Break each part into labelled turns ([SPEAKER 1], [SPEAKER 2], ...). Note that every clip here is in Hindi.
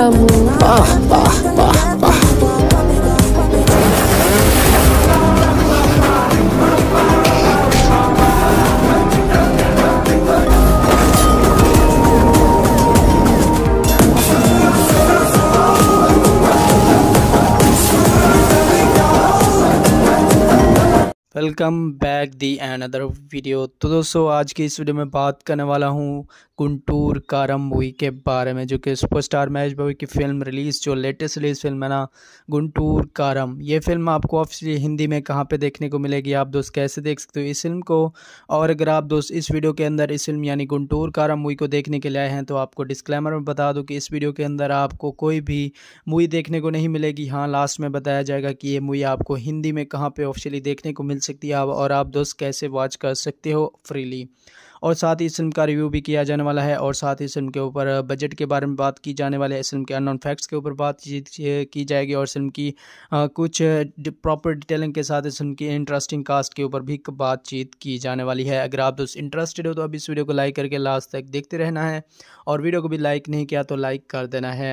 [SPEAKER 1] Ah. oh. Welcome back the another video तो दोस्तों आज की इस वीडियो में बात करने वाला हूँ गुंटूर कारम मूवी के बारे में जो कि सुपरस्टार महेश बाबू की फ़िल्म रिलीज़ जो लेटेस्ट रिलीज़ फिल्म है ना गुंटूर कारम ये फिल्म आपको ऑफिसली हिंदी में कहाँ पे देखने को मिलेगी आप दोस्त कैसे देख सकते हो इस फिल्म को और अगर आप दोस्त इस वीडियो के अंदर इस फिल्म यानी गुंटूर कारम मूवी को देखने के लिए आए हैं तो आपको डिस्क्लेमर में बता दूँ कि इस वीडियो के अंदर आपको कोई भी मूवी देखने को नहीं मिलेगी हाँ लास्ट में बताया जाएगा कि ये मूवी आपको हिंदी में कहाँ पर ऑफिशियली देखने को मिल सके सकती है और आप दोस्त कैसे वॉच कर सकते हो फ्रीली और साथ ही इस फिल्म का रिव्यू भी किया जाने वाला है और साथ ही इस फिल्म के ऊपर बजट के बारे में बात की जाने वाली है इस फिल्म के अननोन फैक्ट्स के ऊपर बातचीत की जाएगी और फिल्म की आ, कुछ प्रॉपर डिटेलिंग के साथ इस फिल्म की इंटरेस्टिंग कास्ट के ऊपर भी बातचीत की जाने वाली है अगर आप दोस्त इंटरेस्टेड हो तो अब इस वीडियो को लाइक करके लास्ट तक देखते रहना है और वीडियो को भी लाइक नहीं किया तो लाइक कर देना है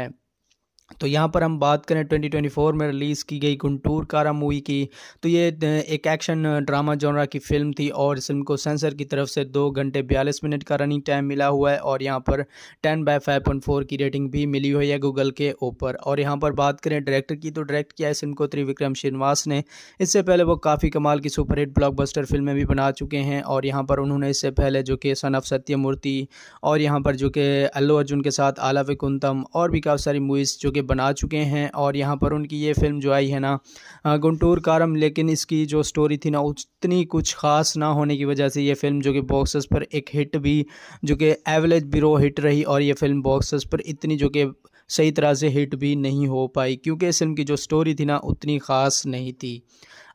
[SPEAKER 1] तो यहाँ पर हम बात करें 2024 में रिलीज़ की गई गुंटूर कारा मूवी की तो ये एक एक्शन ड्रामा जॉनरा की फिल्म थी और इस फिल्म को सेंसर की तरफ से दो घंटे बयालीस मिनट का रनिंग टाइम मिला हुआ है और यहाँ पर 10 बाय 5.4 की रेटिंग भी मिली हुई है गूगल के ऊपर और यहाँ पर बात करें डायरेक्टर की तो डायरेक्ट किया इस फिल्म को त्रिविक्रम श्रीनिवास ने इससे पहले वो काफ़ी कमाल की सुपरहिट ब्लॉकबस्टर फिल्में भी बना चुके हैं और यहाँ पर उन्होंने इससे पहले जो कि सन ऑफ सत्यमूर्ति और यहाँ पर जो कि अल्लू अर्जुन के साथ आला विकुंतम और भी काफ़ी सारी मूवीज़ जो चुके बना चुके हैं और यहाँ पर उनकी ये फिल्म जो आई है ना गुंटूर कारम लेकिन इसकी जो स्टोरी थी ना उतनी कुछ ख़ास ना होने की वजह से ये फिल्म जो कि बॉक्सेस पर एक हिट भी जो कि एवरेज बिरो हिट रही और ये फिल्म बॉक्सेस पर इतनी जो कि सही तरह से हिट भी नहीं हो पाई क्योंकि इस फिल्म की जो स्टोरी थी ना उतनी ख़ास नहीं थी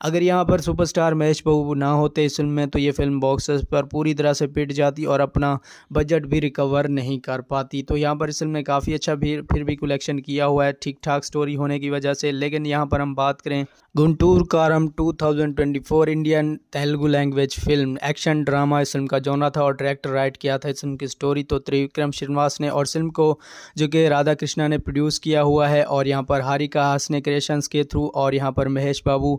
[SPEAKER 1] अगर यहाँ पर सुपरस्टार महेश बहू ना होते इस फिल्म में तो ये फिल्म बॉक्सेस पर पूरी तरह से पिट जाती और अपना बजट भी रिकवर नहीं कर पाती तो यहाँ पर इस फिल्म ने काफ़ी अच्छा भी फिर भी कलेक्शन किया हुआ है ठीक ठाक स्टोरी होने की वजह से लेकिन यहाँ पर हम बात करें Guntur Kaaram 2024 Indian Telugu language film action drama इस फिल्म का जोना था और डायरेक्टर राइट किया था इस फिल्म की स्टोरी तो त्रिविक्रम श्रीनिवास ने और फिल्म को जो कि राधा कृष्णा ने प्रोड्यूस किया हुआ है और यहाँ पर हारिका हास ने क्रिएशंस के थ्रू और यहाँ पर महेश बाबू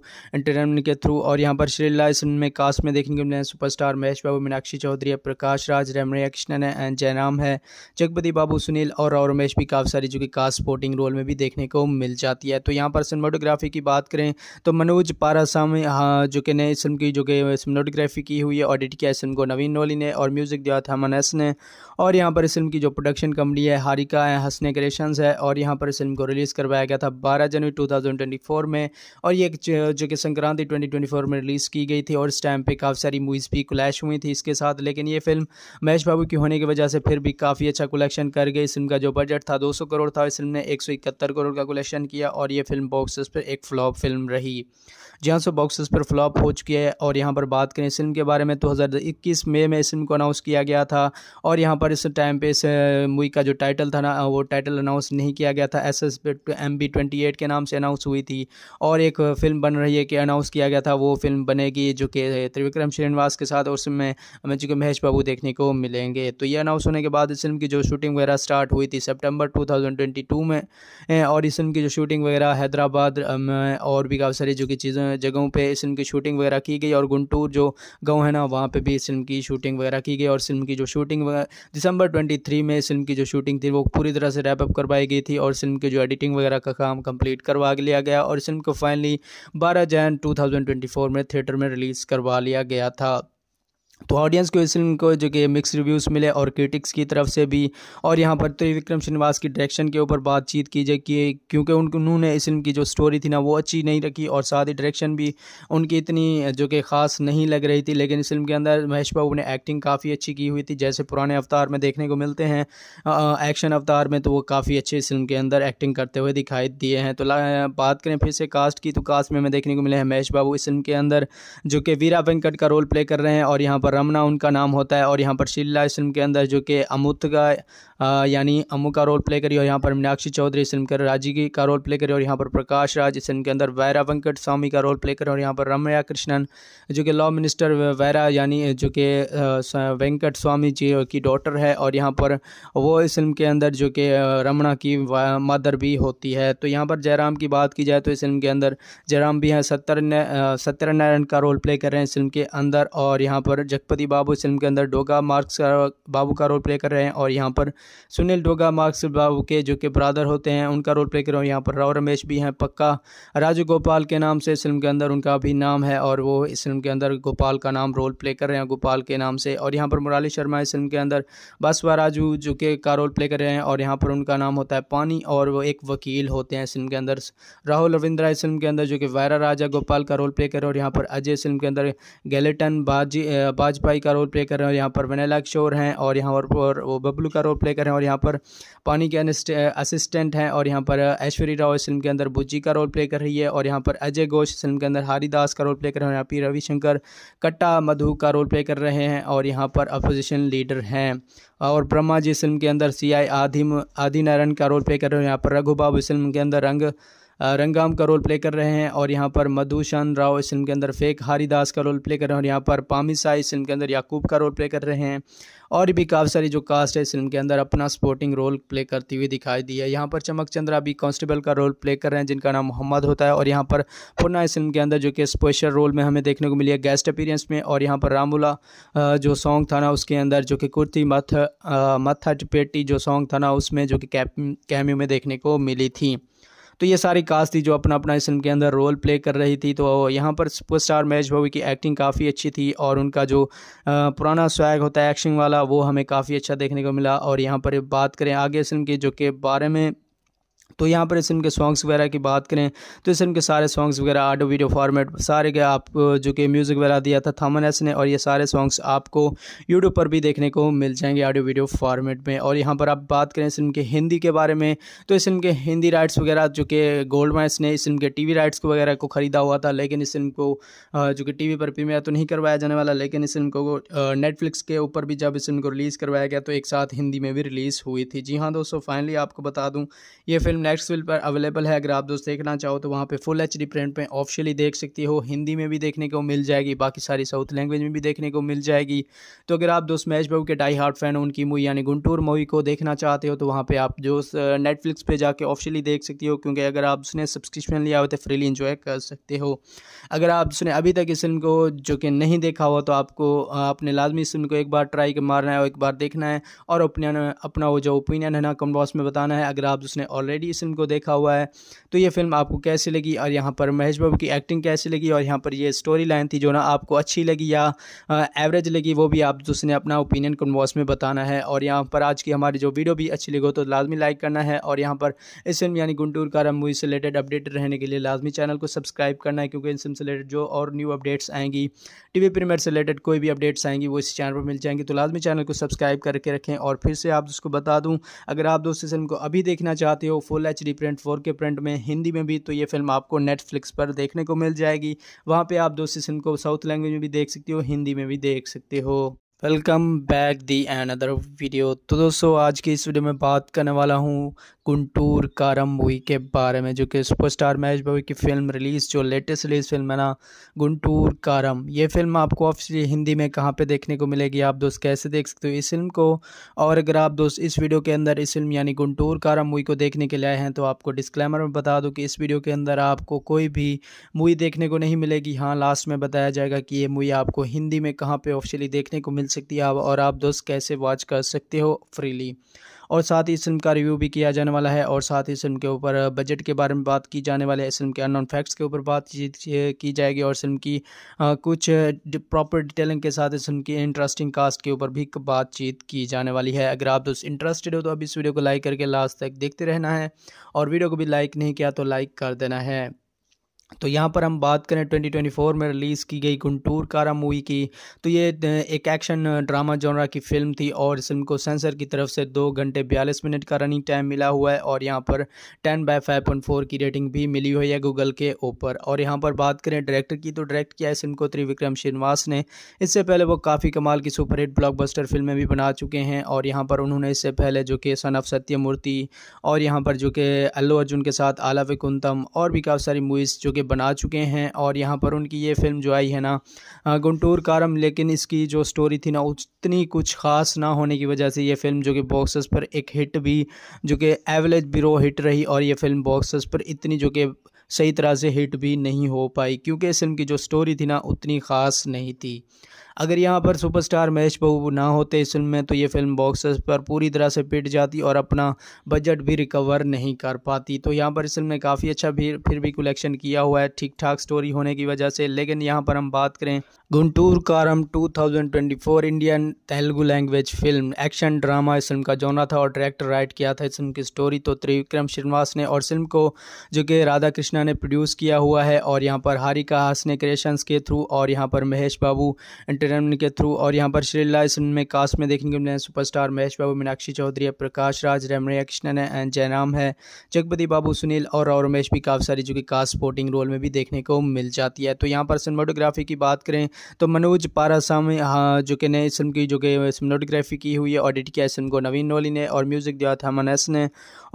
[SPEAKER 1] एंटरटेनमेंट के थ्रू और यहाँ पर श्रीला इस में कास्ट में देखने को मिले हैं सुपरस्टार महेश बाबू मीनाक्षी चौधरी है प्रकाश राज रमणिया कृष्णन है एंड जयराम है जगपति बाबू सुनील और रमेश भी काफ़ी सारी जो कि कास्ट स्पोर्टिंग रोल में भी देखने को मिल जाती है तो यहाँ पर सिनेमाटोग्राफी की बात करें तो मनोज पारासामी हाँ जो कि नए इस फिल्म की जो कि सिनेमाटोग्राफी की हुई है ऑडिट किया इस फिल्म को नवीन नोली ने और म्यूज़िक दिया था मनस ने और यहाँ पर इस फिल्म की जो प्रोडक्शन कंपनी है हारिका है हंसने क्रिएशंस है और यहाँ पर इस फिल्म को रिलीज़ करवाया गया था बारह जनवरी टू में और ये जो कि शंकर क्रांति 2024 में रिलीज़ की गई थी और इस टाइम पे काफ़ी सारी मूवीज़ भी क्लैश हुई थी इसके साथ लेकिन ये फिल्म महेश बाबू की होने की वजह से फिर भी काफ़ी अच्छा कलेक्शन कर गई इस फिल्म का जो बजट था 200 करोड़ था इस फिल्म ने एक करोड़ का कलेक्शन किया और ये फिल्म बॉक्स पर एक फ्लॉप फिल्म रही जहाँ से बॉक्स पर फ्लॉप हो चुकी है और यहाँ पर बात करें इस फिल्म के बारे में तो हज़ार इक्कीस मई में इस फिल्म को अनाउंस किया गया था और यहाँ पर इस टाइम पे इस मूवी का जो टाइटल था ना वो टाइटल अनाउंस नहीं किया गया था S S M B twenty eight के नाम से अनाउंस हुई थी और एक फिल्म बन रही है कि अनाउंस किया गया था वो फिल्म बनेगी जो कि त्रिविक्रम श्रीनिवास के साथ और उसमें हमें जी को महेश बाबू देखने को मिलेंगे तो ये अनाउंस होने के बाद इस फिल्म की जो शूटिंग वगैरह स्टार्ट हुई थी सितंबर 2022 में और इस फिल्म की जो शूटिंग वगैरह हैदराबाद और भी काफ़ी सारी जो कि चीज़ें जगहों पे इस फिल्म की शूटिंग वगैरह की गई और गुंटूर जो गाँव है ना वहाँ पे भी इस फिल्म की शूटिंग वगैरह की गई और फिल्म की जो शूटिंग दिसंबर ट्वेंटी में इस फिल्म की जो शूटिंग थी वो पूरी तरह से रैपअप करवाई गई थी और फिल्म की जो एडिटिंग वगैरह का काम कम्प्लीट करवा लिया गया और फिल्म को फाइनली बारह जैन टू में थिएटर में रिलीज़ करवा लिया गया था तो ऑडियंस को इस फिल्म को जो कि मिक्स रिव्यूज़ मिले और क्रिटिक्स की तरफ से भी और यहाँ पर त्रिविक्रम श्रीनिवास की डायरेक्शन के ऊपर बातचीत की जाए कि क्योंकि उन्होंने इस फिल्म की जो स्टोरी थी ना वो अच्छी नहीं रखी और साथ ही डायरेक्शन भी उनकी इतनी जो कि ख़ास नहीं लग रही थी लेकिन इस फिल्म के अंदर महेश बाबू ने एक्टिंग काफ़ी अच्छी की हुई थी जैसे पुराने अवतार में देखने को मिलते हैं एक्शन अवतार में तो वो काफ़ी अच्छे इस फिल्म के अंदर एक्टिंग करते हुए दिखाई दिए हैं तो बात करें फिर से कास्ट की तो कास्ट में हमें देखने को मिले हैं महेश बाबू इस फिल्म के अंदर जो कि वीरा वेंकट का रोल प्ले कर रहे हैं और यहाँ पर रमना उनका नाम होता है और यहाँ पर शिल्ला इस फिल्म के अंदर जो कि अमुत का यानी अमू का रोल प्ले करी और यहाँ पर मीनाक्षी चौधरी इस फिल्म के राजी का रोल प्ले करी और यहाँ पर प्रकाश राज इस फिल्म के अंदर वैरा वेंकट स्वामी का रोल प्ले करें और यहाँ पर रमया कृष्णन जो कि लॉ मिनिस्टर वैरा यानी जो कि वेंकट स्वामी जी की डॉटर है और यहाँ पर वो इस फिल्म के अंदर जो कि रमना की मदर भी होती है तो यहाँ पर जयराम की बात की जाए तो इस फिल्म के अंदर जयराम भी हैं सत्यनारायण सत्यनारायण का रोल प्ले कर रहे हैं इस फिल्म के अंदर और यहाँ पर जगप लखपति बाबू फिल्म के अंदर डोगा मार्क्स बाबू का रोल प्ले कर रहे हैं और यहाँ पर सुनील डोगा मार्क्स बाबू के जो कि ब्रादर होते हैं उनका रोल प्ले कर रहे हैं यहाँ पर राव रमेश भी हैं पक्का राजू गोपाल के नाम से इस फिल्म के अंदर उनका भी नाम है और वो इस फिल्म के अंदर गोपाल का नाम रोल प्ले कर रहे हैं गोपाल के नाम से और यहाँ पर मुराली शर्मा इस फिल्म के अंदर बासवा राजू जो कि का रोल प्ले कर रहे हैं और यहाँ पर उनका नाम होता है पानी और वो एक वकील होते हैं इस फिल्म के अंदर राहुल रविंद्रा इस फिल्म के अंदर जो कि वायरा राजा गोपाल का रोल प्ले कर रहे हैं और यहाँ पर अजय इस फिल्म के अंदर गैलेटन बाजी बाजी वाजपेयी का रोल प्ले कर रहे हैं और यहाँ पर वनीला किशोर हैं और यहाँ पर वो बबलू का रोल प्ले कर रहे हैं और यहाँ पर पानी के असिस्टेंट eh, हैं और यहाँ पर ऐश्वर्य eh, राव इस फिल्म के अंदर बुज्जी का रोल प्ले कर रही है और यहाँ पर अजय घोष फिल्म के अंदर हरिदास का रोल प्ले कर रहे हैं यहाँ पर रविशंकर कट्टा मधु का रोल प्ले कर रहे हैं और यहाँ पर अपोजिशन लीडर हैं और ब्रह्मा जी फिल्म के अंदर सी आई आदि नारायण का रोल प्ले कर रहे हैं यहाँ पर बाबू फिल्म के अंदर रंग रंगाम का रोल प्ले कर रहे हैं और यहाँ पर मधुशन राव इस फिल्म के अंदर फेक हारीदास का रोल प्ले कर रहे हैं और यहाँ पर पामिसा इस फिल्म के अंदर याकूब का रोल प्ले कर रहे हैं और भी काफ़ी सारी जो कास्ट है इस फिल्म के अंदर अपना सपोर्टिंग रोल प्ले करती हुई दिखाई दी है यहाँ पर चमक चंद्रा भी कांस्टेबल का रोल प्ले कर रहे हैं जिनका नाम मोहम्मद होता है और यहाँ पर पुनः इस फिल्म के अंदर जो कि स्पेशल रोल में हमें देखने को मिली है गेस्ट अपीरेंस में और यहाँ पर रामूला जो सॉन्ग था ना उसके अंदर जो कि कुर्ती मथ मथा पेटी जो सॉन्ग था ना उसमें जो कि कैमियो में देखने को मिली थी तो ये सारी कास्ट थी जो अपना अपना इस फिल्म के अंदर रोल प्ले कर रही थी तो यहाँ पर सुपरस्टार महेश भवी की एक्टिंग काफ़ी अच्छी थी और उनका जो पुराना स्वैग होता है एक्शन वाला वो हमें काफ़ी अच्छा देखने को मिला और यहाँ पर बात करें आगे फिल्म की जो के बारे में तो यहाँ पर इस के सॉन्ग्स वगैरह की बात करें तो इस इनके सारे सॉन्ग्स वगैरह ऑडियो वीडियो फॉर्मेट सारे के आप जो कि म्यूज़िक वगैरह दिया था थामन एस ने और ये सारे सॉन्ग्स आपको यूट्यूब पर भी देखने को मिल जाएंगे ऑडियो वीडियो फॉर्मेट में और यहाँ पर आप बात करें इस के हिंदी के बारे में तो इस के हिंदी राइट्स वगैरह जो कि गोल्ड माइस ने इस के टी राइट्स वगैरह को ख़रीदा हुआ था लेकिन इस को जो कि टी पर प्रीमियर तो नहीं करवाया जाने वाला लेकिन इस इनको नेटफ्लिक्स के ऊपर भी जब इस को रिलीज़ करवाया गया तो एक साथ हिंदी में भी रिलीज़ हुई थी जी हाँ दोस्तों फाइनली आपको बता दूँ ये फिल्म नेक्स्ट पर अवेलेबल है अगर आप दोस्त देखना चाहो तो वहाँ पे फुल एच डी प्रिंट में ऑप्शनली देख सकती हो हिंदी में भी देखने को मिल जाएगी बाकी सारी साउथ लैंग्वेज में भी देखने को मिल जाएगी तो अगर आप दोस्त महेश बाबू के डाई हार्ट फैन हो उनकी मूवी यानी गुंटूर मूवी को देखना चाहते हो तो वहाँ पर आप जो नेटफ्लिक्स पर जाके ऑफिशियली देख सकती हो क्योंकि अगर आप उसने सब्सक्रिप्शन लिया हो तो फ्रीली इंजॉय कर सकते हो अगर आप उसने अभी तक इस फिल्म को जो कि नहीं देखा हो तो आपको अपने लाजमी इस फिल्म को एक बार ट्राई मारना है और एक बार देखना है और अपने अपना वो जो ओपिनियन है ना कमेंट बॉक्स में बताना है अगर आप उसने ऑलरेडी इस फिल्म को देखा हुआ है तो ये फिल्म आपको कैसी लगी और यहाँ पर महेश बाबू की एक्टिंग कैसी लगी और यहाँ पर ये स्टोरी लाइन थी जो ना आपको अच्छी लगी या एवरेज लगी वो भी आप उसने अपना ओपिनियन कन्वॉस में बताना है और यहाँ पर आज की हमारी जो वीडियो भी अच्छी लगी हो तो लाजमी लाइक करना है और यहाँ पर इस फिल्म यानी गुंटूर कारा मूवी से रिलेटेड अपडेट रहने के लिए लाजमी चैनल को सब्सक्राइब करना है क्योंकि इस फिल्म से रिलेटेड जो और न्यू अपडेट्स आएंगी टीवी प्रीमियर से रिलेटेड कोई भी अपडेट्स आएंगी वो इस चैनल पर मिल जाएंगी तो लाजमी चैनल को सब्सक्राइब करके रखें और फिर से आप उसको बता दूँ अगर आप इस फिल्म को अभी देखना चाहते हो full H D print four K print में हिंदी में भी तो ये फिल्म आपको नेटफ्लिक्स पर देखने को मिल जाएगी वहाँ पे आप दोस्ती इस को साउथ लैंग्वेज में भी देख सकते हो हिंदी में भी देख सकते हो welcome back the another video तो दोस्तों आज की इस वीडियो में बात करने वाला हूँ गुंटूर मूवी के बारे में जो कि सुपरस्टार महेश बाबू की फ़िल्म रिलीज़ जो लेटेस्ट रिलीज़ फिल्म है ना गुंटूर कारम ये फिल्म आपको ऑफिशियली हिंदी में कहाँ पे देखने को मिलेगी आप दोस्त कैसे देख सकते हो इस फिल्म को और अगर आप दोस्त इस वीडियो के अंदर इस फिल्म यानी गुंटूर कारम मूवी को देखने के लिए आए हैं तो आपको डिस्क्लेमर में बता दूँ कि इस वीडियो के अंदर आपको कोई भी मूवी देखने को नहीं मिलेगी हाँ लास्ट में बताया जाएगा कि ये मूवी आपको हिंदी में कहाँ पर ऑफिशियली देखने को मिल सकती है और आप दोस्त कैसे वॉच कर सकते हो फ्रीली और साथ ही इस फिल्म का रिव्यू भी किया जाने वाला है और साथ ही फिल्म के ऊपर बजट के बारे में बात की जाने वाली है इस फिल्म के अननोन फैक्ट्स के ऊपर बातचीत की जाएगी और फिल्म की कुछ प्रॉपर डिटेलिंग के साथ इस फिल्म की इंटरेस्टिंग कास्ट के ऊपर भी बातचीत की जाने वाली है अगर आप दोस्त इंटरेस्टेड हो तो अब इस वीडियो को लाइक करके लास्ट तक देखते रहना है और वीडियो को भी लाइक नहीं किया तो लाइक कर देना है तो यहाँ पर हम बात करें 2024 में रिलीज़ की गई गुंटूर कारा मूवी की तो ये एक एक्शन ड्रामा जॉनरा की फिल्म थी और इस फिल्म को सेंसर की तरफ से दो घंटे बयालीस मिनट का रनिंग टाइम मिला हुआ है और यहाँ पर 10 बाय 5.4 की रेटिंग भी मिली हुई है गूगल के ऊपर और यहाँ पर बात करें डायरेक्टर की तो डायरेक्ट किया इस फिल्म को त्रिविक्रम श्रीनिवास ने इससे पहले वो काफ़ी कमाल की सुपरहिट ब्लॉकबस्टर फिल्में भी बना चुके हैं और यहाँ पर उन्होंने इससे पहले जो कि सन ऑफ सत्यमूर्ति और यहाँ पर जो कि अल्लू अर्जुन के साथ आला विकुंतम और भी काफ़ी सारी मूवीज़ जो कि आगे बना चुके हैं और यहाँ पर उनकी ये फिल्म जो आई है ना गुंटूर कारम लेकिन इसकी जो स्टोरी थी ना उतनी कुछ ख़ास ना होने की वजह से ये फिल्म जो कि बॉक्सेस पर एक हिट भी जो कि एवरेज बिरो हिट रही और ये फिल्म बॉक्सेस पर इतनी जो कि सही तरह से हिट भी नहीं हो पाई क्योंकि इस फिल्म की जो स्टोरी थी ना उतनी ख़ास नहीं थी अगर यहाँ पर सुपरस्टार महेश बहू ना होते इस फिल्म में तो ये फिल्म बॉक्सेस पर पूरी तरह से पिट जाती और अपना बजट भी रिकवर नहीं कर पाती तो यहाँ पर इस फिल्म ने काफ़ी अच्छा भी फिर भी कलेक्शन किया हुआ है ठीक ठाक स्टोरी होने की वजह से लेकिन यहाँ पर हम बात करें Guntur Kaaram 2024 Indian Telugu language film action drama इस फिल्म का जोना था और डायरेक्टर राइट किया था इस फिल्म की स्टोरी तो त्रिविक्रम श्रीनिवास ने और फिल्म को जो कि राधा कृष्णा ने प्रोड्यूस किया हुआ है और यहाँ पर हारिका हासने क्रिएशंस के थ्रू और यहाँ पर महेश बाबू एंटरटेनमेंट के थ्रू और यहाँ पर श्रीला में कास्ट में देखने को मिले हैं सुपरस्टार महेश बाबू मीनाक्षी चौधरी है प्रकाश राज रमणिया कृष्णन है एंड जयराम है जगपति बाबू सुनील और रमेश भी काफ़ी सारी जो कि कास्ट स्पोर्टिंग रोल में भी देखने को मिल जाती है तो यहाँ पर सिनेमाटोग्राफी की बात करें तो मनोज पारासामी हाँ, जो कि नए इस फिल्म की जो कि सिनेमाटोग्राफी की हुई है ऑडिट किया इस फिल्म को नवीन नोली ने और म्यूज़िक दिया था मनस ने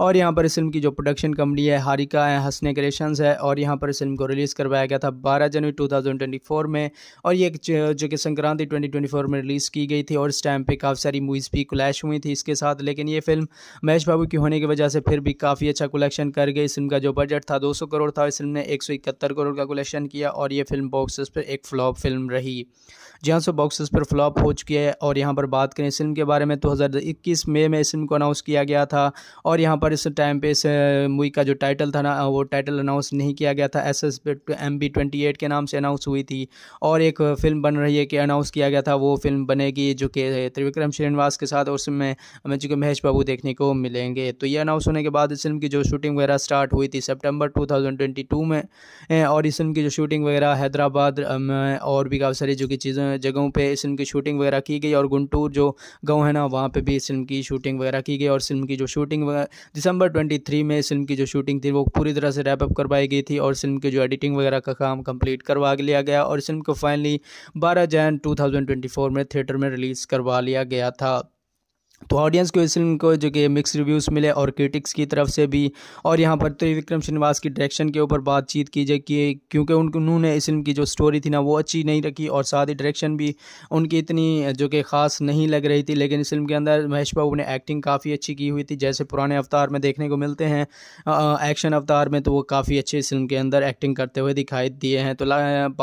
[SPEAKER 1] और यहाँ पर इस फिल्म की जो प्रोडक्शन कंपनी है हारिका है हंसने क्रेशन है और यहाँ पर इस फिल्म को रिलीज़ करवाया गया था बारह जनवरी टू में और ये जो कि संक्रांति 2024 में रिलीज़ की गई थी और इस टाइम पे काफ़ी सारी मूवीज़ भी क्लैश हुई थी इसके साथ लेकिन ये फिल्म महेश बाबू की होने की वजह से फिर भी काफ़ी अच्छा कलेक्शन कर गई इस फिल्म का जो बजट था 200 करोड़ था इस फिल्म ने एक करोड़ का कलेक्शन किया और ये फिल्म बॉक्स पर एक फ्लॉप फिल्म रही जहाँ से बॉक्सेस पर फ्लॉप हो चुकी है और यहाँ पर बात करें इस फिल्म के बारे में तो हज़ार इक्कीस मई में इस फिल्म को अनाउंस किया गया था और यहाँ पर इस टाइम पे इस मूवी का जो टाइटल था ना वो टाइटल अनाउंस नहीं किया गया था S S M B twenty eight के नाम से अनाउंस हुई थी और एक फ़िल्म बन रही है कि अनाउंस किया गया था वो फिल्म बनेगी जो कि त्रिविक्रम श्रीनिवास के साथ और उसमें हमें चूँकि महेश बाबू देखने को मिलेंगे तो ये अनाउंस होने के बाद इस फिल्म की जो शूटिंग वगैरह स्टार्ट हुई थी सितंबर 2022 में और इस फिल्म की जो शूटिंग वगैरह हैदराबाद और भी काफ़ी सारी जो कि चीज़ें जगहों पे इस फिल्म की शूटिंग वगैरह की गई और गुंटूर जो गाँव है ना वहाँ पर भी इस फिल्म की शूटिंग वगैरह की गई और फिल्म की जो शूटिंग दिसंबर ट्वेंटी में इस फिल्म की जो शूटिंग थी वो पूरी तरह से रैपअप करवाई गई थी और फिल्म की जो एडिटिंग वगैरह का काम कंप्लीट करवा लिया गया और इस फिल्म को फाइनली बारह जैन टू में थिएटर में रिलीज़ करवा लिया गया था तो ऑडियंस को इस फिल्म को जो कि मिक्स रिव्यूज़ मिले और क्रिटिक्स की तरफ से भी और यहाँ पर त्रिविक्रम श्रीनिवास की डायरेक्शन के ऊपर बातचीत की जाए कि क्योंकि उन उन्होंने इस फिल्म की जो स्टोरी थी ना वो अच्छी नहीं रखी और साथ ही डायरेक्शन भी उनकी इतनी जो कि ख़ास नहीं लग रही थी लेकिन इस फिल्म के अंदर महेश बाबू ने एक्टिंग काफ़ी अच्छी की हुई थी जैसे पुराने अवतार में देखने को मिलते हैं एक्शन अवतार में तो वो काफ़ी अच्छे इस फिल्म के अंदर एक्टिंग करते हुए दिखाई दिए हैं तो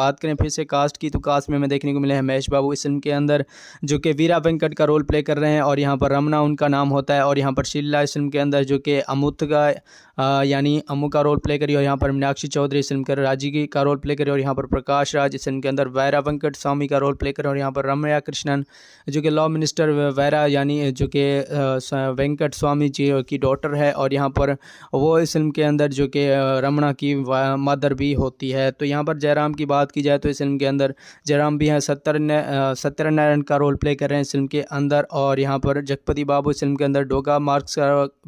[SPEAKER 1] बात करें फिर से कास्ट की तो कास्ट में हमें देखने को मिले हैं महेश बाबू इस फिल्म के अंदर जो कि वीरा वेंकट का रोल प्ले कर रहे हैं और यहाँ पर रमना उनका नाम होता है और यहाँ पर शिल्ला इसम के अंदर जो कि अमुत का यानी अमू का रोल प्ले करी और यहाँ पर मीनाक्षी चौधरी इस फिल्म के राजी का रोल प्ले करी और यहाँ पर प्रकाश राज इस फिल्म के अंदर वैरा वेंकट स्वामी का रोल प्ले करी और यहाँ पर रमया कृष्णन जो कि लॉ मिनिस्टर वैरा यानी जो कि वेंकट स्वामी जी की डॉटर है और यहाँ पर वो इस फिल्म के अंदर जो कि रमणा की मदर भी होती है तो यहाँ पर जयराम की बात की जाए तो इस फिल्म के अंदर जयराम भी हैं सत्तर सत्यनारायण का रोल प्ले कर रहे हैं इस फिल्म के अंदर और यहाँ पर जगपति बाबू इस फिल्म के अंदर डोगा मार्क्स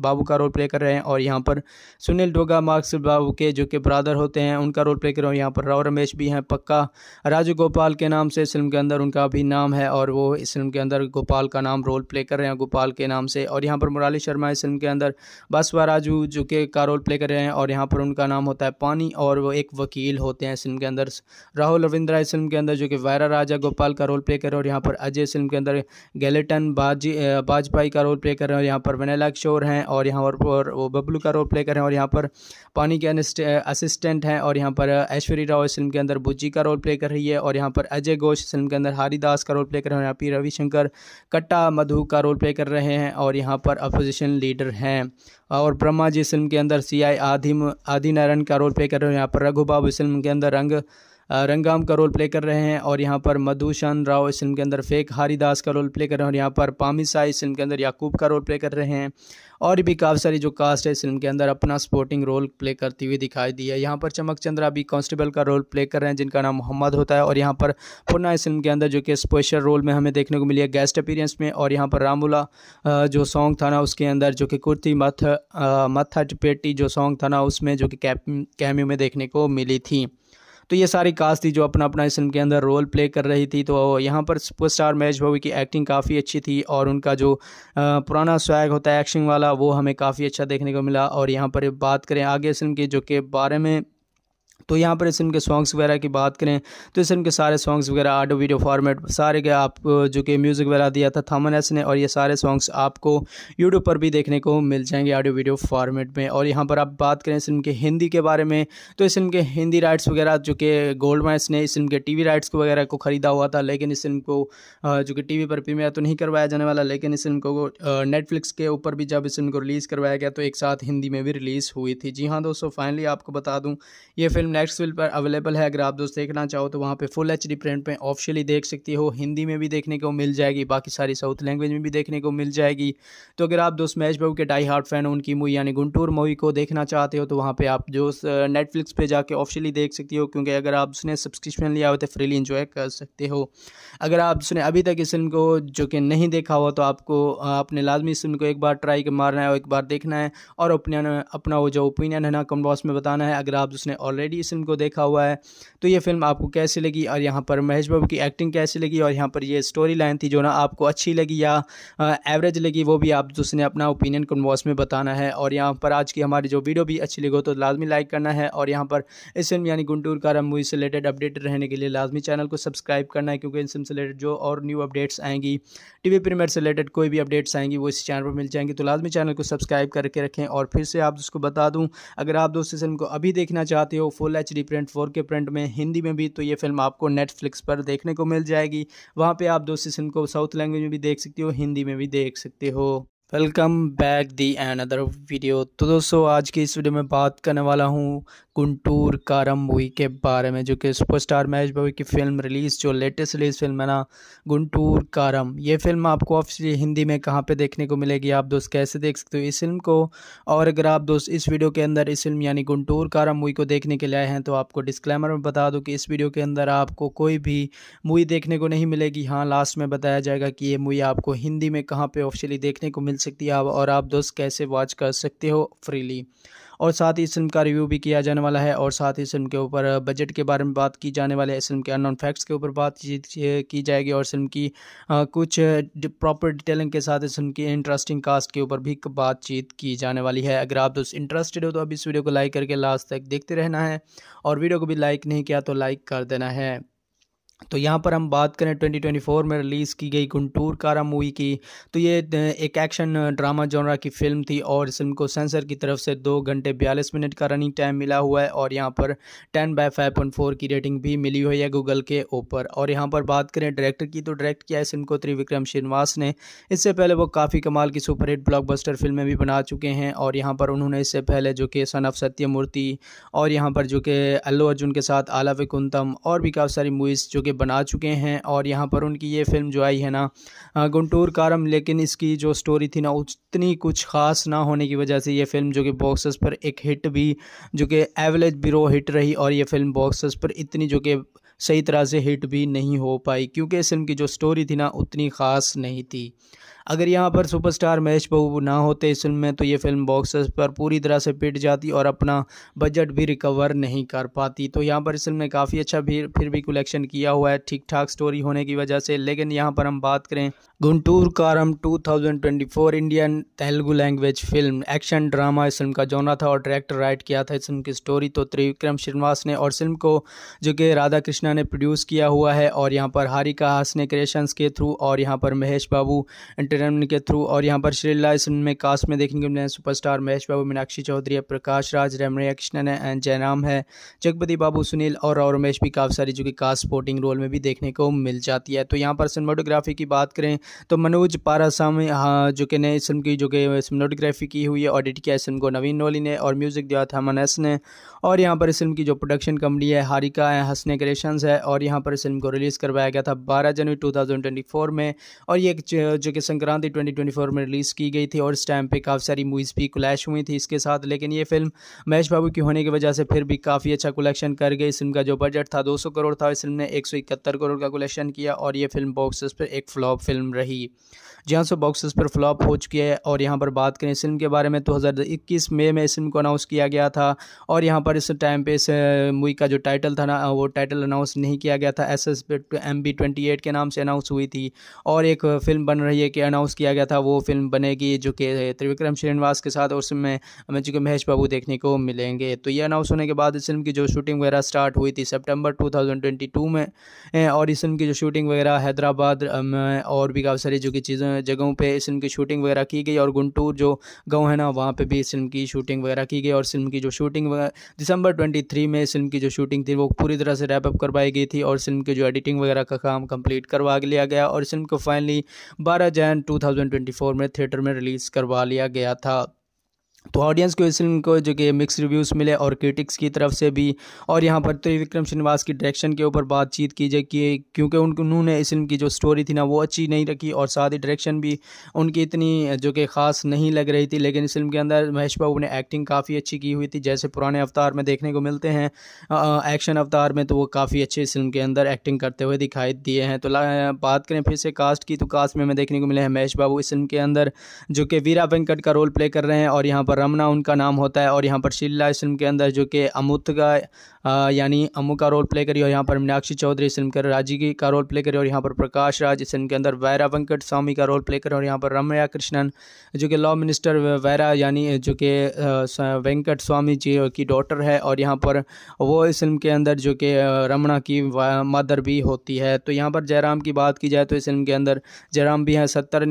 [SPEAKER 1] बाबू का रोल प्ले कर रहे हैं और यहाँ पर सुनील डोगा मार्क्स बाबू के जो के ब्रादर होते हैं उनका रोल प्ले कर रहा हूँ यहाँ पर राव रमेश भी हैं पक्का राजू गोपाल के नाम से इस फिल्म के अंदर उनका भी नाम है और वो इस फिल्म के अंदर गोपाल का नाम रोल प्ले कर रहे हैं गोपाल के नाम से और यहाँ पर मुराली शर्मा इस फिल्म के अंदर बासवा राजू जो के का रोल प्ले कर रहे हैं और यहाँ पर उनका नाम होता है पानी और वो एक वकील होते हैं इस फिल्म के अंदर राहुल रविंद्रा इस फिल्म के अंदर जो कि वायरा राजा गोपाल का रोल प्ले कर रहे हैं और यहाँ पर अजय फिल्म के अंदर गैलेटन बाजी बाजपाई का रोल प्ले कर रहे हैं और यहाँ पर वनैला किशोर हैं और यहाँ पर वो बबलू का रोल प्ले हैं और यहाँ पर पानी के असिस्टेंट हैं और यहाँ पर ऐश्वर्य राव इस फिल्म के अंदर बुज्जी का रोल प्ले कर रही है और यहाँ पर अजय घोष फिल्म के अंदर हरिदास का रोल प्ले कर रहे हैं यहाँ पर रविशंकर कट्टा मधु का रोल प्ले कर रहे हैं और यहाँ पर अपोजिशन लीडर हैं और ब्रह्मा जी फिल्म के अंदर सी आई आधिम आदि नारायण का रोल प्ले कर रहे हैं यहाँ पर रघु बाबू इस फिल्म के अंदर रंग रंगाम का रोल प्ले कर रहे हैं और यहाँ पर मधुशन राव इस फिल्म के अंदर फेक हरिदास का रोल प्ले कर रहे हैं और यहाँ पर पामिसा इस फिल्म के अंदर याकूब का रोल प्ले कर रहे हैं और भी काफ़ी सारी जो कास्ट है इस फिल्म के अंदर अपना सपोर्टिंग रोल प्ले करती हुई दिखाई दी है यहाँ पर चमक चंद्रा भी कांस्टेबल का रोल प्ले कर रहे हैं जिनका नाम मोहम्मद होता है और यहाँ पर पुनः इस फिल्म के अंदर जो कि स्पेशल रोल में हमें देखने को मिली है गेस्ट अपीरेंस में और यहाँ पर रामूला जो सॉन्ग था ना उसके अंदर जो कि कुर्ती मथ मथा चपेटी जो सॉन्ग था ना उसमें जो कि कैम्यू में देखने को मिली थी तो ये सारी कास्ट थी जो अपना अपना इस फिल्म के अंदर रोल प्ले कर रही थी तो यहाँ पर सुपरस्टार महेश भाभी की एक्टिंग काफ़ी अच्छी थी और उनका जो पुराना स्वैग होता है एक्शन वाला वो हमें काफ़ी अच्छा देखने को मिला और यहाँ पर बात करें आगे फिल्म की जो के बारे में तो यहाँ पर इस इनके सॉन्ग्स वगैरह की बात करें तो इस इनके सारे सॉन्ग्स वगैरह ऑडियो वीडियो फॉर्मेट सारे के आप जो कि म्यूज़िक वगैरह दिया था थामन एस ने और ये सारे सॉन्ग्स आपको यूट्यूब पर भी देखने को मिल जाएंगे ऑडियो वीडियो फॉर्मेट में और यहाँ पर आप बात करें इस के हिंदी के बारे में तो इस के हिंदी राइट्स वगैरह जो कि गोल्ड माइस ने इस के टी वी राइट्स वगैरह को ख़रीदा हुआ था लेकिन इस फिल्म को जो कि टी वी पर प्रीमियर तो नहीं करवाया जाने वाला लेकिन इस फिल्म को नेटफ्लिक्स के ऊपर भी जब इस को रिलीज़ करवाया गया तो एक साथ हिंदी में भी रिलीज़ हुई थी जी हाँ दोस्तों फाइनली आपको बता दूँ ये फिल्म नेक्स्ट फिल्म पर अवेलेबल है अगर आप दोस्त देखना चाहो तो वहाँ पे फुल एच डी प्रिंट में ऑफिशियली देख सकती हो हिंदी में भी देखने को मिल जाएगी बाकी सारी साउथ लैंग्वेज में भी देखने को मिल जाएगी तो अगर आप दोस्त मैच बाबू के डाई हार्ट फैन हो उनकी मूवी यानी गुंटूर मूवी को देखना चाहते हो तो वहाँ पर आप जो नेटफ्लिक्स पर जाके ऑफिशियली देख सकती हो क्योंकि अगर आप उसने सब्सक्रिप्शन लिया हो तो फ्रीली इन्जॉय कर सकते हो अगर आप उसने अभी तक इस फिल्म को जो कि नहीं देखा हो तो आपको अपने लाजमी इस फिल्म को एक बार ट्राई मारना है और एक बार देखना है और अपने अपना वो जो ओपिनियन है ना कमेंट बॉक्स में बताना है अगर आप उसने ऑलरेडी इस फिल्म को देखा हुआ है तो ये फिल्म आपको कैसी लगी और यहाँ पर महेश बाबू की एक्टिंग कैसी लगी और यहाँ पर ये स्टोरी लाइन थी जो ना आपको अच्छी लगी या एवरेज लगी वो भी आप उसने अपना ओपिनियन कन्वॉस में बताना है और यहाँ पर आज की हमारी जो वीडियो भी अच्छी लगी हो तो लाजमी लाइक करना है और यहाँ पर इस फिल्म यानी गुंटूर कार मूवी से रिलेटेड अपडेट रहने के लिए लाजमी चैनल को सब्सक्राइब करना है क्योंकि इन फिल्म से रिलेटेड जो और न्यू अपडेट्स आएंगी टीवी प्रीमियर से रिलेटेड कोई भी अपडेट्स आएंगी वो इस चैनल पर मिल जाएंगी तो लाजमी चैनल को सब्सक्राइब करके रखें और फिर से आप उसको बता दूँ अगर आप दोस्त इस फिल्म को अभी देखना चाहते हो full H D print four K print में हिंदी में भी तो ये फिल्म आपको नेटफ्लिक्स पर देखने को मिल जाएगी वहाँ पर आप दो फिल्म को साउथ लैंग्वेज में भी देख सकते हो हिंदी में भी देख सकते हो welcome back the and other video तो दोस्तों आज की इस वीडियो में बात करने वाला हूँ गुंटूर कारम मूवी के बारे में जो कि सुपरस्टार महेश बाबू की फिल्म रिलीज़ जो लेटेस्ट रिलीज़ फिल्म है ना गुंटूर कारम ये फिल्म आपको ऑफिशियली हिंदी में कहाँ पे देखने को मिलेगी आप दोस्त कैसे देख सकते हो इस फिल्म को और अगर आप दोस्त इस वीडियो के अंदर इस फिल्म यानी गुंटूर कारम मूवी को देखने के लिए आए हैं तो आपको डिस्क्लेमर में बता दूँ कि इस वीडियो के अंदर आपको कोई भी मूवी देखने को नहीं मिलेगी हाँ लास्ट में बताया जाएगा कि ये मूवी आपको हिंदी में कहाँ पर ऑफिशियली देखने को मिल मिल सकती है और आप दोस्त कैसे वॉच कर सकते हो फ्रीली और साथ ही इस फिल्म का रिव्यू भी किया जाने वाला है और साथ ही इस फिल्म के ऊपर बजट के बारे में बात की जाने वाली है इस फिल्म के अननोन फैक्ट्स के ऊपर बात की जाएगी और फिल्म की कुछ प्रॉपर डिटेलिंग के साथ इस फिल्म की इंटरेस्टिंग कास्ट के ऊपर भी बातचीत की जाने वाली है अगर आप दोस्त इंटरेस्टेड हो तो अब इस वीडियो को लाइक करके लास्ट तक देखते रहना है और वीडियो को भी लाइक नहीं किया तो लाइक कर देना है तो यहाँ पर हम बात करें 2024 में रिलीज़ की गई गुंटूर कारा मूवी की तो ये एक एक्शन ड्रामा जॉनरा की फिल्म थी और इस फिल्म को सेंसर की तरफ से दो घंटे बयालीस मिनट का रनिंग टाइम मिला हुआ है और यहाँ पर 10 बाय 5.4 की रेटिंग भी मिली हुई है गूगल के ऊपर और यहाँ पर बात करें डायरेक्टर की तो डायरेक्ट किया इस फिल्म को त्रिविक्रम श्रीनिवास ने इससे पहले वो काफ़ी कमाल की सुपरहिट ब्लॉकबस्टर फिल्में भी बना चुके हैं और यहाँ पर उन्होंने इससे पहले जो कि सन ऑफ सत्यमूर्ति और यहाँ पर जो कि अल्लू अर्जुन के साथ आला विकुंतम और भी काफ़ी सारी मूवीज़ जो चुके बना चुके हैं और यहाँ पर उनकी ये फिल्म जो आई है ना गुंटूर कारम लेकिन इसकी जो स्टोरी थी ना उतनी कुछ ख़ास ना होने की वजह से ये फिल्म जो कि बॉक्सेस पर एक हिट भी जो कि एवरेज बिरो हिट रही और ये फिल्म बॉक्सेस पर इतनी जो कि सही तरह से हिट भी नहीं हो पाई क्योंकि इस फिल्म की जो स्टोरी थी ना उतनी ख़ास नहीं थी अगर यहाँ पर सुपरस्टार महेश बहू ना होते इस फिल्म में तो ये फिल्म बॉक्सेस पर पूरी तरह से पिट जाती और अपना बजट भी रिकवर नहीं कर पाती तो यहाँ पर इस फिल्म ने काफ़ी अच्छा भी फिर भी कलेक्शन किया हुआ है ठीक ठाक स्टोरी होने की वजह से लेकिन यहाँ पर हम बात करें Guntur Kaaram 2024 Indian Telugu language film action drama इस फिल्म का जोना था और डायरेक्टर राइट किया था इस फिल्म की स्टोरी तो त्रिविक्रम श्रीनिवास ने और फिल्म को जो कि राधा कृष्णा ने प्रोड्यूस किया हुआ है और यहाँ पर हारिका हास ने क्रिएशंस के थ्रू और यहाँ पर महेश बाबू इंटर एंटरटेनमेंट के थ्रू और यहाँ पर श्रीला इस में कास्ट में देखने को मिले हैं सुपरस्टार महेश बाबू मीनाक्षी चौधरी है प्रकाश राज रमणिया कृष्णन है एंड जयराम है जगपति बाबू सुनील और रमेश भी काफ़ी सारी जो कि कास्ट स्पोर्टिंग रोल में भी देखने को मिल जाती है तो यहाँ पर सिनेमाटोग्राफी की बात करें तो मनोज पारासामी हाँ जो कि नए इसम की जो कि सिनेमाटोग्राफी की हुई है ऑडिट किया इसम को नवीन नोली ने और म्यूज़िक दिया था मनस ने और यहाँ पर इस फिल्म की जो प्रोडक्शन कंपनी है हारिका है हंसने क्रिएशंस है और यहाँ पर इस फिल्म को रिलीज़ करवाया गया था बारह जनवरी टू में और ये जो कि शंकर संक्रांति 2024 में रिलीज़ की गई थी और इस टाइम पे काफ़ी सारी मूवीज़ भी क्लैश हुई थी इसके साथ लेकिन ये फिल्म महेश बाबू की होने की वजह से फिर भी काफ़ी अच्छा कलेक्शन कर गई इस फिल्म का जो बजट था 200 करोड़ था इस फिल्म ने एक करोड़ का कलेक्शन किया और ये फिल्म बॉक्स पर एक फ्लॉप फिल्म रही जहाँ से सो बॉक्स पर फ्लॉप हो चुकी है और यहाँ पर बात करें इस फिल्म के बारे में तो हज़ार इक्कीस मई में इस फिल्म को अनाउंस किया गया था और यहाँ पर इस टाइम पे इस मूवी का जो टाइटल था ना वो टाइटल अनाउंस नहीं किया गया था S S M B twenty eight के नाम से अनाउंस हुई थी और एक फिल्म बन रही है कि अनाउंस किया गया था वो फिल्म बनेगी जो कि त्रिविक्रम श्रीनिवास के साथ और उसमें हमें जी को महेश बाबू देखने को मिलेंगे तो ये अनाउंस होने के बाद इस फिल्म की जो शूटिंग वगैरह स्टार्ट हुई थी सितंबर 2022 में और इस फिल्म की जो शूटिंग वगैरह हैदराबाद में और भी काफ़ी सारी जो कि चीज़ें जगहों पे इस फिल्म की शूटिंग वगैरह की गई और गुंटूर जो गाँव है ना वहाँ पे भी इस फिल्म की शूटिंग वगैरह की गई और फिल्म की जो शूटिंग दिसंबर ट्वेंटी में इस फिल्म की जो शूटिंग थी वो पूरी तरह से रैपअप करवाई गई थी और फिल्म की जो एडिटिंग वगैरह का काम कंप्लीट करवा लिया गया और फिल्म को फाइनली बारह जैन टू में थिएटर में रिलीज़ करवा लिया गया था तो ऑडियंस को इस फिल्म को जो कि मिक्स रिव्यूज़ मिले और क्रिटिक्स की तरफ से भी और यहाँ पर त्रिविक्रम तो श्रीनिवास की डायरेक्शन के ऊपर बातचीत की जाए कि क्योंकि उन्होंने इस फिल्म की जो स्टोरी थी ना वो अच्छी नहीं रखी और साथ ही डायरेक्शन भी उनकी इतनी जो कि ख़ास नहीं लग रही थी लेकिन इस फिल्म के अंदर महेश बाबू ने एक्टिंग काफ़ी अच्छी की हुई थी जैसे पुराने अवतार में देखने को मिलते हैं एक्शन अवतार में तो वो काफ़ी अच्छे इस फिल्म के अंदर एक्टिंग करते हुए दिखाई दिए हैं तो बात करें फिर से कास्ट की तो कास्ट में हमें देखने को मिले हैं महेश बाबू इस फिल्म के अंदर जो कि वीरा वेंकट का रोल प्ले कर रहे हैं और यहाँ पर पर रमना उनका नाम होता है और यहाँ पर शिल्ला इस फिल्म के अंदर जो कि अमुत का यानी अमू का रोल प्ले करी और यहाँ पर मीनाक्षी चौधरी इस फिल्म के राजी का रोल प्ले करी और यहाँ पर प्रकाश राज इस फिल्म के अंदर वैरा वेंकट स्वामी का रोल प्ले करी और यहाँ पर रमया कृष्णन जो कि लॉ मिनिस्टर वैरा यानी जो कि वेंकट स्वामी जी की डॉटर है और यहाँ पर वो इस फिल्म के अंदर जो कि रमना की मदर भी होती है तो यहाँ पर जयराम की बात की जाए तो इस फिल्म के अंदर जयराम भी हैं सत्य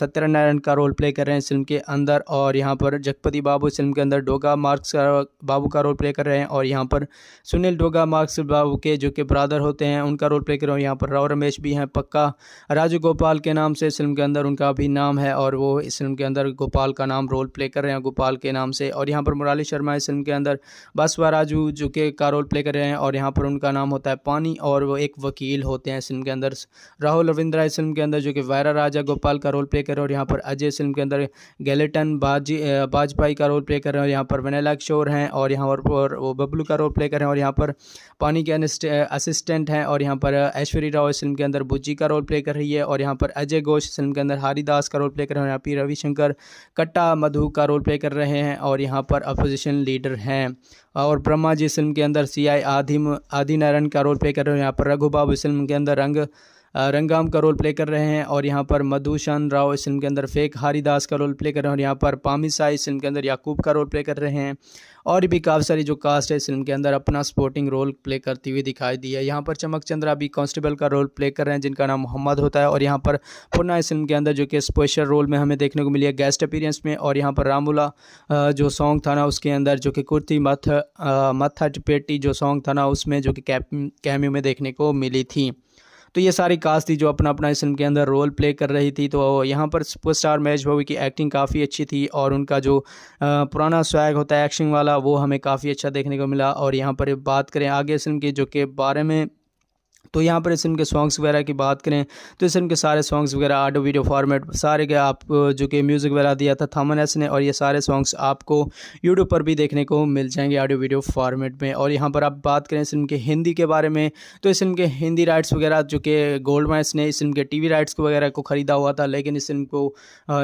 [SPEAKER 1] सत्यनारायण का रोल प्ले कर रहे हैं इस फिल्म के अंदर और यहाँ पर जगपति बाबू इस फिल्म के अंदर डोगा मार्क्स का बाबू का रोल प्ले कर रहे हैं और यहाँ पर सुनील डोगा मार्क्स बाबू के जो कि ब्रादर होते हैं उनका रोल प्ले कर रहे हैं यहाँ पर राव रमेश भी हैं पक्का राजू गोपाल के नाम से इस फिल्म के अंदर उनका भी नाम है और वो इस फिल्म के अंदर गोपाल का नाम रोल प्ले कर रहे हैं गोपाल के नाम से और यहाँ पर मुराली शर्मा इस फिल्म के अंदर बासवा राजू जो के का रोल प्ले कर रहे हैं और यहाँ पर उनका नाम होता है पानी और वो एक वकील होते हैं इस फिल्म के अंदर राहुल रविंद्रा इस फिल्म के अंदर जो कि वायरा राजा गोपाल का रोल प्ले कर रहे हैं और यहाँ पर अजय फिल्म के अंदर गैलेटन बाजी वाजपेयी का रोल प्ले कर रहे हैं और यहाँ पर वनैला किशोर हैं और यहाँ पर वो बबलू का रोल प्ले कर रहे हैं और यहाँ पर पानी के असिस्टेंट eh, हैं और यहाँ पर ऐश्वर्य eh, राव इस फिल्म के अंदर बुज्जी का रोल प्ले कर रही है और यहाँ पर अजय घोष फिल्म के अंदर हरिदास का रोल प्ले कर रहे हैं यहाँ पी रविशंकर कट्टा मधु का रोल प्ले कर रहे हैं और यहाँ पर अपोजिशन लीडर हैं और ब्रह्मा जी फिल्म के अंदर सी आई आधिम आदि नारायण का रोल प्ले कर रहे हैं यहाँ पर रघुबाबू फिल्म के अंदर रंग रंगाम का रोल प्ले कर रहे हैं और यहाँ पर मधुशन राव इस फिल्म के अंदर फेक हारीदास का रोल प्ले कर रहे हैं और यहाँ पर पामी साह इस फिल्म के अंदर याकूब का रोल प्ले कर रहे हैं और भी काफ़ी सारी जो कास्ट है इस फिल्म के अंदर अपना सपोर्टिंग रोल प्ले करती हुई दिखाई दी है यहाँ पर चमक चंद्रा भी कांस्टेबल का रोल प्ले कर रहे हैं जिनका नाम मोहम्मद होता है और यहाँ पर पुनः इस फिल्म के अंदर जो कि स्पेशल रोल में हमें देखने को मिली है गेस्ट अपीरेंस में और यहाँ पर रामूला जो सॉन्ग था ना उसके अंदर जो कि कुर्ती मथ मथा पेटी जो सॉन्ग था ना उसमें जो कि कैमियो में देखने को मिली थी तो ये सारी कास्ट थी जो अपना अपना इस फिल्म के अंदर रोल प्ले कर रही थी तो यहाँ पर सुपरस्टार महेश भवी की एक्टिंग काफ़ी अच्छी थी और उनका जो पुराना स्वैग होता है एक्शन वाला वो हमें काफ़ी अच्छा देखने को मिला और यहाँ पर बात करें आगे फिल्म की जो के बारे में तो यहाँ पर इस फिल्म के सॉन्ग्स वगैरह की बात करें तो इस फिल्म के सारे सॉन्ग्स वगैरह ऑडियो वीडियो फॉर्मेट सारे के आप जो कि म्यूज़िक वगैरह दिया था थामन एस ने और ये सारे सॉन्ग्स आपको यूट्यूब पर भी देखने को मिल जाएंगे ऑडियो वीडियो फॉर्मेट में और यहाँ पर आप बात करें इस फिल्म के हिंदी के बारे में तो इस फिल्म के हिंदी राइट्स वगैरह जो कि गोल्ड माइस ने इस फिल्म के टी राइट्स वगैरह को ख़रीदा हुआ था लेकिन इस फिल्म को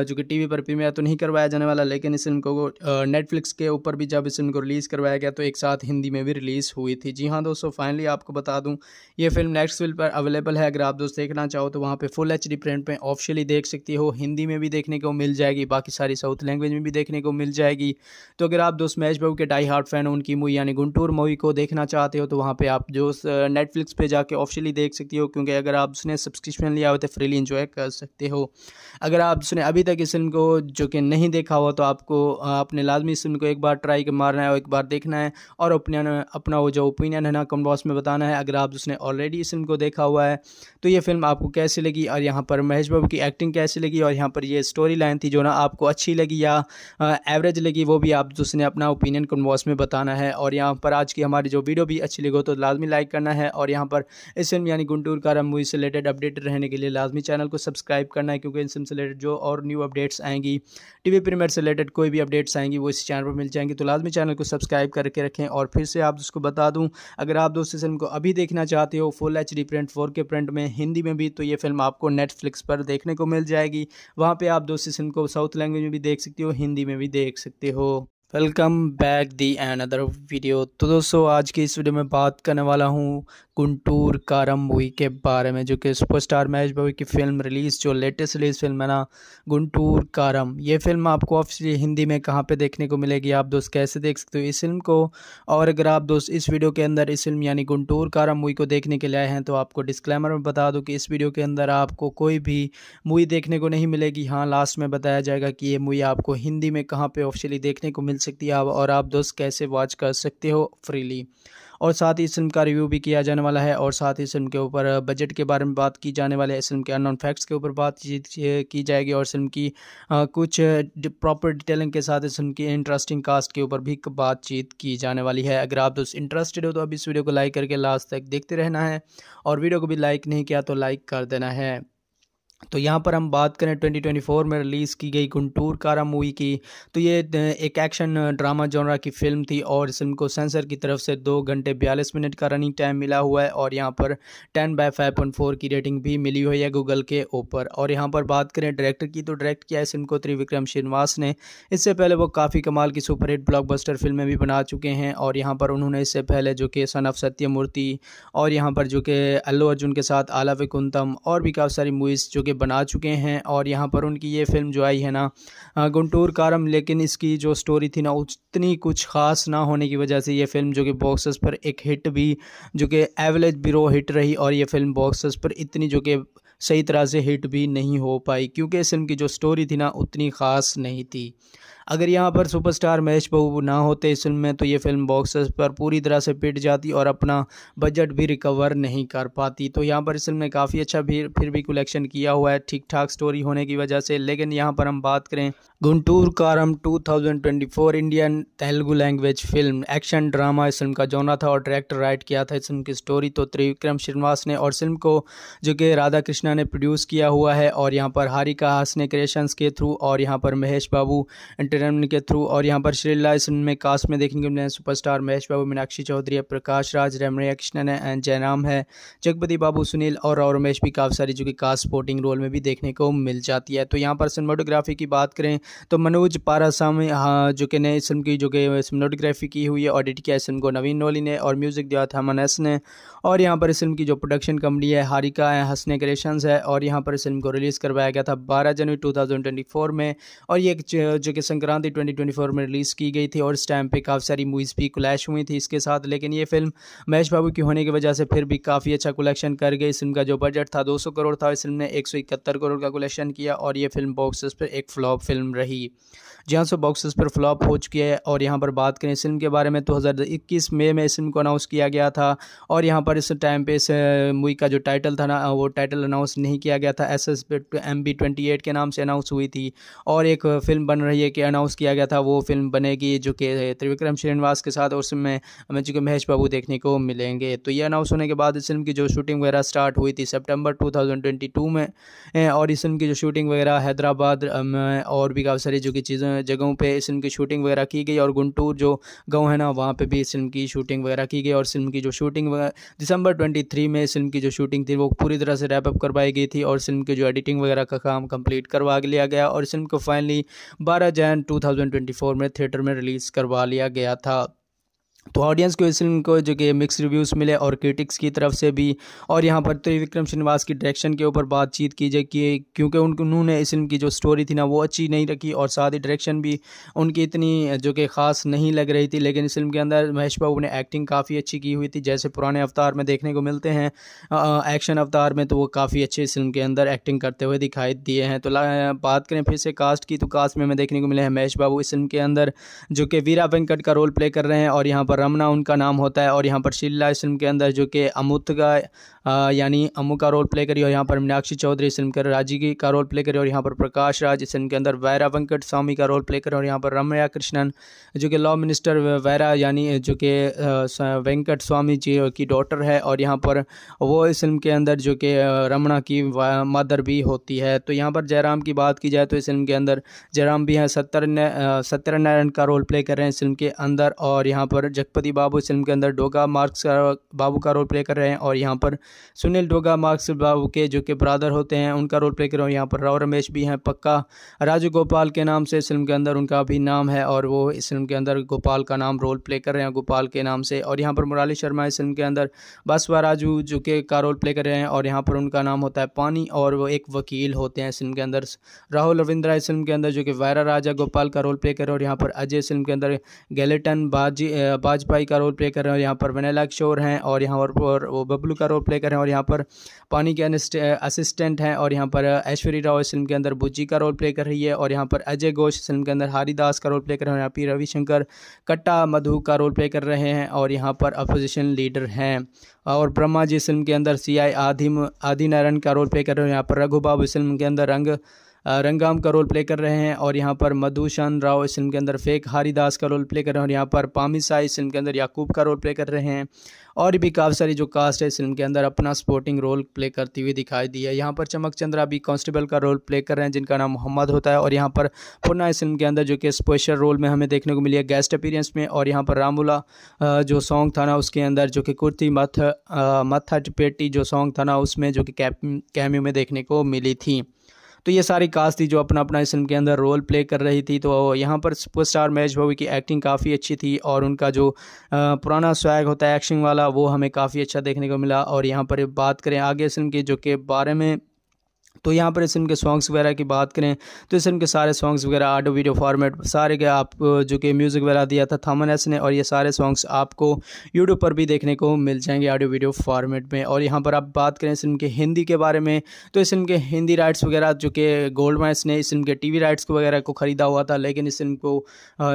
[SPEAKER 1] जो कि टी पर प्रीमियर तो नहीं करवाया जाने वाला लेकिन इस फिल्म को नेटफ्लिक्स के ऊपर भी जब इस फिल्म को रिलीज़ करवाया गया तो एक साथ हिंदी में भी रिलीज़ हुई थी जी हाँ दोस्तों फाइनली आपको बता दूँ ये फिल्म नेक्स्ट विल पर अवेलेबल है अगर आप दोस्त देखना चाहो तो वहाँ पे फुल एच डी प्रिंट में ऑफिशियली देख सकती हो हिंदी में भी देखने को मिल जाएगी बाकी सारी साउथ लैंग्वेज में भी देखने को मिल जाएगी तो अगर आप दोस्त महेश बाबू के डाई हार्ट फैन हो उनकी मूवी यानी गुंटूर मूवी को देखना चाहते हो तो वहाँ पर आप जो नेटफ्लिक्स पर जाकर ऑफिशियली देख सकती हो क्योंकि अगर आप उसने सब्सक्रिप्शन लिया हो तो फ्रीली इंजॉय कर सकते हो अगर आप उसने अभी तक इस फिल्म को जो कि नहीं देखा हो तो आपको अपने लाजमी इस फिल्म को एक बार ट्राई मारना है और एक बार देखना है और अपने अपना वो जो ओपिनियन है ना कमेंट बॉक्स में बताना है अगर आप उसने ऑलरेडी इस फिल्म को देखा हुआ है तो ये फिल्म आपको कैसी लगी और यहाँ पर महेश बाबू की एक्टिंग कैसी लगी और यहाँ पर ये स्टोरी लाइन थी जो ना आपको अच्छी लगी या एवरेज लगी वो भी आप उसने अपना ओपिनियन कन्वॉस में बताना है और यहाँ पर आज की हमारी जो वीडियो भी अच्छी लगी हो तो लाजमी लाइक करना है और यहाँ पर इस फिल्म यानी गुंटूर कारा मूवी से रिलेटेड अपडेट रहने के लिए लाजमी चैनल को सब्सक्राइब करना है क्योंकि इस फिल्म से रिलेटेड जो और न्यू अपडेट्स आएंगी टीवी प्रीमियर से रिलेटेड कोई भी अपडेट्स आएंगी वो इस चैनल पर मिल जाएंगी तो लाजमी चैनल को सब्सक्राइब करके रखें और फिर से आप उसको बता दूँ अगर आप दोस्तों फिल्म को अभी देखना चाहते हो full full H D print four K print में हिंदी में भी तो ये फिल्म आपको नेटफ्लिक्स पर देखने को मिल जाएगी वहाँ पे आप दूसरी फिल्म को साउथ लैंग्वेज में भी देख सकते हो हिंदी में भी देख सकते हो welcome back the another video तो दोस्तों आज की इस वीडियो में बात करने वाला हूँ गुंटूर कारम मूवी के बारे में जो कि सुपरस्टार महेश बाबू की फ़िल्म रिलीज़ जो लेटेस्ट रिलीज़ फिल्म है ना गुंटूर कारम ये फिल्म आपको ऑफिशली हिंदी में कहाँ पे देखने को मिलेगी आप दोस्त कैसे देख सकते हो इस फिल्म को और अगर आप दोस्त इस वीडियो के अंदर इस फिल्म यानी गुंटूर कारम मूवी को देखने के लिए आए हैं तो आपको डिस्क्लेमर में बता दूँ कि इस वीडियो के अंदर आपको कोई भी मूवी देखने को नहीं मिलेगी हाँ लास्ट में बताया जाएगा कि ये मूवी आपको हिंदी में कहाँ पर ऑफिशियली देखने को मिल सकती है और आप दोस्त कैसे वॉच कर सकते हो फ्रीली और साथ ही इस फिल्म का रिव्यू भी किया जाने वाला है और साथ ही फिल्म के ऊपर बजट के बारे में बात की जाने वाली है इस फिल्म के अननोन फैक्ट्स के ऊपर बातचीत की जाएगी और फिल्म की कुछ प्रॉपर डिटेलिंग के साथ इस फिल्म की इंटरेस्टिंग कास्ट के ऊपर भी बातचीत की जाने वाली है अगर आप दोस्त इंटरेस्टेड हो तो अब इस वीडियो को लाइक करके लास्ट तक देखते रहना है और वीडियो को भी लाइक नहीं किया तो लाइक कर देना है तो यहाँ पर हम बात करें 2024 में रिलीज़ की गई गुंटूर कारा मूवी की तो ये एक एक्शन ड्रामा जॉनरा की फिल्म थी और इस फिल्म को सेंसर की तरफ से दो घंटे बयालीस मिनट का रनिंग टाइम मिला हुआ है और यहाँ पर 10 बाय 5.4 की रेटिंग भी मिली हुई है गूगल के ऊपर और यहाँ पर बात करें डायरेक्टर की तो डायरेक्ट किया इस फिल्म को त्रिविक्रम श्रीनिवास ने इससे पहले वो काफ़ी कमाल की सुपरहिट ब्लॉकबस्टर फिल्में भी बना चुके हैं और यहाँ पर उन्होंने इससे पहले जो कि सन ऑफ सत्यमूर्ति और यहाँ पर जो कि अल्लू अर्जुन के साथ आला विकुंतम और भी काफ़ी सारी मूवीज़ जो कि आगे बना चुके हैं और यहाँ पर उनकी ये फिल्म जो आई है ना गुंटूर कारम लेकिन इसकी जो स्टोरी थी ना उतनी कुछ ख़ास ना होने की वजह से ये फिल्म जो कि बॉक्सेस पर एक हिट भी जो कि एवरेज बिलो हिट रही और ये फिल्म बॉक्सेस पर इतनी जो कि सही तरह से हिट भी नहीं हो पाई क्योंकि इस फिल्म की जो स्टोरी थी ना उतनी ख़ास नहीं थी अगर यहाँ पर सुपरस्टार महेश बहू ना होते इस फिल्म में तो ये फिल्म बॉक्स पर पूरी तरह से पिट जाती और अपना बजट भी रिकवर नहीं कर पाती तो यहाँ पर इस फिल्म ने काफ़ी अच्छा भी फिर भी कलेक्शन किया हुआ है ठीक ठाक स्टोरी होने की वजह से लेकिन यहाँ पर हम बात करें Guntur Kaaram 2024 Indian Telugu language film action drama इस फिल्म का जोना था और डायरेक्टर राइट किया था इस फिल्म की स्टोरी तो त्रिविक्रम श्रीनिवास ने और फिल्म को जो कि राधा कृष्णा ने प्रोड्यूस किया हुआ है और यहाँ पर हारिका हासने क्रिएशंस के थ्रू और यहाँ पर महेश बाबू एंटरटेनमेंट के थ्रू और यहाँ पर श्रीला इस में कास्ट में देखने को मिले हैं सुपरस्टार महेश बाबू मीनाक्षी चौधरी है प्रकाश राज रमणिया कृष्णन है एंड जयराम है जगपति बाबू सुनील और और रमेश भी काफ़ी सारी जो कि कास्ट स्पोर्टिंग रोल में भी देखने को मिल जाती है तो यहाँ पर सिनेमाटोग्राफी की बात करें तो मनोज पारासामी हाँ, जो कि नए इस फिल्म की जो कि सिनेमाटोग्राफी की हुई है ऑडिट किया इस फिल्म को नवीन नोली ने और म्यूज़िक दिया था मनस ने और यहाँ पर इस फिल्म की जो प्रोडक्शन कंपनी है हारिका है हंसने क्रेशन है और यहाँ पर इस फिल्म को रिलीज़ करवाया गया था बारह जनवरी टू में और ये जो कि संक्रांति 2024 में रिलीज़ की गई थी और इस टाइम पे काफ़ी सारी मूवीज़ भी क्लैश हुई थी इसके साथ लेकिन ये फिल्म महेश बाबू की होने की वजह से फिर भी काफ़ी अच्छा कलेक्शन कर गई इस फिल्म का जो बजट था 200 करोड़ था इस फिल्म ने एक करोड़ का कलेक्शन किया और ये फिल्म बॉक्सेस पर एक फ्लॉप फिल्म रही जी हाँ सो बॉक्सेस पर फ्लॉप हो चुकी है और यहाँ पर बात करें इस फिल्म के बारे में तो इक्कीस मई में इस फिल्म को अनाउंस किया गया था और यहाँ पर इस टाइम पे इस मूवी का जो टाइटल था ना वो टाइटल अनाउंस नहीं किया गया था S S M B twenty eight के नाम से अनाउंस हुई थी और एक फिल्म बन रही है कि अनाउंस किया गया था वो फिल्म बनेगी जो कि त्रिविक्रम श्रीनिवास के साथ और उसमें हमें चूँकि महेश बाबू देखने को मिलेंगे तो ये अनाउंस होने के बाद इस फिल्म की जो शूटिंग वगैरह स्टार्ट हुई थी सेप्टेम्बर टू में और इस फिल्म की जो शूटिंग वगैरह हैदराबाद और भी काफ़ी सारी जो कि चीज़ें जगहों पर इस फिल्म की शूटिंग वगैरह की गई और गुंटूर जो गाँव है ना वहाँ पर भी इस फिल्म की शूटिंग वगैरह की गई और फिल्म की जो शूटिंग दिसंबर ट्वेंटी में इस फिल्म की जो शूटिंग थी वो पूरी तरह से रैपअप करवाई गई थी और फिल्म की जो एडिटिंग वगैरह का काम कंप्लीट करवा लिया गया और इस फिल्म को फाइनली बारह जैन 2024 में थिएटर में रिलीज़ करवा लिया गया था तो ऑडियंस को इस फिल्म को जो कि मिक्स रिव्यूज़ मिले और क्रिटिक्स की तरफ से भी और यहाँ पर त्रिविक्रम श्रीनिवास की डायरेक्शन के ऊपर बातचीत की जाए कि क्योंकि उन्होंने इस फिल्म की जो स्टोरी थी ना वो अच्छी नहीं रखी और साथ ही डायरेक्शन भी उनकी इतनी जो कि ख़ास नहीं लग रही थी लेकिन इस फिल्म के अंदर महेश बाबू ने एक्टिंग काफ़ी अच्छी की हुई थी जैसे पुराने अवतार में देखने को मिलते हैं एक्शन अवतार में तो वो काफ़ी अच्छे इस फिल्म के अंदर एक्टिंग करते हुए दिखाई दिए हैं तो बात करें फिर से कास्ट की तो कास्ट में हमें देखने को मिले हैं महेश बाबू इस फिल्म के अंदर जो कि वीरा वेंकट का रोल प्ले कर रहे हैं और यहाँ पर रमना उनका नाम होता है और यहाँ पर शिल्ला इसम के अंदर जो कि अमुत का यानी अम्मू का रोल प्ले करी और यहाँ पर मीनाक्षी चौधरी इस फिल्म के राजी का रोल प्ले करी और यहाँ पर प्रकाश राज इस फिल्म के अंदर वैरा वेंकट स्वामी का रोल प्ले करी और यहाँ पर रमया कृष्णन जो कि लॉ मिनिस्टर वैरा यानी जो कि वेंकट स्वामी जी की डॉटर है और यहाँ पर वो इस फिल्म के अंदर जो कि रमणा की मदर भी होती है तो यहाँ पर जयराम की बात की जाए तो इस फिल्म के अंदर जयराम भी हैं सत्तर सत्यनारायण का रोल प्ले कर रहे हैं इस फिल्म के अंदर और यहाँ पर जगपति बाबू इस फिल्म के अंदर डोगा मार्क्स का बाबू का रोल प्ले कर रहे हैं और यहाँ पर सुनील डोगा मार्क्स बाबू के जो कि ब्रादर होते हैं उनका रोल प्ले कर रहा हूँ यहाँ पर राव रमेश भी हैं पक्का राजू गोपाल के नाम से इस फिल्म के अंदर उनका भी नाम है और वो इस फिल्म के अंदर गोपाल का नाम रोल प्ले कर रहे हैं गोपाल के नाम से और यहाँ पर मुराली शर्मा इस फिल्म के अंदर बासवा राजू जो के का रोल प्ले कर रहे हैं और यहाँ पर उनका नाम होता है पानी और वो एक वकील होते हैं इस फिल्म के अंदर राहुल रविंद्रा इस फिल्म के अंदर जो कि वायरा राजा गोपाल का रोल प्ले कर रहे हैं और यहाँ पर अजय फिल्म के अंदर गैलेटन बाजी बाजपाई का रोल प्ले कर रहे हैं और यहाँ पर वनैला किशोर हैं और यहाँ पर वो बबलू का रोल प्ले प्लेकर हैं और यहाँ पर पानी के असिस्टेंट हैं और यहाँ पर ऐश्वर्य राव इस फिल्म के अंदर बुज्जी का रोल प्ले कर रही है और यहाँ पर अजय घोष फिल्म के अंदर हरिदास का रोल प्ले कर रहे हैं यहाँ पर रविशंकर कट्टा मधु का रोल प्ले कर रहे हैं और यहाँ पर अपोजिशन लीडर हैं और ब्रह्मा जी फिल्म के अंदर सी आई आधिम आदि नारायण का रोल प्ले कर रहे हैं यहाँ पर रघु बाबू इस फिल्म के अंदर रंग रंगाम का रोल प्ले कर रहे हैं और यहाँ पर मधुशन राव इस फिल्म के अंदर फेक हरिदास का रोल प्ले कर रहे हैं और यहाँ पर पामिसाई इस फिल्म के अंदर याकूब का रोल प्ले कर रहे हैं और भी काफ़ी सारी जो कास्ट है इस फिल्म के अंदर अपना सपोर्टिंग रोल प्ले करती हुई दिखाई दी है यहाँ पर चमक चंद्रा भी कांस्टेबल का रोल प्ले कर रहे हैं जिनका नाम मोहम्मद होता है और यहाँ पर पुनः इस फिल्म के अंदर जो कि स्पेशल रोल में हमें देखने को मिली है गेस्ट अपीरेंस में और यहाँ पर रामूला जो सॉन्ग था ना उसके अंदर जो कि कुर्ती मथ मथा पेटी जो सॉन्ग था ना उसमें जो कि कैम्यू में देखने को मिली थी तो ये सारी कास्ट थी जो अपना अपना इस फिल्म के अंदर रोल प्ले कर रही थी तो यहाँ पर सुपर स्टार महेश भाभी की एक्टिंग काफ़ी अच्छी थी और उनका जो पुराना स्वैग होता है एक्शन वाला वो हमें काफ़ी अच्छा देखने को मिला और यहाँ पर बात करें आगे फिल्म की जो के बारे में तो यहाँ पर इस के सॉन्ग्स वगैरह की बात करें तो इस के सारे सॉन्ग्स वगैरह ऑडियो वीडियो फॉर्मेट सारे के आप जो कि म्यूज़िक वगैरह दिया था थामन एस ने और ये सारे सॉन्ग्स आपको यूट्यूब पर भी देखने को मिल जाएंगे ऑडियो वीडियो फॉर्मेट में और यहाँ पर आप बात करें इस के हिंदी के बारे में तो इस के हिंदी राइट्स वगैरह जो कि गोल्ड माइस ने इस के टी राइट्स वगैरह को ख़रीदा हुआ था लेकिन इस फिल्म को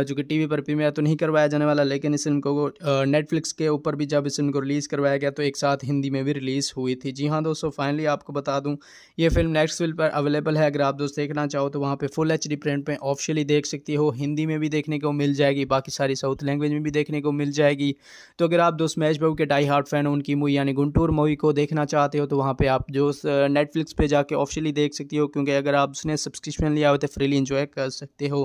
[SPEAKER 1] जो कि टी पर प्रीमियर तो नहीं करवाया जाने वाला लेकिन इस फिल्म को नेटफ्लिक्स के ऊपर भी जब इस फिल्म को रिलीज़ करवाया गया तो एक साथ हिंदी में भी रिलीज़ हुई थी जी हाँ दोस्तों फाइनली आपको बता दूँ ये फिल्म फिल्म नेक्स्ट फिल्म पर अवेलेबल है अगर आप दोस्त देखना चाहो तो वहाँ पे फुल एच डी प्रिंट में ऑफिशियली देख सकती हो हिंदी में भी देखने को मिल जाएगी बाकी सारी साउथ लैंग्वेज में भी देखने को मिल जाएगी तो अगर आप दोस्त मैच बाबू के डाई हार्ट फैन हो उनकी मूवी यानी गुंटूर मूवी को देखना चाहते हो तो वहाँ पर आप जो नेटफ्लिक्स पर जाकर ऑफिशियली देख सकती हो क्योंकि अगर आप उसने सब्सक्रिप्शन लिया हो तो फ्रीली इंजॉय कर सकते हो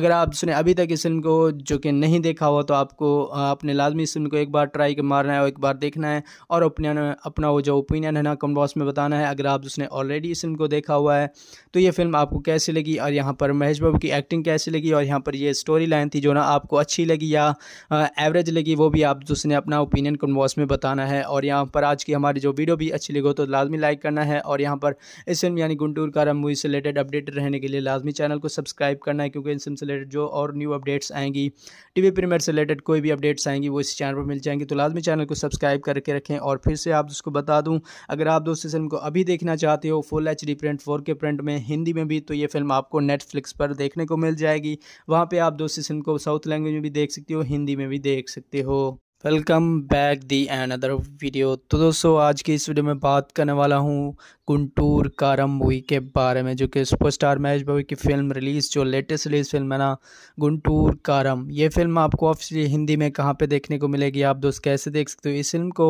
[SPEAKER 1] अगर आप उसने अभी तक इस फिल्म को जो कि नहीं देखा हो तो आपको अपने लाजमी इस फिल्म को एक बार ट्राई कर मारना है और एक बार देखना है और अपने अपना वो जो ओपिनियन है ना कमेंट बॉक्स में बताना है अगर आप उसने ऑलरेडी ऑलरेडी इस फिल्म को देखा हुआ है तो ये फिल्म आपको कैसी लगी और यहाँ पर महेश बाबू की एक्टिंग कैसी लगी और यहाँ पर ये स्टोरी लाइन थी जो ना आपको अच्छी लगी या एवरेज लगी वो भी आप उसने अपना ओपिनियन कन्वॉस में बताना है और यहाँ पर आज की हमारी जो वीडियो भी अच्छी लगी हो तो लाजमी लाइक करना है और यहाँ पर इस फिल्म यानी गुंटूर कारम मूवी से रिलेटेड अपडेट रहने के लिए लाजमी चैनल को सब्सक्राइब करना है क्योंकि इन फिल्म से रिलेटेड जो और न्यू अपडेट्स आएंगी टीवी प्रीमियर से रिलेटेड कोई भी अपडेट्स आएंगी वो इस चैनल पर मिल जाएंगी तो लाजमी चैनल को सब्सक्राइब करके रखें और फिर से आप उसको बता दूँ अगर आप दोस्त इस फिल्म को अभी देखना चाहते हो full H D print four K print में हिंदी में भी तो ये फिल्म आपको नेटफ्लिक्स पर देखने को मिल जाएगी वहाँ पे आप दोस्त फिल्म को साउथ लैंग्वेज में भी देख सकते हो हिंदी में भी देख सकते हो welcome back the another video तो दोस्तों आज की इस वीडियो में बात करने वाला हूँ गुंटूर कारम मूवी के बारे में जो कि सुपरस्टार महेश बाबू की फ़िल्म रिलीज़ जो लेटेस्ट रिलीज़ फिल्म है ना गुंटूर कारम ये फिल्म आपको ऑफिशियली हिंदी में कहाँ पे देखने को मिलेगी आप दोस्त कैसे देख सकते हो इस फिल्म को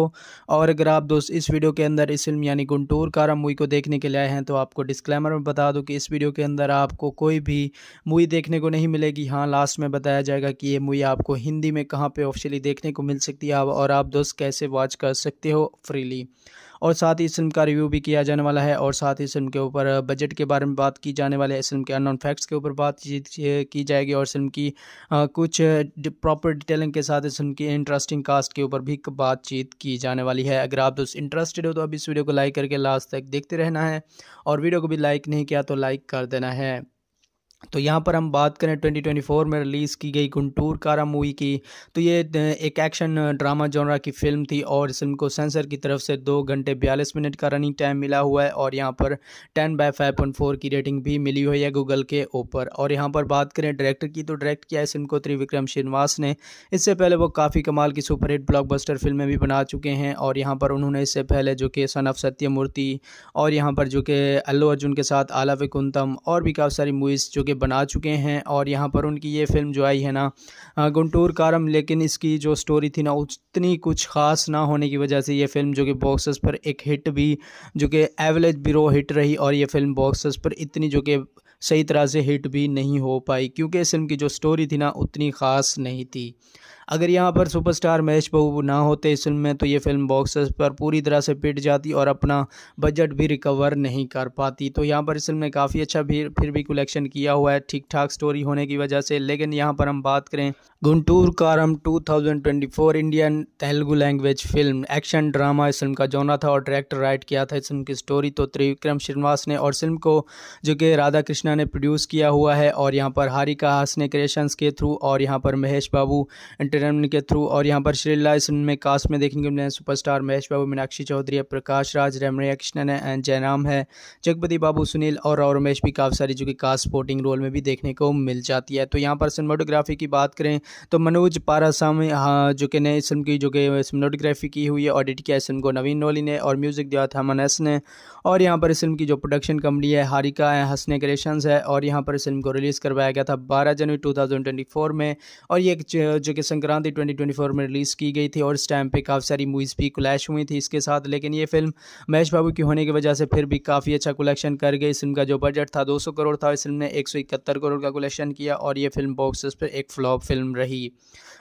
[SPEAKER 1] और अगर आप दोस्त इस वीडियो के अंदर इस फिल्म यानी गुंटूर कारम मूवी को देखने के लिए आए हैं तो आपको डिस्क्लेमर में बता दूँ कि इस वीडियो के अंदर आपको कोई भी मूवी देखने को नहीं मिलेगी हाँ लास्ट में बताया जाएगा कि ये मूवी आपको हिंदी में कहाँ पर ऑफिशियली देखने को मिल सकती है और आप दोस्त कैसे वॉच कर सकते हो फ्रीली और साथ ही इस फिल्म का रिव्यू भी किया जाने वाला है और साथ ही इस फिल्म के ऊपर बजट के बारे में बात की जाने वाली है इस फिल्म के अननोन फैक्ट्स के ऊपर बातचीत की जाएगी और फिल्म की कुछ प्रॉपर डिटेलिंग के साथ इस फिल्म की इंटरेस्टिंग कास्ट के ऊपर भी बातचीत की जाने वाली है अगर आप दोस्त इंटरेस्टेड हो तो अब इस वीडियो को लाइक करके लास्ट तक देखते रहना है और वीडियो को भी लाइक नहीं किया तो लाइक कर देना है तो यहाँ पर हम बात करें 2024 में रिलीज़ की गई गुंटूर कारा मूवी की तो ये एक एक्शन ड्रामा जॉनरा की फिल्म थी और इस फिल्म को सेंसर की तरफ से दो घंटे बयालीस मिनट का रनिंग टाइम मिला हुआ है और यहाँ पर 10 बाय 5.4 की रेटिंग भी मिली हुई है गूगल के ऊपर और यहाँ पर बात करें डायरेक्टर की तो डायरेक्ट किया इस फिल्म को त्रिविक्रम श्रीनिवास ने इससे पहले वो काफ़ी कमाल की सुपरहिट ब्लॉकबस्टर फिल्में भी बना चुके हैं और यहाँ पर उन्होंने इससे पहले जो कि सन ऑफ सत्यमूर्ति और यहाँ पर जो कि अल्लू अर्जुन के साथ आला विकुंतम और भी काफ़ी सारी मूवीज़ जो के बना चुके हैं और यहाँ पर उनकी ये फिल्म जो आई है ना गुंटूर कारम लेकिन इसकी जो स्टोरी थी ना उतनी कुछ ख़ास ना होने की वजह से ये फिल्म जो कि बॉक्सेस पर एक हिट भी जो कि एवरेज बिरो हिट रही और ये फिल्म बॉक्सेस पर इतनी जो कि सही तरह से हिट भी नहीं हो पाई क्योंकि इस फिल्म की जो स्टोरी थी ना उतनी ख़ास नहीं थी अगर यहाँ पर सुपरस्टार महेश बहू ना होते इस फिल्म में तो ये फिल्म बॉक्स पर पूरी तरह से पिट जाती और अपना बजट भी रिकवर नहीं कर पाती तो यहाँ पर इस फिल्म ने काफ़ी अच्छा भी फिर भी कलेक्शन किया हुआ है ठीक ठाक स्टोरी होने की वजह से लेकिन यहाँ पर हम बात करें Guntur Kaaram 2024 Indian Telugu language film action drama इस फिल्म का जोना था और डायरेक्टर राइट किया था इस फिल्म की स्टोरी तो त्रिविक्रम श्रीनिवास ने और फिल्म को जो कि राधा कृष्णा ने प्रोड्यूस किया हुआ है और यहाँ पर हारिका हासने क्रिएशंस के थ्रू और यहाँ पर महेश बाबू इंटर टेरन के थ्रू और यहाँ पर श्रीला इसमें कास्ट में देखने को मिले हैं सुपरस्टार महेश बाबू मीनाक्षी चौधरी है प्रकाश राज रमणिया कृष्णन है एंड जयराम है जगपति बाबू सुनील और रमेश भी काफ़ी सारी जो कि कास्ट स्पोर्टिंग रोल में भी देखने को मिल जाती है तो यहाँ पर सिनेमाटोग्राफी की बात करें तो मनोज पारासामी हाँ जो कि नए इस फिल्म की जो कि सिनेमाटोग्राफी की हुई है ऑडिट किया इस फिल्म को नवीन नोली ने और म्यूज़िक दिया था मनस ने और यहाँ पर इस फिल्म की जो प्रोडक्शन कंपनी है हारिका है हंसने क्रिएशंस है और यहाँ पर इस फिल्म को रिलीज़ करवाया गया था बारह जनवरी टू में और ये जो कि संक्रांति संक्रांति 2024 में रिलीज़ की गई थी और इस टाइम पे काफ़ी सारी मूवीज़ भी क्लैश हुई थी इसके साथ लेकिन ये फिल्म महेश बाबू की होने की वजह से फिर भी काफ़ी अच्छा कलेक्शन कर गई इस फिल्म का जो बजट था 200 करोड़ था इस फिल्म ने एक करोड़ का कलेक्शन किया और ये फिल्म बॉक्स पर एक फ्लॉप फिल्म रही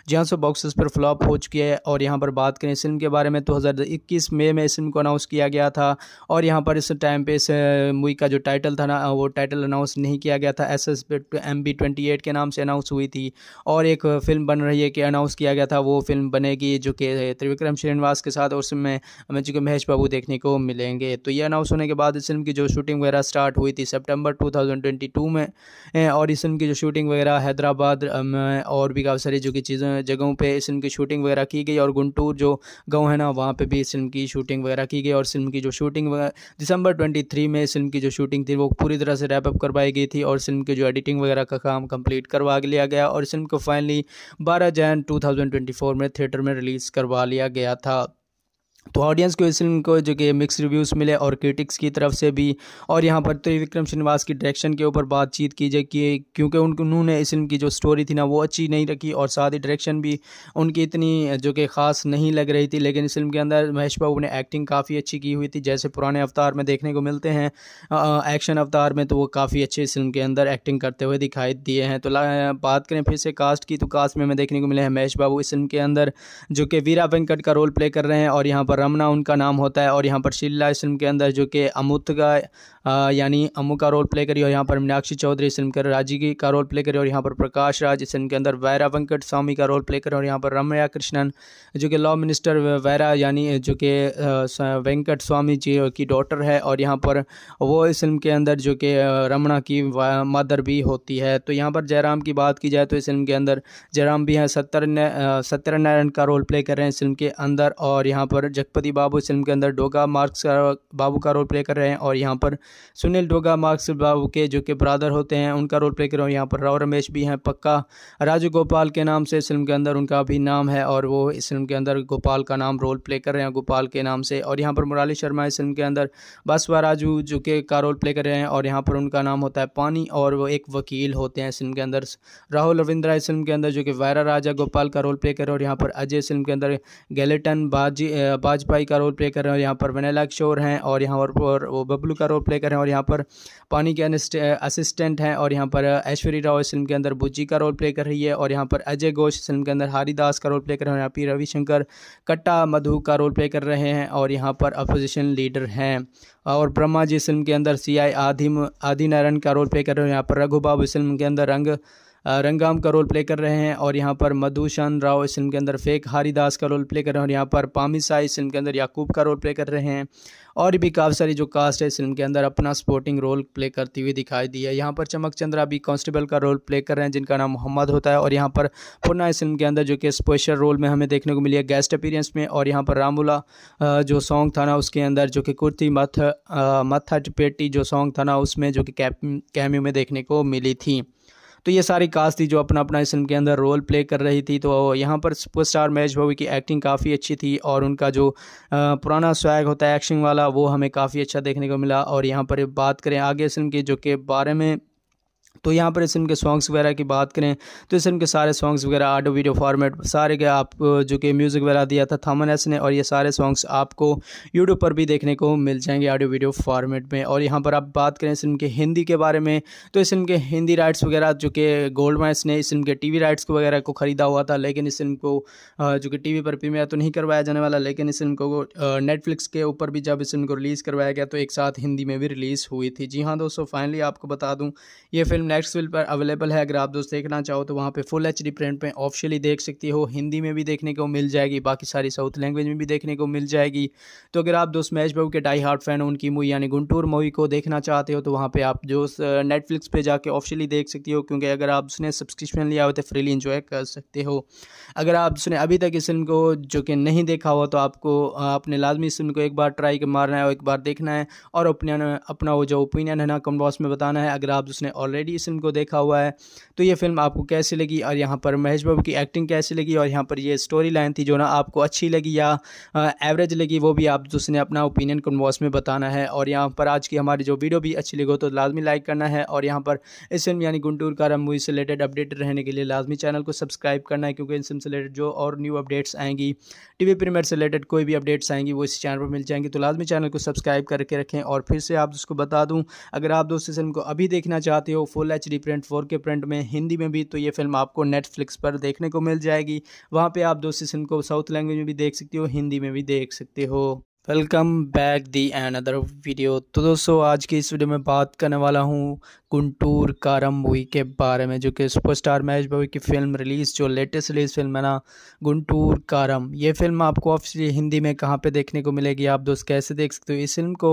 [SPEAKER 1] जहाँ से बॉक्स पर फ्लॉप हो चुकी है और यहाँ पर बात करें इस फिल्म के बारे में तो हज़ार इक्कीस मई में इस फिल्म को अनाउंस किया गया था और यहाँ पर इस टाइम पे इस मूवी का जो टाइटल था ना वो टाइटल अनाउंस नहीं किया गया था S S M B twenty eight के नाम से अनाउंस हुई थी और एक फिल्म बन रही है कि अनाउंस किया गया था वो फिल्म बनेगी जो कि त्रिविक्रम श्रीनिवास के साथ और उसमें हमें जी को महेश बाबू देखने को मिलेंगे तो ये अनाउंस होने के बाद इस फिल्म की जो शूटिंग वगैरह स्टार्ट हुई थी सितंबर 2022 में और इस फिल्म की जो शूटिंग वगैरह हैदराबाद और भी काफ़ी सारी जो कि चीज़ें जगहों पे इस फिल्म की शूटिंग वगैरह की गई और गुंटूर जो गाँव है ना वहाँ पे भी इस फिल्म की शूटिंग वगैरह की गई और फिल्म की जो शूटिंग दिसंबर ट्वेंटी में इस फिल्म की जो शूटिंग थी वो पूरी तरह से रैपअप करवाई गई थी और फिल्म की जो एडिटिंग वगैरह का काम कंप्लीट करवा लिया गया और फिल्म को फाइनली बारह जैन टू में थिएटर में रिलीज़ करवा लिया गया था तो ऑडियंस को इस फिल्म को जो कि मिक्स रिव्यूज़ मिले और क्रिटिक्स की तरफ से भी और यहाँ पर त्रिविक्रम श्रीनिवास की डायरेक्शन के ऊपर बातचीत की जाए कि क्योंकि उन्होंने इस फिल्म की जो स्टोरी थी ना वो अच्छी नहीं रखी और साथ ही डायरेक्शन भी उनकी इतनी जो कि ख़ास नहीं लग रही थी लेकिन इस फिल्म के अंदर महेश बाबू ने एक्टिंग काफ़ी अच्छी की हुई थी जैसे पुराने अवतार में देखने को मिलते हैं एक्शन अवतार में तो वो काफ़ी अच्छे इस फिल्म के अंदर एक्टिंग करते हुए दिखाई दिए हैं तो बात करें फिर से कास्ट की तो कास्ट में हमें देखने को मिले हैं महेश बाबू इस फिल्म के अंदर जो कि वीरा वेंकट का रोल प्ले कर रहे हैं और यहाँ पर पर रमना उनका नाम होता है और यहाँ पर शिल्ला इस फिल्म के अंदर जो कि अमुत का यानी अमू का रोल प्ले करी और यहाँ पर मीनाक्षी चौधरी इस फिल्म के राजी का रोल प्ले करी और यहाँ पर प्रकाश राज इस फिल्म के अंदर वैरा वेंकट स्वामी का रोल प्ले करी और यहाँ पर रमया कृष्णन जो कि लॉ मिनिस्टर वैरा यानी जो कि वेंकट स्वामी जी की डॉटर है और यहाँ पर वो इस फिल्म के अंदर जो कि रमना की मदर भी होती है तो यहाँ पर जयराम की बात की जाए तो इस फिल्म के अंदर जयराम भी हैं सत्य सत्यनारायण का रोल प्ले कर रहे हैं इस फिल्म के अंदर और यहाँ पर जगपति बाबू फिल्म के अंदर डोगा मार्क्स का बाबू का रोल प्ले कर रहे हैं और यहाँ पर सुनील डोगा मार्क्स बाबू के जो कि ब्रादर होते हैं उनका रोल प्ले कर रहे हैं यहाँ पर राव रमेश भी हैं पक्का राजू गोपाल के नाम से फिल्म के अंदर उनका भी नाम है और वो इस फिल्म के अंदर गोपाल का नाम रोल प्ले कर रहे हैं गोपाल के नाम से और यहाँ पर मुराली शर्मा इस फिल्म के अंदर बासवा राजू जो कि का रोल प्ले कर रहे हैं और यहाँ पर उनका नाम होता है पानी और वो एक वकील होते हैं फिल्म के अंदर राहुल रविंद्रा इस फिल्म के अंदर जो कि वायरा राजा गोपाल का रोल प्ले कर रहे हैं और यहाँ पर अजय फिल्म के अंदर गैलेटन बाजी बाजी वाजपेयी का रोल प्ले कर रहे हैं और यहाँ पर वनैला किशोर हैं और यहाँ पर वो बबलू का रोल प्ले कर रहे हैं और यहाँ पर पानी के असिस्टेंट हैं और यहाँ पर ऐश्वर्य राव इस फिल्म के अंदर बुज्जी का रोल प्ले कर रही है और यहाँ पर अजय घोष फिल्म के अंदर हरिदास का रोल प्ले कर रहे हैं यहाँ पी रविशंकर कट्टा मधु का रोल प्ले कर रहे हैं और यहाँ पर अपोजिशन लीडर हैं और ब्रह्मा जी फिल्म के अंदर सी आई आदि नारायण का रोल प्ले कर रहे हैं यहाँ पर रघुबाबू फिल्म के अंदर रंग रंगाम का रोल प्ले कर रहे हैं और यहाँ पर मधुशन राव इस फिल्म के अंदर फेक हरिदास का रोल प्ले कर रहे हैं और यहाँ पर पामी इस फिल्म के अंदर याकूब का रोल प्ले कर रहे हैं और भी काफ़ी सारी जो कास्ट है इस फिल्म के अंदर अपना सपोर्टिंग रोल प्ले करती हुई दिखाई दी है यहाँ पर चमक चंद्रा भी कांस्टेबल का रोल प्ले कर रहे हैं जिनका नाम मोहम्मद होता है और यहाँ पर पुनः इस फिल्म के अंदर जो कि स्पेशल रोल में हमें देखने को मिली है गेस्ट अपीरेंस में और यहाँ पर रामूला जो सॉन्ग था ना उसके अंदर जो कि कुर्ती मथ मथा पेटी जो सॉन्ग था ना उसमें जो कि कैम्यू में देखने को मिली थी तो ये सारी कास्ट थी जो अपना अपना इस फिल्म के अंदर रोल प्ले कर रही थी तो यहाँ पर सुपर स्टार महेश भाभी की एक्टिंग काफ़ी अच्छी थी और उनका जो पुराना स्वैग होता है एक्शन वाला वो हमें काफ़ी अच्छा देखने को मिला और यहाँ पर बात करें आगे फिल्म की जो के बारे में तो यहाँ पर इस फिल्म के सॉन्ग्स वगैरह की बात करें तो इस फिल्म के सारे सॉन्ग्स वगैरह ऑडियो वीडियो फॉर्मेट सारे के आप जो कि म्यूज़िक वगैरह दिया था थामन एस ने और ये सारे सॉन्ग्स आपको यूट्यूब पर भी देखने को मिल जाएंगे ऑडियो वीडियो फॉर्मेट में और यहाँ पर आप बात करें इस फिल्म के हिंदी के बारे में तो इस फिल्म के हिंदी राइट्स वगैरह जो कि गोल्ड माइस ने इस फिल्म के टी राइट्स वगैरह को ख़रीदा हुआ था लेकिन इस फिल्म को जो कि टी पर प्रीमियर तो नहीं करवाया जाने वाला लेकिन इस फिल्म को नेटफ्लिक्स के ऊपर भी जब इस फिल्म को रिलीज़ करवाया गया तो एक साथ हिंदी में भी रिलीज़ हुई थी जी हाँ दोस्तों फाइनली आपको बता दूँ ये फिल्म नेक्स्ट विल पर अवेलेबल है अगर आप दोस्त देखना चाहो तो वहाँ पे फुल एच डी प्रिंट में ऑफिशियली देख सकती हो हिंदी में भी देखने को मिल जाएगी बाकी सारी साउथ लैंग्वेज में भी देखने को मिल जाएगी तो अगर आप दोस्त महेश बाबू के डाई हार्ट फैन हो उनकी मूवी यानी गुंटूर मूवी को देखना चाहते हो तो वहाँ पर आप जो नेटफ्लिक्स पर जाके ऑफिशियली देख सकती हो क्योंकि अगर आप उसने सब्सक्रिप्शन लिया हो तो फ्रीली इंजॉय कर सकते हो अगर आप उसने अभी तक इस फिल्म को जो कि नहीं देखा हो तो आपको अपने लाजमी इस फिल्म को एक बार ट्राई मारना है और एक बार देखना है और अपने अपना वो जो ओपिनियन है ना कमेंट बॉक्स में बताना है अगर आप उसने ऑलरेडी इस फिल्म को देखा हुआ है तो ये फिल्म आपको कैसी लगी और यहाँ पर महेश बाबू की एक्टिंग कैसी लगी और यहाँ पर ये स्टोरी लाइन थी जो ना आपको अच्छी लगी या एवरेज लगी वो भी आप उसने अपना ओपिनियन कन्वॉस में बताना है और यहाँ पर आज की हमारी जो वीडियो भी अच्छी लगी हो तो लाजमी लाइक करना है और यहाँ पर इस फिल्म यानी गुंटूर कारा मूवी से रिलेटेड अपडेट रहने के लिए लाजमी चैनल को सब्सक्राइब करना है क्योंकि इस फिल्म से रिलेटेड जो और न्यू अपडेट्स आएंगी टीवी प्रीमियर से रिलेटेड कोई भी अपडेट्स आएंगी वो इस चैनल पर मिल जाएंगी तो लाजमी चैनल को सब्सक्राइब करके रखें और फिर से आप उसको बता दूँ अगर आप दोस्तों फिल्म को अभी देखना चाहते हो full full H D print four K print में हिंदी में भी तो ये फिल्म आपको नेटफ्लिक्स पर देखने को मिल जाएगी वहाँ पर आप दूसरी इस फिल्म को साउथ लैंग्वेज में भी देख सकते हो हिंदी में भी देख सकते हो welcome back the and other video तो दोस्तों आज की इस वीडियो में बात करने वाला हूँ गुंटूर कारम मूवी के बारे में जो कि सुपरस्टार महेश भाई की फिल्म रिलीज़ जो लेटेस्ट रिलीज़ फिल्म है ना गुंटूर कारम ये फिल्म आपको ऑफिशियली हिंदी में कहाँ पे देखने को मिलेगी आप दोस्त कैसे देख सकते हो इस फिल्म को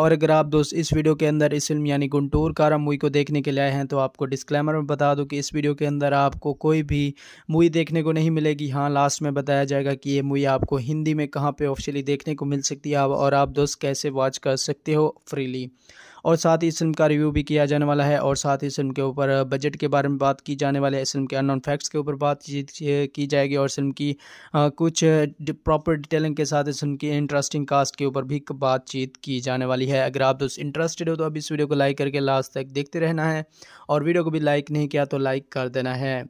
[SPEAKER 1] और अगर आप दोस्त इस वीडियो के अंदर इस फिल्म यानी गुंटूर कारम मूवी को देखने के लिए आए हैं तो आपको डिस्क्लेमर में बता दूँ कि इस वीडियो के अंदर आपको कोई भी मूवी देखने को नहीं मिलेगी हाँ लास्ट में बताया जाएगा कि ये मूवी आपको हिंदी में कहाँ पर ऑफिशियली देखने को मिल सकती है और आप दोस्त कैसे वॉच कर सकते हो फ्रीली और साथ ही इस फिल्म का रिव्यू भी किया जाने वाला है और साथ ही इस फिल्म के ऊपर बजट के बारे में बात की जाने वाली है इस फिल्म के अननोन फैक्ट्स के ऊपर बातचीत की जाएगी और फिल्म की कुछ प्रॉपर डिटेलिंग के साथ इस फिल्म की इंटरेस्टिंग कास्ट के ऊपर भी बातचीत की जाने वाली है अगर आप दोस्त इंटरेस्टेड हो तो अब इस वीडियो को लाइक करके लास्ट तक देखते रहना है और वीडियो को भी लाइक नहीं किया तो लाइक कर देना है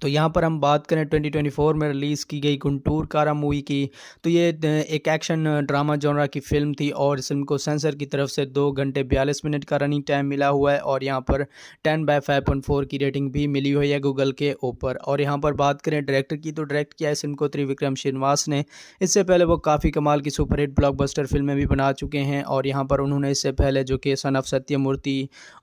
[SPEAKER 1] तो यहाँ पर हम बात करें 2024 में रिलीज़ की गई गुंटूर कारा मूवी की तो ये एक एक्शन ड्रामा जॉनरा की फिल्म थी और इस फिल्म को सेंसर की तरफ से दो घंटे बयालीस मिनट का रनिंग टाइम मिला हुआ है और यहाँ पर 10 बाय 5.4 की रेटिंग भी मिली हुई है गूगल के ऊपर और यहाँ पर बात करें डायरेक्टर की तो डायरेक्ट किया है फिल्म को त्रिविक्रम श्रीनिवास ने इससे पहले वो काफ़ी कमाल की सुपरहिट ब्लॉकबस्टर फिल्में भी बना चुके हैं और यहाँ पर उन्होंने इससे पहले जो कि सन ऑफ सत्यमूर्ति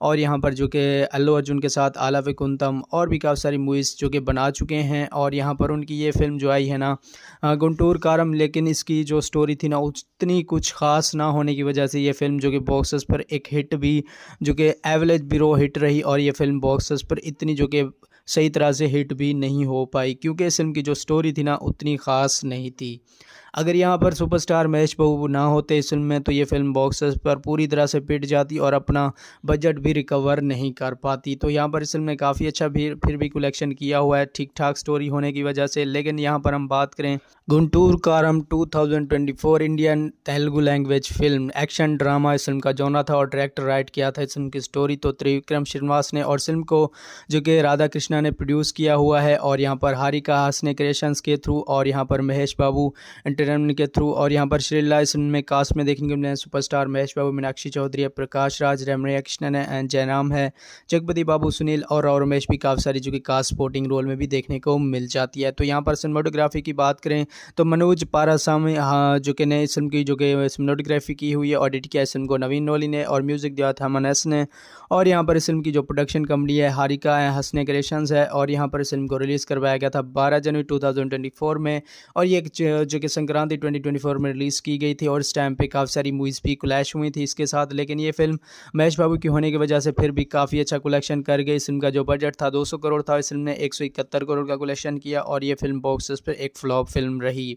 [SPEAKER 1] और यहाँ पर जो कि अल्लू अर्जुन के साथ आला विकुंतम और भी काफ़ी सारी मूवीज़ जो कि आगे बना चुके हैं और यहाँ पर उनकी ये फिल्म जो आई है ना गुंटूर कारम लेकिन इसकी जो स्टोरी थी ना उतनी कुछ ख़ास ना होने की वजह से ये फिल्म जो कि बॉक्सेस पर एक हिट भी जो कि एवरेज बिरो हिट रही और ये फिल्म बॉक्सेस पर इतनी जो कि सही तरह से हिट भी नहीं हो पाई क्योंकि इस फिल्म की जो स्टोरी थी ना उतनी ख़ास नहीं थी अगर यहाँ पर सुपरस्टार महेश बहू ना होते इस फिल्म में तो ये फिल्म बॉक्सेस पर पूरी तरह से पिट जाती और अपना बजट भी रिकवर नहीं कर पाती तो यहाँ पर इस फिल्म ने काफ़ी अच्छा भी फिर भी कलेक्शन किया हुआ है ठीक ठाक स्टोरी होने की वजह से लेकिन यहाँ पर हम बात करें Guntur Kaaram 2024 Indian Telugu language film action drama इस फिल्म का जोना था और डायरेक्टर राइट किया था इस फिल्म की स्टोरी तो त्रिविक्रम श्रीनिवास ने और फिल्म को जो कि राधा कृष्णा ने प्रोड्यूस किया हुआ है और यहाँ पर हारिका हासने क्रिएशंस के थ्रू और यहाँ पर महेश बाबू एंटरटेनमेंट के थ्रू और यहाँ पर श्रीला इस में कास्ट में देखने को मिले हैं सुपरस्टार महेश बाबू मीनाक्षी चौधरी है प्रकाश राज रमणिया कृष्णन है एंड जयराम है जगपति बाबू सुनील और रमेश भी काफ़ी सारी जो कि कास्ट स्पोर्टिंग रोल में भी देखने को मिल जाती है तो यहाँ पर सिनेमाटोग्राफी की बात करें तो मनोज पारासामी हाँ, जो कि नए इस फिल्म की जो कि सिनेमाटोग्राफी की हुई है ऑडिट किया इस फिल्म को नवीन नोली ने और म्यूज़िक दिया था मनस ने और यहाँ पर इस फिल्म की जो प्रोडक्शन कंपनी है हारिका है हंसने क्रेशन है और यहाँ पर इस फिल्म को रिलीज़ करवाया गया था बारह जनवरी टू में और ये जो कि संक्रांति 2024 में रिलीज़ की गई थी और इस टाइम पे काफ़ी सारी मूवीज़ भी क्लैश हुई थी इसके साथ लेकिन ये फिल्म महेश बाबू की होने की वजह से फिर भी काफ़ी अच्छा कलेक्शन कर गई इस फिल्म का जो बजट था 200 करोड़ था इस फिल्म ने एक करोड़ का कलेक्शन किया और ये फिल्म बॉक्स पर एक फ्लॉप फिल्म रही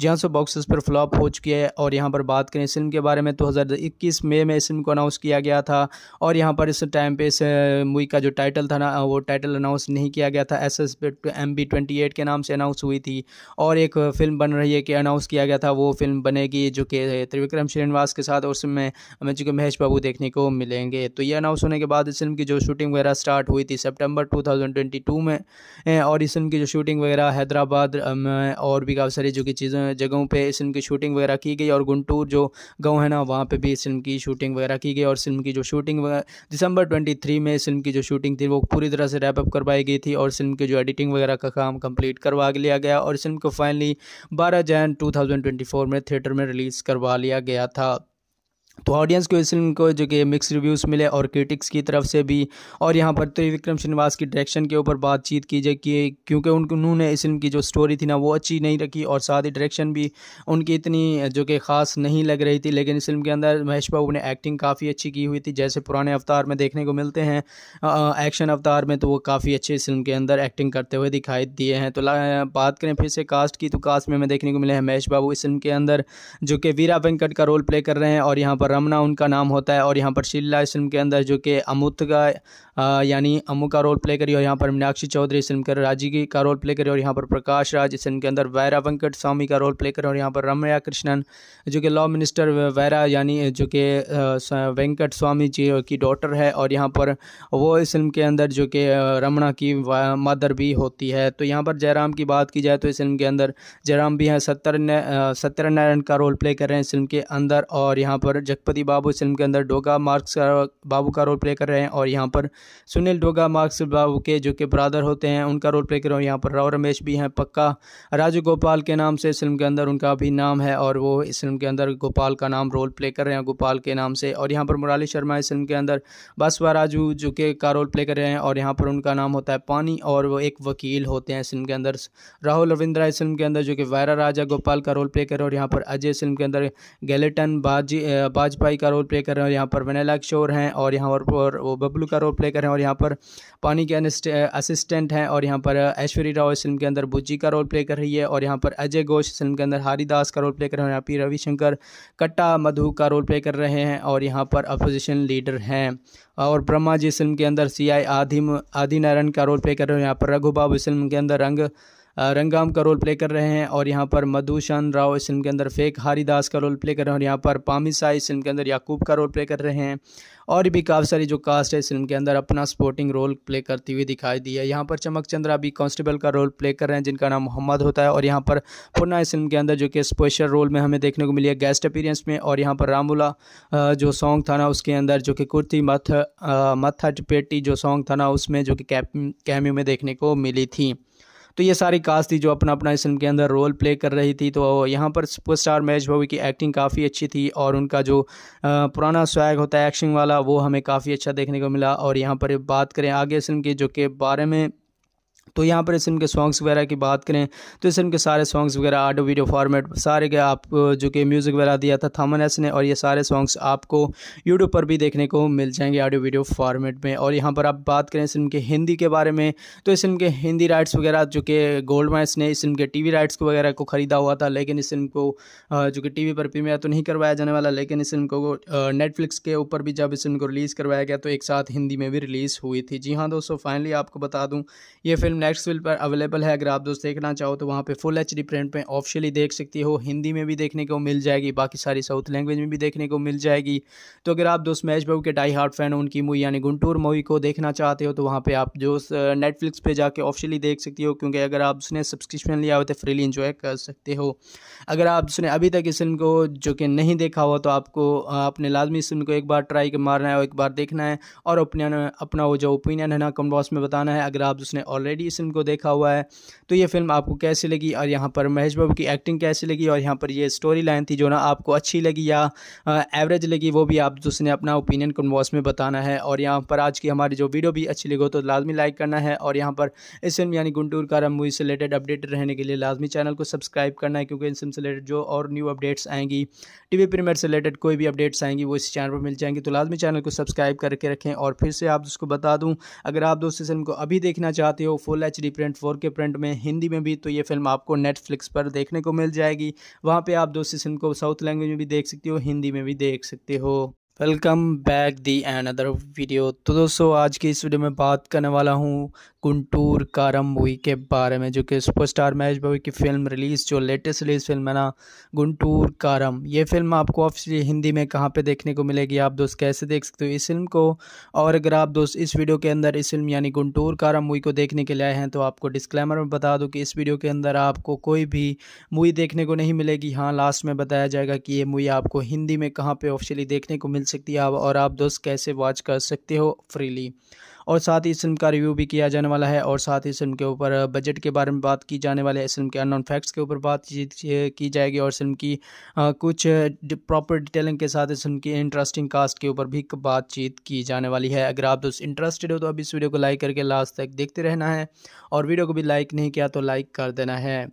[SPEAKER 1] जी से बॉक्स पर फ्लॉप हो चुकी है और यहाँ पर बात करें इस फिल्म के बारे में तो हज़ार इक्कीस मई में इस फिल्म को अनाउंस किया गया था और यहाँ पर इस टाइम पे इस मूवी का जो टाइटल था ना वो टाइटल अनाउंस नहीं किया गया था S S M B twenty eight के नाम से अनाउंस हुई थी और एक फिल्म बन रही है कि अनाउंस किया गया था वो फिल्म बनेगी जो कि त्रिविक्रम श्रीनिवास के साथ और उसमें हमें चूँकि महेश बाबू देखने को मिलेंगे तो ये अनाउंस होने के बाद इस फिल्म की जो शूटिंग वगैरह स्टार्ट हुई थी सितंबर 2022 में और इस फिल्म की जो शूटिंग वगैरह हैदराबाद और भी काफ़ी सारी जो कि चीज़ें जगहों पे इस फिल्म की शूटिंग वगैरह की गई और गुंटूर जो गाँव है ना वहाँ पर भी इस फिल्म की शूटिंग वगैरह की गई और फिल्म की जो शूटिंग दिसंबर ट्वेंटी में इस फिल्म की जो शूटिंग थी वो पूरी तरह से रैपअप करवाई गई थी और फिल्म की जो एडिटिंग वगैरह का काम कंप्लीट करवा लिया गया और इस फिल्म को फाइनली बारह जैन टू में थिएटर में रिलीज़ करवा लिया गया था तो ऑडियंस को इस फिल्म को जो कि मिक्स रिव्यूज़ मिले और क्रिटिक्स की तरफ से भी और यहाँ पर त्रिविक्रम श्रीनिवास की डायरेक्शन के ऊपर बातचीत की जाए कि क्योंकि उन्होंने इस फिल्म की जो स्टोरी थी ना वो अच्छी नहीं रखी और साथ ही डायरेक्शन भी उनकी इतनी जो कि ख़ास नहीं लग रही थी लेकिन इस फिल्म के अंदर महेश बाबू ने एक्टिंग काफ़ी अच्छी की हुई थी जैसे पुराने अवतार में देखने को मिलते हैं एक्शन अवतार में तो वो काफ़ी अच्छे इस फिल्म के अंदर एक्टिंग करते हुए दिखाई दिए हैं तो बात करें फिर से कास्ट की तो कास्ट में हमें देखने को मिले हैं महेश बाबू इस फिल्म के अंदर जो कि वीरा वेंकट का रोल प्ले कर रहे हैं और यहाँ पर रमना उनका नाम होता है और यहाँ पर शिल्ला इस फिल्म के अंदर जो कि अमुत का यानी अमु का रोल प्ले करी और यहाँ पर मीनाक्षी चौधरी इस फिल्म के राजीगी का रोल प्ले करी और यहाँ पर प्रकाश राज इस फिल्म के अंदर वैरा वेंकट स्वामी का रोल प्ले करी और यहाँ पर रमया कृष्णन जो कि लॉ मिनिस्टर वैरा यानी जो कि वेंकट स्वामी जी की डॉटर है और यहाँ पर वो इस फिल्म के अंदर जो कि रमना की मदर भी होती है तो यहाँ पर जयराम की बात की जाए तो इस फिल्म के अंदर जयराम भी हैं सत्यनारायण का रोल प्ले कर रहे हैं इस फिल्म के अंदर और यहाँ पर जगपति बाबू इस फिल्म के अंदर डोगा मार्क्स बाबू का रोल प्ले कर रहे हैं और यहाँ पर सुनील डोगा मार्क्स बाबू के जो कि ब्रादर होते हैं उनका रोल प्ले कर रहे हैं यहाँ पर राव रमेश भी हैं पक्का राजू गोपाल के नाम से इस फिल्म के अंदर उनका भी नाम है और वो इस फिल्म के अंदर गोपाल का नाम रोल प्ले कर रहे हैं गोपाल के नाम से और यहाँ पर मुरली शर्मा इस फिल्म के अंदर बसवा राजू जो के का रोल प्ले कर रहे हैं और यहाँ पर उनका नाम होता है पानी और वो एक वकील होते हैं इस फिल्म के अंदर राहुल रविंद्रा इस फिल्म के अंदर जो कि वायरा राजा गोपाल का रोल प्ले कर रहे हैं और यहाँ पर अजय इस फिल्म के अंदर गैलेटन बाजी बा वाजपेयी का रोल प्ले कर रहे हैं और यहाँ पर वनैला किशोर हैं और यहाँ पर वो बबलू का रोल प्ले कर रहे हैं और यहाँ पर पानी के असिस्टेंट हैं और यहाँ पर ऐश्वर्य राव इस फिल्म के अंदर बुज्जी का रोल प्ले कर रही है और यहाँ पर अजय घोष इस फिल्म के अंदर हरिदास का रोल प्ले कर रहे हैं यहाँ पर रविशंकर कट्टा मधु का रोल प्ले कर रहे हैं और यहाँ पर अपोजिशन लीडर हैं और ब्रह्मा जी फिल्म के अंदर सी आई आदि नारायण का रोल प्ले कर रहे हैं यहाँ पर रघु बाबू इस फिल्म के अंदर रंग रंगाम का रोल प्ले कर रहे हैं और यहाँ पर मधुशन राव इस फिल्म के अंदर फेक हरिदास का रोल प्ले कर रहे हैं और यहाँ पर पामिसा इस फिल्म के अंदर याकूब का रोल प्ले कर रहे हैं और भी काफ़ी सारी जो कास्ट है इस फिल्म के अंदर अपना सपोर्टिंग रोल प्ले करती हुई दिखाई दी है यहाँ पर चमक चंद्रा भी कांस्टेबल का रोल प्ले कर रहे हैं जिनका नाम मोहम्मद होता है और यहाँ पर पुनः इस फिल्म के अंदर जो कि स्पेशल रोल में हमें देखने को मिली है गेस्ट अपीरेंस में और यहाँ पर रामूला जो सॉन्ग था ना उसके अंदर जो कि कुर्ती मथ मथा पेटी जो सॉन्ग था ना उसमें जो कि कैमी में देखने को मिली थी तो ये सारी कास्ट थी जो अपना अपना इस फिल्म के अंदर रोल प्ले कर रही थी तो यहाँ पर सुपरस्टार महेश भवी की एक्टिंग काफ़ी अच्छी थी और उनका जो पुराना स्वैग होता है एक्शन वाला वो हमें काफ़ी अच्छा देखने को मिला और यहाँ पर बात करें आगे इस फिल्म की जो के बारे में तो यहाँ पर इस फिल्म के सॉन्ग्स वगैरह की बात करें तो इस फिल्म के सारे सॉन्ग्स वगैरह ऑडियो वीडियो फॉर्मेट सारे के आप जो कि म्यूज़िक वगैरह दिया था थामन एस ने और ये सारे सॉन्ग्स आपको यूट्यूब पर भी देखने को मिल जाएंगे ऑडियो वीडियो फॉर्मेट में और यहाँ पर आप बात करें इस फिल्म के हिंदी के बारे में तो इस फिल्म के हिंदी राइट्स वगैरह जो कि गोल्ड माइस ने इस फिल्म के टी राइट्स वगैरह को ख़रीदा हुआ था लेकिन इस फिल्म को जो कि टी पर प्रीमियर तो नहीं करवाया जाने वाला लेकिन इस फिल्म को नेटफ्लिक्स के ऊपर भी जब इस फिल्म को रिलीज़ करवाया गया तो एक साथ हिंदी में भी रिलीज़ हुई थी जी हाँ दोस्तों फाइनली आपको बता दूँ ये फिल्म फिल्म नेक्स्ट फिल्म पर अवेलेबल है अगर आप दोस्त देखना चाहो तो वहाँ पे फुल एच डी प्रिंट में ऑफिशियली देख सकती हो हिंदी में भी देखने को मिल जाएगी बाकी सारी साउथ लैंग्वेज में भी देखने को मिल जाएगी तो अगर आप दोस्त मैच बाबू के डाई हार्ट फैन हो उनकी मूवी यानी गुंटूर मूवी को देखना चाहते हो तो वहाँ पर आप जो नेटफ्लिक्स पर जाकर ऑफिशियली देख सकती हो क्योंकि अगर आप उसने सब्सक्रिप्शन लिया हो तो फ्रीली इंजॉय कर सकते हो अगर आप उसने अभी तक इस फिल्म को जो कि नहीं देखा हो तो आपको अपने लाजमी इस फिल्म को एक बार ट्राई कर मारना है और एक बार देखना है और अपने अपना वो जो ओपिनियन है ना कमेंट बॉक्स में बताना है अगर आप उसने ऑलरेडी ऑलरेडी इस फिल्म को देखा हुआ है तो ये फिल्म आपको कैसी लगी और यहाँ पर महेश बाबू की एक्टिंग कैसी लगी और यहाँ पर ये स्टोरी लाइन थी जो ना आपको अच्छी लगी या एवरेज लगी वो भी आप दूसरे अपना ओपिनियन कन्वॉस में बताना है और यहाँ पर आज की हमारी जो वीडियो भी अच्छी लगी हो तो लाजमी लाइक करना है और यहाँ पर इस फिल्म यानी गुंटूर का मूवी से रिलेटेड अपडेट रहने के लिए लाजमी चैनल को सब्सक्राइब करना है क्योंकि इन फिल्म से रिलेटेड जो और न्यू अपडेट्स आएंगी टीवी प्रीमियर से रिलेटेड कोई भी अपडेट्स आएंगी वो इस चैनल पर मिल जाएंगी तो लाजमी चैनल को सब्सक्राइब करके रखें और फिर से आप उसको बता दूँ अगर आप दोस्त इस फिल्म को अभी देखना चाहते हो full H D print four K print में हिंदी में भी तो ये फिल्म आपको नेटफ्लिक्स पर देखने को मिल जाएगी वहाँ पे आप दो सीजन को साउथ लैंग्वेज में भी देख सकते हो हिंदी में भी देख सकते हो welcome back the another video तो दोस्तों आज की इस वीडियो में बात करने वाला हूँ गुंटूर मूवी के बारे में जो कि सुपरस्टार महेश बाबू की फ़िल्म रिलीज़ जो लेटेस्ट रिलीज़ फिल्म है ना गुंटूर कारम ये फिल्म आपको ऑफिशियली हिंदी में कहाँ पे देखने को मिलेगी आप दोस्त कैसे देख सकते हो इस फिल्म को और अगर आप दोस्त इस वीडियो के अंदर इस फिल्म यानी गुंटूर कारम मूवी को देखने के लिए आए हैं तो आपको डिस्क्लेमर में बता दूँ कि इस वीडियो के अंदर आपको कोई भी मूवी देखने को नहीं मिलेगी हाँ लास्ट में बताया जाएगा कि ये मूवी आपको हिंदी में कहाँ पर ऑफिशियली देखने को मिल सकती है और आप दोस्त कैसे वॉच कर सकते हो फ्रीली और साथ ही इस फिल्म का रिव्यू भी किया जाने वाला है और साथ ही इस फिल्म के ऊपर बजट के बारे में बात की जाने वाली है इस फिल्म के अननोन फैक्ट्स के ऊपर बातचीत की जाएगी और फिल्म की कुछ प्रॉपर डिटेलिंग के साथ इस फिल्म की इंटरेस्टिंग कास्ट के ऊपर भी बातचीत की जाने वाली है अगर आप दोस्त इंटरेस्टेड हो तो अब इस वीडियो को लाइक करके लास्ट तक देखते रहना है और वीडियो को भी लाइक नहीं किया तो लाइक कर देना है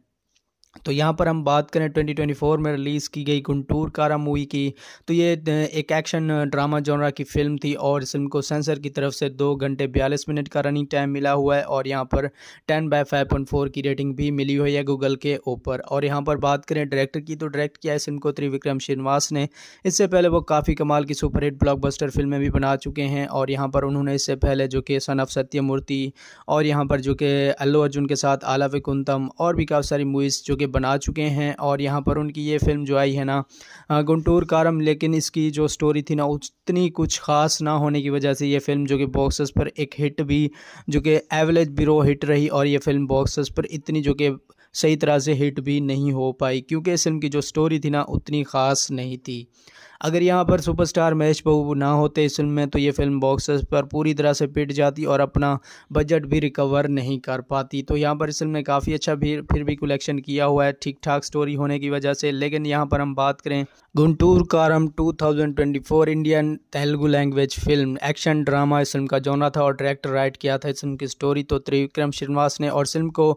[SPEAKER 1] तो यहाँ पर हम बात करें 2024 में रिलीज़ की गई गुंटूर कारा मूवी की तो ये एक एक्शन ड्रामा जॉनरा की फिल्म थी और इस फिल्म को सेंसर की तरफ से दो घंटे बयालीस मिनट का रनिंग टाइम मिला हुआ है और यहाँ पर 10 बाय 5.4 की रेटिंग भी मिली हुई है गूगल के ऊपर और यहाँ पर बात करें डायरेक्टर की तो डायरेक्ट किया इस फिल्म को त्रिविक्रम श्रीनिवास ने इससे पहले वो काफ़ी कमाल की सुपरहिट ब्लॉकबस्टर फिल्में भी बना चुके हैं और यहाँ पर उन्होंने इससे पहले जो कि सन ऑफ सत्यमूर्ति और यहाँ पर जो कि अल्लू अर्जुन के साथ आला कुंतम और भी काफ़ी सारी मूवीज़ जो के बना चुके हैं और यहाँ पर उनकी ये फिल्म जो आई है ना गुंटूर कारम लेकिन इसकी जो स्टोरी थी ना उतनी कुछ ख़ास ना होने की वजह से ये फिल्म जो कि बॉक्सेस पर एक हिट भी जो कि एवरेज बिरो हिट रही और ये फिल्म बॉक्सेस पर इतनी जो कि सही तरह से हिट भी नहीं हो पाई क्योंकि इस फिल्म की जो स्टोरी थी ना उतनी ख़ास नहीं थी अगर यहाँ पर सुपरस्टार महेश बहू ना होते इस फिल्म में तो ये फिल्म बॉक्सेस पर पूरी तरह से पिट जाती और अपना बजट भी रिकवर नहीं कर पाती तो यहाँ पर इस फिल्म ने काफ़ी अच्छा भी फिर भी कलेक्शन किया हुआ है ठीक ठाक स्टोरी होने की वजह से लेकिन यहाँ पर हम बात करें Guntur Kaaram 2024 Indian Telugu language film action drama इस फिल्म का जोना था और डायरेक्टर राइट किया था इस फिल्म की स्टोरी तो त्रिविक्रम श्रीनिवास ने और फिल्म को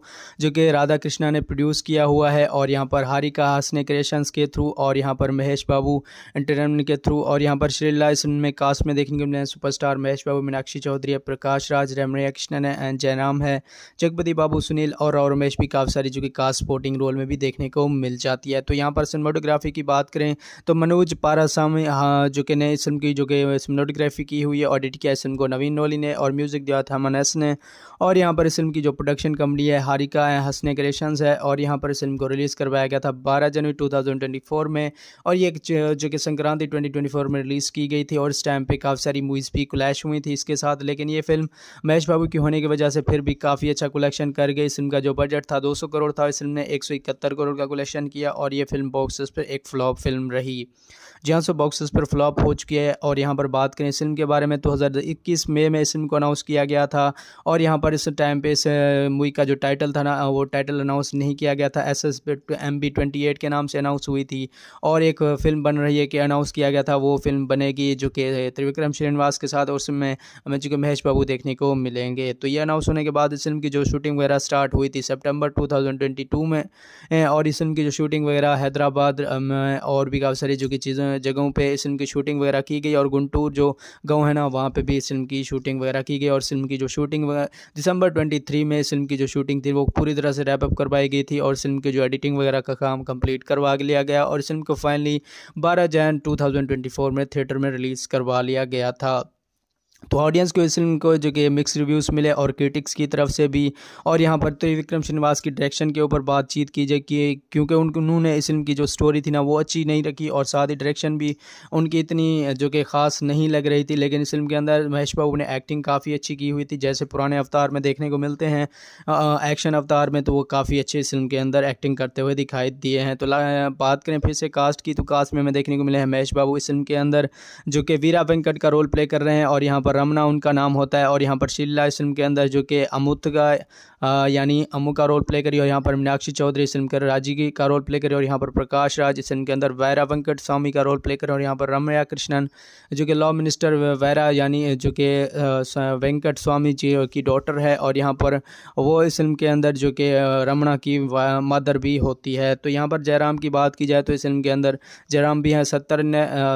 [SPEAKER 1] जो कि राधा कृष्णा ने प्रोड्यूस किया हुआ है और यहाँ पर हारिका हासने क्रिएशंस के थ्रू और यहाँ पर महेश बाबू इंटर किरण के थ्रू और यहाँ पर लाइस में कास्ट में देखने को मिले हैं सुपरस्टार महेश बाबू मीनाक्षी चौधरी प्रकाश राज रमणिया कृष्णन है जयराम है जगपति बाबू सुनील और और भी काफ़ी सारी जो कि कास्ट स्पोर्टिंग रोल में भी देखने को मिल जाती है तो यहाँ पर सिनेमाटोग्राफी की बात करें तो मनोज पारासामी हाँ जो कि नए फिल्म की जो कि सिनेमाटोग्राफी की हुई है ऑडिट किया इस फिल्म को नवीन नोली ने और म्यूज़िक दिया था मनस ने और यहाँ पर इस फिल्म की जो प्रोडक्शन कंपनी है हारिका है हंसने क्रिएशंस है और यहाँ पर इस फिल्म को रिलीज़ करवाया गया था बारह जनवरी 2024 में और ये जो कि संक्रांति 2024 में रिलीज़ की गई थी और इस टाइम पर काफ़ी सारी मूवीज़ भी क्लैश हुई थी इसके साथ लेकिन ये फिल्म महेश बाबू की होने की वजह से फिर भी काफ़ी अच्छा कलेक्शन कर गई इस फिल्म का जो बजट था दो करोड़ था इस फिल्म ने एक करोड़ का कलेक्शन किया और ये फिल्म बॉक्सेस हाँ, पर एक फ्लॉप फिल्म रही जहाँ से सो बॉक्सेस पर फ्लॉप हो चुकी है और यहाँ पर बात करें इस फिल्म के बारे में तो 2021 मई में इस फिल्म को अनाउंस किया गया था और यहाँ पर इस टाइम पे इस मूवी का जो टाइटल था ना वो टाइटल अनाउंस नहीं किया गया था S S M B twenty eight के नाम से अनाउंस हुई थी और एक फिल्म बन रही है कि अनाउंस किया गया था वो फिल्म बनेगी जो कि त्रिविक्रम श्रीनिवास के साथ और उसमें हमें जो महेश बाबू देखने को मिलेंगे तो ये अनाउंस होने के बाद इस फिल्म की जो शूटिंग वगैरह स्टार्ट हुई थी सेप्टेम्बर टू में और इस फिल्म की जो शूटिंग वगैरह हैदराबाद में और भी काफ़ी सारी जो कि चीज़ें जगहों पर इस फिल्म की शूटिंग वगैरह की गई और गुंटूर जो गाँव है ना वहाँ पर भी इस फिल्म की शूटिंग वगैरह की गई और फिल्म की जो शूटिंग दिसंबर 23 में इस फिल्म की जो शूटिंग थी वो पूरी तरह से रैप अप करवाई गई थी और फिल्म की जो एडिटिंग वगैरह का काम कंप्लीट करवा लिया गया और फिल्म को फाइनली बारह जैन 2024 में थिएटर में रिलीज़ करवा लिया गया था तो ऑडियंस को इस फिल्म को जो कि मिक्स रिव्यूज़ मिले और क्रिटिक्स की तरफ से भी और यहाँ पर त्रिविक्रम श्रीनिवास की डायरेक्शन के ऊपर बातचीत की जाए कि क्योंकि उन्होंने इस फिल्म की जो स्टोरी थी ना वो अच्छी नहीं रखी और साथ ही डायरेक्शन भी उनकी इतनी जो कि ख़ास नहीं लग रही थी लेकिन इस फिल्म के अंदर महेश बाबू ने एक्टिंग काफ़ी अच्छी की हुई थी जैसे पुराने अवतार में देखने को मिलते हैं एक्शन अवतार में तो वो काफ़ी अच्छे इस फिल्म के अंदर एक्टिंग करते हुए दिखाई दिए हैं तो बात करें फिर से कास्ट की तो कास्ट में हमें देखने को मिले हैं महेश बाबू इस फिल्म के अंदर जो कि वीरा वेंकट का रोल प्ले कर रहे हैं और यहाँ पर रमना उनका नाम होता है और यहाँ पर शिल्ला इसम के अंदर जो कि अमुत का यानी अम्मू का रोल प्ले करी और यहाँ पर मीनाक्षी चौधरी इस फिल्म के राजी का रोल प्ले करी और यहाँ पर प्रकाश राज इस फिल्म के अंदर वैरा वेंकट स्वामी का रोल प्ले करें और यहाँ पर रमया कृष्णन जो कि लॉ मिनिस्टर वैरा यानी जो कि वेंकट स्वामी जी की डॉटर है और यहाँ पर वो इस फिल्म के अंदर जो कि रमणा की मदर भी होती है तो यहाँ पर जयराम की बात की जाए तो इस फिल्म के अंदर जयराम भी हैं सत्तर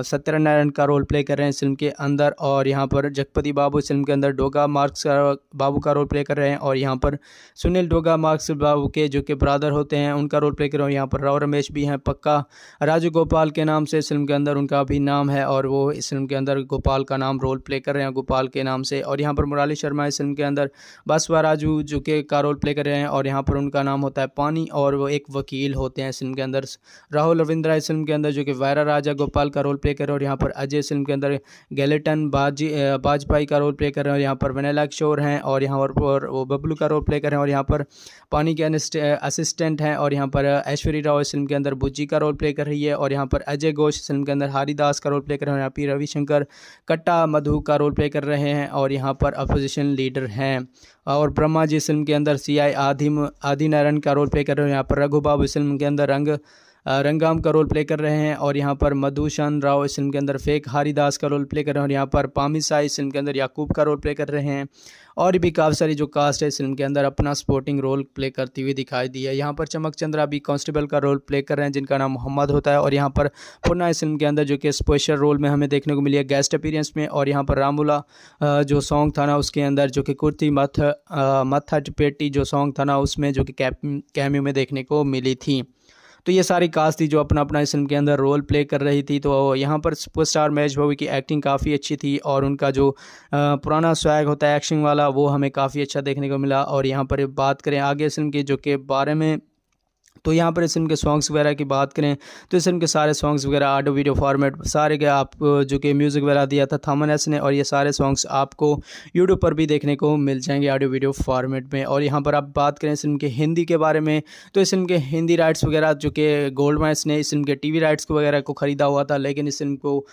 [SPEAKER 1] सत्यनारायण का रोल प्ले कर रहे हैं इस फिल्म के अंदर और यहाँ पर जगपति बाबू इस फिल्म के अंदर डोगा मार्क्स का बाबू का रोल प्ले कर रहे हैं और यहाँ पर सुनील डोगा मार्क्स बाबू के जो कि ब्रादर होते हैं उनका रोल प्ले कर रहा हूँ यहाँ पर राव रमेश भी हैं पक्का राजू गोपाल के नाम से इस फिल्म के अंदर उनका भी नाम है और वो इस फिल्म के अंदर गोपाल का नाम रोल प्ले कर रहे हैं गोपाल के नाम से और यहाँ पर मुराली शर्मा इस फिल्म के अंदर बासवा राजू जो कि का रोल प्ले कर रहे हैं और यहाँ पर उनका नाम होता है पानी और वो एक वकील होते हैं इस फिल्म के अंदर राहुल रविंद्रा इस फिल्म के अंदर जो कि वायरा राजा गोपाल का रोल प्ले कर रहे हैं और यहाँ पर अजय फिल्म के अंदर गैलेटन बाजी बाजपाई का रोल प्ले कर रहे हैं और यहाँ पर वनैला किशोर हैं और यहाँ पर वो बबलू का रोल प्ले कर हैं और यहाँ पर पानी के असिस्टेंट हैं और यहाँ पर ऐश्वर्य राव इस फिल्म के अंदर बुज्जी का रोल प्ले कर रही है और यहाँ पर अजय घोष फिल्म के अंदर हरिदास का रोल प्ले कर रहे हैं यहाँ पर रविशंकर कट्टा मधु का रोल प्ले कर रहे हैं और यहाँ पर अपोजिशन लीडर हैं और ब्रह्मा जी फिल्म के अंदर सी आई आदि नारायण का रोल प्ले कर रहे हैं यहाँ पर रघुबाबू फिल्म के अंदर रंग रंगाम का रोल प्ले कर रहे हैं और यहाँ पर मधुशन राव इस फिल्म के अंदर फेक हरिदास का रोल प्ले कर रहे हैं और यहाँ पर पामिसा इस फिल्म के अंदर याकूब का रोल प्ले कर रहे हैं और भी काफ़ी सारी जो कास्ट है इस फिल्म के अंदर अपना सपोर्टिंग रोल प्ले करती हुई दिखाई दी है यहाँ पर चमक चंद्रा भी कांस्टेबल का रोल प्ले कर रहे हैं जिनका नाम मोहम्मद होता है और यहाँ पर पुनः इस फिल्म के अंदर जो कि स्पेशल रोल में हमें देखने को मिली है गेस्ट अपीरेंस में और यहाँ पर रामूला जो सॉन्ग था ना उसके अंदर जो कि कुर्ती मथ मथ पेटी जो सॉन्ग था ना उसमें जो कि कैमियो में देखने को मिली थी तो ये सारी कास्ट थी जो अपना अपना इस फिल्म के अंदर रोल प्ले कर रही थी तो यहाँ पर सुपर स्टार महेश भाभी की एक्टिंग काफ़ी अच्छी थी और उनका जो पुराना स्वैग होता है एक्शन वाला वो हमें काफ़ी अच्छा देखने को मिला और यहाँ पर बात करें आगे इस फिल्म की जो के बारे में तो यहाँ पर इस के सॉन्ग्स वगैरह की बात करें तो इस इनके सारे सॉन्ग्स वगैरह ऑडियो वीडियो फॉर्मेट सारे के आप जो कि म्यूज़िक वगैरह दिया था थामन एस ने और ये सारे सॉन्ग्स आपको यूट्यूब पर भी देखने को मिल जाएंगे ऑडियो वीडियो फॉर्मेट में और यहाँ पर आप बात करें इस के हिंदी के बारे में तो इस के हिंदी राइट्स वगैरह जो कि गोल्ड माइस ने इस के टी राइट्स को वगैरह को ख़रीदा हुआ था लेकिन इस फिल्म को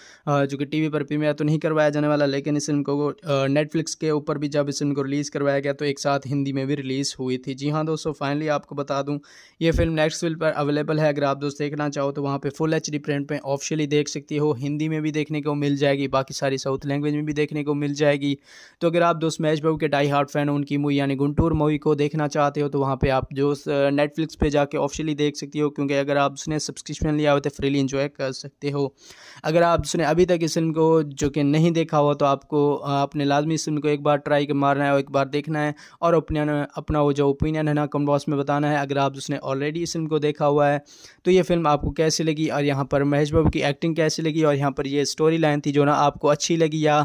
[SPEAKER 1] जो कि टी पर प्रीमियर तो नहीं करवाया जाने वाला लेकिन इस फिल्म को नेटफ्लिक्स के ऊपर भी जब इस को रिलीज़ करवाया गया तो एक साथ हिंदी में भी रिलीज़ हुई थी जी हाँ दोस्तों फाइनली आपको बता दूँ ये फिल्म नेक्स्ट विल पर अवेलेबल है अगर आप दोस्त देखना चाहो तो वहाँ पे फुल एच डी प्रिंट में ऑफिशियली देख सकती हो हिंदी में भी देखने को मिल जाएगी बाकी सारी साउथ लैंग्वेज में भी देखने को मिल जाएगी तो अगर आप दोस्त महेश बाबू के डाई हार्ट फैन हो उनकी मूवी यानी गुंटूर मूवी को देखना चाहते हो तो वहाँ पर आप जो नेटफ्लिक्स पर जाकर ऑफिशियली देख सकती हो क्योंकि अगर आप उसने सब्सक्रिप्शन लिया हो तो फ्रीली इंजॉय कर सकते हो अगर आप उसने अभी तक इस फिल्म को जो कि नहीं देखा हो तो आपको अपने लाजमी इस फिल्म को एक बार ट्राई मारना है और एक बार देखना है और अपने अपना वो जो ओपिनियन है ना कमेंट बॉक्स में बताना है अगर आप उसने ऑलरेडी इस फिल्म को देखा हुआ है तो ये फिल्म आपको कैसी लगी और यहाँ पर महेश बाबू की एक्टिंग कैसी लगी और यहाँ पर ये स्टोरी लाइन थी जो ना आपको अच्छी लगी या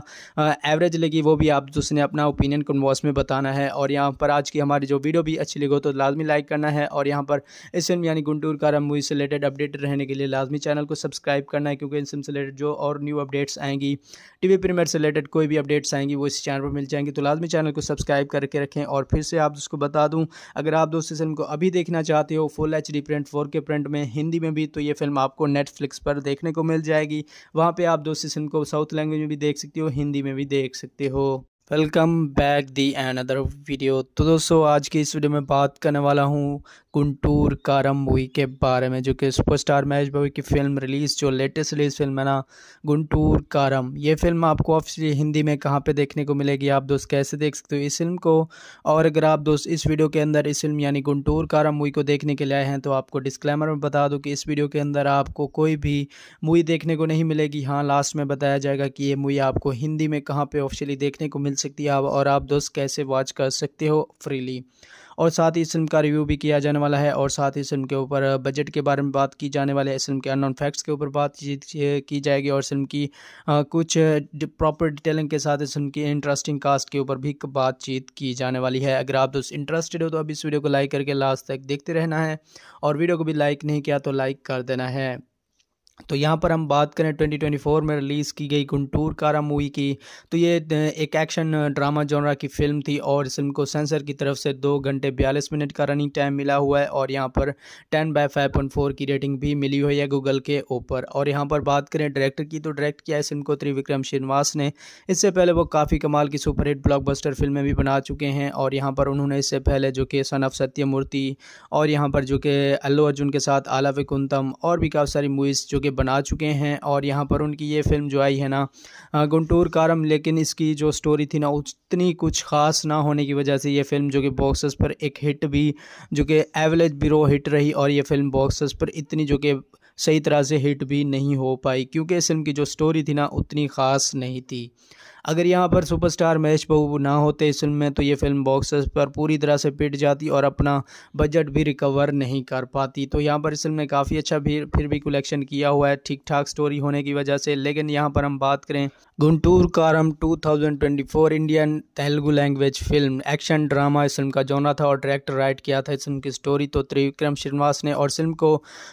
[SPEAKER 1] एवरेज लगी वो भी आप उसने अपना ओपिनियन कन्वॉस में बताना है और यहाँ पर आज की हमारी जो वीडियो भी अच्छी लगी हो तो लाजमी लाइक करना है और यहाँ पर इस फिल्म यानी गुंटूर का मूवी से रिलेटेड अपडेट रहने के लिए लाजमी चैनल को सब्सक्राइब करना है क्योंकि इन फिल्म से रिलेटेड जो और न्यू अपडेट्स आएंगी टीवी प्रीमियर से रिलेटेड कोई भी अपडेट्स आएंगी वो इस चैनल पर मिल जाएंगी तो लाजमी चैनल को सब्सक्राइब करके रखें और फिर से आप उसको बता दूँ अगर आप दोस्त फिल्म को अभी देखना चाहते हो full full H D print four K print में हिंदी में भी तो ये फिल्म आपको नेटफ्लिक्स पर देखने को मिल जाएगी वहाँ पे आप दूसरी फिल्म को साउथ लैंग्वेज में भी देख सकते हो हिंदी में भी देख सकते हो welcome back the another video तो दोस्तों आज की इस वीडियो में बात करने वाला हूँ गुंटूर कारम मूवी के बारे में जो कि सुपरस्टार महेश बाबू की फ़िल्म रिलीज़ जो लेटेस्ट रिलीज़ फिल्म है ना गुंटूर कारम ये फिल्म आपको ऑफिशली हिंदी में कहाँ पे देखने को मिलेगी आप दोस्त कैसे देख सकते हो इस फिल्म को और अगर आप दोस्त इस वीडियो के अंदर इस फिल्म यानी गुंटूर कारम मूवी को देखने के लिए आए हैं तो आपको डिस्क्लेमर में बता दूँ कि इस वीडियो के अंदर आपको कोई भी मूवी देखने को नहीं मिलेगी हाँ लास्ट में बताया जाएगा कि ये मूवी आपको हिंदी में कहाँ पर ऑफिशियली देखने को मिल सकती है और आप दोस्त कैसे वॉच कर सकते हो फ्रीली और साथ ही इस फिल्म का रिव्यू भी किया जाने वाला है और साथ ही फिल्म के ऊपर बजट के बारे में बात की जाने वाली है इस फिल्म के अननोन फैक्ट्स के ऊपर बातचीत की जाएगी और फिल्म की कुछ प्रॉपर डिटेलिंग के साथ इस फिल्म की इंटरेस्टिंग कास्ट के ऊपर भी बातचीत की जाने वाली है अगर आप दोस्त इंटरेस्टेड हो तो अब इस वीडियो को लाइक करके लास्ट तक देखते रहना है और वीडियो को भी लाइक नहीं किया तो लाइक कर देना है तो यहाँ पर हम बात करें 2024 में रिलीज़ की गई गुंटूर कारा मूवी की तो ये एक एक्शन ड्रामा जॉनरा की फिल्म थी और इस फिल्म को सेंसर की तरफ से दो घंटे बयालीस मिनट का रनिंग टाइम मिला हुआ है और यहाँ पर 10 बाय 5.4 की रेटिंग भी मिली हुई है गूगल के ऊपर और यहाँ पर बात करें डायरेक्टर की तो डायरेक्ट किया है फिल्म को त्रिविक्रम श्रीनिवास ने इससे पहले वो काफ़ी कमाल की सुपरहिट ब्लॉकबस्टर फिल्में भी बना चुके हैं और यहाँ पर उन्होंने इससे पहले जो कि सन ऑफ सत्यमूर्ति और यहाँ पर जो कि अल्लू अर्जुन के साथ आला विकुंतम और भी काफ़ी सारी मूवीज़ जो कि आगे बना चुके हैं और यहाँ पर उनकी ये फिल्म जो आई है ना गुंटूर कारम लेकिन इसकी जो स्टोरी थी ना उतनी कुछ ख़ास ना होने की वजह से ये फिल्म जो कि बॉक्सेस पर एक हिट भी जो कि एवरेज बिरो हिट रही और ये फिल्म बॉक्सेस पर इतनी जो कि सही तरह से हिट भी नहीं हो पाई क्योंकि इस फिल्म की जो स्टोरी थी ना उतनी ख़ास नहीं थी अगर यहाँ पर सुपरस्टार महेश बहू ना होते इस फिल्म में तो ये फिल्म बॉक्सेस पर पूरी तरह से पिट जाती और अपना बजट भी रिकवर नहीं कर पाती तो यहाँ पर इस फिल्म ने काफ़ी अच्छा भी फिर भी कलेक्शन किया हुआ है ठीक ठाक स्टोरी होने की वजह से लेकिन यहाँ पर हम बात करें Guntur Kaaram 2024 Indian Telugu language film action drama इस फिल्म का जोना था और डायरेक्टर राइट किया था इस फिल्म की स्टोरी तो त्रिविक्रम श्रीनिवास ने और फिल्म को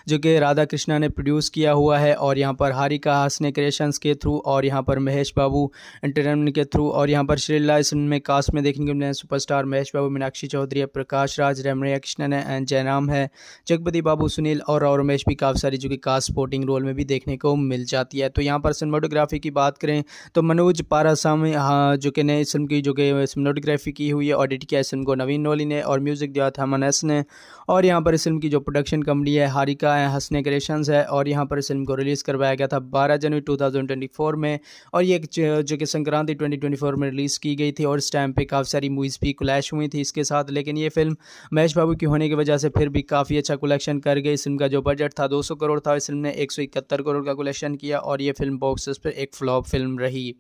[SPEAKER 1] जो कि राधा कृष्णा ने प्रोड्यूस किया हुआ है और यहाँ पर हारिका हासने क्रिएशंस के थ्रू और यहाँ पर महेश बाबू एंटरटेनमेंट के थ्रू और यहाँ पर श्रीला इस फिल्म में कास्ट में देखने को मिले सुपरस्टार महेश बाबू मीनाक्षी चौधरी है प्रकाश राज रमणिया कृष्णन है एंड जयराम है जगपति बाबू सुनील और रमेश भी काफ़ी सारी जो कि कास्ट स्पोर्टिंग रोल में भी देखने को मिल जाती है तो यहाँ पर सिनेमाटोग्राफी की बात करें तो मनोज पारासामी हाँ जो कि नए इसम की जो कि नोटोग्राफी की हुई है ऑडिट किया इसम को नवीन नोली ने और म्यूज़िक दिया था मनस ने और यहाँ पर इसम की जो प्रोडक्शन कंपनी है हारिका है हसने क्रेशन है और यहाँ पर इसम को रिलीज़ करवाया गया था बारह जनवरी टू में और ये जो कि संक्रांति ट्वेंटी में रिलीज़ की गई थी और इस टाइम पर काफ़ी सारी मूवीज़ भी क्लैश हुई थी इसके साथ लेकिन ये फिल्म महेश बाबू की होने की वजह से फिर भी काफ़ी अच्छा कलेक्शन कर गई इस फिल्म का जो बजट था दो करोड़ था इस फिल्म ने एक करोड़ का कलेक्शन किया और ये फिल्म बॉक्स पर एक फ्लॉप फिल्म रही रही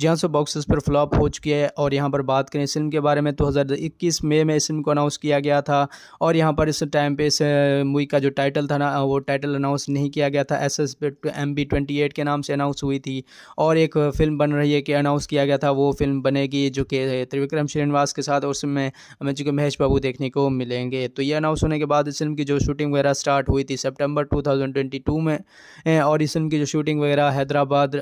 [SPEAKER 1] जी हाँ बॉक्स पर फ्लॉप हो चुकी है और यहाँ पर बात करें इस फिल्म के बारे में तो हज़ार इक्कीस मई में इस फिल्म को अनाउंस किया गया था और यहाँ पर इस टाइम पे इस मूवी का जो टाइटल था ना वो टाइटल अनाउंस नहीं किया गया था S S M B twenty eight के नाम से अनाउंस हुई थी और एक फ़िल्म बन रही है कि अनाउंस किया गया था वो फिल्म बनेगी जो कि त्रिविक्रम श्रीनिवास के साथ और उसमें हमें चूँकि महेश बाबू देखने को मिलेंगे तो ये अनाउंस होने के बाद इस फिल्म की जो शूटिंग वगैरह स्टार्ट हुई थी सितंबर 2022 में और इस फिल्म की जो शूटिंग वगैरह हैदराबाद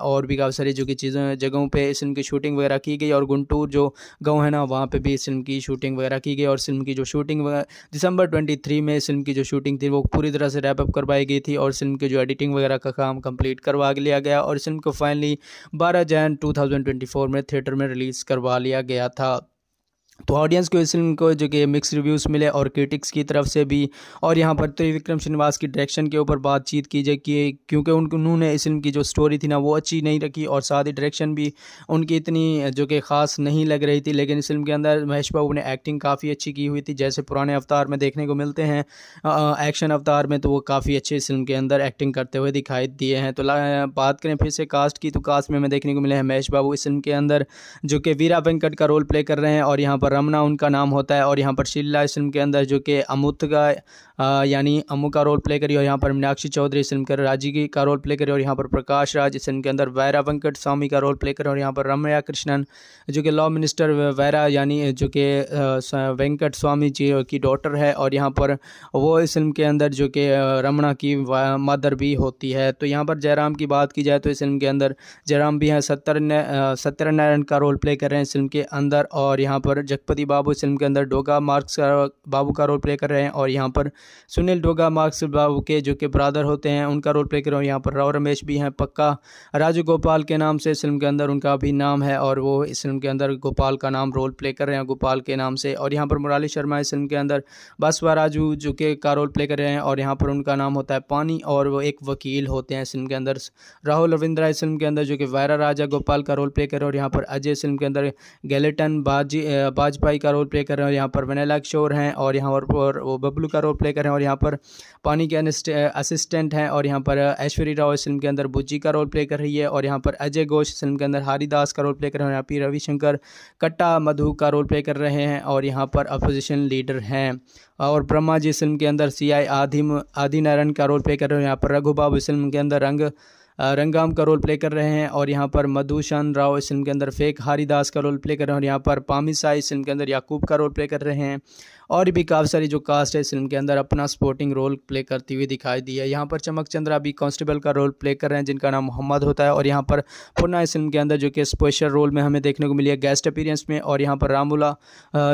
[SPEAKER 1] और भी काफ़ी सारी जो कि चीज़ें जगहों पे इस फिल्म की शूटिंग वगैरह की गई और गुंटूर जो गाँव है ना वहाँ पर भी इस फिल्म की शूटिंग वगैरह की गई और फिल्म की जो शूटिंग दिसंबर ट्वेंटी में इस फिल्म की जो शूटिंग थी वो पूरी तरह से रैपअप करवाई गई थी और फिल्म की जो एडिटिंग वगैरह का काम कंप्लीट करवा लिया गया और इस फिल्म को फाइनली बारह जैन टू में थिएटर में रिलीज़ करवा लिया गया था तो ऑडियंस को इस फिल्म को जो कि मिक्स रिव्यूज़ मिले और क्रिटिक्स की तरफ से भी और यहाँ पर त्रिविक्रम श्रीनिवास की डायरेक्शन के ऊपर बातचीत की जाए कि क्योंकि उन्होंने इस फिल्म की जो स्टोरी थी ना वो अच्छी नहीं रखी और साथ ही डायरेक्शन भी उनकी इतनी जो कि ख़ास नहीं लग रही थी लेकिन इस फिल्म के अंदर महेश बाबू ने एक्टिंग काफ़ी अच्छी की हुई थी जैसे पुराने अवतार में देखने को मिलते हैं एक्शन अवतार में तो वो काफ़ी अच्छे इस फिल्म के अंदर एक्टिंग करते हुए दिखाई दिए हैं तो बात करें फिर से कास्ट की तो कास्ट में हमें देखने को मिले हैं महेश बाबू इस फिल्म के अंदर जो कि वीरा वेंकट का रोल प्ले कर रहे हैं और यहाँ पर पर रमना उनका नाम होता है और यहाँ पर शिल्ला इस फिल्म के अंदर जो कि अमुत का यानी अमु का रोल प्ले करी और यहाँ पर मीनाक्षी चौधरी इस फिल्म के राजीगी का रोल प्ले करी और यहाँ पर प्रकाश राज इस फिल्म के अंदर वैरा वेंकट स्वामी का रोल प्ले करी और यहाँ पर रमया कृष्णन जो कि लॉ मिनिस्टर वैरा यानी जो कि वेंकट स्वामी जी की डॉटर है और यहाँ पर वो इस फिल्म के अंदर जो कि रमना की मदर भी होती है तो यहाँ पर जयराम की बात की जाए तो इस फिल्म के अंदर जयराम भी हैं सत्य सत्यनारायण का रोल प्ले कर रहे हैं इस फिल्म के अंदर और यहाँ पर जगपति बाबू इस फिल्म के अंदर डोगा मार्क्स का बाबू का रोल प्ले कर रहे हैं और यहाँ पर सुनील डोगा मार्क्स बाबू के जो कि ब्रादर होते हैं उनका रोल प्ले कर रहे हैं यहाँ पर राव रमेश भी हैं पक्का राजू गोपाल के नाम से इस फिल्म के अंदर उनका भी नाम है और वो इस फिल्म के अंदर गोपाल का नाम रोल प्ले कर रहे हैं गोपाल के नाम से और यहाँ पर मुरली शर्मा इस फिल्म के अंदर बसवा राजू जो के का रोल प्ले कर रहे हैं और यहाँ पर उनका नाम होता है पानी और वो एक वकील होते हैं इस फिल्म के अंदर राहुल रविंद्रा इस फिल्म के अंदर जो कि वायरा राजा गोपाल का रोल प्ले कर रहे हैं और यहाँ पर अजय फिल्म के अंदर गैलेटन बाजी बा वाजपेयी का रोल प्ले कर रहे हैं और यहाँ पर वनैला किशोर हैं और यहाँ पर वो बबलू का रोल प्ले कर रहे हैं और यहाँ पर पानी के असिस्टेंट हैं और यहाँ पर ऐश्वर्य राव इस फिल्म के अंदर बुज्जी का रोल प्ले कर रही है और यहाँ पर अजय घोष फिल्म के अंदर हरिदास का रोल प्ले कर रहे हैं यहाँ पर रविशंकर कट्टा मधु का रोल प्ले कर रहे हैं और यहाँ पर अपोजिशन लीडर हैं और ब्रह्मा जी फिल्म के अंदर सी आई आदि नारायण का रोल प्ले कर रहे हैं यहाँ पर रघु बाबू फिल्म के अंदर रंग रंगाम का रोल प्ले कर रहे हैं और यहाँ पर मधुशन राव इस फिल्म के अंदर फेक हरिदास का रोल प्ले कर रहे हैं और यहाँ पर पामिसा इस फिल्म के अंदर याकूब का रोल प्ले कर रहे हैं और भी काफ़ी सारी जो कास्ट है इस फिल्म के अंदर अपना सपोर्टिंग रोल प्ले करती हुई दिखाई दी है यहाँ पर चमक चंद्रा भी कांस्टेबल का रोल प्ले कर रहे हैं जिनका नाम मोहम्मद होता है और यहाँ पर पुनः इस फिल्म के अंदर जो कि स्पेशल रोल में हमें देखने को मिली है गेस्ट अपीरेंस में और यहाँ पर रामूला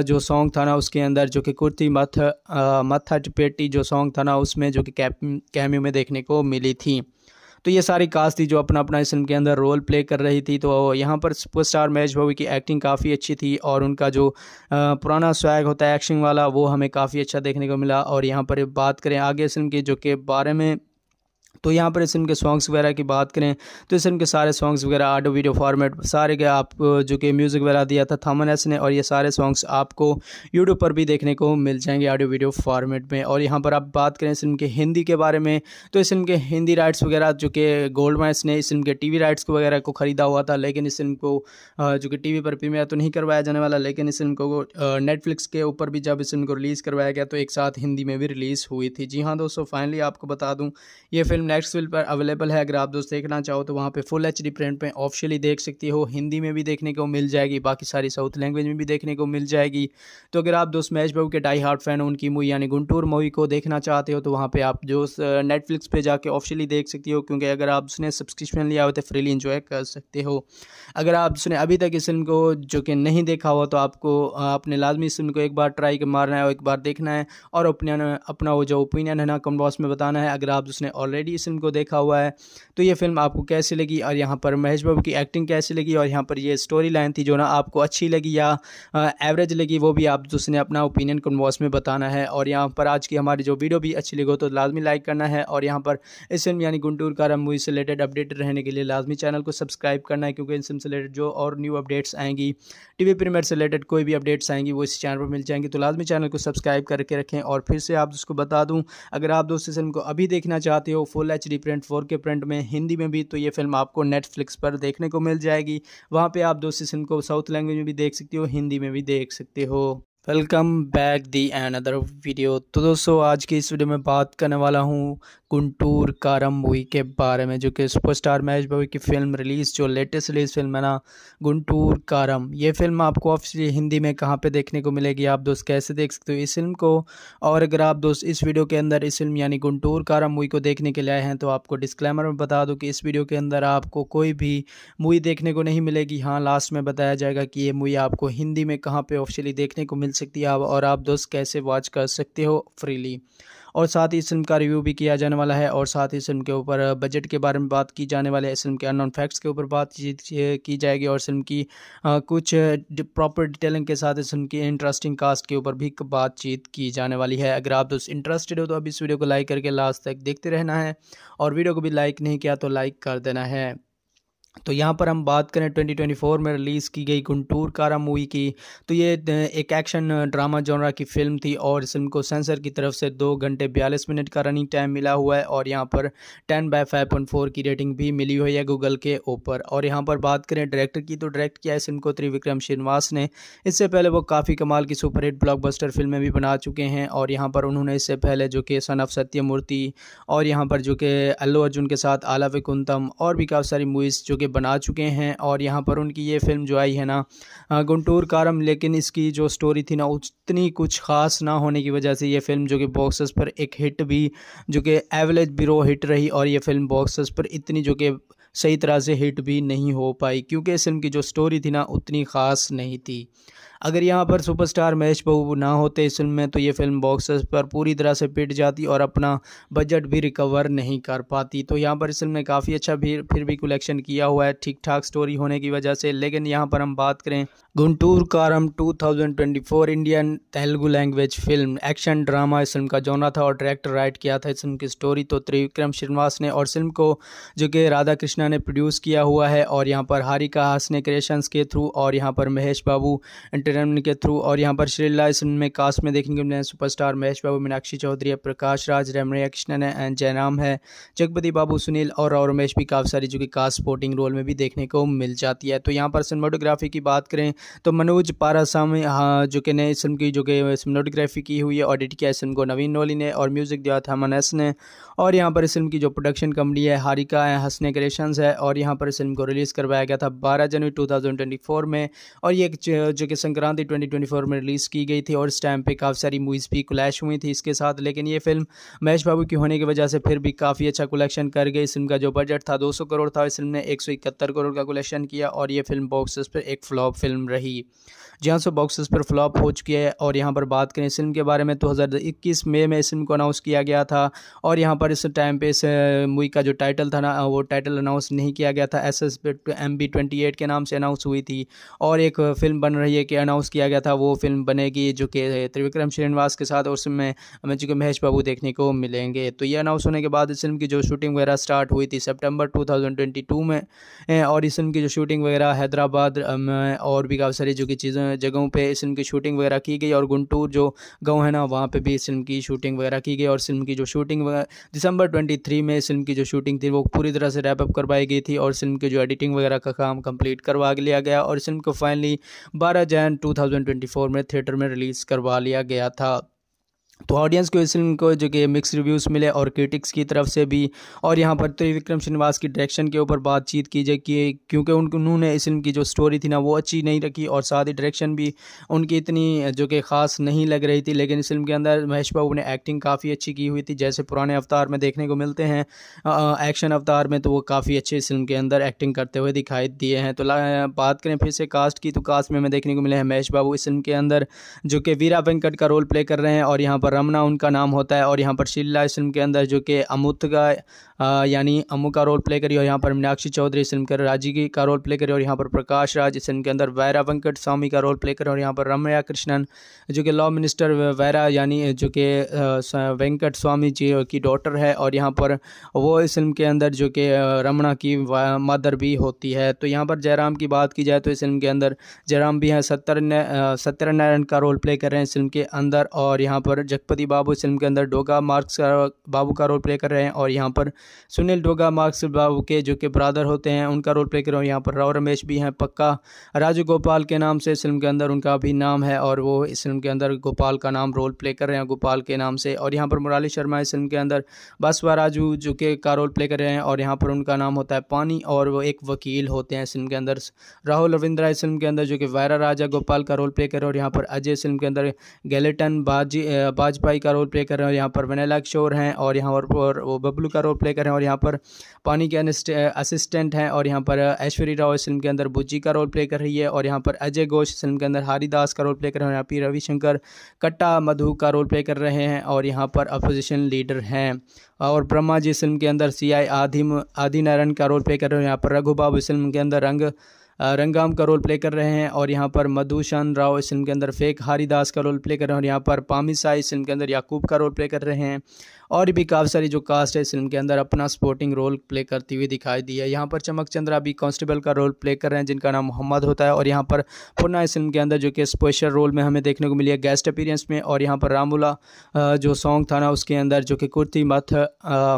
[SPEAKER 1] जो सॉन्ग था ना उसके अंदर जो कि कुर्ती मथ मथा पेटी जो सॉन्ग था ना उसमें जो कि कैम्यू में देखने को मिली थी तो ये सारी कास्ट थी जो अपना अपना इस फिल्म के अंदर रोल प्ले कर रही थी तो यहाँ पर सुपरस्टार महेश भवी की एक्टिंग काफ़ी अच्छी थी और उनका जो पुराना स्वैग होता है एक्शन वाला वो हमें काफ़ी अच्छा देखने को मिला और यहाँ पर बात करें आगे फिल्म की जो के बारे में तो यहाँ पर इस फिल्म के सॉन्ग्स वगैरह की बात करें तो इस फिल्म के सारे सॉन्ग्स वगैरह ऑडियो वीडियो फॉर्मेट सारे के आप जो कि म्यूज़िक वगैरह दिया था थामन एस ने और ये सारे सॉन्ग्स आपको यूट्यूब पर भी देखने को मिल जाएंगे ऑडियो वीडियो फॉर्मेट में और यहाँ पर आप बात करें इस फिल्म के हिंदी के बारे में तो इस फिल्म के हिंदी राइट्स वगैरह जो कि गोल्ड माइस ने इस फिल्म के टी राइट्स वगैरह को ख़रीदा हुआ था लेकिन इस फिल्म को जो कि टी पर प्रीमियर तो नहीं करवाया जाने वाला लेकिन इस फिल्म को नेटफ्लिक्स के ऊपर भी जब इस फिल्म को रिलीज़ करवाया गया तो एक साथ हिंदी में भी रिलीज़ हुई थी जी हाँ दोस्तों फाइनली आपको बता दूँ ये फिल्म नेक्स्टविल पर अवेलेबल है अगर आप दोस्त देखना चाहो तो वहाँ पे फुल एच डी प्रिंट में ऑफिशियली देख सकती हो हिंदी में भी देखने को मिल जाएगी बाकी सारी साउथ लैंग्वेज में भी देखने को मिल जाएगी तो अगर आप दोस्त मैच बाबू के डाई हार्ट फैन हो उनकी मूवी यानी गुंटूर मूवी को देखना चाहते हो तो वहाँ पर आप जो नेटफ्लिक्स पर जाके ऑफिशियली देख सकती हो क्योंकि अगर आप उसने सब्सक्रिप्शन लिया हो तो फ्रीली इंजॉय कर सकते हो अगर आप उसने अभी तक इस फिल्म को जो कि नहीं देखा हो तो आपको अपने लाजमी इस फिल्म को एक बार ट्राई मारना है और एक बार देखना है और अपने अपना वो जो ओपिनियन है ना कमेंट बॉक्स में बताना है अगर आप उसने ऑलरेडी किस्म को देखा हुआ है तो ये फिल्म आपको कैसी लगी और यहाँ पर महेश बाबू की एक्टिंग कैसी लगी और यहाँ पर ये स्टोरी लाइन थी जो ना आपको अच्छी लगी या एवरेज लगी वो भी आप दूसरे अपना ओपिनियन कन्वॉस में बताना है और यहाँ पर आज की हमारी जो वीडियो भी अच्छी लगी हो तो लाजमी लाइक करना है और यहाँ पर इस फिल्म यानी गुंटूर कारम मूवी से रिलेटेड अपडेट रहने के लिए लाजमी चैनल को सब्सक्राइब करना है क्योंकि इन फिल्म से रिलेटेड जो और न्यू अपडेट्स आएंगी टीवी प्रीमियर से रिलेटेड कोई भी अपडेट्स आएंगी वो इस चैनल पर मिल जाएंगी तो लाजमी चैनल को सब्सक्राइब करके रखें और फिर से आप उसको बता दूँ अगर आप दोस्त इस फिल्म को अभी देखना चाहते हो full H D print four K print में हिंदी में भी तो ये फिल्म आपको नेटफ्लिक्स पर देखने को मिल जाएगी वहाँ पे आप दो सीजन को साउथ लैंग्वेज में भी देख सकते हो हिंदी में भी देख सकते हो welcome back the another video तो दोस्तों आज की इस वीडियो में बात करने वाला हूँ गुंटूर कारम मूवी के बारे में जो कि सुपरस्टार महेश बाबू की फ़िल्म रिलीज़ जो लेटेस्ट रिलीज़ फिल्म है ना गुंटूर कारम ये फिल्म आपको ऑफिशियली हिंदी में कहाँ पे देखने को मिलेगी आप दोस्त कैसे देख सकते हो इस फिल्म को और अगर आप दोस्त इस वीडियो के अंदर इस फिल्म यानी गुंटूर कारम मूवी को देखने के लिए आए हैं तो आपको डिस्क्लेमर में बता दूँ कि इस वीडियो के अंदर आपको कोई भी मूवी देखने को नहीं मिलेगी हाँ लास्ट में बताया जाएगा कि ये मूवी आपको हिंदी में कहाँ पर ऑफिशियली देखने को मिल सकती है और आप दोस्त कैसे वॉच कर सकते हो फ्रीली और साथ ही इस फिल्म का रिव्यू भी किया जाने वाला है और साथ ही इस फिल्म के ऊपर बजट के बारे में बात की जाने वाली है इस फिल्म के अननोन फैक्ट्स के ऊपर बातचीत की जाएगी और फिल्म की कुछ प्रॉपर डिटेलिंग के साथ इस फिल्म की इंटरेस्टिंग कास्ट के ऊपर भी बातचीत की जाने वाली है अगर आप दोस्त इंटरेस्टेड हो तो अब इस वीडियो को लाइक करके लास्ट तक देखते रहना है और वीडियो को भी लाइक नहीं किया तो लाइक कर देना है तो यहाँ पर हम बात करें 2024 में रिलीज़ की गई गुंटूर कारा मूवी की तो ये एक एक्शन ड्रामा जॉनरा की फिल्म थी और इस फिल्म को सेंसर की तरफ से दो घंटे बयालीस मिनट का रनिंग टाइम मिला हुआ है और यहाँ पर 10 बाय 5.4 की रेटिंग भी मिली हुई है गूगल के ऊपर और यहाँ पर बात करें डायरेक्टर की तो डायरेक्ट किया इस फिल्म को त्रिविक्रम श्रीनिवास ने इससे पहले वो काफ़ी कमाल की सुपरहिट ब्लॉकबस्टर फिल्में भी बना चुके हैं और यहाँ पर उन्होंने इससे पहले जो कि सन ऑफ सत्यमूर्ति और यहाँ पर जो कि अल्लू अर्जुन के साथ आला विकुंतम और भी काफ़ी सारी मूवीज़ जो के बना चुके हैं और यहाँ पर उनकी ये फिल्म जो आई है ना गुंटूर कारम लेकिन इसकी जो स्टोरी थी ना उतनी कुछ ख़ास ना होने की वजह से ये फिल्म जो कि बॉक्सेस पर एक हिट भी जो कि एवरेज बिरो हिट रही और ये फिल्म बॉक्सेस पर इतनी जो कि सही तरह से हिट भी नहीं हो पाई क्योंकि इस फिल्म की जो स्टोरी थी ना उतनी ख़ास नहीं थी अगर यहाँ पर सुपरस्टार महेश बहू ना होते इस फिल्म में तो ये फिल्म बॉक्स पर पूरी तरह से पिट जाती और अपना बजट भी रिकवर नहीं कर पाती तो यहाँ पर इस फिल्म ने काफ़ी अच्छा भी फिर भी कलेक्शन किया हुआ है ठीक ठाक स्टोरी होने की वजह से लेकिन यहाँ पर हम बात करें Guntur Kaaram 2024 Indian Telugu language film action drama इस फिल्म का जोना था और डायरेक्टर राइट किया था इस फिल्म की स्टोरी तो त्रिविक्रम श्रीनिवास ने और फिल्म को जो कि राधा कृष्णा ने प्रोड्यूस किया हुआ है और यहाँ पर हारिका हासने क्रिएशंस के थ्रू और यहाँ पर महेश बाबू इंटर किरण के थ्रू और यहाँ पर श्रीला इसमें कास्ट में देखने को मिले हैं सुपरस्टार महेश बाबू मीनाक्षी चौधरी प्रकाश राज रमणिया कृष्णन है एंड जयराम है जगपति बाबू सुनील और और उमेश भी काफ़ी सारी जो कि कास्ट स्पोर्टिंग रोल में भी देखने को मिल जाती है तो यहाँ पर सिनेमाटोग्राफी की बात करें तो मनोज पारासामी हाँ जो कि नए इस फिल्म की जो कि सिनेमाटोग्राफी की हुई है ऑडिट किया इस फिल्म को नवीन नोली ने और म्यूज़िक दिया था मनस ने और यहाँ पर इस फिल्म की जो प्रोडक्शन कंपनी है हारिका है हंसने क्रिएशंस है और यहाँ पर इस फिल्म को रिलीज़ करवाया गया था बारह जनवरी टू में और ये जो कि संक्रांति संक्रांति 2024 में रिलीज़ की गई थी और इस टाइम पे काफ़ी सारी मूवीज़ भी क्लैश हुई थी इसके साथ लेकिन ये फिल्म महेश बाबू की होने की वजह से फिर भी काफ़ी अच्छा कलेक्शन कर गई इस फिल्म का जो बजट था 200 करोड़ था इस फिल्म ने एक करोड़ का कलेक्शन किया और ये फिल्म बॉक्सेस पर एक फ्लॉप फिल्म रही जहाँ हाँ सो बॉक्सेस पर फ्लॉप हो चुकी है और यहाँ पर बात करें इस फिल्म के बारे में तो इक्कीस मई में इस फिल्म को अनाउंस किया गया था और यहाँ पर इस टाइम पे इस मूवी का जो टाइटल था ना वो टाइटल अनाउंस नहीं किया गया था S S M B twenty eight के नाम से अनाउंस हुई थी और एक फिल्म बन रही है कि अनाउंस किया गया था वो फिल्म बनेगी जो कि त्रिविक्रम श्रीनिवास के साथ और उसमें हमें चूँकि महेश बाबू देखने को मिलेंगे तो ये अनाउंस होने के बाद इस फिल्म की जो शूटिंग वगैरह स्टार्ट हुई थी सेप्टेम्बर टू में और इस फिल्म की जो शूटिंग वगैरह हैदराबाद में और भी काफ़ी सारी जो कि चीज़ें जगहों पर इस फिल्म की शूटिंग वगैरह की गई और गुंटूर जो गाँव है ना वहाँ पर भी इस फिल्म की शूटिंग वगैरह की गई और इस फिल्म की जो शूटिंग दिसंबर ट्वेंटी में इस फिल्म की जो शूटिंग थी वो पूरी तरह से रैपअप करवाई गई थी और फिल्म की जो एडिटिंग वगैरह का काम कंप्लीट करवा लिया गया और फिल्म को फाइनली बारह जैन 2024 में थिएटर में रिलीज़ करवा लिया गया था तो ऑडियंस को इस फिल्म को जो कि मिक्स रिव्यूज़ मिले और क्रिटिक्स की तरफ से भी और यहाँ पर त्रिविक्रम श्रीनिवास की डायरेक्शन के ऊपर बातचीत की जाए कि क्योंकि उनको उन्होंने इस फिल्म की जो स्टोरी थी ना वो अच्छी नहीं रखी और साथ ही डायरेक्शन भी उनकी इतनी जो कि ख़ास नहीं लग रही थी लेकिन इस फिल्म के अंदर महेश बाबू ने एक्टिंग काफ़ी अच्छी की हुई थी जैसे पुराने अवतार में देखने को मिलते हैं एक्शन अवतार में तो वो काफ़ी अच्छे इस फिल्म के अंदर एक्टिंग करते हुए दिखाई दिए हैं तो बात करें फिर से कास्ट की तो कास्ट में हमें देखने को मिले हैं महेश बाबू इस फिल्म के अंदर जो कि वीरा वेंकट का रोल प्ले कर रहे हैं और यहाँ पर रमना उनका नाम होता है और यहाँ पर शिल्ला इसम के अंदर जो कि अमुत का यानी अम्मू का रोल प्ले करी और यहाँ पर मीनाक्षी चौधरी इस फिल्म के राजी का रोल प्ले करी और यहाँ पर प्रकाश राज इस फिल्म के अंदर वैरा वेंकट स्वामी का रोल प्ले करें और यहाँ पर रमया कृष्णन जो कि लॉ मिनिस्टर वैरा यानी जो कि वेंकट स्वामी जी की डॉटर है और यहाँ पर वो इस फिल्म के अंदर जो कि रमणा की मदर भी होती है तो यहाँ पर जयराम की बात की जाए तो इस फिल्म के अंदर जयराम भी हैं सत्य सत्यनारायण का रोल प्ले कर रहे हैं इस फिल्म के अंदर और यहाँ पर जगपति बाबू इस फिल्म के अंदर डोगा मार्क्स का बाबू का रोल प्ले कर रहे हैं और यहाँ पर सुनील डोगा मार्क्स बाबू के जो कि ब्रादर होते हैं उनका रोल प्ले कर रहा हूँ यहाँ पर राव रमेश भी हैं पक्का राजू गोपाल के नाम से इस फिल्म के अंदर उनका भी नाम है और वो इस फिल्म के अंदर गोपाल का नाम रोल प्ले कर रहे हैं गोपाल के नाम से और यहाँ पर मुराली शर्मा इस फिल्म के अंदर बासवा राजू जो कि का रोल प्ले कर रहे हैं और यहाँ पर उनका नाम होता है पानी और वो एक वकील होते हैं इस फिल्म के अंदर राहुल रविंद्रा इस फिल्म के अंदर जो कि वायरा राजा गोपाल का रोल प्ले कर रहे हैं और यहाँ पर अजय फिल्म के अंदर गैलेटन बाजी बाजपाई का रोल प्ले कर रहे हैं और यहाँ पर वनैला किशोर हैं और यहाँ पर वो बबलू का रोल प्ले कर हैं और यहाँ पर पानी के असिस्टेंट हैं और यहाँ पर ऐश्वर्य राव इस फिल्म के अंदर बुज्जी का रोल प्ले कर रही है और यहाँ पर अजय घोष फिल्म के अंदर हरिदास का रोल प्ले कर रहे हैं यहाँ पर रविशंकर कट्टा मधु का रोल प्ले कर रहे हैं और यहाँ पर अपोजिशन लीडर हैं और ब्रह्मा जी फिल्म के अंदर सी आई आधिम आदि नारायण का रोल प्ले कर रहे हैं यहाँ पर रघु बाबू इस फिल्म के अंदर रंग रंगाम का रोल प्ले कर रहे हैं और यहाँ पर मधुशन राव इस फिल्म के अंदर फेक हरिदास का रोल प्ले कर रहे हैं और यहाँ पर पामी इस फिल्म के अंदर याकूब का रोल प्ले कर रहे हैं और भी काफ़ी सारी जो कास्ट है इस फिल्म के अंदर अपना सपोर्टिंग रोल प्ले करती हुई दिखाई दी है यहाँ पर चमक चंद्रा भी कांस्टेबल का रोल प्ले कर रहे हैं जिनका नाम मोहम्मद होता है और यहाँ पर पुनः इस फिल्म के अंदर जो कि स्पेशल रोल में हमें देखने को मिली है गेस्ट अपीरेंस में और यहाँ पर रामूला जो सॉन्ग था ना उसके अंदर जो कि कुर्ती मथ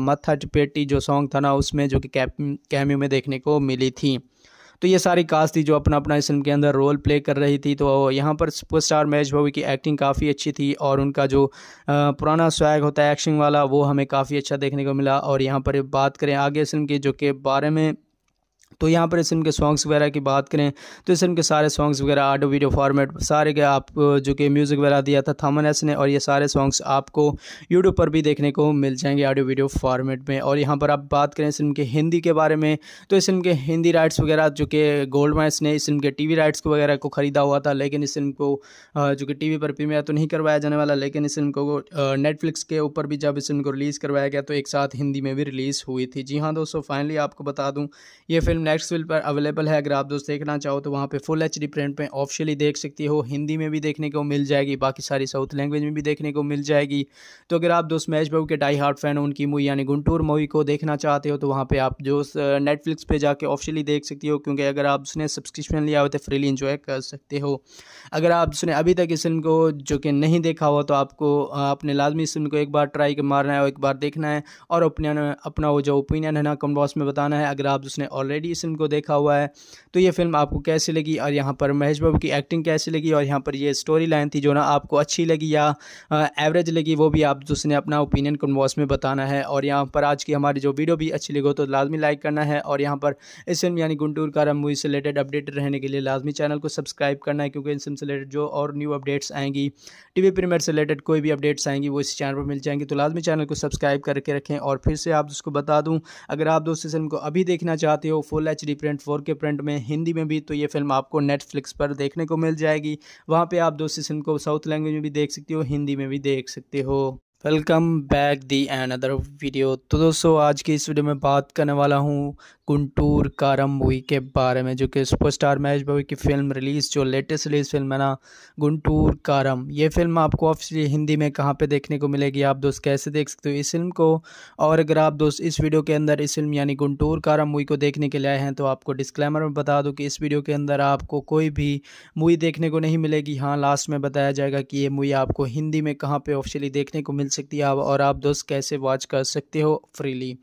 [SPEAKER 1] मथा पेटी जो सॉन्ग था ना उसमें जो कि कैम्यू में देखने को मिली थी तो ये सारी कास्ट थी जो अपना अपना इस फिल्म के अंदर रोल प्ले कर रही थी तो यहाँ पर सुपर स्टार महेश भाभी की एक्टिंग काफ़ी अच्छी थी और उनका जो पुराना स्वैग होता है एक्शन वाला वो हमें काफ़ी अच्छा देखने को मिला और यहाँ पर बात करें आगे इस फिल्म की जो के बारे में तो यहाँ पर इस के सॉन्ग्स वगैरह की बात करें तो इस इनके सारे सॉन्ग्स वगैरह ऑडियो वीडियो फॉर्मेट सारे के आप जो कि म्यूज़िक वगैरह दिया था थामन एस ने और ये सारे सॉन्ग्स आपको यूट्यूब पर भी देखने को मिल जाएंगे ऑडियो वीडियो फॉर्मेट में और यहाँ पर आप बात करें इस के हिंदी के बारे में तो इस इनके हिंदी राइट्स वगैरह जो कि गोल्ड माइस ने इस के टी राइट्स वगैरह को ख़रीदा हुआ था लेकिन इस फिल्म को जो कि टी पर प्रीमियर तो नहीं करवाया जाने वाला लेकिन इस फिल्म को नेटफ्लिक्स के ऊपर भी जब इस इनको रिलीज़ करवाया गया तो एक साथ हिंदी में भी रिलीज़ हुई थी जी हाँ दोस्तों फाइनली आपको बता दूँ ये फिल्म नेक्स्ट विल पर अवेलेबल है अगर आप दोस्त देखना चाहो तो वहाँ पे फुल एच डी प्रिंट में ऑफिशियली देख सकती हो हिंदी में भी देखने को मिल जाएगी बाकी सारी साउथ लैंग्वेज में भी देखने को मिल जाएगी तो अगर आप दोस्त मैच बाबू के डाई हार्ट फैन हो उनकी मूवी यानी गुंटूर मूवी को देखना चाहते हो तो वहाँ पर आप जो नेटफ्लिक्स पर जाकर ऑफिशियली देख सकती हो क्योंकि अगर आप उसने सब्सक्रिप्शन लिया हो तो फ्रीली इंजॉय कर सकते हो अगर आप उसने अभी तक इस फिल्म को जो कि नहीं देखा हो तो आपको अपने लाजमी इस फिल्म को एक बार ट्राई मारना है और एक बार देखना है और अपने अपना वो जो ओपिनियन है ना कमेंट बॉक्स में बताना है अगर आप उसने ऑलरेडी ऑलरेडी इस फिल्म को देखा हुआ है तो ये फिल्म आपको कैसी लगी और यहाँ पर महेश बाबू की एक्टिंग कैसी लगी और यहाँ पर ये स्टोरी लाइन थी जो ना आपको अच्छी लगी या एवरेज लगी वो भी आप उसने अपना ओपिनियन कन्वॉस में बताना है और यहाँ पर आज की हमारी जो वीडियो भी अच्छी लगी हो तो लाजमी लाइक करना है और यहाँ पर इस फिल्म यानी गुंटूर का मूवी से रिलेटेड अपडेट रहने के लिए लाजमी चैनल को सब्सक्राइब करना है क्योंकि इन फिल्म से रिलेटेड जो और न्यू अपडेट्स आएंगी टीवी प्रीमियर से रिलेटेड कोई भी अपडेट्स आएंगी वो इस चैनल पर मिल जाएंगी तो लाजमी चैनल को सब्सक्राइब करके रखें और फिर से आप उसको बता दूँ अगर आप दोस्त इस फिल्म को अभी देखना चाहते हो full H D print four K print में हिंदी में भी तो ये फिल्म आपको नेटफ्लिक्स पर देखने को मिल जाएगी वहाँ पे आप दूसरी फिल्म को साउथ लैंग्वेज में भी देख सकते हो हिंदी में भी देख सकते हो welcome back the another video तो दोस्तों आज की इस वीडियो में बात करने वाला हूँ गुंटूर कारम मूवी के बारे में जो कि सुपरस्टार महेश बाबू की फ़िल्म रिलीज़ जो लेटेस्ट रिलीज़ फिल्म है ना गुंटूर कारम ये फिल्म आपको ऑफिशली हिंदी में कहाँ पे देखने को मिलेगी आप दोस्त कैसे देख सकते हो इस फिल्म को और अगर आप दोस्त इस वीडियो के अंदर इस फिल्म यानी गुंटूर कारम मूवी को देखने के लिए आए हैं तो आपको डिस्क्लेमर में बता दूँ कि इस वीडियो के अंदर आपको कोई भी मूवी देखने को नहीं मिलेगी हाँ लास्ट में बताया जाएगा कि ये मूवी आपको हिंदी में कहाँ पर ऑफिशियली देखने को मिल सकती है और आप दोस्त कैसे वॉच कर सकते हो फ्रीली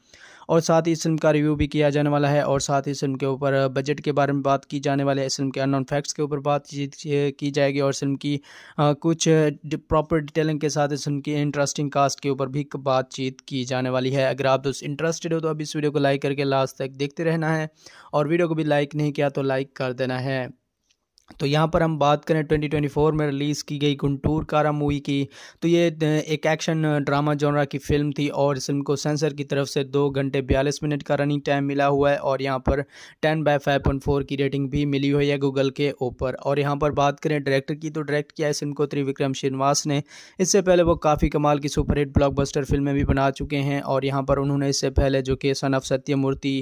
[SPEAKER 1] और साथ ही इस फिल्म का रिव्यू भी किया जाने वाला है और साथ ही फिल्म के ऊपर बजट के बारे में बात की जाने वाली है इस फिल्म के अननोन फैक्ट्स के ऊपर बातचीत की जाएगी और फिल्म की कुछ प्रॉपर डिटेलिंग के साथ इस फिल्म की इंटरेस्टिंग कास्ट के ऊपर भी बातचीत की जाने वाली है अगर आप दोस्त इंटरेस्टेड हो तो अब इस वीडियो को लाइक करके लास्ट तक देखते रहना है और वीडियो को भी लाइक नहीं किया तो लाइक कर देना है तो यहाँ पर हम बात करें 2024 में रिलीज़ की गई गुंटूर कारा मूवी की तो ये एक एक्शन ड्रामा जॉनरा की फिल्म थी और इस फिल्म को सेंसर की तरफ से दो घंटे बयालीस मिनट का रनिंग टाइम मिला हुआ है और यहाँ पर 10 बाय 5.4 की रेटिंग भी मिली हुई है गूगल के ऊपर और यहाँ पर बात करें डायरेक्टर की तो डायरेक्ट किया है फिल्म को त्रिविक्रम श्रीनिवास ने इससे पहले वो काफ़ी कमाल की सुपरहिट ब्लॉकबस्टर फिल्में भी बना चुके हैं और यहाँ पर उन्होंने इससे पहले जो कि सन ऑफ सत्यमूर्ति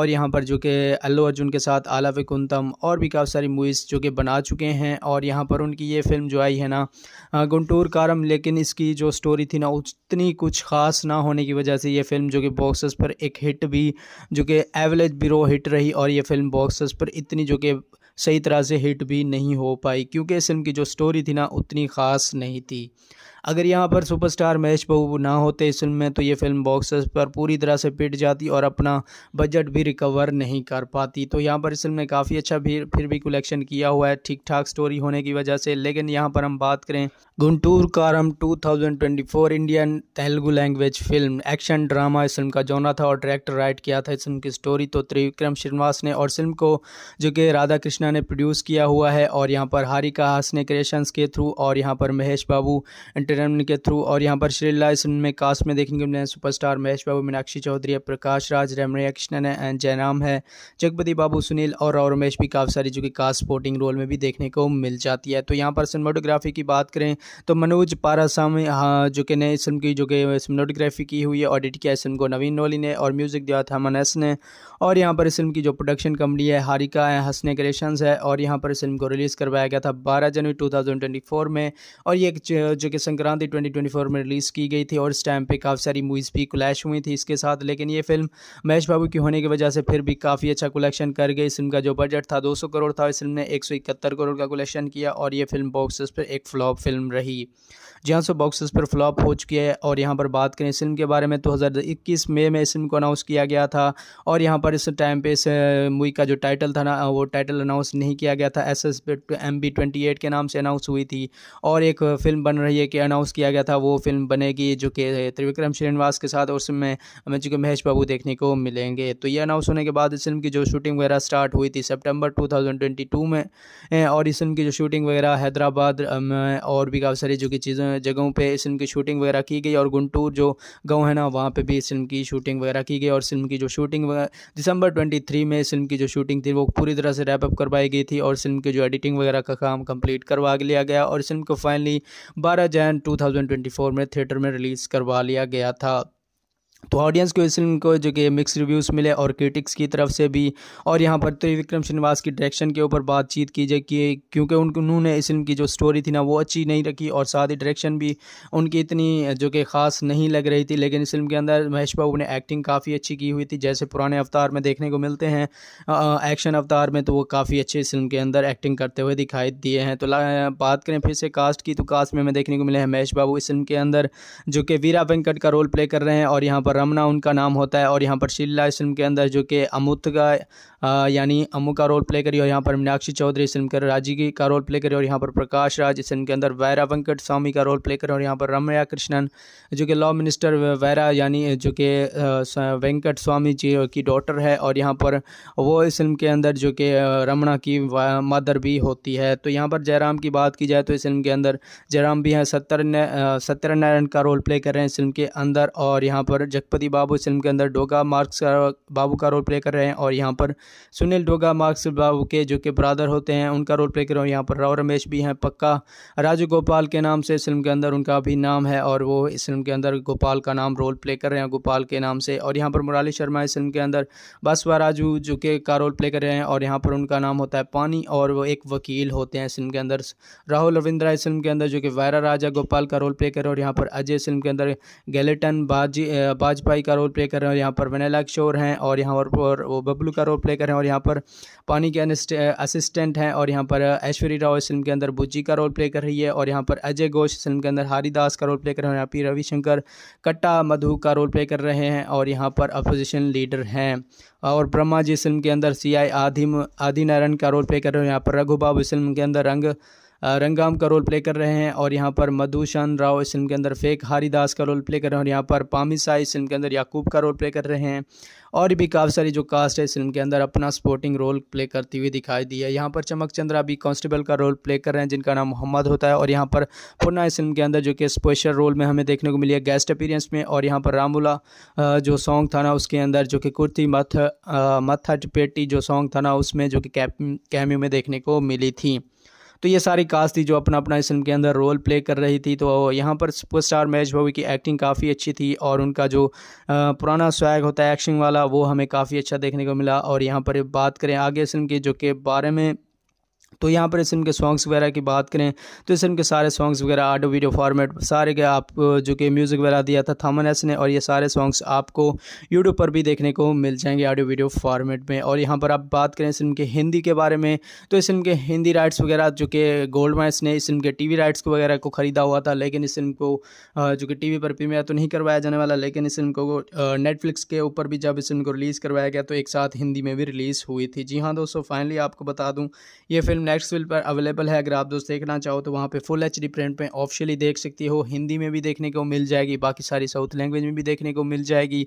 [SPEAKER 1] और यहाँ पर जो कि अल्लू अर्जुन के साथ आला विकुंतम और भी काफ़ी सारी मूवीज़ जो कि ये बना चुके हैं और यहाँ पर उनकी ये फिल्म जो आई है ना गुंटूर कारम लेकिन इसकी जो स्टोरी थी ना उतनी कुछ ख़ास ना होने की वजह से ये फिल्म जो कि बॉक्सेस पर एक हिट भी जो कि एवरेज बिरो हिट रही और ये फिल्म बॉक्सेस पर इतनी जो कि सही तरह से हिट भी नहीं हो पाई क्योंकि इस फिल्म की जो स्टोरी थी ना उतनी ख़ास नहीं थी अगर यहाँ पर सुपरस्टार महेश बहू ना होते इस फिल्म में तो ये फिल्म बॉक्सेस पर पूरी तरह से पिट जाती और अपना बजट भी रिकवर नहीं कर पाती तो यहाँ पर इस फिल्म ने काफ़ी अच्छा भी फिर भी कलेक्शन किया हुआ है ठीक ठाक स्टोरी होने की वजह से लेकिन यहाँ पर हम बात करें Guntur Kaaram 2024 Indian Telugu language film action drama इस फिल्म का जोना था और डायरेक्टर राइट किया था इस फिल्म की स्टोरी तो त्रिविक्रम श्रीनिवास ने और फिल्म को जो कि राधा कृष्णा ने प्रोड्यूस किया हुआ है और यहाँ पर हारिका हासने क्रिएशंस के थ्रू और यहाँ पर महेश बाबू एंटरटेनमेंट के थ्रू और यहाँ पर श्रीला इस में कास्ट में देखने को मिले हैं सुपरस्टार महेश बाबू मीनाक्षी चौधरी है प्रकाश राज रमणिया कृष्णन है एंड जयराम है जगपति बाबू सुनील और और भी काफ़ी सारी जो कि कास्ट स्पोर्टिंग रोल में भी देखने को मिल जाती है तो यहाँ पर सिनेमाटोग्राफी की बात करें तो मनोज पारासामी हाँ जो कि नए फिल्म की जो कि सिनेमाटोग्राफी की हुई है ऑडिट किया इस फिल्म को नवीन नोली ने और म्यूज़िक दिया था मनस ने और यहाँ पर इस फिल्म की जो प्रोडक्शन कंपनी है हारिका है हंसने क्रेशन है और यहाँ पर इस फिल्म को रिलीज़ करवाया गया था बारह जनवरी टू में और ये जो कि संक्रांति 2024 में रिलीज़ की गई थी और इस टाइम पे काफ़ी सारी मूवीज़ भी क्लैश हुई थी इसके साथ लेकिन ये फिल्म महेश बाबू की होने की वजह से फिर भी काफ़ी अच्छा कलेक्शन कर गई इस फिल्म का जो बजट था 200 करोड़ था इस फिल्म ने एक करोड़ का कलेक्शन किया और ये फिल्म बॉक्स पर एक फ्लॉप फिल्म रही जहाँ से बॉक्स बॉक्सेस पर फ्लॉप हो चुकी है और यहाँ पर बात करें फिल्म के बारे में तो हज़ार इक्कीस मई में इस फिल्म को अनाउंस किया गया था और यहाँ पर इस टाइम पे इस मूवी का जो टाइटल था ना वो टाइटल अनाउंस नहीं किया गया था S S M B twenty eight के नाम से अनाउंस हुई थी और एक फ़िल्म बन रही है कि अनाउंस किया गया था वो फिल्म बनेगी जो कि त्रिविक्रम श्रीनिवास के साथ और उसमें हमें चूँकि महेश बाबू देखने को मिलेंगे तो ये अनाउंस होने के बाद इस फिल्म की जो शूटिंग वगैरह स्टार्ट हुई थी सेप्टेम्बर टू में और इस फिल्म की जो शूटिंग वगैरह हैदराबाद और भी काफ़ी सारी जो कि चीज़ें जगहों पे इस फिल्म की शूटिंग वगैरह की गई और गुंटूर जो गाँव है ना वहाँ पर भी इस फिल्म की शूटिंग वगैरह की गई और फिल्म की जो शूटिंग दिसंबर ट्वेंटी में इस फिल्म की जो शूटिंग थी वो पूरी तरह से रैपअप करवाई गई थी और फिल्म की जो एडिटिंग वगैरह का काम कंप्लीट करवा लिया गया और इस फिल्म को फाइनली बारह जैन टू में थिएटर में रिलीज़ करवा लिया गया था तो ऑडियंस को इस फिल्म को जो कि मिक्स रिव्यूज़ मिले और क्रिटिक्स की तरफ से भी और यहाँ पर त्रिविक्रम श्रीनिवास की डायरेक्शन के ऊपर बातचीत की जाए कि क्योंकि उन्होंने इस फिल्म की जो स्टोरी थी ना वो अच्छी नहीं रखी और साथ ही डायरेक्शन भी उनकी इतनी जो कि ख़ास नहीं लग रही थी लेकिन इस फिल्म के अंदर महेश बाबू ने एक्टिंग काफ़ी अच्छी की हुई थी जैसे पुराने अवतार में देखने को मिलते हैं एक्शन अवतार में तो वो काफ़ी अच्छे इस फिल्म के अंदर एक्टिंग करते हुए दिखाई दिए हैं तो बात करें फिर से कास्ट की तो कास्ट में हमें देखने को मिले हैं महेश बाबू इस फिल्म के अंदर जो कि वीरा वेंकट का रोल प्ले कर रहे हैं और यहाँ पर पर रमना उनका नाम होता है और यहाँ पर शिल्ला इस फिल्म के अंदर जो कि अमुत का यानी अमू का रोल प्ले करी और यहाँ पर मीनाक्षी चौधरी इस फिल्म के राजी राजीगी का रोल प्ले करी और यहाँ पर प्रकाश राज इस फिल्म के अंदर वैरा वेंकट स्वामी का रोल प्ले करी और यहाँ पर रमया कृष्णन जो कि लॉ मिनिस्टर वैरा यानी जो कि वेंकट स्वामी जी की डॉटर है और यहाँ पर वो इस फिल्म के अंदर जो कि रमना की मदर भी होती है तो यहाँ पर जयराम की बात की जाए तो इस फिल्म के अंदर जयराम भी हैं सत्य सत्यनारायण का रोल प्ले कर रहे हैं इस फिल्म के अंदर और यहाँ पर जगपति बाबू इस फिल्म के अंदर डोगा मार्क्स का बाबू का रोल प्ले कर रहे हैं और यहाँ पर सुनील डोगा मार्क्स बाबू के जो कि ब्रादर होते हैं उनका रोल प्ले कर रहे हैं यहाँ पर राव रमेश भी हैं पक्का राजू गोपाल के नाम से इस फिल्म के अंदर उनका भी नाम है और वो इस फिल्म के अंदर गोपाल का नाम रोल प्ले कर रहे हैं गोपाल के नाम से और यहाँ पर मुरली शर्मा इस फिल्म के अंदर बसवा राजू जो के का रोल प्ले कर रहे हैं और यहाँ पर उनका नाम होता है पानी और वो एक वकील होते हैं इस फिल्म के अंदर राहुल रविंद्रा इस फिल्म के अंदर जो कि वायरा राजा गोपाल का रोल प्ले कर रहे हैं और यहाँ पर अजय फिल्म के अंदर गैलेटन बाजी बा वाजपेयी का रोल प्ले कर रहे हैं और यहाँ पर वनेला किशोर हैं और यहाँ पर वो बबलू का रोल प्ले कर रहे हैं और यहाँ पर पानी के असिस्टेंट हैं और यहाँ पर ऐश्वर्य राव इस फिल्म के अंदर बुज्जी का रोल प्ले कर रही है और यहाँ पर अजय घोष फिल्म के अंदर हरिदास का रोल प्ले कर रहे हैं यहाँ पर रविशंकर कट्टा मधु का रोल प्ले कर रहे हैं और यहाँ पर अपोजिशन लीडर हैं और ब्रह्मा जी फिल्म के अंदर सी आई आदि आदि नारायण का रोल प्ले कर रहे हैं यहाँ पर रघु बाबू इस फिल्म के अंदर रंग रंगाम का रोल प्ले कर रहे हैं और यहाँ पर मधुशन राव इस फिल्म के अंदर फेक हरिदास का रोल प्ले कर रहे हैं और यहाँ पर पामिसाई इस फिल्म के अंदर याकूब का रोल प्ले कर रहे हैं और भी काफ़ी सारी जो कास्ट है इस फिल्म के अंदर अपना सपोर्टिंग रोल प्ले करती हुई दिखाई दी है यहाँ पर चमक चंद्रा भी कांस्टेबल का रोल प्ले कर रहे हैं जिनका नाम मोहम्मद होता है और यहाँ पर पुनः इस फिल्म के अंदर जो कि स्पेशल रोल में हमें देखने को मिली है गेस्ट अपीरेंस में और यहाँ पर रामूला जो सॉन्ग था ना उसके अंदर जो कि कुर्ती मथ मथा पेटी जो सॉन्ग था ना उसमें जो कि कैमी में देखने को मिली थी तो ये सारी कास्ट थी जो अपना अपना इस फिल्म के अंदर रोल प्ले कर रही थी तो यहाँ पर सुपरस्टार महेश भवी की एक्टिंग काफ़ी अच्छी थी और उनका जो पुराना स्वैग होता है एक्शन वाला वो हमें काफ़ी अच्छा देखने को मिला और यहाँ पर बात करें आगे फिल्म की जो के बारे में तो यहाँ पर इस फिल्म के सॉन्ग्स वगैरह की बात करें तो इस फिल्म के सारे सॉन्ग्स वगैरह ऑडियो वीडियो फॉर्मेट सारे के आप जो कि म्यूज़िक वगैरह दिया था थामन एस ने और ये सारे सॉन्ग्स आपको यूट्यूब पर भी देखने को मिल जाएंगे ऑडियो वीडियो फॉर्मेट में और यहाँ पर आप बात करें इस फिल्म के हिंदी के बारे में तो इस फिल्म के हिंदी राइट्स वगैरह जो कि गोल्ड माइस ने इस फिल्म के टी राइट्स को वगैरह को ख़रीदा हुआ था लेकिन इस फिल्म को जो कि टी पर प्रीमियर तो नहीं करवाया जाने वाला लेकिन इस फिल्म को नेटफ्लिक्स के ऊपर भी जब इस फिल्म को रिलीज़ करवाया गया तो एक साथ हिंदी में भी रिलीज़ हुई थी जी हाँ दोस्तों फाइनली आपको बता दूँ ये फिल्म नेक्स्ट पर अवेलेबल है अगर आप दोस्त देखना चाहो तो वहाँ पे फुल एच डी प्रिंट में ऑफिशियली देख सकती हो हिंदी में भी देखने को मिल जाएगी बाकी सारी साउथ लैंग्वेज में भी देखने को मिल जाएगी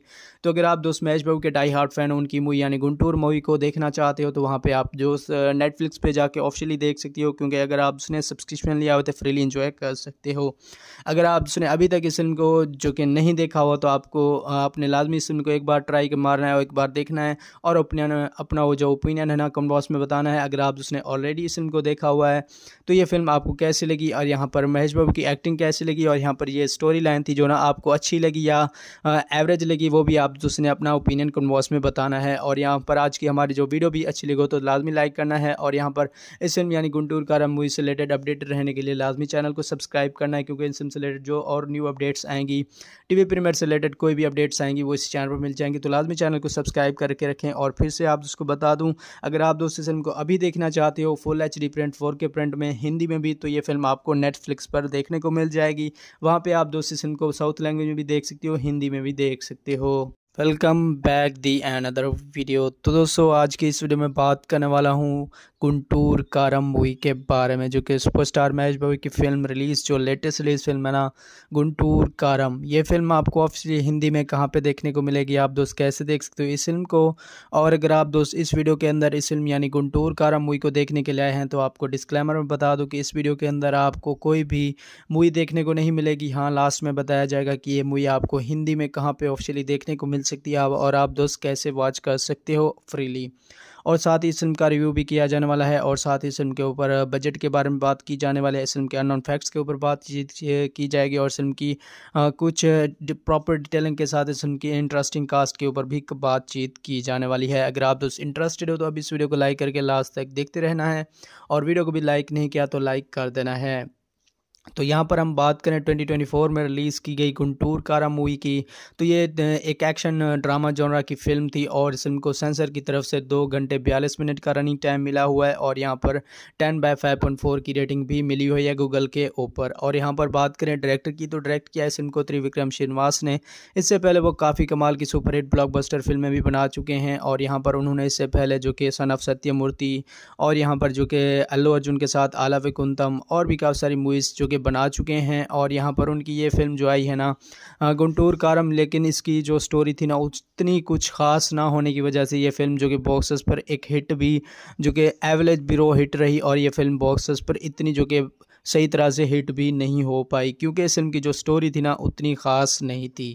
[SPEAKER 1] तो अगर आप दोस्त मैच बाबू के डाई हार्ट फैन हो उनकी मूवी यानी गुंटूर मूवी को देखना चाहते हो तो वहाँ पर आप जो नेटफ्लिक्स पर जाकर ऑफिशियली देख सकती हो क्योंकि अगर आप उसने सब्सक्रिप्शन लिया हो तो फ्रीली इंजॉय कर सकते हो अगर आप उसने अभी तक इस फिल्म को जो कि नहीं देखा हो तो आपको अपने लाजमी इस फिल्म को एक बार ट्राई मारना है और एक बार देखना है और अपने अपना वो जो ओपिनियन है ना कमेंट बॉक्स में बताना है अगर आप उसने ऑलरेडी इस को देखा हुआ है तो ये फिल्म आपको कैसी लगी और यहाँ पर महेश बाबू की एक्टिंग कैसी लगी और यहाँ पर ये स्टोरी लाइन थी जो ना आपको अच्छी लगी या एवरेज लगी वो भी आप उसने अपना ओपिनियन कन्वॉस में बताना है और यहाँ पर आज की हमारी जो वीडियो भी अच्छी लगी हो तो लाजमी लाइक करना है और यहाँ पर इस फिल्म यानी गुंटूर कारम मूवी से रिलेटेड अपडेट रहने के लिए लाजमी चैनल को सब्सक्राइब करना है क्योंकि इन फिल्म से रिलेटेड जो और न्यू अपडेट्स आएंगी टीवी प्रीमियर से रिलेटेड कोई भी अपडेट्स आएंगी वो इस चैनल पर मिल जाएंगी तो लाजमी चैनल को सब्सक्राइब करके रखें और फिर से आप उसको बता दूँ अगर आप दोस्त इस फिल्म को अभी देखना चाहते हो full H D print four K print में हिंदी में भी तो ये फिल्म आपको नेटफ्लिक्स पर देखने को मिल जाएगी वहाँ पर आप दूसरी इस फिल्म को साउथ लैंग्वेज में भी देख सकते हो हिंदी में भी देख सकते हो welcome back the another video तो दोस्तों आज की इस वीडियो में बात करने वाला हूँ गुंटूर कारम मूवी के बारे में जो कि सुपरस्टार महेश भाई की फ़िल्म रिलीज़ जो लेटेस्ट रिलीज़ फिल्म है ना गुंटूर कारम ये फिल्म आपको ऑफिशियली हिंदी में कहाँ पे देखने को मिलेगी आप दोस्त कैसे देख सकते हो इस फिल्म को और अगर आप दोस्त इस वीडियो के अंदर इस फिल्म यानी गुंटूर कारम मूवी को देखने के लिए आए हैं तो आपको डिस्क्लेमर में बता दूँ कि इस वीडियो के अंदर आपको कोई भी मूवी देखने को नहीं मिलेगी हाँ लास्ट में बताया जाएगा कि ये मूवी आपको हिंदी में कहाँ पर ऑफिशियली देखने को मिल मिल सकती है और आप दोस्त कैसे वॉच कर सकते हो फ्रीली और साथ ही इस फिल्म का रिव्यू भी किया जाने वाला है और साथ ही इस फिल्म के ऊपर बजट uh, के बारे में बात की जाने वाली है इस फिल्म के अननोन फैक्ट्स के ऊपर बातचीत uh, की जाएगी और फिल्म की uh, कुछ प्रॉपर डिटेलिंग के साथ इस फिल्म की इंटरेस्टिंग कास्ट के ऊपर भी बातचीत की जाने वाली है अगर आप दोस्त इंटरेस्टेड हो तो अब इस वीडियो को लाइक करके लास्ट तक देखते रहना है और वीडियो को भी लाइक नहीं किया तो लाइक कर देना है तो यहाँ पर हम बात करें 2024 में रिलीज़ की गई गुंटूर कारा मूवी की तो ये एक एक्शन ड्रामा जॉनरा की फिल्म थी और इस फिल्म को सेंसर की तरफ से दो घंटे बयालीस मिनट का रनिंग टाइम मिला हुआ है और यहाँ पर 10 बाय 5.4 की रेटिंग भी मिली हुई है गूगल के ऊपर और यहाँ पर बात करें डायरेक्टर की तो डायरेक्ट किया है फिल्म को त्रिविक्रम श्रीनिवास ने इससे पहले वो काफ़ी कमाल की सुपरहिट ब्लॉकबस्टर फिल्में भी बना चुके हैं और यहाँ पर उन्होंने इससे पहले जो कि सन ऑफ सत्यमूर्ति और यहाँ पर जो कि अल्लू अर्जुन के साथ आला कुंतम और भी काफ़ी सारी मूवीज़ जो के बना चुके हैं और यहाँ पर उनकी ये फिल्म जो आई है ना गुंटूर कारम लेकिन इसकी जो स्टोरी थी ना उतनी कुछ ख़ास ना होने की वजह से ये फिल्म जो कि बॉक्सेस पर एक हिट भी जो कि एवरेज बिरो हिट रही और ये फिल्म बॉक्सेस पर इतनी जो कि सही तरह से हिट भी नहीं हो पाई क्योंकि इस फिल्म की जो स्टोरी थी ना उतनी ख़ास नहीं थी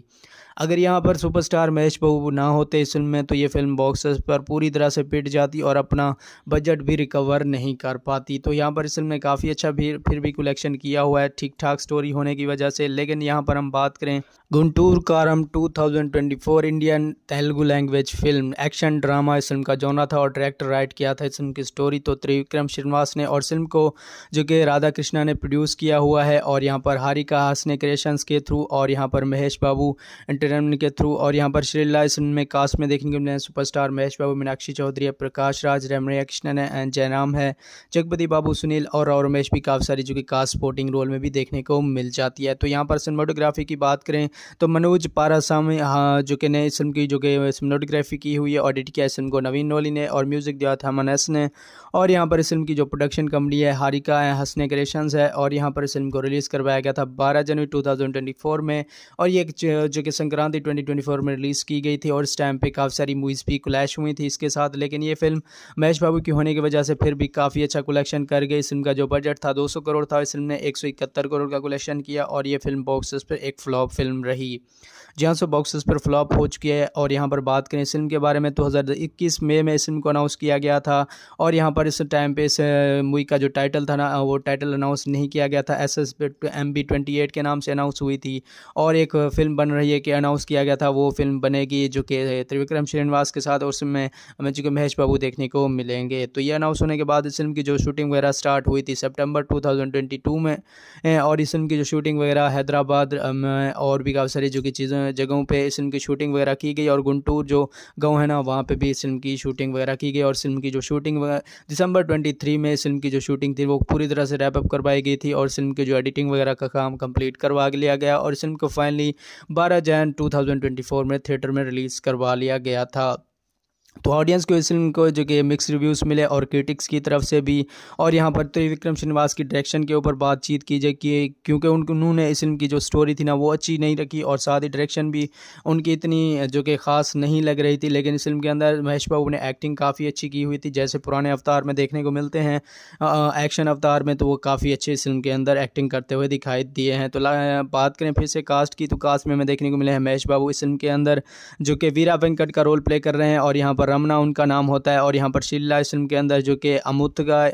[SPEAKER 1] अगर यहाँ पर सुपरस्टार महेश बहू ना होते इस फिल्म में तो ये फिल्म बॉक्सेस पर पूरी तरह से पिट जाती और अपना बजट भी रिकवर नहीं कर पाती तो यहाँ पर इस फिल्म ने काफ़ी अच्छा भी फिर भी कलेक्शन किया हुआ है ठीक ठाक स्टोरी होने की वजह से लेकिन यहाँ पर हम बात करें Guntur Kaaram 2024 Indian Telugu language film action drama इस फिल्म का जोना था और डायरेक्टर राइट किया था इस फिल्म की स्टोरी तो त्रिविक्रम श्रीनिवास ने और फिल्म को जो कि राधा कृष्णा ने प्रोड्यूस किया हुआ है और यहाँ पर हारिका हास ने क्रिएशंस के थ्रू और यहाँ पर महेश बाबू इंटर हिरन के थ्रू और यहाँ पर श्रीला में कास्ट में देखने को मिले हैं सुपरस्टार महेश बाबू मीनाक्षी चौधरी है प्रकाश राज रमणिया कृष्णन है जयराम है जगपति बाबू सुनील और और उमेश भी काफ़ी सारी जो कि कास्ट स्पोर्टिंग रोल में भी देखने को मिल जाती है तो यहाँ पर सिनेमाटोग्राफी की बात करें तो मनोज पारासामी हाँ जो कि नए इसम फिल्म की जो कि सिनेमाटोग्राफी की हुई है ऑडिट किया इसम फिल्म को नवीन नोली ने और म्यूज़िक दिया था मनस ने और यहाँ पर इस फिल्म की जो प्रोडक्शन कंपनी है हारिका है हसने क्रिएशंस है और यहाँ पर इस फिल्म को रिलीज़ करवाया गया था बारह जनवरी टू में और ये जो कि संक्रांति ट्वेंटी में रिलीज़ की गई थी और इस टाइम पर काफ़ी सारी मूवीज़ भी क्लैश हुई थी इसके साथ लेकिन ये फिल्म महेश बाबू की होने की वजह से फिर भी काफ़ी अच्छा कलेक्शन कर गई इस फिल्म का जो बजट था दो करोड़ था इस फिल्म ने एक करोड़ का कलेक्शन किया और ये फिल्म बॉक्स पर एक फ्लॉप फिल्म रही जहाँ से बॉक्सेस पर फ्लॉप हो चुकी है और यहाँ पर बात करें इस फिल्म के बारे में तो हज़ार इक्कीस मई में इस फिल्म को अनाउंस किया गया था और यहाँ पर इस टाइम पे इस मूवी का जो टाइटल था ना वो टाइटल अनाउंस नहीं किया गया था S S M B twenty eight के नाम से अनाउंस हुई थी और एक फिल्म बन रही है कि अनाउंस किया गया था वो फिल्म बनेगी जो कि त्रिविक्रम श्रीनिवास के साथ और उसमें हमें जी को महेश बाबू देखने को मिलेंगे तो ये अनाउंस होने के बाद इस फिल्म की जो शूटिंग वगैरह स्टार्ट हुई थी सितंबर 2022 में और इस फिल्म की जो शूटिंग वगैरह हैदराबाद में और भी काफ़ी सारी जो कि चीज़ें जगहों पे इस फिल्म की शूटिंग वगैरह की गई और गुंटूर जो गाँव है ना वहाँ पर भी इस फिल्म की शूटिंग वगैरह की गई और फिल्म की जो शूटिंग दिसंबर ट्वेंटी में इस फिल्म की जो शूटिंग थी वो पूरी तरह से रैपअप करवाई गई थी और फिल्म की जो एडिटिंग वगैरह का काम कंप्लीट करवा लिया गया और इस फिल्म को फाइनली बारह जैन टू में थिएटर में रिलीज़ करवा लिया गया था तो ऑडियंस को इस फिल्म को जो कि मिक्स रिव्यूज़ मिले और क्रिटिक्स की तरफ से भी और यहाँ पर त्रिविक्रम श्रीनिवास की डायरेक्शन के ऊपर बातचीत की जाए कि क्योंकि उन्होंने इस फिल्म की जो स्टोरी थी ना वो अच्छी नहीं रखी और साथ ही डायरेक्शन भी उनकी इतनी जो कि ख़ास नहीं लग रही थी लेकिन इस फिल्म के अंदर महेश बाबू ने एक्टिंग काफ़ी अच्छी की हुई थी जैसे पुराने अवतार में देखने को मिलते हैं एक्शन अवतार में तो वो काफ़ी अच्छे इस फिल्म के अंदर एक्टिंग करते हुए दिखाई दिए हैं तो बात करें फिर से कास्ट की तो कास्ट में हमें देखने को मिले हैं महेश बाबू इस फिल्म के अंदर जो कि वीरा वेंकट का रोल प्ले कर रहे हैं और यहाँ पर और रमना उनका नाम होता है और यहाँ पर शिल्ला इस फिल्म के अंदर जो कि अमुत का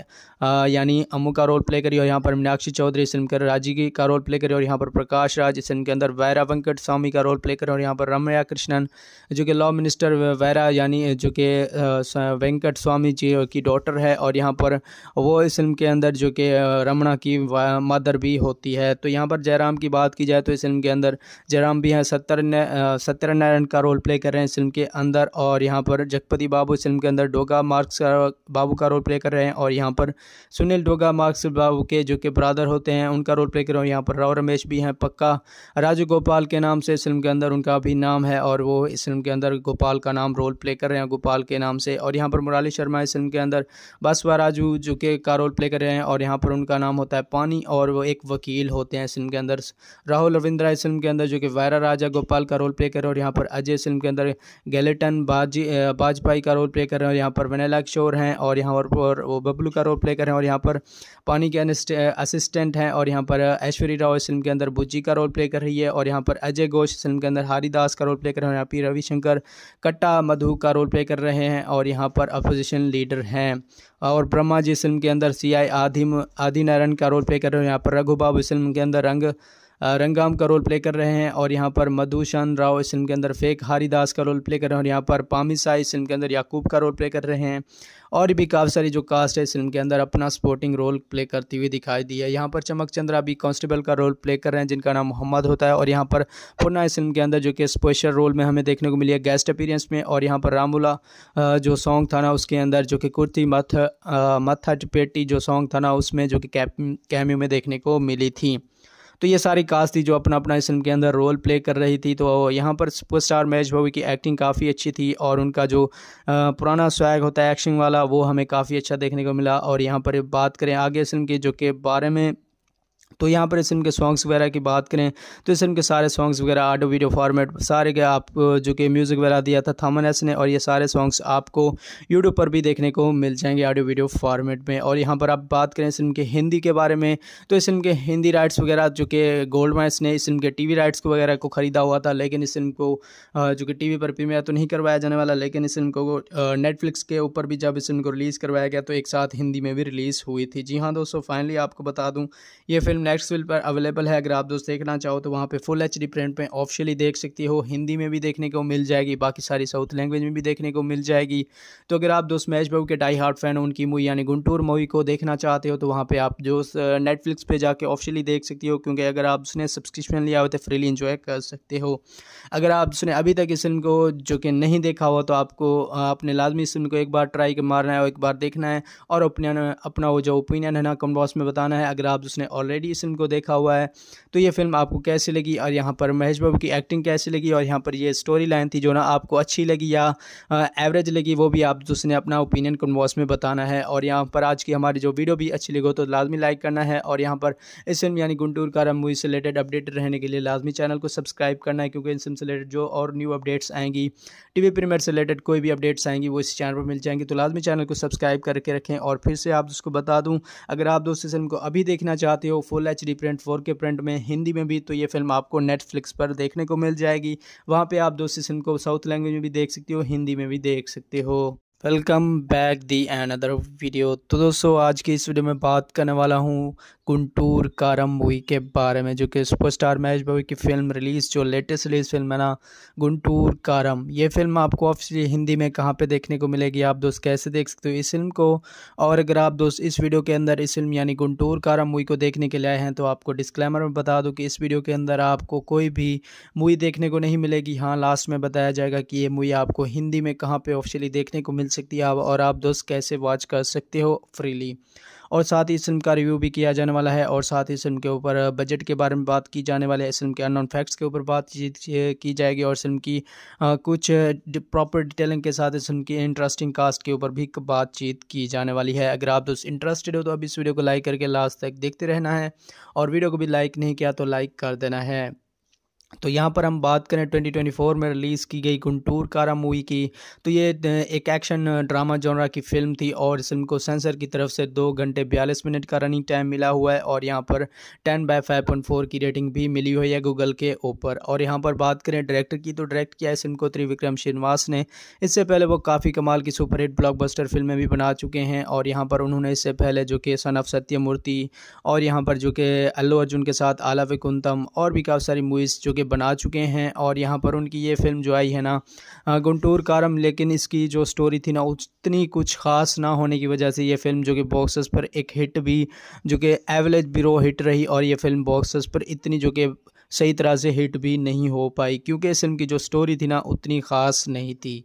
[SPEAKER 1] यानी अमू का रोल प्ले करी और यहाँ पर मीनाक्षी चौधरी इस फिल्म के राजी का रोल प्ले करी और यहाँ पर प्रकाश राज इस फिल्म के अंदर वैरा वेंकट स्वामी का रोल प्ले करें और यहाँ पर रमया कृष्णन जो कि लॉ मिनिस्टर वैरा यानी जो कि वेंकट स्वामी जी की डॉटर है और यहाँ पर वो इस फिल्म के अंदर जो कि रमना की मदर भी होती है तो यहाँ पर जयराम की बात की जाए तो इस फिल्म के अंदर जयराम भी हैं सत्य सत्यनारायण का रोल प्ले कर रहे हैं इस फिल्म के अंदर और यहाँ पर जगपति बाबू इस फिल्म के अंदर डोगा मार्क्स बाबू का रोल प्ले कर रहे हैं और यहाँ पर सुनील डोगा मार्क्स बाबू के जो कि ब्रादर होते हैं उनका रोल प्ले कर रहे हैं यहाँ पर राव रमेश भी हैं पक्का राजू गोपाल के नाम से इस फिल्म के अंदर उनका भी नाम है और वो इस फिल्म के अंदर गोपाल का नाम रोल प्ले कर रहे हैं गोपाल के नाम से और यहाँ पर मुराली शर्मा इस फिल्म के अंदर बासवा राजू जो कि का रोल प्ले कर रहे हैं और यहाँ पर उनका नाम होता है पानी और वो एक वकील होते हैं इस फिल्म के अंदर राहुल रविंद्रा इस फिल्म के अंदर जो कि वायरा राजा गोपाल का रोल प्ले कर रहे हैं और यहाँ पर अजय इस फिल्म के अंदर गैलेटन बाजी वाजपेई का रोल प्ले कर रहे हैं और यहाँ पर वनीला किशोर हैं और यहाँ पर वो बबलू का रोल प्ले कर रहे हैं और यहाँ पर पानी के असिस्टेंट हैं और यहाँ पर ऐश्वर्य राव इस फिल्म के अंदर बुज्जी का रोल प्ले कर रही है और यहाँ पर अजय घोष फिल्म के अंदर हरिदास का रोल प्ले कर रहे हैं यहाँ पी रविशंकर कट्टा मधु का रोल प्ले कर रहे हैं और यहाँ पर अपोजिशन लीडर हैं और ब्रह्मा जी फिल्म के अंदर सी आई आदि आदि नारायण का रोल प्ले कर रहे हैं यहाँ पर रघु बाबू फिल्म के अंदर रंग रंगाम का रोल प्ले कर रहे हैं और यहाँ पर मधुशन राव इस फिल्म के अंदर फेक हरिदास का रोल प्ले कर रहे हैं और यहाँ पर पामिसा इस फिल्म के अंदर याकूब का रोल प्ले कर रहे हैं और भी काफ़ी सारी जो कास्ट है इस फिल्म के अंदर अपना सपोर्टिंग रोल प्ले करती हुई दिखाई दी है यहाँ पर चमक चंद्रा भी कांस्टेबल का रोल प्ले कर रहे हैं जिनका नाम मोहम्मद होता है और यहाँ पर पुनः इस फिल्म के अंदर जो कि स्पेशल रोल में हमें देखने को मिली है गेस्ट अपीरेंस में और यहाँ पर रामूला जो सॉन्ग था ना उसके अंदर जो कि कुर्ती मथ मथ पेटी जो सॉन्ग था ना उसमें जो कि कैम्यू में देखने को मिली थी तो ये सारी कास्ट थी जो अपना अपना इस फिल्म के अंदर रोल प्ले कर रही थी तो यहाँ पर सुपर स्टार महेश भवी की एक्टिंग काफ़ी अच्छी थी और उनका जो पुराना स्वैग होता है एक्शन वाला वो हमें काफ़ी अच्छा देखने को मिला और यहाँ पर बात करें आगे फिल्म की जो के बारे में तो यहाँ पर इस फिल्म के सॉन्ग्स वगैरह की बात करें तो इस फिल्म के सारे सॉन्ग्स वगैरह ऑडियो वीडियो फॉर्मेट सारे के आप जो कि म्यूज़िक वगैरह दिया था थामन एस ने और ये सारे सॉन्ग्स आपको यूट्यूब पर भी देखने को मिल जाएंगे ऑडियो वीडियो फॉर्मेट में और यहाँ पर आप बात करें इस फिल्म के हिंदी के बारे में तो इस फिल्म के हिंदी राइट्स वगैरह जो कि गोल्ड माइस ने इस फिल्म के टी राइट्स को वगैरह को ख़रीदा हुआ था लेकिन इस फिल्म को जो कि टी पर प्रीमियर तो नहीं करवाया जाने वाला लेकिन इस फिल्म को नेटफ्लिक्स के ऊपर भी जब इस फिल्म को रिलीज़ करवाया गया तो एक साथ हिंदी में भी रिलीज़ हुई थी जी हाँ दोस्तों फाइनली आपको बता दूँ ये फिल्म नेक्स्ट विल पर अवेलेबल है अगर आप दोस्त देखना चाहो तो वहाँ पे फुल एच डी प्रिंट में ऑफिशियली देख सकती हो हिंदी में भी देखने को मिल जाएगी बाकी सारी साउथ लैंग्वेज में भी देखने को मिल जाएगी तो अगर आप दोस्त महेश बाबू के डाई हार्ट फैन हो उनकी मूवी यानी गुंटूर मूवी को देखना चाहते हो तो वहाँ पर आप जो नेटफ्लिक्स पर जाकर ऑफिशियली देख सकती हो क्योंकि अगर आप उसने सब्सक्रिप्शन लिया हो तो फ्रीली इंजॉय कर सकते हो अगर आप उसने अभी तक इस फिल्म को जो कि नहीं देखा हो तो आपको अपने लाजमी इस फिल्म को एक बार ट्राई मारना है और एक बार देखना है और अपने अपना वो जो ओपिनियन है ना कमेंट बॉक्स में बताना है अगर आप उसने ऑलरेडी ऑलरेडी इस फिल्म को देखा हुआ है तो ये फिल्म आपको कैसी लगी और यहाँ पर महेश बाबू की एक्टिंग कैसी लगी और यहाँ पर ये स्टोरी लाइन थी जो ना आपको अच्छी लगी या एवरेज लगी वो भी आप उसने अपना ओपिनियन कन्वॉस में बताना है और यहाँ पर आज की हमारी जो वीडियो भी अच्छी लगी हो तो लाजमी लाइक करना है और यहाँ पर इस फिल्म यानी गुंटूर कारम मूवी से रिलेटेड अपडेट रहने के लिए लाजमी चैनल को सब्सक्राइब करना है क्योंकि इन फिल्म से रिलेटेड जो और न्यू अपडेट्स आएंगी टीवी प्रीमियर से रिलेटेड कोई भी अपडेट्स आएंगी वो इस चैनल पर मिल जाएंगी तो लाजमी चैनल को सब्सक्राइब करके रखें और फिर से आप उसको बता दूँ अगर आप दोस्तों फिल्म को अभी देखना चाहते हो full H D print four K print में हिंदी में भी तो ये फिल्म आपको नेटफ्लिक्स पर देखने को मिल जाएगी वहाँ पे आप दोस्त फिल्म को साउथ लैंग्वेज में भी देख सकते हो हिंदी में भी देख सकते हो welcome back the another video तो दोस्तों आज की इस वीडियो में बात करने वाला हूँ गुंटूर कारम मूवी के बारे में जो कि सुपरस्टार महेश बाबू की फ़िल्म रिलीज़ जो लेटेस्ट रिलीज़ फिल्म है ना गुंटूर कारम ये फिल्म आपको ऑफिशियली हिंदी में कहाँ पे देखने को मिलेगी आप दोस्त कैसे देख सकते हो इस फिल्म को और अगर आप दोस्त इस वीडियो के अंदर इस फिल्म यानी गुंटूर कारम मूवी को देखने के लिए आए हैं तो आपको डिस्क्लेमर में बता दूँ कि इस वीडियो के अंदर आपको कोई भी मूवी देखने को नहीं मिलेगी हाँ लास्ट में बताया जाएगा कि ये मूवी आपको हिंदी में कहाँ पर ऑफिशियली देखने को मिल सकती है और आप दोस्त कैसे वॉच कर सकते हो फ्रीली और साथ ही इस फिल्म का रिव्यू भी किया जाने वाला है और साथ ही इस फिल्म के ऊपर बजट के बारे में बात की जाने वाली है इस फिल्म के अननोन फैक्ट्स के ऊपर बातचीत की जाएगी और फिल्म की कुछ प्रॉपर डिटेलिंग के साथ इस फिल्म की इंटरेस्टिंग कास्ट के ऊपर भी बातचीत की जाने वाली है अगर आप दोस्त इंटरेस्टेड हो तो अब इस वीडियो को लाइक करके लास्ट तक देखते रहना है और वीडियो को भी लाइक नहीं किया तो लाइक कर देना है तो यहाँ पर हम बात करें 2024 में रिलीज़ की गई गुंटूर कारा मूवी की तो ये एक एक्शन ड्रामा जॉनरा की फिल्म थी और इस फिल्म को सेंसर की तरफ से दो घंटे बयालीस मिनट का रनिंग टाइम मिला हुआ है और यहाँ पर 10 बाय 5.4 की रेटिंग भी मिली हुई है गूगल के ऊपर और यहाँ पर बात करें डायरेक्टर की तो डायरेक्ट किया है फिल्म को त्रिविक्रम श्रीनिवास ने इससे पहले वो काफ़ी कमाल की सुपरहिट ब्लॉकबस्टर फिल्में भी बना चुके हैं और यहाँ पर उन्होंने इससे पहले जो कि सन ऑफ सत्यमूर्ति और यहाँ पर जो कि अल्लू अर्जुन के साथ आला विकुंतम और भी काफ़ी सारी मूवीज़ जो कि ये बना चुके हैं और यहाँ पर उनकी ये फिल्म जो आई है ना गुंटूर कारम लेकिन इसकी जो स्टोरी थी ना उतनी कुछ ख़ास ना होने की वजह से ये फिल्म जो कि बॉक्सेस पर एक हिट भी जो कि एवरेज बिरो हिट रही और ये फिल्म बॉक्सेस पर इतनी जो कि सही तरह से हिट भी नहीं हो पाई क्योंकि इस फिल्म की जो स्टोरी थी ना उतनी ख़ास नहीं थी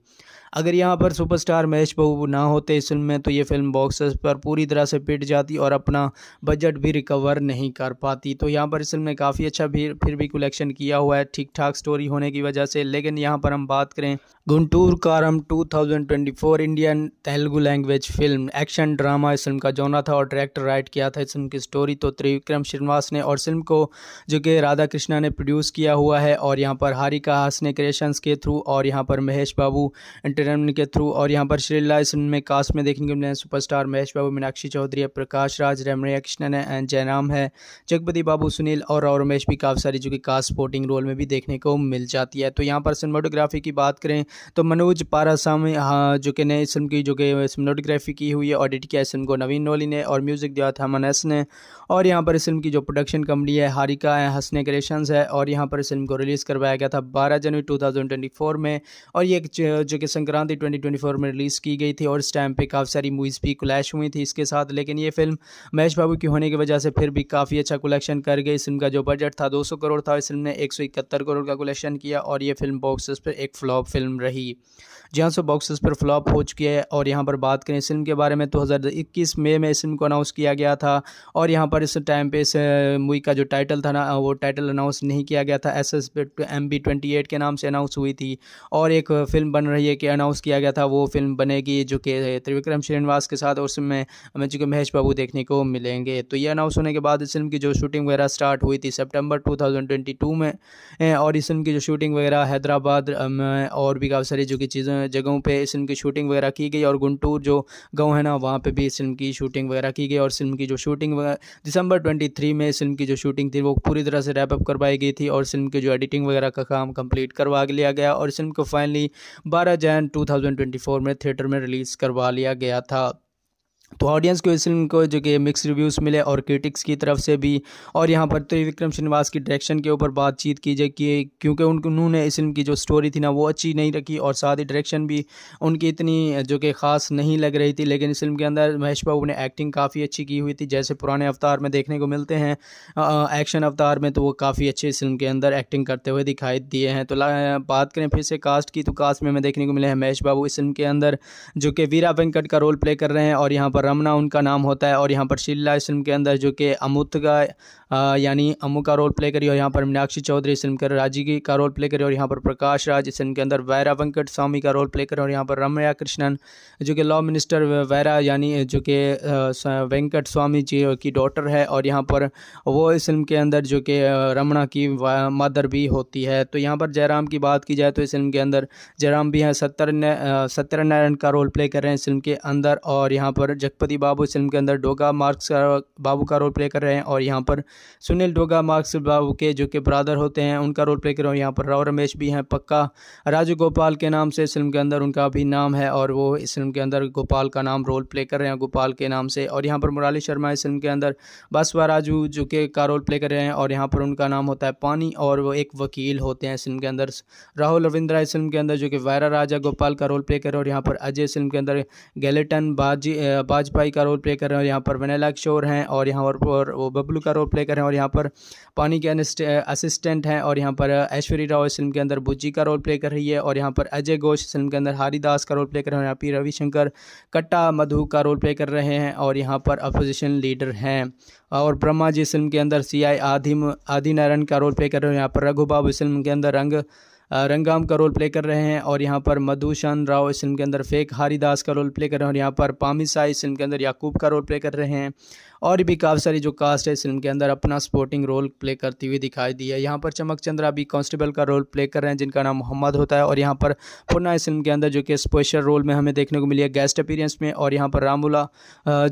[SPEAKER 1] अगर यहाँ पर सुपरस्टार महेश बहू ना होते इस फिल्म में तो ये फिल्म बॉक्सेस पर पूरी तरह से पिट जाती और अपना बजट भी रिकवर नहीं कर पाती तो यहाँ पर इस फिल्म ने काफ़ी अच्छा भी फिर भी कलेक्शन किया हुआ है ठीक ठाक स्टोरी होने की वजह से लेकिन यहाँ पर हम बात करें Guntur Kaaram 2024 Indian Telugu language film action drama इस फिल्म का जोना था और डायरेक्टर राइट किया था इस फिल्म की स्टोरी तो त्रिविक्रम श्रीनिवास ने और फिल्म को जो कि राधा कृष्णा ने प्रोड्यूस किया हुआ है और यहाँ पर हारिका हास ने क्रिएशंस के थ्रू और यहाँ पर महेश बाबू एंटरटेनमेंट के थ्रू और यहाँ पर श्रीला इस में कास्ट में देखने को मिले हैं सुपरस्टार महेश बाबू मीनाक्षी चौधरी है प्रकाश राज रमणिया कृष्णन है एंड जयराम है जगपति बाबू सुनील और रमेश भी काफ़ी सारी जो कि कास्ट स्पोर्टिंग रोल में भी देखने को मिल जाती है तो यहाँ पर सिनेमाटोग्राफी की बात करें तो मनोज पारासामी हाँ जो कि ने इस फिल्म की जो कि सिनेमाटोग्राफी की हुई है ऑडिट किया इस फिल्म को नवीन नोली ने और म्यूज़िक दिया था मनस ने और यहाँ पर इस फिल्म की जो प्रोडक्शन कंपनी है हारिका है हंसने क्रेशन है और यहाँ पर इस फिल्म को रिलीज़ करवाया गया था बारह जनवरी टू में और ये जो कि संक्रांति 2024 में रिलीज़ की गई थी और इस टाइम पे काफ़ी सारी मूवीज़ भी क्लैश हुई थी इसके साथ लेकिन ये फिल्म महेश बाबू की होने की वजह से फिर भी काफ़ी अच्छा कलेक्शन कर गई इस फिल्म का जो बजट था 200 करोड़ था इस फिल्म ने एक करोड़ का कलेक्शन किया और ये फिल्म बॉक्सेस पर एक फ्लॉप फिल्म रही जहाँ हाँ सो बॉक्सेस पर फ्लॉप हो चुकी है और यहाँ पर बात करें इस फिल्म के बारे में तो इक्कीस मई में इस फिल्म को अनाउंस किया गया था और यहाँ पर इस टाइम पे इस मूवी का जो टाइटल था ना वो टाइटल अनाउंस नहीं किया गया था S S M B twenty eight के नाम से अनाउंस हुई थी और एक फिल्म बन रही है कि अनाउंस किया गया था वो फिल्म बनेगी जो कि त्रिविक्रम श्रीनिवास के साथ और उसमें हमें चूँकि महेश बाबू देखने को मिलेंगे तो ये अनाउंस होने के बाद इस फिल्म की जो शूटिंग वगैरह स्टार्ट हुई थी सेप्टेम्बर टू में और इस फिल्म की जो शूटिंग वगैरह हैदराबाद और भी काफ़ी सारी जो कि चीज़ें जगहों पर इस फिल्म की शूटिंग वगैरह की गई और गुंटूर जो गाँव है ना वहाँ पर भी इस फिल्म की शूटिंग वगैरह की गई और फिल्म की जो शूटिंग दिसंबर ट्वेंटी में इस फिल्म की जो शूटिंग थी वो पूरी तरह से रैपअप करवाई गई थी और फिल्म की जो एडिटिंग वगैरह का काम कंप्लीट करवा लिया गया और इस फिल्म को फाइनली बारह जैन 2024 में थिएटर में रिलीज़ करवा लिया गया था तो ऑडियंस को इस फिल्म को जो कि मिक्स रिव्यूज़ मिले और क्रिटिक्स की तरफ से भी और यहाँ पर त्रिविक्रम तो श्रीनिवास की डायरेक्शन के ऊपर बातचीत की जाए कि क्योंकि उन्होंने इस फिल्म की जो स्टोरी थी ना वो अच्छी नहीं रखी और साथ ही डायरेक्शन भी उनकी इतनी जो कि ख़ास नहीं लग रही थी लेकिन इस फिल्म के अंदर महेश बाबू ने एक्टिंग काफ़ी अच्छी की हुई थी जैसे पुराने अवतार में देखने को मिलते हैं एक्शन अवतार में तो वो काफ़ी अच्छे इस फिल्म के अंदर एक्टिंग करते हुए दिखाई दिए हैं तो बात करें फिर से कास्ट की तो कास्ट में हमें देखने को मिले हैं महेश बाबू इस फिल्म के अंदर जो कि वीरा वेंकट का रोल प्ले कर रहे हैं और यहाँ पर पर रमना उनका नाम होता है और यहाँ पर शिल्ला आश्रम के अंदर जो कि अमुत का यानी अमू का रोल प्ले करी और यहाँ पर मीनाक्षी चौधरी इस फिल्म के राजीगी का रोल प्ले करी और यहाँ पर प्रकाश राज इस फिल्म के अंदर वैरा वेंकट स्वामी का रोल प्ले करें और यहाँ पर रमया कृष्णन जो कि लॉ मिनिस्टर वैरा यानी जो कि वेंकट स्वामी जी की डॉटर है और यहाँ पर वो इस फिल्म के अंदर जो कि रमणा की मदर भी होती है तो यहाँ पर जयराम की बात की जाए तो इस फिल्म के अंदर जयराम भी हैं सत्यर सत्यनारायण का रोल प्ले कर रहे हैं इस फिल्म के अंदर और यहाँ पर जगपति बाबू इस फिल्म के अंदर डोगा मार्क्स बाबू का रोल प्ले कर रहे हैं और यहाँ पर सुनील डोगा मार्क्स बाबू के जो कि ब्रादर होते हैं उनका रोल प्ले कर रहे हूँ यहाँ पर राव रमेश भी हैं पक्का राजू गोपाल के नाम से इस फिल्म के अंदर उनका भी नाम है और वो इस फिल्म के अंदर गोपाल का नाम रोल प्ले कर रहे हैं गोपाल के नाम से और यहाँ पर मुराली शर्मा इस फिल्म के अंदर बासवा राजू जो कि का रोल प्ले कर रहे हैं और यहाँ पर उनका नाम होता है पानी और वो एक वकील होते हैं इस फिल्म के अंदर राहुल रविंद्रा इस फिल्म के अंदर जो कि वायरा राजा गोपाल का रोल प्ले कर रहे हैं और यहाँ पर अजय इस फिल्म के अंदर गैलेटन बाजी बाजपाई का रोल प्ले कर रहे हैं और यहाँ पर वनैला किशोर हैं और यहाँ पर वो बबलू का रोल प्ले मेकर हैं और यहाँ पर पानी के असिस्टेंट हैं और यहाँ पर ऐश्वर्य राव इस फिल्म के अंदर बुज्जी का रोल प्ले कर रही है और यहाँ पर अजय घोष फिल्म के अंदर हरिदास का रोल प्ले कर रहे हैं यहाँ पर रविशंकर कट्टा मधु का रोल प्ले कर रहे हैं और यहाँ पर अपोजिशन लीडर हैं और ब्रह्मा जी फिल्म के अंदर सी आई आदि नारायण का रोल प्ले कर रहे हैं यहाँ पर रघु बाबू इस फिल्म के अंदर रंग रंगाम का रोल प्ले कर रहे हैं और यहाँ पर मधुशन राव इस फिल्म के अंदर फेक हरिदास का रोल प्ले कर रहे हैं और यहाँ पर पामिसाई इस फिल्म के अंदर याकूब का रोल प्ले कर रहे हैं और भी काफ़ी सारी जो कास्ट है इस फिल्म के अंदर अपना सपोर्टिंग रोल प्ले करती हुई दिखाई दी है यहाँ पर चमक चंद्रा भी कांस्टेबल का रोल प्ले कर रहे हैं जिनका नाम मोहम्मद होता है और यहाँ पर पुनः इस फिल्म के अंदर जो कि स्पेशल रोल में हमें देखने को मिली है गेस्ट अपीरेंस में और यहाँ पर रामूला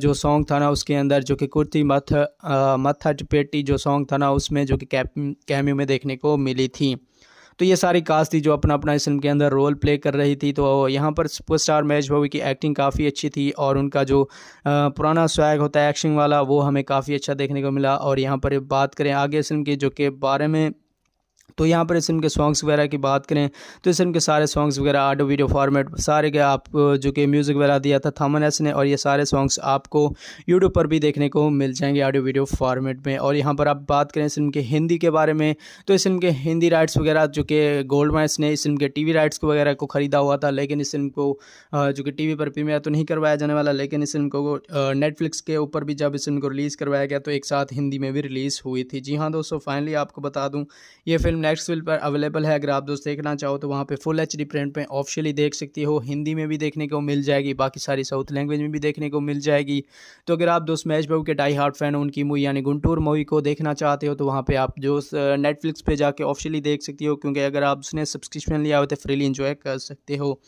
[SPEAKER 1] जो सॉन्ग था ना उसके अंदर जो कि कुर्ती मथ मथा पेटी जो सॉन्ग था ना उसमें जो कि कैमी में देखने को मिली थी तो ये सारी कास्ट थी जो अपना अपना इस फिल्म के अंदर रोल प्ले कर रही थी तो यहाँ पर सुपरस्टार महेश भाभी की एक्टिंग काफ़ी अच्छी थी और उनका जो पुराना स्वैग होता है एक्शन वाला वो हमें काफ़ी अच्छा देखने को मिला और यहाँ पर बात करें आगे फिल्म की जो के बारे में तो यहाँ पर इस फिल्म के सॉन्ग्स वगैरह की बात करें तो इस फिल्म के सारे सॉन्ग्स वगैरह ऑडियो वीडियो फॉर्मेट सारे के आप जो कि म्यूज़िक वगैरह दिया था थामन एस ने और ये सारे सॉन्ग्स आपको यूट्यूब पर भी देखने को मिल जाएंगे ऑडियो वीडियो फॉर्मेट में और यहाँ पर आप बात करें इस फिल्म के हिंदी के बारे में तो इस फिल्म के हिंदी राइट्स वगैरह जो कि गोल्ड माइस ने इस फिल्म के टी राइट्स को वगैरह को ख़रीदा हुआ था लेकिन इस फिल्म को जो कि टी पर प्रीमियर तो नहीं करवाया जाने वाला लेकिन इस फिल्म को नेटफ्लिक्स के ऊपर भी जब इस फिल्म को रिलीज़ करवाया गया तो एक साथ हिंदी में भी रिलीज़ हुई थी जी हाँ दोस्तों फाइनली आपको बता दूँ ये फिल्म फिल्म नेक्स्ट फिल्म पर अवेलेबल है अगर आप दोस्त देखना चाहो तो वहाँ पे फुल एच डी प्रिंट में ऑफिशियली देख सकती हो हिंदी में भी देखने को मिल जाएगी बाकी सारी साउथ लैंग्वेज में भी देखने को मिल जाएगी तो अगर आप दोस्त मैच बाबू के डाई हार्ट फैन हो उनकी मूवी यानी गुंटूर मूवी को देखना चाहते हो तो वहाँ पर आप जो नेटफ्लिक्स पर जाकर ऑफिशियली देख सकती हो क्योंकि अगर आप उसने सब्सक्रिप्शन लिया हो तो फ्रीली इंजॉय कर सकते हो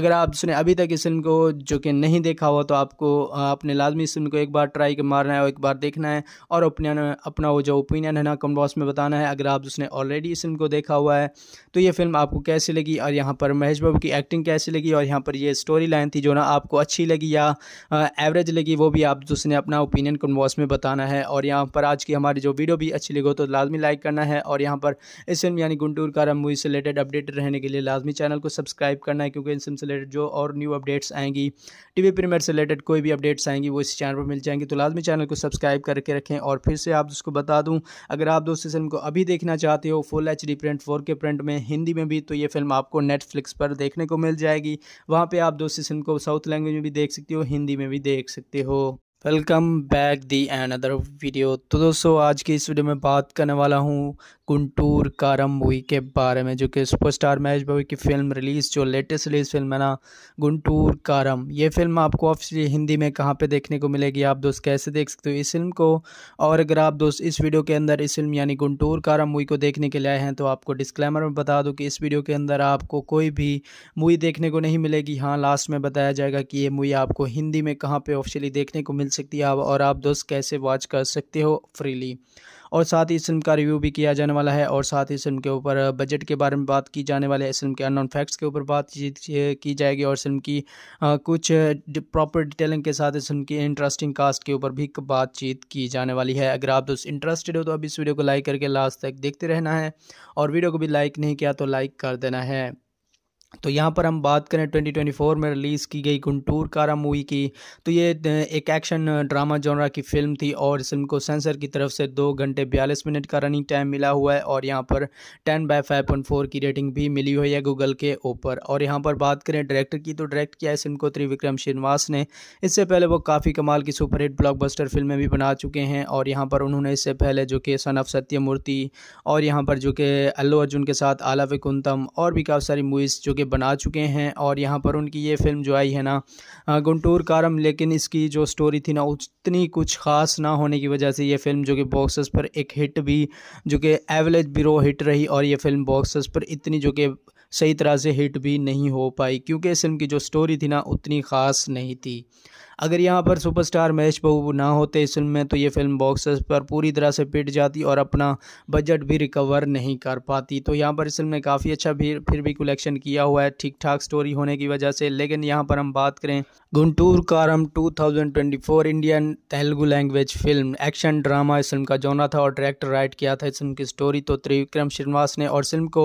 [SPEAKER 1] अगर आप उसने अभी तक इस फिल्म को जो कि नहीं देखा हो तो आपको अपने लाजमी इस फिल्म को एक बार ट्राई मारना है और एक बार देखना है और अपने अपना वो जो ओपिनियन है ना कमेंट बॉक्स में बताना है अगर आप उसने ऑलरेडी भी इस फिल्म को देखा हुआ है तो ये फिल्म आपको कैसी लगी और यहाँ पर महेश बाबू की एक्टिंग कैसी लगी और यहाँ पर ये स्टोरी लाइन थी जो ना आपको अच्छी लगी या एवरेज लगी वो भी आप दूसरे अपना ओपिनियन कन्वॉस में बताना है और यहाँ पर आज की हमारी जो वीडियो भी अच्छी लगी हो तो लाजमी लाइक करना है और यहाँ पर इस फिल्म यानी गुंटूर कारम मूवी से रिलेटेड अपडेट रहने के लिए लाजमी चैनल को सब्सक्राइब करना है क्योंकि इन फिल्म से रिलेटेड जो और न्यू अपडेट्स आएंगी टीवी प्रीमियर से रिलेटेड कोई भी अपडेट्स आएंगी वो इस चैनल पर मिल जाएंगी तो लाजमी चैनल को सब्सक्राइब करके रखें और फिर से आप उसको बता दूँ अगर आप दोस्त इस फिल्म को अभी देखना चाहते हो full H D print four K print में हिंदी में भी तो ये फिल्म आपको नेटफ्लिक्स पर देखने को मिल जाएगी वहाँ पे आप दोस्त फिल्म को साउथ लैंग्वेज में भी देख सकते हो हिंदी में भी देख सकते हो welcome back the another video तो दोस्तों आज की इस वीडियो में बात करने वाला हूँ गुंटूर मूवी के बारे में जो कि सुपरस्टार महेश भाई की फ़िल्म रिलीज़ जो लेटेस्ट रिलीज़ फिल्म है ना गुंटूर कारम ये फिल्म आपको ऑफिशियली हिंदी में कहाँ पे देखने को मिलेगी आप दोस्त कैसे देख सकते हो इस फिल्म को और अगर आप दोस्त इस वीडियो के अंदर इस फिल्म यानी गुंटूर कारम मूवी को देखने के लिए आए हैं तो आपको डिस्कलैमर में बता दूँ कि इस वीडियो के अंदर आपको कोई भी मूवी देखने को नहीं मिलेगी हाँ लास्ट में बताया जाएगा कि ये मूवी आपको हिंदी में कहाँ पर ऑफिशियली देखने को मिल सकती है और आप दोस्त कैसे वॉच कर सकते हो फ्रीली और साथ ही इस फिल्म का रिव्यू भी किया जाने वाला है और साथ ही इस फिल्म के ऊपर बजट के बारे में बात की जाने वाली है इस फिल्म के अननोन फैक्ट्स के ऊपर बातचीत की जाएगी और फिल्म की कुछ प्रॉपर डिटेलिंग के साथ इस फिल्म की इंटरेस्टिंग कास्ट के ऊपर भी बातचीत की जाने वाली है अगर आप दोस्त इंटरेस्टेड हो तो अब इस वीडियो को लाइक करके लास्ट तक देखते रहना है और वीडियो को भी लाइक नहीं किया तो लाइक कर देना है तो यहाँ पर हम बात करें 2024 में रिलीज़ की गई गुंटूर कारा मूवी की तो ये एक एक्शन ड्रामा जॉनरा की फिल्म थी और इस फिल्म को सेंसर की तरफ से दो घंटे बयालीस मिनट का रनिंग टाइम मिला हुआ है और यहाँ पर 10 बाय 5.4 की रेटिंग भी मिली हुई है गूगल के ऊपर और यहाँ पर बात करें डायरेक्टर की तो डायरेक्ट किया है फिल्म को त्रिविक्रम श्रीनिवास ने इससे पहले वो काफ़ी कमाल की सुपरहिट ब्लॉकबस्टर फिल्में भी बना चुके हैं और यहाँ पर उन्होंने इससे पहले जो कि सन ऑफ सत्यमूर्ति और यहाँ पर जो कि अल्लू अर्जुन के साथ आला कुंतम और भी काफ़ी सारी मूवीज़ जो के बना चुके हैं और यहाँ पर उनकी ये फिल्म जो आई है ना गुंटूर कारम लेकिन इसकी जो स्टोरी थी ना उतनी कुछ ख़ास ना होने की वजह से ये फिल्म जो कि बॉक्सेस पर एक हिट भी जो कि एवरेज बिरो हिट रही और ये फिल्म बॉक्सेस पर इतनी जो कि सही तरह से हिट भी नहीं हो पाई क्योंकि इस फिल्म की जो स्टोरी थी ना उतनी ख़ास नहीं थी अगर यहाँ पर सुपरस्टार महेश बहू ना होते इस फिल्म में तो ये फिल्म बॉक्सेस पर पूरी तरह से पिट जाती और अपना बजट भी रिकवर नहीं कर पाती तो यहाँ पर इस फिल्म ने काफ़ी अच्छा भी फिर भी कलेक्शन किया हुआ है ठीक ठाक स्टोरी होने की वजह से लेकिन यहाँ पर हम बात करें Guntur Kaaram 2024 Indian Telugu language film action drama इस फिल्म का जोना था और डायरेक्टर राइट किया था इस फिल्म की स्टोरी तो त्रिविक्रम श्रीनिवास ने और फिल्म को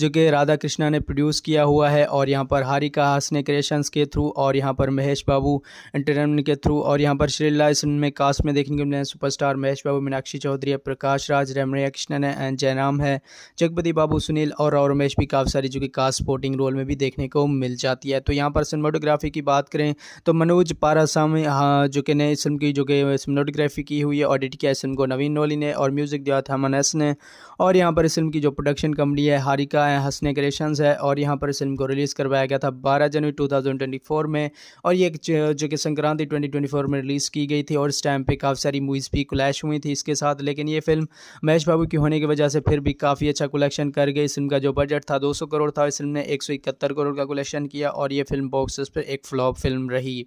[SPEAKER 1] जो कि राधा कृष्णा ने प्रोड्यूस किया हुआ है और यहाँ पर हारिका ने क्रिएशंस के थ्रू और यहाँ पर महेश बाबू एंटरटेनमेंट के थ्रू और यहाँ पर श्रीला इस फिल्म में कास्ट में देखने को मिले सुपरस्टार महेश बाबू मीनाक्षी चौधरी प्रकाश राज रमणिया कृष्णन है एंड जयराम है जगपति बाबू सुनील और रमेश भी काफ़ी सारी जो कि कास्ट स्पोर्टिंग रोल में भी देखने को मिल जाती है तो यहाँ पर सिनेमाटोग्राफी की बात करें तो मनोज पारासामी हाँ जो कि ने इस फिल्म की जो कि सिमनोटोग्राफी की हुई है ऑडिट किया इस फिल्म को नवीन नोली ने और म्यूज़िक दिया था मनस ने और यहाँ पर इस फिल्म की जो प्रोडक्शन कंपनी है हारिका है हंसने क्रिएशंस है और यहाँ पर इस फिल्म को रिलीज़ करवाया गया था बारह जनवरी टू में और ये जो कि संक्रांति ट्वेंटी में रिलीज़ की गई थी और इस टाइम पर काफ़ी सारी मूवीज़ भी क्लैश हुई थी इसके साथ लेकिन ये फिल्म महेश बाबू की होने की वजह से फिर भी काफ़ी अच्छा कलेक्शन कर गई इस फिल्म का जो बजट था 200 करोड़ था इस फिल्म ने एक करोड़ का कलेक्शन किया और ये फिल्म बॉक्स पर एक फ्लॉप फिल्म रही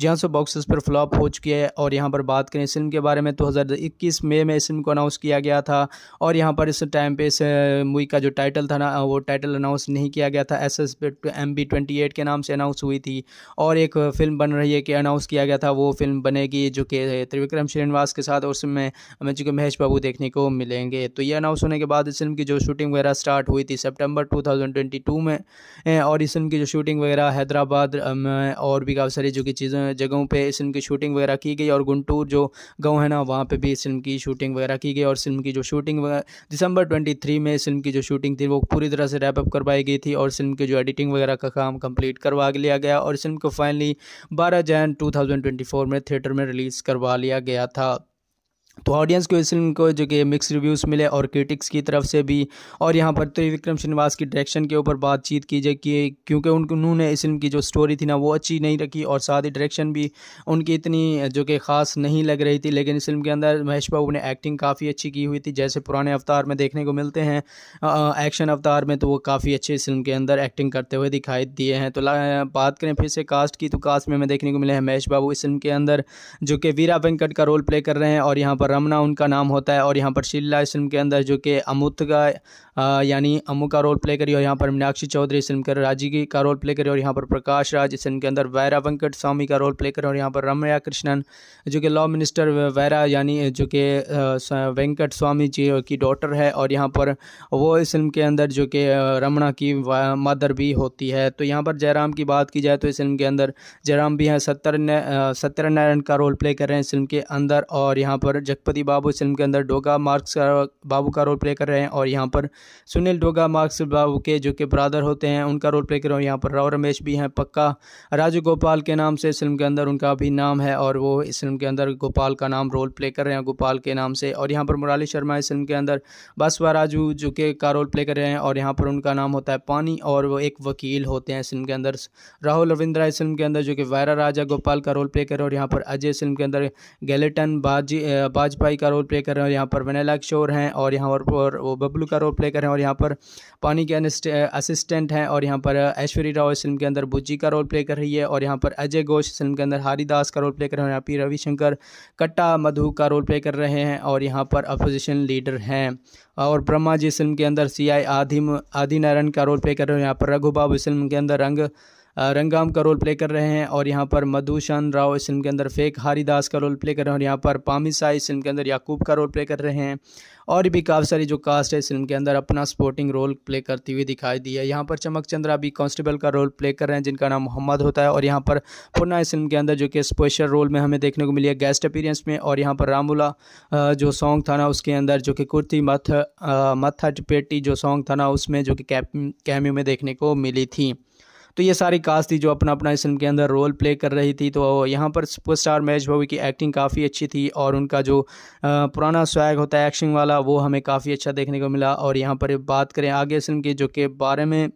[SPEAKER 1] जहाँ से बॉक्स पर फ्लॉप हो चुकी है और यहाँ पर बात करें इस फिल्म के बारे में तो हज़ार इक्कीस मई में इस फिल्म को अनाउंस किया गया था और यहाँ पर इस टाइम पे इस मूवी का जो टाइटल था ना वो टाइटल अनाउंस नहीं किया गया था S S M B twenty eight के नाम से अनाउंस हुई थी और एक फिल्म बन रही है कि अनाउंस किया गया था वो फिल्म बनेगी जो कि त्रिविक्रम श्रीनिवास के साथ और उसमें हमें जी को महेश बाबू देखने को मिलेंगे तो ये अनाउंस होने के बाद इस फिल्म की जो शूटिंग वगैरह स्टार्ट हुई थी ट्वेंटी टू में और इस फिल्म की जो शूटिंग वगैरह हैदराबाद और भी काफ़ी सारी जो कि चीज़ें जगहों पे इस फिल्म की शूटिंग वगैरह की गई और गुंटूर जो गाँव है ना वहाँ पे भी इस फिल्म की शूटिंग वगैरह की गई और फिल्म की जो शूटिंग दिसंबर ट्वेंटी में इस फिल्म की जो शूटिंग थी वो पूरी तरह से रैपअप करवाई गई थी और फिल्म की जो एडिटिंग वगैरह का काम कम्प्लीट करवा लिया गया और इस फिल्म को फाइनली बारह जैन टू में थिएटर में रिलीज़ करवा लिया गया था तो ऑडियंस को इस फिल्म को जो कि मिक्स रिव्यूज़ मिले और क्रिटिक्स की तरफ से भी और यहाँ पर त्रिविक्रम श्रीनिवास की डायरेक्शन के ऊपर बातचीत की जाए कि क्योंकि उन्होंने इस फिल्म की जो स्टोरी थी ना वो अच्छी नहीं रखी और साथ ही डायरेक्शन भी उनकी इतनी जो कि ख़ास नहीं लग रही थी लेकिन इस फिल्म के अंदर महेश बाबू ने एक्टिंग काफ़ी अच्छी की हुई थी जैसे पुराने अवतार में देखने को मिलते हैं एक्शन अवतार में तो वो काफ़ी अच्छे इस फिल्म के अंदर एक्टिंग करते हुए दिखाई दिए हैं तो बात करें फिर से कास्ट की तो कास्ट में हमें देखने को मिले हैं महेश बाबू इस फिल्म के अंदर जो कि वीरा वेंकट का रोल प्ले कर रहे हैं और यहाँ पर रमना उनका नाम होता है और यहाँ पर शिल्ला इस फिल्म के अंदर जो कि अमुत का यानी अमू का रोल प्ले करी और यहाँ पर मीनाक्षी चौधरी इस फिल्म के राजी का रोल प्ले करी और यहाँ पर प्रकाश राज इस फिल्म के अंदर वैरा वेंकट स्वामी का रोल प्ले करें और यहाँ पर रमया कृष्णन जो कि लॉ मिनिस्टर वैरा यानी जो कि वेंकट स्वामी जी की डॉटर है और यहाँ पर वो इस फिल्म के अंदर जो कि रमना की मदर भी होती है तो यहाँ पर जयराम की बात की जाए तो इस फिल्म के अंदर जयराम भी हैं सत्य सत्यनारायण का रोल प्ले कर रहे हैं इस फिल्म के अंदर और यहाँ पर जगपति बाबू इस फिल्म के अंदर डोगा मार्क्स का बाबू का रोल प्ले कर रहे हैं और यहाँ पर सुनील डोगा मार्क्स बाबू के जो कि ब्रादर होते हैं उनका रोल प्ले कर रहे हैं यहाँ पर राव रमेश भी हैं पक्का राजू गोपाल के नाम से इस फिल्म के अंदर उनका भी नाम है और वो इस फिल्म के अंदर गोपाल का नाम रोल प्ले कर रहे हैं गोपाल के नाम से और यहाँ पर मुराली शर्मा इस फिल्म के अंदर बासवा राजू जो कि का रोल प्ले कर रहे हैं और यहाँ पर उनका नाम होता है पानी और वो एक वकील होते हैं इस फिल्म के अंदर राहुल रविंद्रा इस फिल्म के अंदर जो कि वायरा राजा गोपाल का रोल प्ले कर रहे हैं और यहाँ पर अजय इस फिल्म के अंदर गैलेटन बाजी वाजपेई का रोल प्ले कर रहे हैं और यहाँ पर वनीला किशोर हैं और यहाँ पर वो बबलू का रोल प्ले कर रहे हैं और यहाँ पर पानी के असिस्टेंट हैं और यहाँ पर ऐश्वर्य राव इस फिल्म के अंदर बुज्जी का रोल प्ले कर रही है और यहाँ पर अजय घोष फिल्म के अंदर हरिदास का रोल प्ले कर रहे हैं यहाँ पी रविशंकर कट्टा मधु का रोल प्ले कर रहे हैं और यहाँ पर अपोजिशन लीडर हैं और ब्रह्मा जी फिल्म के अंदर सी आई आदि आदि नारायण का रोल प्ले कर रहे हैं यहाँ पर रघुबाब इस फिल्म के अंदर रंग रंगाम का रोल प्ले कर रहे हैं और यहाँ पर मधुशन राव इस फिल्म के अंदर फेक हरिदास का रोल प्ले कर रहे हैं और यहाँ पर पामिसा इस फिल्म के अंदर याकूब का रोल प्ले कर रहे हैं और भी काफ़ी सारी जो कास्ट है इस फिल्म के अंदर अपना सपोर्टिंग रोल प्ले करती हुई दिखाई दी है यहाँ पर चमक चंद्रा भी कांस्टेबल का रोल प्ले कर रहे हैं जिनका नाम मोहम्मद होता है और यहाँ पर पुनः इस फिल्म के अंदर जो कि स्पेशल रोल में हमें देखने को मिली है गेस्ट अपीरेंस में और यहाँ पर रामूला जो सॉन्ग था ना उसके अंदर जो कि कुर्ती मथ मथ पेटी जो सॉन्ग था ना उसमें जो कि कैम्यू में देखने को मिली थी तो ये सारी कास्ट थी जो अपना अपना इस फिल्म के अंदर रोल प्ले कर रही थी तो यहाँ पर सुपर स्टार महेश भाभी की एक्टिंग काफ़ी अच्छी थी और उनका जो पुराना स्वैग होता है एक्शन वाला वो हमें काफ़ी अच्छा देखने को मिला और यहाँ पर बात करें आगे फिल्म की जो के बारे में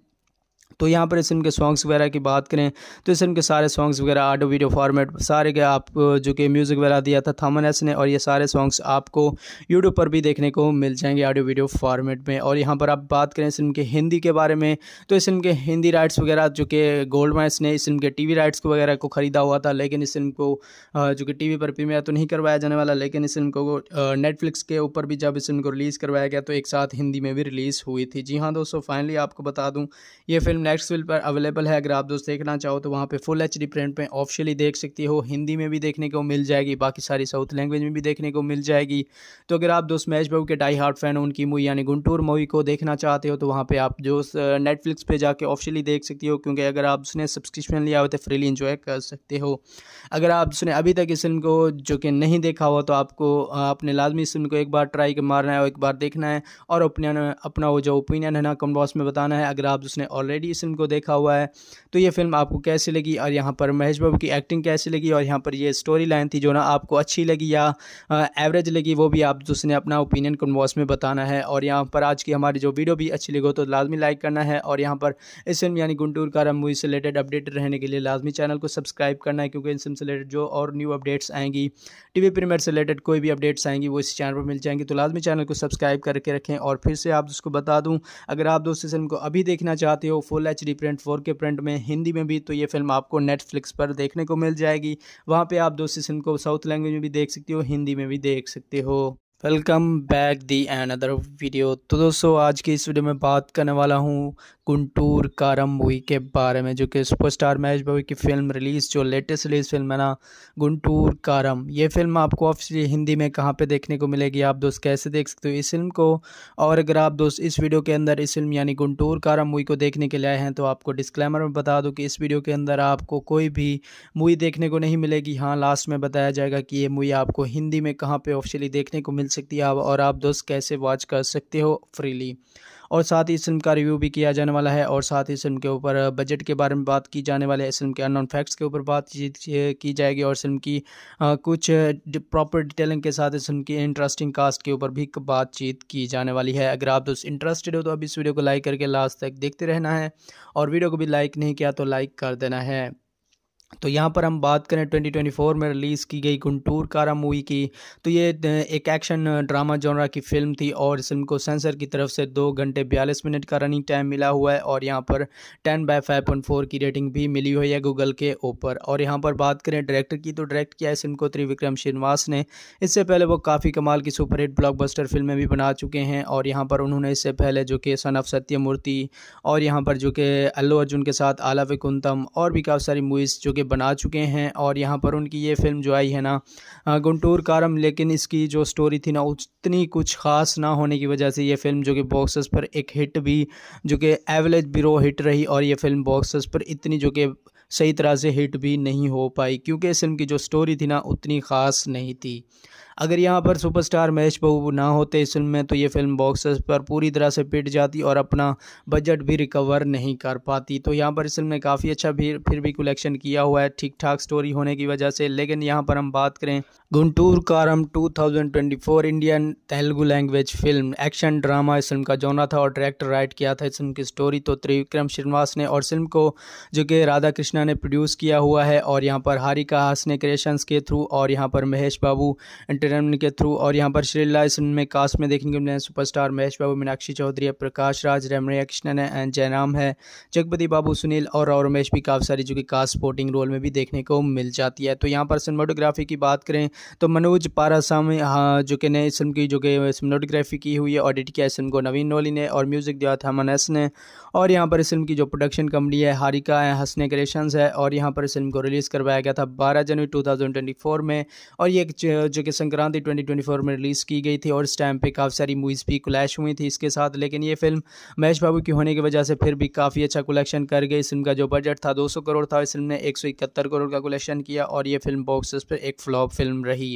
[SPEAKER 1] तो यहाँ पर इस के सॉन्ग्स वगैरह की बात करें तो इस के सारे सॉन्ग्स वगैरह ऑडियो वीडियो फॉर्मेट सारे के आप जो कि म्यूज़िक वगैरह दिया था थामन एस ने और ये सारे सॉन्ग्स आपको यूट्यूब पर भी देखने को मिल जाएंगे ऑडियो वीडियो फॉर्मेट में और यहाँ पर आप बात करें इस के हिंदी के बारे में तो इस इनके हिंदी राइट्स वगैरह जो कि गोल्ड माइस ने इस के टी राइट्स को वगैरह को ख़रीदा हुआ था लेकिन इस फिल्म को जो कि टी पर प्रीमियर तो नहीं करवाया जाने वाला लेकिन इस फिल्म को नेटफ्लिक्स के ऊपर भी जब इस फिल्म को रिलीज़ करवाया गया तो एक साथ हिंदी में भी रिलीज़ हुई थी जी हाँ दोस्तों फाइनली आपको बता दूँ ये फिल्म नेक्स्ट फिल्म पर अवेलेबल है अगर आप दोस्त देखना चाहो तो वहाँ पे फुल एच डी प्रिंट में ऑफिशियली देख सकती हो हिंदी में भी देखने को मिल जाएगी बाकी सारी साउथ लैंग्वेज में भी देखने को मिल जाएगी तो अगर आप दोस्त महेश बाबू के डाई हार्ट फैन हो उनकी मूवी यानी गुंटूर मूवी को देखना चाहते हो तो वहाँ पर आप जो नेटफ्लिक्स पर जाकर ऑफिशियली देख सकती हो क्योंकि अगर आप उसने सब्सक्रिप्शन लिया हो तो फ्रीली इन्जॉय कर सकते हो अगर आप उसने अभी तक इस फिल्म को जो कि नहीं देखा हो तो आपको अपने लाजमी इस फिल्म को एक बार ट्राई मारना है और एक बार देखना है और अपने अपना वो जो ओपिनियन है ना कमेंट बॉक्स में बताना है अगर आप उसने ऑलरेडी इस फिल्म को देखा हुआ है तो ये फिल्म आपको कैसी लगी और यहाँ पर महेश बाबू की एक्टिंग कैसी लगी और यहाँ पर ये स्टोरी लाइन थी जो ना आपको अच्छी लगी या एवरेज लगी वो भी आप उसने अपना ओपिनियन कन्वॉस में बताना है और यहाँ पर आज की हमारी जो वीडियो भी अच्छी लगी हो तो लाजमी लाइक करना है और यहाँ पर इस फिल्म यानी गुंटूर का मूवी से रिलेटेड अपडेट रहने के लिए लाजमी चैनल को सब्सक्राइब करना है क्योंकि इन फिल्म से रिलेटेड जो और न्यू अपडेट्स आएंगी टीवी वी से रिलेटेड कोई भी अपडेट्स आएंगी वो इस चैनल पर मिल जाएंगी तो लाजमी चैनल को सब्सक्राइब करके रखें और फिर से आप उसको बता दूँ अगर आप दोस्त फिल्म को अभी देखना चाहते हो full full H print four K print में हिंदी में भी तो ये फिल्म आपको नेटफ्लिक्स पर देखने को मिल जाएगी वहाँ पर आप दोस्तों फिल्म को साउथ लैंग्वेज में भी देख सकते हो हिंदी में भी देख सकते हो welcome back the and other video तो दोस्तों आज की इस वीडियो में बात करने वाला हूँ गुंटूर कारम मूवी के बारे में जो कि सुपरस्टार महेश भाई की फ़िल्म रिलीज़ जो लेटेस्ट रिलीज़ फिल्म है ना गुंटूर कारम ये फिल्म आपको ऑफिशियली हिंदी में कहाँ पे देखने को मिलेगी आप दोस्त कैसे देख सकते हो इस फिल्म को और अगर आप दोस्त इस वीडियो के अंदर इस फिल्म यानी गुंटूर कारम मूवी को देखने के लिए आए हैं तो आपको डिस्क्लेमर में बता दूँ कि इस वीडियो के अंदर आपको कोई भी मूवी देखने को नहीं मिलेगी हाँ लास्ट में बताया जाएगा कि ये मूवी आपको हिंदी में कहाँ पर ऑफिशियली देखने को मिल सकती है और आप दोस्त कैसे वॉच कर सकते हो फ्रीली और साथ ही इस फिल्म का रिव्यू भी किया जाने वाला है और साथ ही इस फिल्म के ऊपर बजट के बारे में बात की जाने वाली है इस फिल्म के अननोन फैक्ट्स के ऊपर बातचीत की जाएगी और फिल्म की आ, कुछ प्रॉपर डिटेलिंग के साथ इस फिल्म की इंटरेस्टिंग कास्ट के ऊपर भी बातचीत की जाने वाली है अगर आप दोस्त इंटरेस्टेड हो तो अब इस वीडियो को लाइक करके लास्ट तक देखते रहना है और वीडियो को भी लाइक नहीं किया तो लाइक कर देना है तो यहाँ पर हम बात करें 2024 में रिलीज़ की गई गुंटूर कारा मूवी की तो ये एक एक्शन ड्रामा जॉनरा की फिल्म थी और इस फिल्म को सेंसर की तरफ से दो घंटे बयालीस मिनट का रनिंग टाइम मिला हुआ है और यहाँ पर 10 बाय 5.4 की रेटिंग भी मिली हुई है गूगल के ऊपर और यहाँ पर बात करें डायरेक्टर की तो डायरेक्ट किया है फिल्म को त्रिविक्रम श्रीनिवास ने इससे पहले वो काफ़ी कमाल की सुपरहिट ब्लॉकबस्टर फिल्में भी बना चुके हैं और यहाँ पर उन्होंने इससे पहले जो कि सन ऑफ सत्यमूर्ति और यहाँ पर जो कि अल्लू अर्जुन के साथ आला विकुंतम और भी काफ़ी सारी मूवीज़ जो कि बना चुके हैं और यहाँ पर उनकी ये फिल्म जो आई है ना गुंटूर कारम लेकिन इसकी जो स्टोरी थी ना उतनी कुछ ख़ास ना होने की वजह से ये फिल्म जो कि बॉक्सेस पर एक हिट भी जो कि एवरेज बिरो हिट रही और ये फिल्म बॉक्सेस पर इतनी जो कि सही तरह से हिट भी नहीं हो पाई क्योंकि इस फिल्म की जो स्टोरी थी ना उतनी ख़ास नहीं थी अगर यहाँ पर सुपरस्टार महेश बहू ना होते इस फिल्म में तो ये फिल्म बॉक्सेस पर पूरी तरह से पिट जाती और अपना बजट भी रिकवर नहीं कर पाती तो यहाँ पर इस फिल्म ने काफ़ी अच्छा भी फिर भी कलेक्शन किया हुआ है ठीक ठाक स्टोरी होने की वजह से लेकिन यहाँ पर हम बात करें Guntur Kaaram 2024 Indian Telugu language film action drama इस फिल्म का जोना था और डायरेक्टर राइट किया था इस फिल्म की स्टोरी तो त्रिविक्रम श्रीनिवास ने और फिल्म को जो कि राधा कृष्णा ने प्रोड्यूस किया हुआ है और यहाँ पर हारिका हास ने क्रिएशंस के थ्रू और यहाँ पर महेश बाबू एंटरटेनमेंट के थ्रू और यहाँ पर श्रीला इस में कास्ट में देखने को मिले हैं सुपरस्टार महेश बाबू मीनाक्षी चौधरी है प्रकाश राज रमणिया कृष्णन है एंड जयराम है जगपति बाबू सुनील और और उमेश भी काफ़ी सारी जो कि कास्ट स्पोर्टिंग रोल में भी देखने को मिल जाती है तो यहाँ पर सिनेमाटोग्राफी की बात करें तो मनोज पारासामी हाँ जो कि ने इस फिल्म की जो कि सिनेमाटोग्राफी की हुई है ऑडिट किया इस फिल्म को नवीन नोली ने और म्यूज़िक दिया था मनस ने और यहाँ पर इस फिल्म की जो प्रोडक्शन कंपनी है हारिका है हंसने क्रिएशन है और यहाँ पर इस फिल्म को रिलीज़ करवाया गया था बारह जनवरी टू में और ये जो कि संक्रांति संक्रांति 2024 में रिलीज़ की गई थी और इस टाइम पे काफ़ी सारी मूवीज़ भी क्लैश हुई थी इसके साथ लेकिन ये फिल्म महेश बाबू की होने की वजह से फिर भी काफ़ी अच्छा कलेक्शन कर गई इस फिल्म का जो बजट था 200 करोड़ था इस फिल्म ने एक करोड़ का कलेक्शन किया और ये फिल्म बॉक्स पर एक फ्लॉप फिल्म रही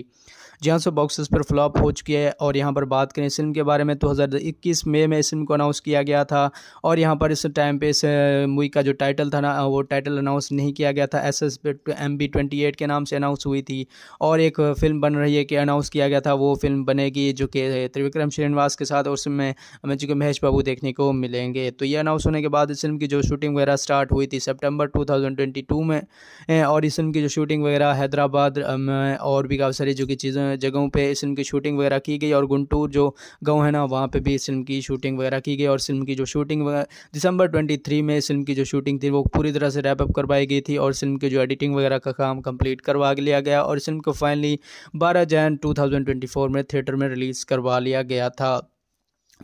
[SPEAKER 1] जहाँ से बॉक्स बॉक्सेस पर फ्लॉप हो चुकी है और यहाँ पर बात करें इस फिल्म के बारे में तो इक्कीस मई में इस फिल्म को अनाउंस किया गया था और यहाँ पर इस टाइम पे इस मूवी का जो टाइटल था ना वो टाइटल अनाउंस नहीं किया गया था S S M B twenty eight के नाम से अनाउंस हुई थी और एक फिल्म बन रही है कि अनाउंस किया गया था वो फिल्म बनेगी जो कि त्रिविक्रम श्रीनिवास के साथ और उसमें हमें जो महेश बाबू देखने को मिलेंगे तो ये अनाउंस होने के बाद इस फिल्म की जो शूटिंग वगैरह स्टार्ट हुई थी सितंबर 2022 में और इस फिल्म की जो शूटिंग वगैरह हैदराबाद में और भी काफ़ी सारी जो कि चीज़ें जगहों पे इस फिल्म की शूटिंग वगैरह की गई और गुंटूर जो गाँव है ना वहाँ पर भी इस फिल्म की शूटिंग वगैरह की गई और फिल्म की जो शूटिंग दिसंबर ट्वेंटी में इस फिल्म की जो शूटिंग थी वो पूरी तरह से रैपअप करवाई गई थी और फिल्म की जो एडिटिंग वगैरह का काम कंप्लीट करवा लिया गया और इस फिल्म को फाइनली बारह जैन टू में थिएटर में रिलीज़ करवा लिया गया था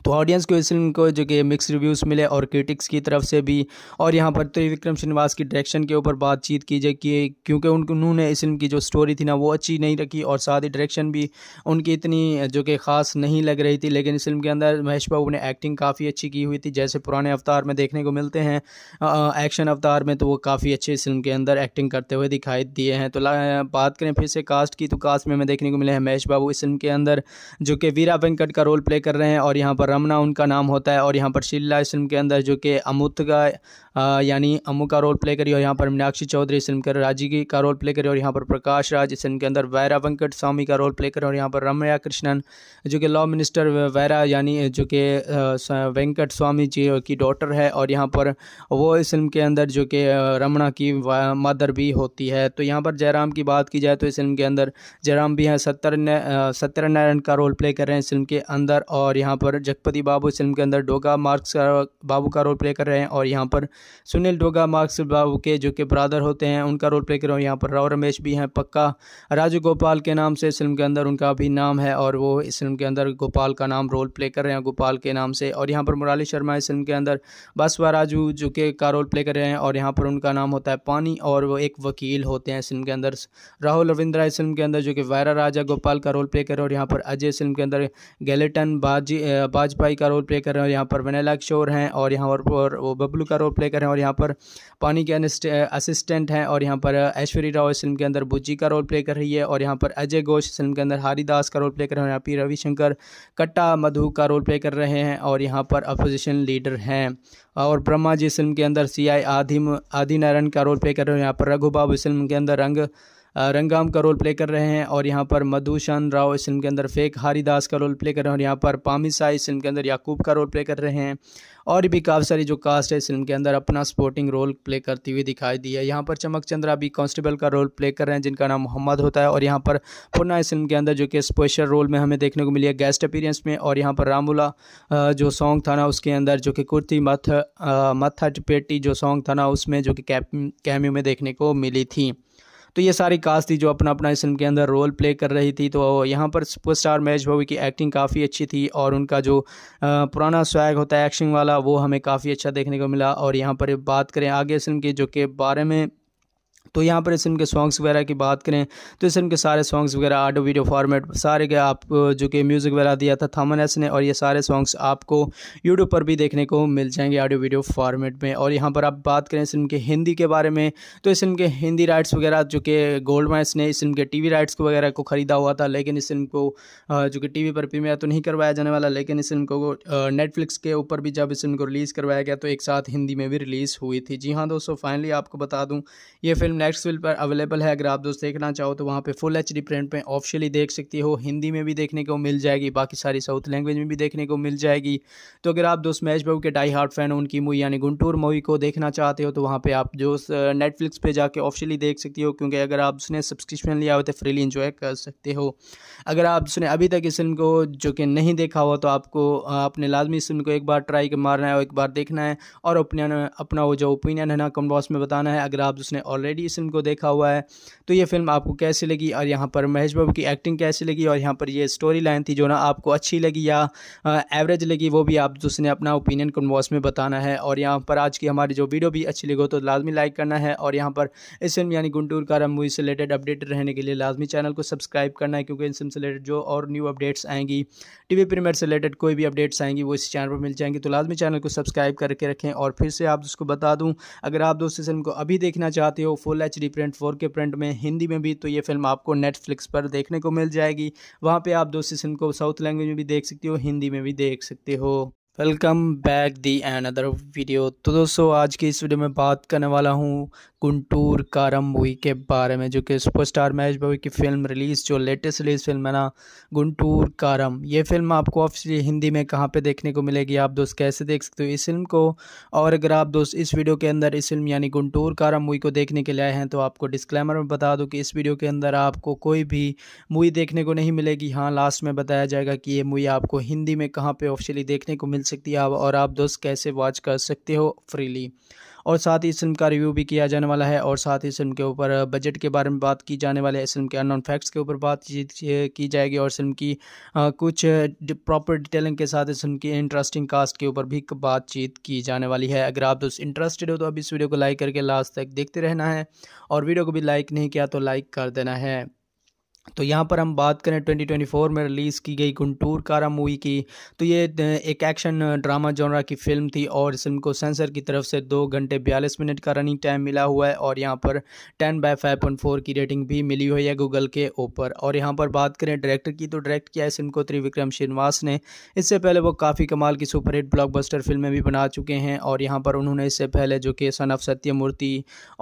[SPEAKER 1] तो ऑडियंस को इस फिल्म को जो कि मिक्स रिव्यूज़ मिले और क्रिटिक्स की तरफ से भी और यहाँ पर त्रिविक्रम श्रीनिवास की डायरेक्शन के ऊपर बातचीत की जाए कि क्योंकि उन्होंने इस फिल्म की जो स्टोरी थी ना वो अच्छी नहीं रखी और साथ ही डायरेक्शन भी उनकी इतनी जो कि ख़ास नहीं लग रही थी लेकिन इस फिल्म के अंदर महेश बाबू ने एक्टिंग काफ़ी अच्छी की हुई थी जैसे पुराने अवतार में देखने को मिलते हैं एक्शन अवतार में तो वो काफ़ी अच्छे इस फिल्म के अंदर एक्टिंग करते हुए दिखाई दिए हैं तो बात करें फिर से कास्ट की तो कास्ट में हमें देखने को मिले हैं महेश बाबू इस फिल्म के अंदर जो कि वीरा वेंकट का रोल प्ले कर रहे हैं और यहाँ पर पर रमना उनका नाम होता है और यहाँ पर शिल्ला इस फिल्म के अंदर जो कि अमुत का यानी अमू का रोल प्ले करी और यहाँ पर मीनाक्षी चौधरी इस फिल्म के राजी का रोल प्ले करी और यहाँ पर प्रकाश राज इस फिल्म के अंदर वैरा वेंकट स्वामी का रोल प्ले करी और यहाँ पर रमया कृष्णन जो कि लॉ मिनिस्टर वैरा यानी जो कि वेंकट स्वामी जी की डॉटर है और यहाँ पर वो इस फिल्म के अंदर जो कि रमना की मदर भी होती है तो यहाँ पर जयराम की बात की जाए तो इस फिल्म के अंदर जयराम भी हैं सत्यनारायण का रोल प्ले कर रहे हैं इस फिल्म के अंदर और यहाँ पर जगपति बाबू इस फिल्म के अंदर डोगा मार्क्स का बाबू का रोल प्ले कर रहे हैं और यहाँ पर सुनील डोगा मार्क्स बाबू के जो कि ब्रादर होते हैं उनका रोल प्ले कर रहे हैं यहाँ पर राव रमेश भी हैं पक्का राजू गोपाल के नाम से फिल्म के अंदर उनका भी नाम है और वो इस फिल्म के अंदर गोपाल का नाम रोल प्ले कर रहे हैं गोपाल के नाम से और यहाँ पर मुरली शर्मा इस फिल्म के अंदर बसवा राजू जो के का रोल प्ले कर रहे हैं और यहाँ पर उनका नाम होता है पानी और वो एक वकील होते हैं फिल्म के अंदर राहुल रविंद्रा इस फिल्म के अंदर जो कि वायरा राजा गोपाल का रोल प्ले कर रहे हैं और यहाँ पर अजय फिल्म के अंदर गैलेटन बाजी बा वाजपेयी का रोल प्ले कर रहे हैं और यहाँ पर वनेला किशोर हैं और यहाँ पर वो बबलू का रोल प्ले कर रहे हैं और यहाँ पर पानी के असिस्टेंट हैं और यहाँ पर ऐश्वर्य राव इस फिल्म के अंदर बुज्जी का रोल प्ले कर रही है और यहाँ पर अजय घोष फिल्म के अंदर हरिदास का रोल प्ले कर रहे हैं यहाँ पी रविशंकर कट्टा मधु का रोल प्ले कर रहे हैं और यहाँ पर अपोजिशन लीडर हैं और ब्रह्मा जी फिल्म के अंदर सी आई आदि आदि नारायण का रोल प्ले कर रहे हैं यहाँ पर रघु बाबू इस फिल्म के अंदर रंग रंगाम का रोल प्ले कर रहे हैं और यहाँ पर मधुशन राव इस फिल्म के अंदर फेक हरिदास का रोल प्ले कर रहे हैं और यहाँ पर पामिसाई इस फिल्म के अंदर याकूब का रोल प्ले कर रहे हैं और भी काफ़ी सारी जो कास्ट है इस फिल्म के अंदर अपना सपोर्टिंग रोल प्ले करती हुई दिखाई दी है यहाँ पर चमक चंद्रा भी कांस्टेबल का रोल प्ले कर रहे हैं जिनका नाम मोहम्मद होता है और यहाँ पर पुनः इस फिल्म के अंदर जो कि स्पेशल रोल में हमें देखने को मिली है गेस्ट अपीरेंस में और यहाँ पर रामूला जो सॉन्ग था ना उसके अंदर जो कि कुर्ती मथ मथा पेटी जो सॉन्ग था ना उसमें जो कि कैमी में देखने को मिली थी तो ये सारी कास्ट थी जो अपना अपना इस फिल्म के अंदर रोल प्ले कर रही थी तो यहाँ पर सुपरस्टार महेश भाभी की एक्टिंग काफ़ी अच्छी थी और उनका जो पुराना स्वैग होता है एक्शन वाला वो हमें काफ़ी अच्छा देखने को मिला और यहाँ पर बात करें आगे फिल्म की जो के बारे में तो यहाँ पर इस फिल्म के सॉन्ग्स वगैरह की बात करें तो इस फिल्म के सारे सॉन्ग्स वगैरह ऑडियो वीडियो फॉर्मेट सारे के आप जो कि म्यूज़िक वगैरह दिया था थामन एस ने और ये सारे सॉन्ग्स आपको यूट्यूब पर भी देखने को मिल जाएंगे ऑडियो वीडियो फॉर्मेट में और यहाँ पर आप बात करें इस फिल्म के हिंदी के बारे में तो इस फिल्म के हिंदी राइट्स वगैरह जो कि गोल्ड माइस ने इस फिल्म के टी राइट्स को वगैरह को ख़रीदा हुआ था लेकिन इस फिल्म को जो कि टी पर प्रीमियर तो नहीं करवाया जाने वाला लेकिन इस फिल्म को नेटफ्लिक्स के ऊपर भी जब इस फिल्म को रिलीज़ करवाया गया तो एक साथ हिंदी में भी रिलीज़ हुई थी जी हाँ दोस्तों फाइनली आपको बता दूँ ये फिल्म फिल्म नेक्स्ट फिल्म पर अवेलेबल है अगर आप दोस्त देखना चाहो तो वहाँ पे फुल एच डी प्रिंट में ऑफिशियली देख सकती हो हिंदी में भी देखने को मिल जाएगी बाकी सारी साउथ लैंग्वेज में भी देखने को मिल जाएगी तो अगर आप दोस्त महेश बाबू के डाई हार्ट फैन हो उनकी मूवी यानी गुंटूर मूवी को देखना चाहते हो तो वहाँ पर आप दोस्त नेटफ्लिक्स पर जाकर ऑफिशियली देख सकती हो क्योंकि अगर आप उसने सब्सक्रिप्शन लिया हो तो फ्रीली इंजॉय कर सकते हो अगर आप उसने अभी तक इस फिल्म को जो कि नहीं देखा हो तो आपको अपने लाजमी इस फिल्म को एक बार ट्राई मारना है और एक बार देखना है और अपने अपना वो जो ओपिनियन है ना कमेंट बॉक्स में बताना है अगर आप उसने ऑलरेडी भी इस फिल्म को देखा हुआ है तो ये फिल्म आपको कैसी लगी और यहाँ पर महेश बाबू की एक्टिंग कैसी लगी और यहाँ पर ये स्टोरी लाइन थी जो ना आपको अच्छी लगी या एवरेज लगी वो भी आप उसने अपना ओपिनियन कन्वॉस में बताना है और यहाँ पर आज की हमारी जो वीडियो भी अच्छी लगी हो तो लाजमी लाइक करना है और यहाँ पर इस फिल्म यानी गुंटूर कारा मूवी से रिलेटेड अपडेट रहने के लिए लाजमी चैनल को सब्सक्राइब करना है क्योंकि इन फिल्म से रिलेटेड जो और न्यू अपडेट्स आएंगी टीवी प्रीमियर से रिलेटेड कोई भी अपडेट्स आएंगी वो इस चैनल पर मिल जाएंगी तो लाजमी चैनल को सब्सक्राइब करके रखें और फिर से आप उसको बता दूँ अगर आप दोस्त इस फिल्म को अभी देखना चाहते हो full H D print four K print में हिंदी में भी तो ये फिल्म आपको नेटफ्लिक्स पर देखने को मिल जाएगी वहाँ पे आप दूसरी फिल्म को साउथ लैंग्वेज में भी देख सकते हो हिंदी में भी देख सकते हो welcome back the and other video तो दोस्तों आज की इस वीडियो में बात करने वाला हूँ गुंटूर मूवी के बारे में जो कि सुपरस्टार महेश भाई की फ़िल्म रिलीज़ जो लेटेस्ट रिलीज़ फिल्म है ना गुंटूर कारम ये फिल्म आपको ऑफिशियली हिंदी में कहाँ पे देखने को मिलेगी आप दोस्त कैसे देख सकते हो इस फिल्म को और अगर आप दोस्त इस वीडियो के अंदर इस फिल्म यानी गुंटूर कारम मूवी को देखने के लिए आए हैं तो आपको डिस्कलैमर में बता दूँ कि इस वीडियो के अंदर आपको कोई भी मूवी देखने को नहीं मिलेगी हाँ लास्ट में बताया जाएगा कि ये मूवी आपको हिंदी में कहाँ पर ऑफिशियली देखने को मिल सकती है और आप दोस्त कैसे वॉच कर सकते हो फ्रीली और साथ ही इस फिल्म का रिव्यू भी किया जाने वाला है और साथ ही इस फिल्म के ऊपर बजट के बारे में बात की जाने वाली है इस फिल्म के अन फैक्ट्स के ऊपर बातचीत की जाएगी और फिल्म की कुछ प्रॉपर डिटेलिंग के साथ इस फिल्म की इंटरेस्टिंग कास्ट के ऊपर भी बातचीत की जाने वाली है अगर आप दोस्त इंटरेस्टेड हो तो अब इस वीडियो को लाइक करके लास्ट तक देखते रहना है और वीडियो को भी लाइक नहीं किया तो लाइक कर देना है तो यहाँ पर हम बात करें 2024 में रिलीज़ की गई गुंटूर कारा मूवी की तो ये एक एक्शन ड्रामा जॉनरा की फिल्म थी और इस फिल्म को सेंसर की तरफ से दो घंटे बयालीस मिनट का रनिंग टाइम मिला हुआ है और यहाँ पर 10 बाय 5.4 की रेटिंग भी मिली हुई है गूगल के ऊपर और यहाँ पर बात करें डायरेक्टर की तो डायरेक्ट किया है फिल्म को त्रिविक्रम श्रीनिवास ने इससे पहले वो काफ़ी कमाल की सुपरहिट ब्लॉकबस्टर फिल्में भी बना चुके हैं और यहाँ पर उन्होंने इससे पहले जो कि सन ऑफ सत्यमूर्ति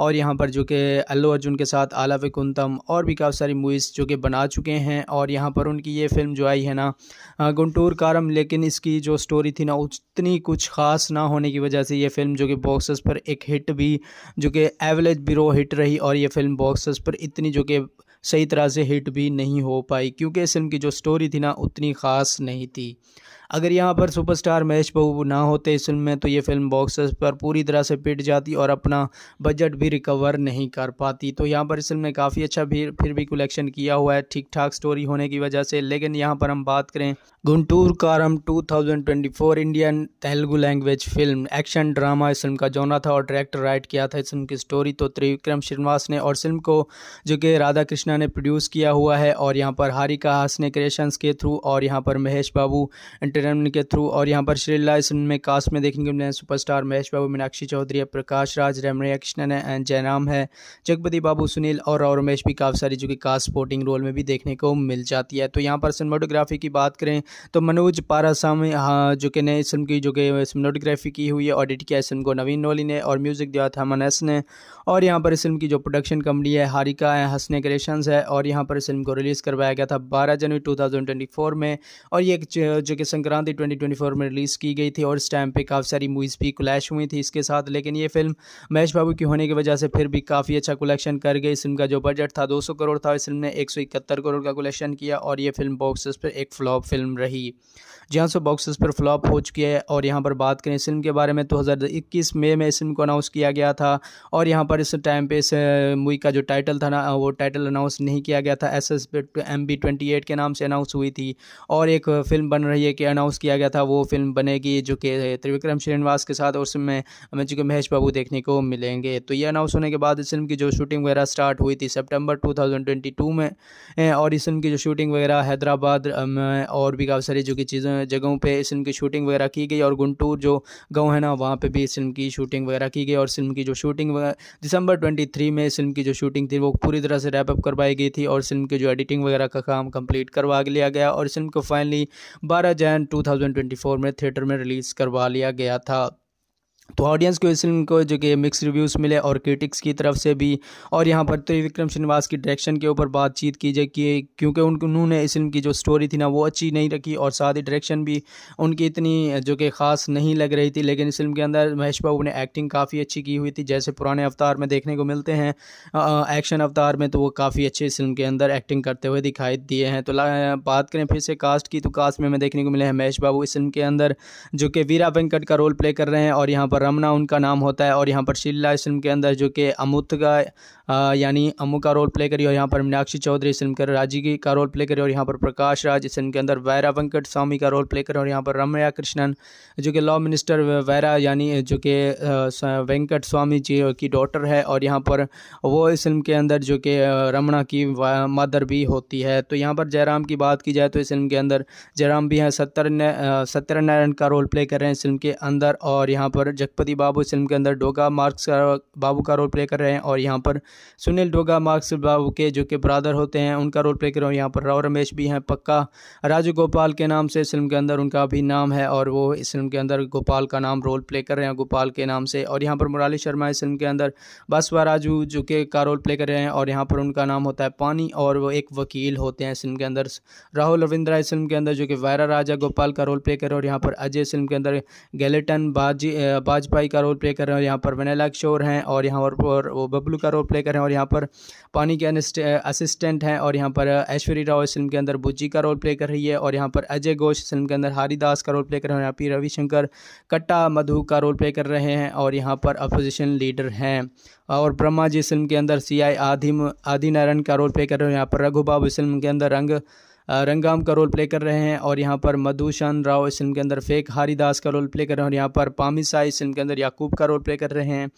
[SPEAKER 1] और यहाँ पर जो कि अल्लू अर्जुन के साथ आला विकुंतम और भी काफ़ी सारी मूवीज़ जो के बना चुके हैं और यहाँ पर उनकी ये फिल्म जो आई है ना गुंटूर कारम लेकिन इसकी जो स्टोरी थी ना उतनी कुछ ख़ास ना होने की वजह से ये फिल्म जो कि बॉक्सेस पर एक हिट भी जो कि एवरेज बिरो हिट रही और ये फिल्म बॉक्सेस पर इतनी जो कि सही तरह से हिट भी नहीं हो पाई क्योंकि इस फिल्म की जो स्टोरी थी ना उतनी ख़ास नहीं थी अगर यहाँ पर सुपरस्टार महेश बहू ना होते इस फिल्म में तो ये फिल्म बॉक्स पर पूरी तरह से पिट जाती और अपना बजट भी रिकवर नहीं कर पाती तो यहाँ पर इस फिल्म ने काफ़ी अच्छा भी फिर भी कलेक्शन किया हुआ है ठीक ठाक स्टोरी होने की वजह से लेकिन यहाँ पर हम बात करें Guntur Kaaram 2024 Indian Telugu language film action drama इस फिल्म का जोना था और डायरेक्टर राइट किया था इस फिल्म की स्टोरी तो त्रिविक्रम श्रीनिवास ने और फिल्म को जो कि राधा कृष्णा ने प्रोड्यूस किया हुआ है और यहाँ पर हारिका हासने क्रिएशंस के थ्रू और यहाँ पर महेश बाबू इंटर एंटरटेनमेंट के थ्रू और यहाँ पर श्री लाइस में कास्ट में देखने को मिले हैं सुपरस्टार महेश बाबू मीनाक्षी चौधरी है प्रकाश राज रमणिया कृष्णन है एंड जयराम है जगपति बाबू सुनील और और रमेश भी काफ़ी सारी जो कि कास्ट स्पोर्टिंग रोल में भी देखने को मिल जाती है तो यहाँ पर सिनेमाटोग्राफी की बात करें तो मनोज पारासामी हाँ, जो कि नए इसम फिल्म की जो कि सिनेमाटोग्राफी की हुई है ऑडिट किया इसम फिल्म को नवीन नोली ने और म्यूज़िक दिया था मनस ने और यहाँ पर इस फिल्म की जो प्रोडक्शन कंपनी है हारिका है हंसने क्रिएशंस है और यहाँ पर इस फिल्म को रिलीज़ करवाया गया था बारह जनवरी टू में और ये जो कि संक्रांति ट्वेंटी में रिलीज़ की गई थी और इस टाइम पर काफ़ी सारी मूवीज़ भी क्लैश हुई थी इसके साथ लेकिन ये फिल्म महेश बाबू की होने की वजह से फिर भी काफ़ी अच्छा कलेक्शन कर गई इस फिल्म का जो बजट था दो करोड़ था इस फिल्म ने एक करोड़ का कलेक्शन किया और ये फिल्म बॉक्स पर एक फ्लॉप फिल्म रही जहाँ से बॉक्स पर फ्लॉप हो चुकी है और यहाँ पर बात करें इस फिल्म के बारे में तो हज़ार इक्कीस मई में इस फिल्म को अनाउंस किया गया था और यहाँ पर इस टाइम पे इस मूवी का जो टाइटल था ना वो टाइटल अनाउंस नहीं किया गया था S S M B twenty eight के नाम से अनाउंस हुई थी और एक फिल्म बन रही है कि अनाउंस किया गया था वो फिल्म बनेगी जो कि त्रिविक्रम श्रीनिवास के साथ और उसमें हमें जी महेश बाबू देखने को मिलेंगे तो ये अनाउंस होने के बाद इस फिल्म की जो शूटिंग वगैरह स्टार्ट हुई थी सितंबर 2022 में और इस फिल्म की जो शूटिंग वगैरह हैदराबाद और भी काफ़ी सारी जो कि चीज़ें जगहों पे इस फिल्म की शूटिंग वगैरह की गई और गुंटूर जो गाँव है ना वहाँ पर भी इस फिल्म की शूटिंग वगैरह की गई और फिल्म की जो शूटिंग दिसंबर ट्वेंटी में इस फिल्म की जो शूटिंग थी वो पूरी तरह से रैपअप करवाई गई थी और फिल्म की जो एडिटिंग वगैरह का काम कंप्लीट करवा लिया गया और इस फिल्म को फाइनली बारह जैन टू में थिएटर में रिलीज़ करवा लिया गया था तो ऑडियंस को इस फिल्म को जो कि मिक्स रिव्यूज़ मिले और क्रिटिक्स की तरफ से भी और यहाँ पर त्रिविक्रम श्रीनिवास की डायरेक्शन के ऊपर बातचीत की जाए कि क्योंकि उन्होंने इस फिल्म की जो स्टोरी थी ना वो अच्छी नहीं रखी और साथ ही डायरेक्शन भी उनकी इतनी जो कि ख़ास नहीं लग रही थी लेकिन इस फिल्म के अंदर महेश बाबू ने एक्टिंग काफ़ी अच्छी की हुई थी जैसे पुराने अवतार में देखने को मिलते हैं एक्शन अवतार में तो वो काफ़ी अच्छे इस फिल्म के अंदर एक्टिंग करते हुए दिखाई दिए हैं तो बात करें फिर से कास्ट की तो कास्ट में हमें देखने को मिले हैं महेश बाबू इस फिल्म के अंदर जो कि वीरा वेंकट का रोल प्ले कर रहे हैं और यहाँ पर रमना उनका नाम होता है और यहाँ पर शिल्ला इसम के अंदर जो कि अमुत का यानी अम्मू का रोल प्ले करी और यहाँ पर मीनाक्षी चौधरी इस फिल्म के राजी का रोल प्ले करी और यहाँ पर प्रकाश राज इस फिल्म के अंदर वैरा वेंकट स्वामी का रोल प्ले करें और यहाँ पर रमया कृष्णन जो कि लॉ मिनिस्टर वैरा यानी जो कि वेंकट स्वामी जी की डॉटर है और यहाँ पर वो इस फिल्म के अंदर जो कि रमणा की मदर भी होती है तो यहाँ पर जयराम की बात की जाए तो इस फिल्म के अंदर जयराम भी हैं सत्तर सत्यनारायण का रोल प्ले कर रहे हैं इस फिल्म के अंदर और यहाँ पर जगपति बाबू इस फिल्म के अंदर डोगा मार्क्स का बाबू का रोल प्ले कर रहे हैं और यहाँ पर सुनील डोगा मार्क्स बाबू के जो कि ब्रादर होते हैं उनका रोल प्ले कर रहे हैं यहाँ पर राव रमेश भी हैं पक्का राजू गोपाल के नाम से फिल्म के अंदर उनका भी नाम है और वो इस फिल्म के अंदर गोपाल का नाम रोल प्ले कर रहे हैं गोपाल के नाम से और यहाँ पर मुराली शर्मा इस फिल्म के अंदर बासवा राजू जो कि का रोल प्ले कर रहे हैं और यहाँ पर उनका नाम होता है पानी और वो एक वकील होते हैं फिल्म के अंदर राहुल रविंद्रा इस फिल्म के अंदर जो कि वायरा राजा गोपाल का रोल प्ले कर रहे हैं और यहाँ पर अजय फिल्म के अंदर गैलेटन बाजी बाजपाई का रोल प्ले कर रहे हैं और यहाँ पर वनैला किशोर हैं और यहाँ पर वो बबलू का रोल प्ले प्लेकर हैं और यहाँ पर पानी के असिस्टेंट हैं और यहाँ पर ऐश्वर्य राव इस फिल्म के अंदर बुज्जी का रोल प्ले कर रही है और यहाँ पर अजय घोष फिल्म के अंदर हरिदास का रोल प्ले कर रहे हैं यहाँ पर रविशंकर कट्टा मधु का रोल प्ले कर रहे हैं और यहाँ पर अपोजिशन लीडर हैं और ब्रह्मा जी फिल्म के अंदर सी आई आधिम आदि नारायण का रोल प्ले कर रहे हैं यहाँ पर रघुबाब इस फिल्म के अंदर रंग रंगाम का रोल प्ले कर रहे हैं और यहाँ पर मधुशन राव इस फिल्म के अंदर फेक हरिदास का रोल प्ले कर रहे हैं और यहाँ पर पामिसा इस फिल्म के अंदर याकूब का रोल प्ले कर रहे हैं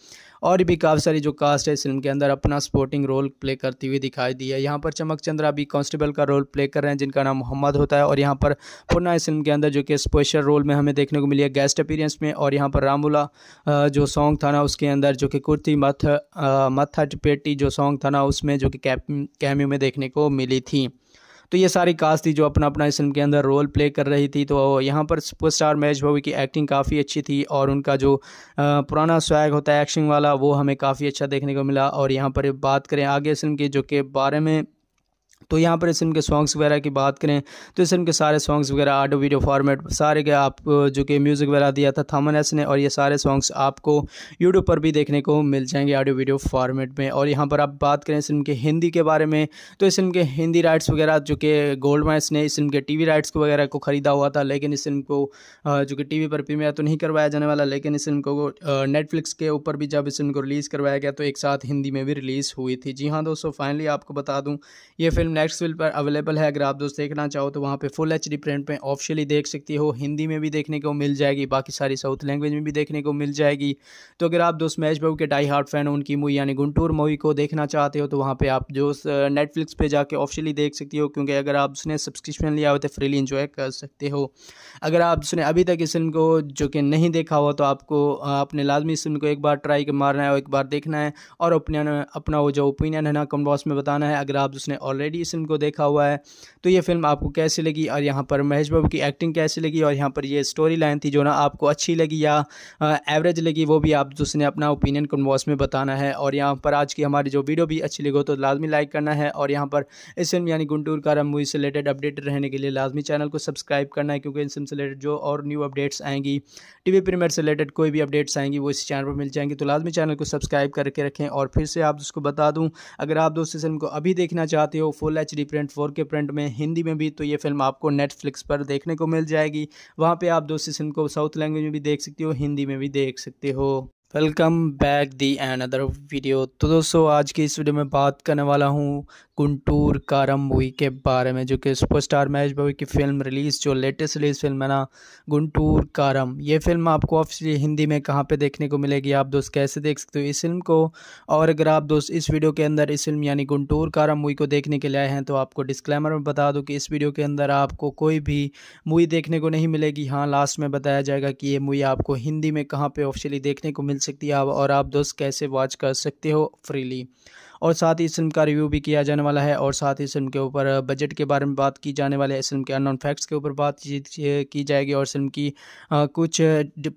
[SPEAKER 1] और भी काफ़ी सारी जो कास्ट है इस फिल्म के अंदर अपना सपोर्टिंग रोल प्ले करती हुई दिखाई दी है यहाँ पर चमक चंद्रा भी कांस्टेबल का रोल प्ले कर रहे हैं जिनका नाम मोहम्मद होता है और यहाँ पर पुनः इस फिल्म के अंदर जो कि स्पेशल रोल में हमें देखने को मिली है गेस्ट अपीरेंस में और यहाँ पर रामूला जो सॉन्ग था ना उसके अंदर जो कि कुर्ती मथ मथा पेटी जो सॉन्ग था ना उसमें जो कि कैम्यू में देखने को मिली थी तो ये सारी कास्ट थी जो अपना अपना इस फिल्म के अंदर रोल प्ले कर रही थी तो यहाँ पर सुपर स्टार महेश भवी की एक्टिंग काफ़ी अच्छी थी और उनका जो पुराना स्वैग होता है एक्शन वाला वो हमें काफ़ी अच्छा देखने को मिला और यहाँ पर बात करें आगे फिल्म की जो के बारे में तो यहाँ पर इस फिल्म के सॉन्ग्स वगैरह की बात करें तो इस फिल्म के सारे सॉन्ग्स वगैरह ऑडियो वीडियो फॉर्मेट सारे के आप जो कि म्यूज़िक वगैरह दिया था थामन एस ने और ये सारे सॉन्ग्स आपको यूट्यूब पर भी देखने को मिल जाएंगे ऑडियो वीडियो फॉर्मेट में और यहाँ पर आप बात करें इस फिल्म के हिंदी के बारे में तो इस फिल्म के हिंदी राइट्स वगैरह जो कि गोल्ड माइस ने इस फिल्म के टी राइट्स को वगैरह को ख़रीदा हुआ था लेकिन इस फिल्म को जो कि टी पर प्रीमियर तो नहीं करवाया जाने वाला लेकिन इस फिल्म को नेटफ्लिक्स के ऊपर भी जब इस फिल्म को रिलीज़ करवाया गया तो एक साथ हिंदी में भी रिलीज़ हुई थी जी हाँ दोस्तों फाइनली आपको बता दूँ ये फिल्म नेक्स्ट विल पर अवेलेबल है अगर आप दोस्त देखना चाहो तो वहाँ पे फुल एच डी प्रिंट में ऑफिशियली देख सकती हो हिंदी में भी देखने को मिल जाएगी बाकी सारी साउथ लैंग्वेज में भी देखने को मिल जाएगी तो अगर आप दोस्त मैच बाबू के डाई हार्ट फैन उनकी मूवी यानी गुंटूर मूवी को देखना चाहते हो तो वहाँ पर आप जो नेटफ्लिक्स पर जाकर ऑफिशियली देख सकती हो क्योंकि अगर आप उसने सब्सक्रिप्शन लिया हो तो फ्रीली इन्जॉय कर सकते हो अगर आप उसने अभी तक इस फिल्म को जो कि नहीं देखा हो तो आपको अपने लाजमी इस फिल्म को एक बार ट्राई मारना है और एक बार देखना है और अपने अपना वो जो ओपिनियन है ना कमेंट बॉक्स में बताना है अगर आप उसने ऑलरेडी इस फिल्म को देखा हुआ है तो ये फिल्म आपको कैसी लगी और यहाँ पर महेश बाबू की एक्टिंग कैसी लगी और यहाँ पर ये स्टोरी लाइन थी जो ना आपको अच्छी लगी या एवरेज लगी वो भी आप उसने अपना ओपिनियन कन्वॉस में बताना है और यहाँ पर आज की हमारी जो वीडियो भी अच्छी लगी हो तो लाजमी लाइक करना है और यहाँ पर इस फिल्म यानी गुंटूर कारम मूवी से रिलेटेड अपडेट रहने के लिए लाजमी चैनल को सब्सक्राइब करना है क्योंकि इन फिल्म से रिलेटेड जो और न्यू अपडेट्स आएंगी टीवी प्रीमियर से रिलेटेड कोई भी अपडेट्स आएंगी वो इस चैनल पर मिल जाएंगी तो लाजमी चैनल को सब्सक्राइब करके रखें और फिर से आप उसको बता दूँ अगर आप दोस्त फिल्म को अभी देखना चाहते हो full double H print four K print में हिंदी में भी तो ये फिल्म आपको नेटफ्लिक्स पर देखने को मिल जाएगी वहाँ पे आप दूसरी फिल्म को साउथ लैंग्वेज में भी देख सकते हो हिंदी में भी देख सकते हो welcome back the another video तो दोस्तों आज की इस वीडियो में बात करने वाला हूँ गुंटूर कारम बूई के बारे में जो कि सुपरस्टार महेश भाई की फ़िल्म रिलीज़ जो लेटेस्ट रिलीज़ फिल्म है ना गुंटूर कारम ये फिल्म आपको ऑफिशियली हिंदी में कहाँ पे देखने को मिलेगी आप दोस्त कैसे देख सकते हो इस फिल्म को और अगर आप दोस्त इस वीडियो के अंदर इस फिल्म यानी गुंटूर कारम मूवी को देखने के लिए आए हैं तो आपको डिस्क्लेमर में बता दूँ कि इस वीडियो के अंदर आपको कोई भी मूवी देखने को नहीं मिलेगी हाँ लास्ट में बताया जाएगा कि ये मूवी आपको हिंदी में कहाँ पर ऑफिशियली देखने को मिल सकती है और आप दोस्त कैसे वॉच कर सकते हो फ्रीली और साथ ही इस फिल्म का रिव्यू भी किया जाने वाला है और साथ ही इस फिल्म के ऊपर बजट के बारे में बात की जाने वाली है इस फिल्म के अननोन फैक्ट्स के ऊपर बातचीत की जाएगी और फिल्म की कुछ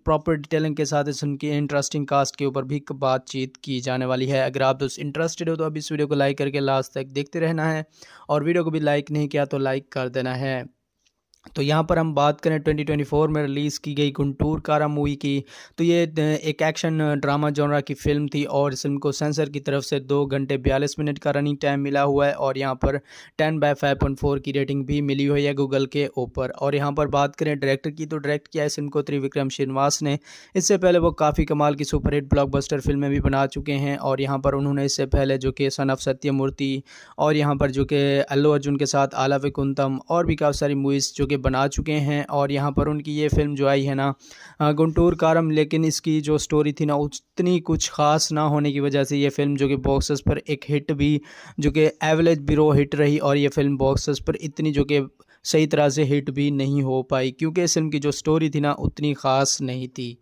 [SPEAKER 1] प्रॉपर डिटेलिंग के साथ इस फिल्म की इंटरेस्टिंग कास्ट के ऊपर भी बातचीत की जाने वाली है अगर आप दोस्त इंटरेस्टेड हो तो अब इस वीडियो को लाइक करके लास्ट तक देखते रहना है और वीडियो को भी लाइक नहीं किया तो लाइक कर देना है तो यहाँ पर हम बात करें 2024 में रिलीज़ की गई गुंटूर कारा मूवी की तो ये एक एक्शन ड्रामा जॉनरा की फिल्म थी और इस फिल्म को सेंसर की तरफ से दो घंटे बयालीस मिनट का रनिंग टाइम मिला हुआ है और यहाँ पर 10 बाय 5.4 की रेटिंग भी मिली हुई है गूगल के ऊपर और यहाँ पर बात करें डायरेक्टर की तो डायरेक्ट किया है इस फिल्म को त्रिविक्रम श्रीनिवास ने इससे पहले वो काफ़ी कमाल की सुपरहिट ब्लॉकबस्टर फिल्में भी बना चुके हैं और यहाँ पर उन्होंने इससे पहले जो कि सन ऑफ सत्यमूर्ति और यहाँ पर जो कि अल्लू अर्जुन के साथ आला विकुंतम और भी काफ़ी सारी मूवीज़ जो कि बना चुके हैं और यहाँ पर उनकी ये फिल्म जो आई है ना गुंटूर कारम लेकिन इसकी जो स्टोरी थी ना उतनी कुछ ख़ास ना होने की वजह से ये फिल्म जो कि बॉक्सेस पर एक हिट भी जो कि एवरेज बिरो हिट रही और ये फिल्म बॉक्सेस पर इतनी जो कि सही तरह से हिट भी नहीं हो पाई क्योंकि इस फिल्म की जो स्टोरी थी ना उतनी ख़ास नहीं थी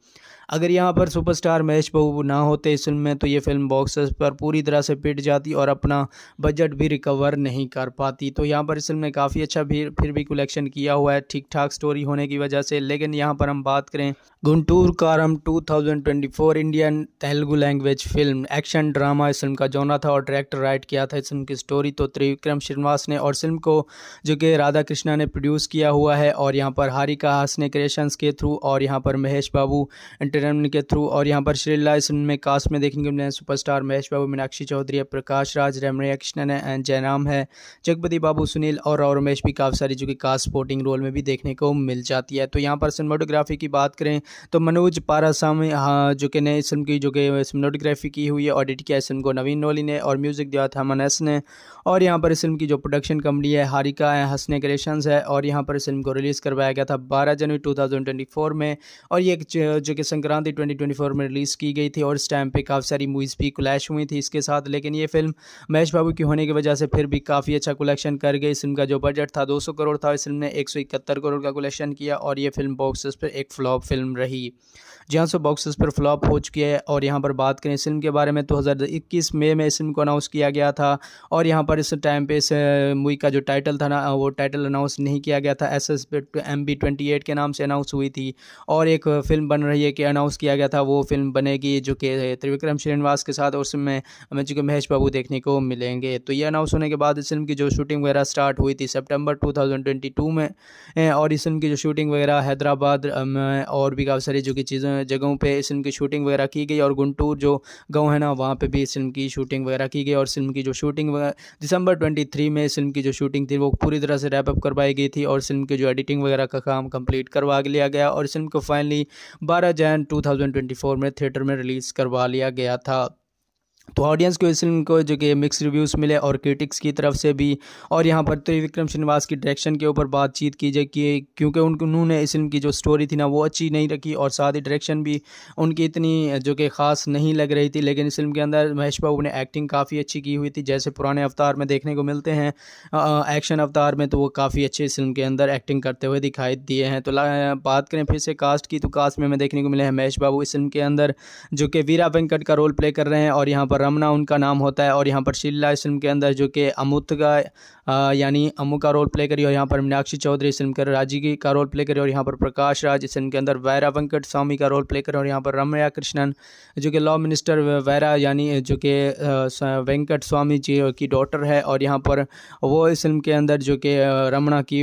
[SPEAKER 1] अगर यहाँ पर सुपरस्टार महेश बाबू ना होते इस फिल्म में तो ये फिल्म बॉक्स पर पूरी तरह से पिट जाती और अपना बजट भी रिकवर नहीं कर पाती तो यहाँ पर इस फिल्म ने काफ़ी अच्छा भी फिर भी कलेक्शन किया हुआ है ठीक ठाक स्टोरी होने की वजह से लेकिन यहाँ पर हम बात करें Guntur Kaaram 2024 Indian Telugu language film action drama इस फिल्म का जोना था और डायरेक्टर राइट किया था इस फिल्म की स्टोरी तो त्रिविक्रम श्रीनिवास ने और फिल्म को जो कि राधा कृष्णा ने प्रोड्यूस किया हुआ है और यहाँ पर हारिका हास ने क्रिएशंस के थ्रू और यहाँ पर महेश बाबू एंटरटेनमेंट के थ्रू और यहाँ पर श्रीला इस में कास्ट में देखने को मिले हैं सुपरस्टार महेश बाबू मीनाक्षी चौधरी है प्रकाश राज रमणिया कृष्णन है एंड जयराम है जगपति बाबू सुनील और और रमेश भी काफ़ी सारी जो कि कास्ट स्पोर्टिंग रोल में भी देखने को मिल जाती है तो यहाँ पर सिनेमाटोग्राफी की बात करें तो मनोज पारासामी हाँ जो कि ने इस फिल्म की जो कि सिनेमाटोग्राफी की हुई है ऑडिट किया इस फिल्म को नवीन नोली ने और म्यूज़िक दिया था मनस ने और यहाँ पर इस फिल्म की जो प्रोडक्शन कंपनी है हारिका है हंसने क्रिएशन है और यहाँ पर इस फिल्म को रिलीज़ करवाया गया था बारह जनवरी टू में और ये जो कि संक्रांति संक्रांति 2024 में रिलीज़ की गई थी और इस टाइम पे काफ़ी सारी मूवीज़ भी क्लैश हुई थी इसके साथ लेकिन ये फिल्म महेश बाबू की होने की वजह से फिर भी काफ़ी अच्छा कलेक्शन कर गई इस फिल्म का जो बजट था 200 करोड़ था इस फिल्म ने एक करोड़ का कलेक्शन किया और ये फिल्म बॉक्स पर एक फ्लॉप फिल्म रही जहाँ से बॉक्स बॉक्सेस पर फ्लॉप हो चुकी है और यहाँ पर बात करें इस फिल्म के बारे में तो इक्कीस मई में इस फिल्म को अनाउंस किया गया था और यहाँ पर इस टाइम पे इस मूवी का जो टाइटल था ना वो टाइटल अनाउंस नहीं किया गया था S S M B twenty eight के नाम से अनाउंस हुई थी और एक फिल्म बन रही है कि अनाउंस किया गया था वो फिल्म बनेगी जो कि त्रिविक्रम श्रीनिवास के साथ और उसमें हमें जो महेश बाबू देखने को मिलेंगे तो ये अनाउंस होने के बाद इस फिल्म की जो शूटिंग वगैरह स्टार्ट हुई थी सेप्टेम्बर टू में और इस फिल्म की जो शूटिंग वगैरह हैदराबाद में और भी काफ़ी सारी जो कि चीज़ें जगहों पे इस फिल्म की शूटिंग वगैरह की गई और गुंटूर जो गाँव है ना वहाँ पर भी इस फिल्म की शूटिंग वगैरह की गई और फिल्म की जो शूटिंग दिसंबर ट्वेंटी में इस फिल्म की जो शूटिंग थी वो पूरी तरह से रैपअप करवाई गई थी और फिल्म की जो एडिटिंग वगैरह का काम कंप्लीट करवा लिया गया और इस फिल्म को फाइनली बारह जैन टू में थिएटर में रिलीज़ करवा लिया गया था तो ऑडियंस को इस फिल्म को जो कि मिक्स रिव्यूज़ मिले और क्रिटिक्स की तरफ से भी और यहाँ पर त्रिविक्रम श्रीनिवास की डायरेक्शन के ऊपर बातचीत की जाए कि क्योंकि उन्होंने इस फिल्म की जो स्टोरी थी ना वो अच्छी नहीं रखी और साथ ही डायरेक्शन भी उनकी इतनी जो कि ख़ास नहीं लग रही थी लेकिन इस फिल्म के अंदर महेश बाबू ने एक्टिंग काफ़ी अच्छी की हुई थी जैसे पुराने अवतार में देखने को मिलते हैं एक्शन अवतार में तो वो काफ़ी अच्छे इस फिल्म के अंदर एक्टिंग करते हुए दिखाई दिए हैं तो बात करें फिर से कास्ट की तो कास्ट में हमें देखने को मिले हैं महेश बाबू इस फिल्म के अंदर जो कि वीरा वेंकट का रोल प्ले कर रहे हैं और यहाँ पर पर रमना उनका नाम होता है और यहाँ पर शिल्ला इस फिल्म के अंदर जो कि अमुत का यानी अमु का रोल प्ले करी और यहाँ पर मीनाक्षी चौधरी इस फिल्म के राजी का रोल प्ले करी और यहाँ पर प्रकाश राज इस फिल्म के अंदर वैरा वेंकट स्वामी का रोल प्ले करें और यहाँ पर रमया कृष्णन जो कि लॉ मिनिस्टर वैरा यानी जो कि वेंकट स्वामी जी की डॉटर है और यहाँ पर वो इस फिल्म के अंदर जो कि रमणा की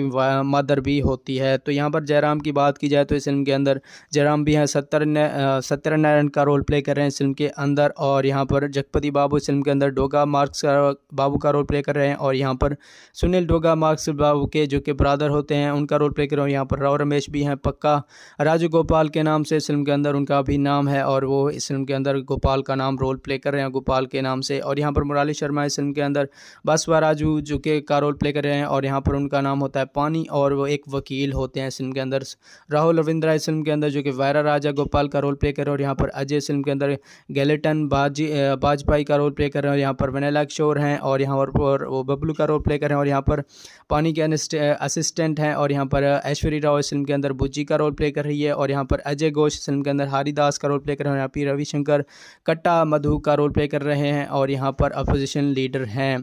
[SPEAKER 1] मदर भी होती है तो यहाँ पर जयराम की बात की जाए तो इस फिल्म के अंदर जयराम भी हैं सत्य सत्यनारायण का रोल प्ले कर रहे हैं इस फिल्म के अंदर और यहाँ पर जगपति बाबू इस फिल्म के अंदर डोगा मार्क्स का बाबू का रोल प्ले कर रहे हैं और यहाँ पर सुनील डोगा मार्क्स बाबू के जो कि ब्रादर होते हैं उनका रोल प्ले कर रहे हैं यहाँ पर राव रमेश भी हैं पक्का राजू गोपाल के नाम से इस फिल्म के अंदर उनका भी नाम है और वो इस फिल्म के अंदर गोपाल का नाम रोल प्ले कर रहे हैं गोपाल के नाम से और यहाँ पर मुराली शर्मा इस फिल्म के अंदर बासवा राजू जो के का रोल प्ले कर रहे हैं और यहाँ पर उनका नाम होता है पानी और वो एक वकील होते हैं इस फिल्म के अंदर राहुल रविंद्रा इस फिल्म के अंदर जो कि वायरा राजा गोपाल का रोल प्ले कर रहे हैं और यहाँ पर अजय इस फिल्म के अंदर गैलेटन बाजी वाजपेयी का रोल प्ले कर रहे हैं और यहाँ पर वनेला किशोर हैं और यहाँ पर वो बबलू का रोल प्ले कर रहे हैं और यहाँ पर पानी के असिस्टेंट हैं और यहाँ पर ऐश्वर्य राव इस फिल्म के अंदर बुज्जी का रोल प्ले कर रही है और यहाँ पर अजय घोष फिल्म के अंदर हरिदास का रोल प्ले कर रहे हैं यहाँ पी रविशंकर कट्टा मधु का रोल प्ले कर रहे हैं और यहाँ पर अपोजिशन लीडर हैं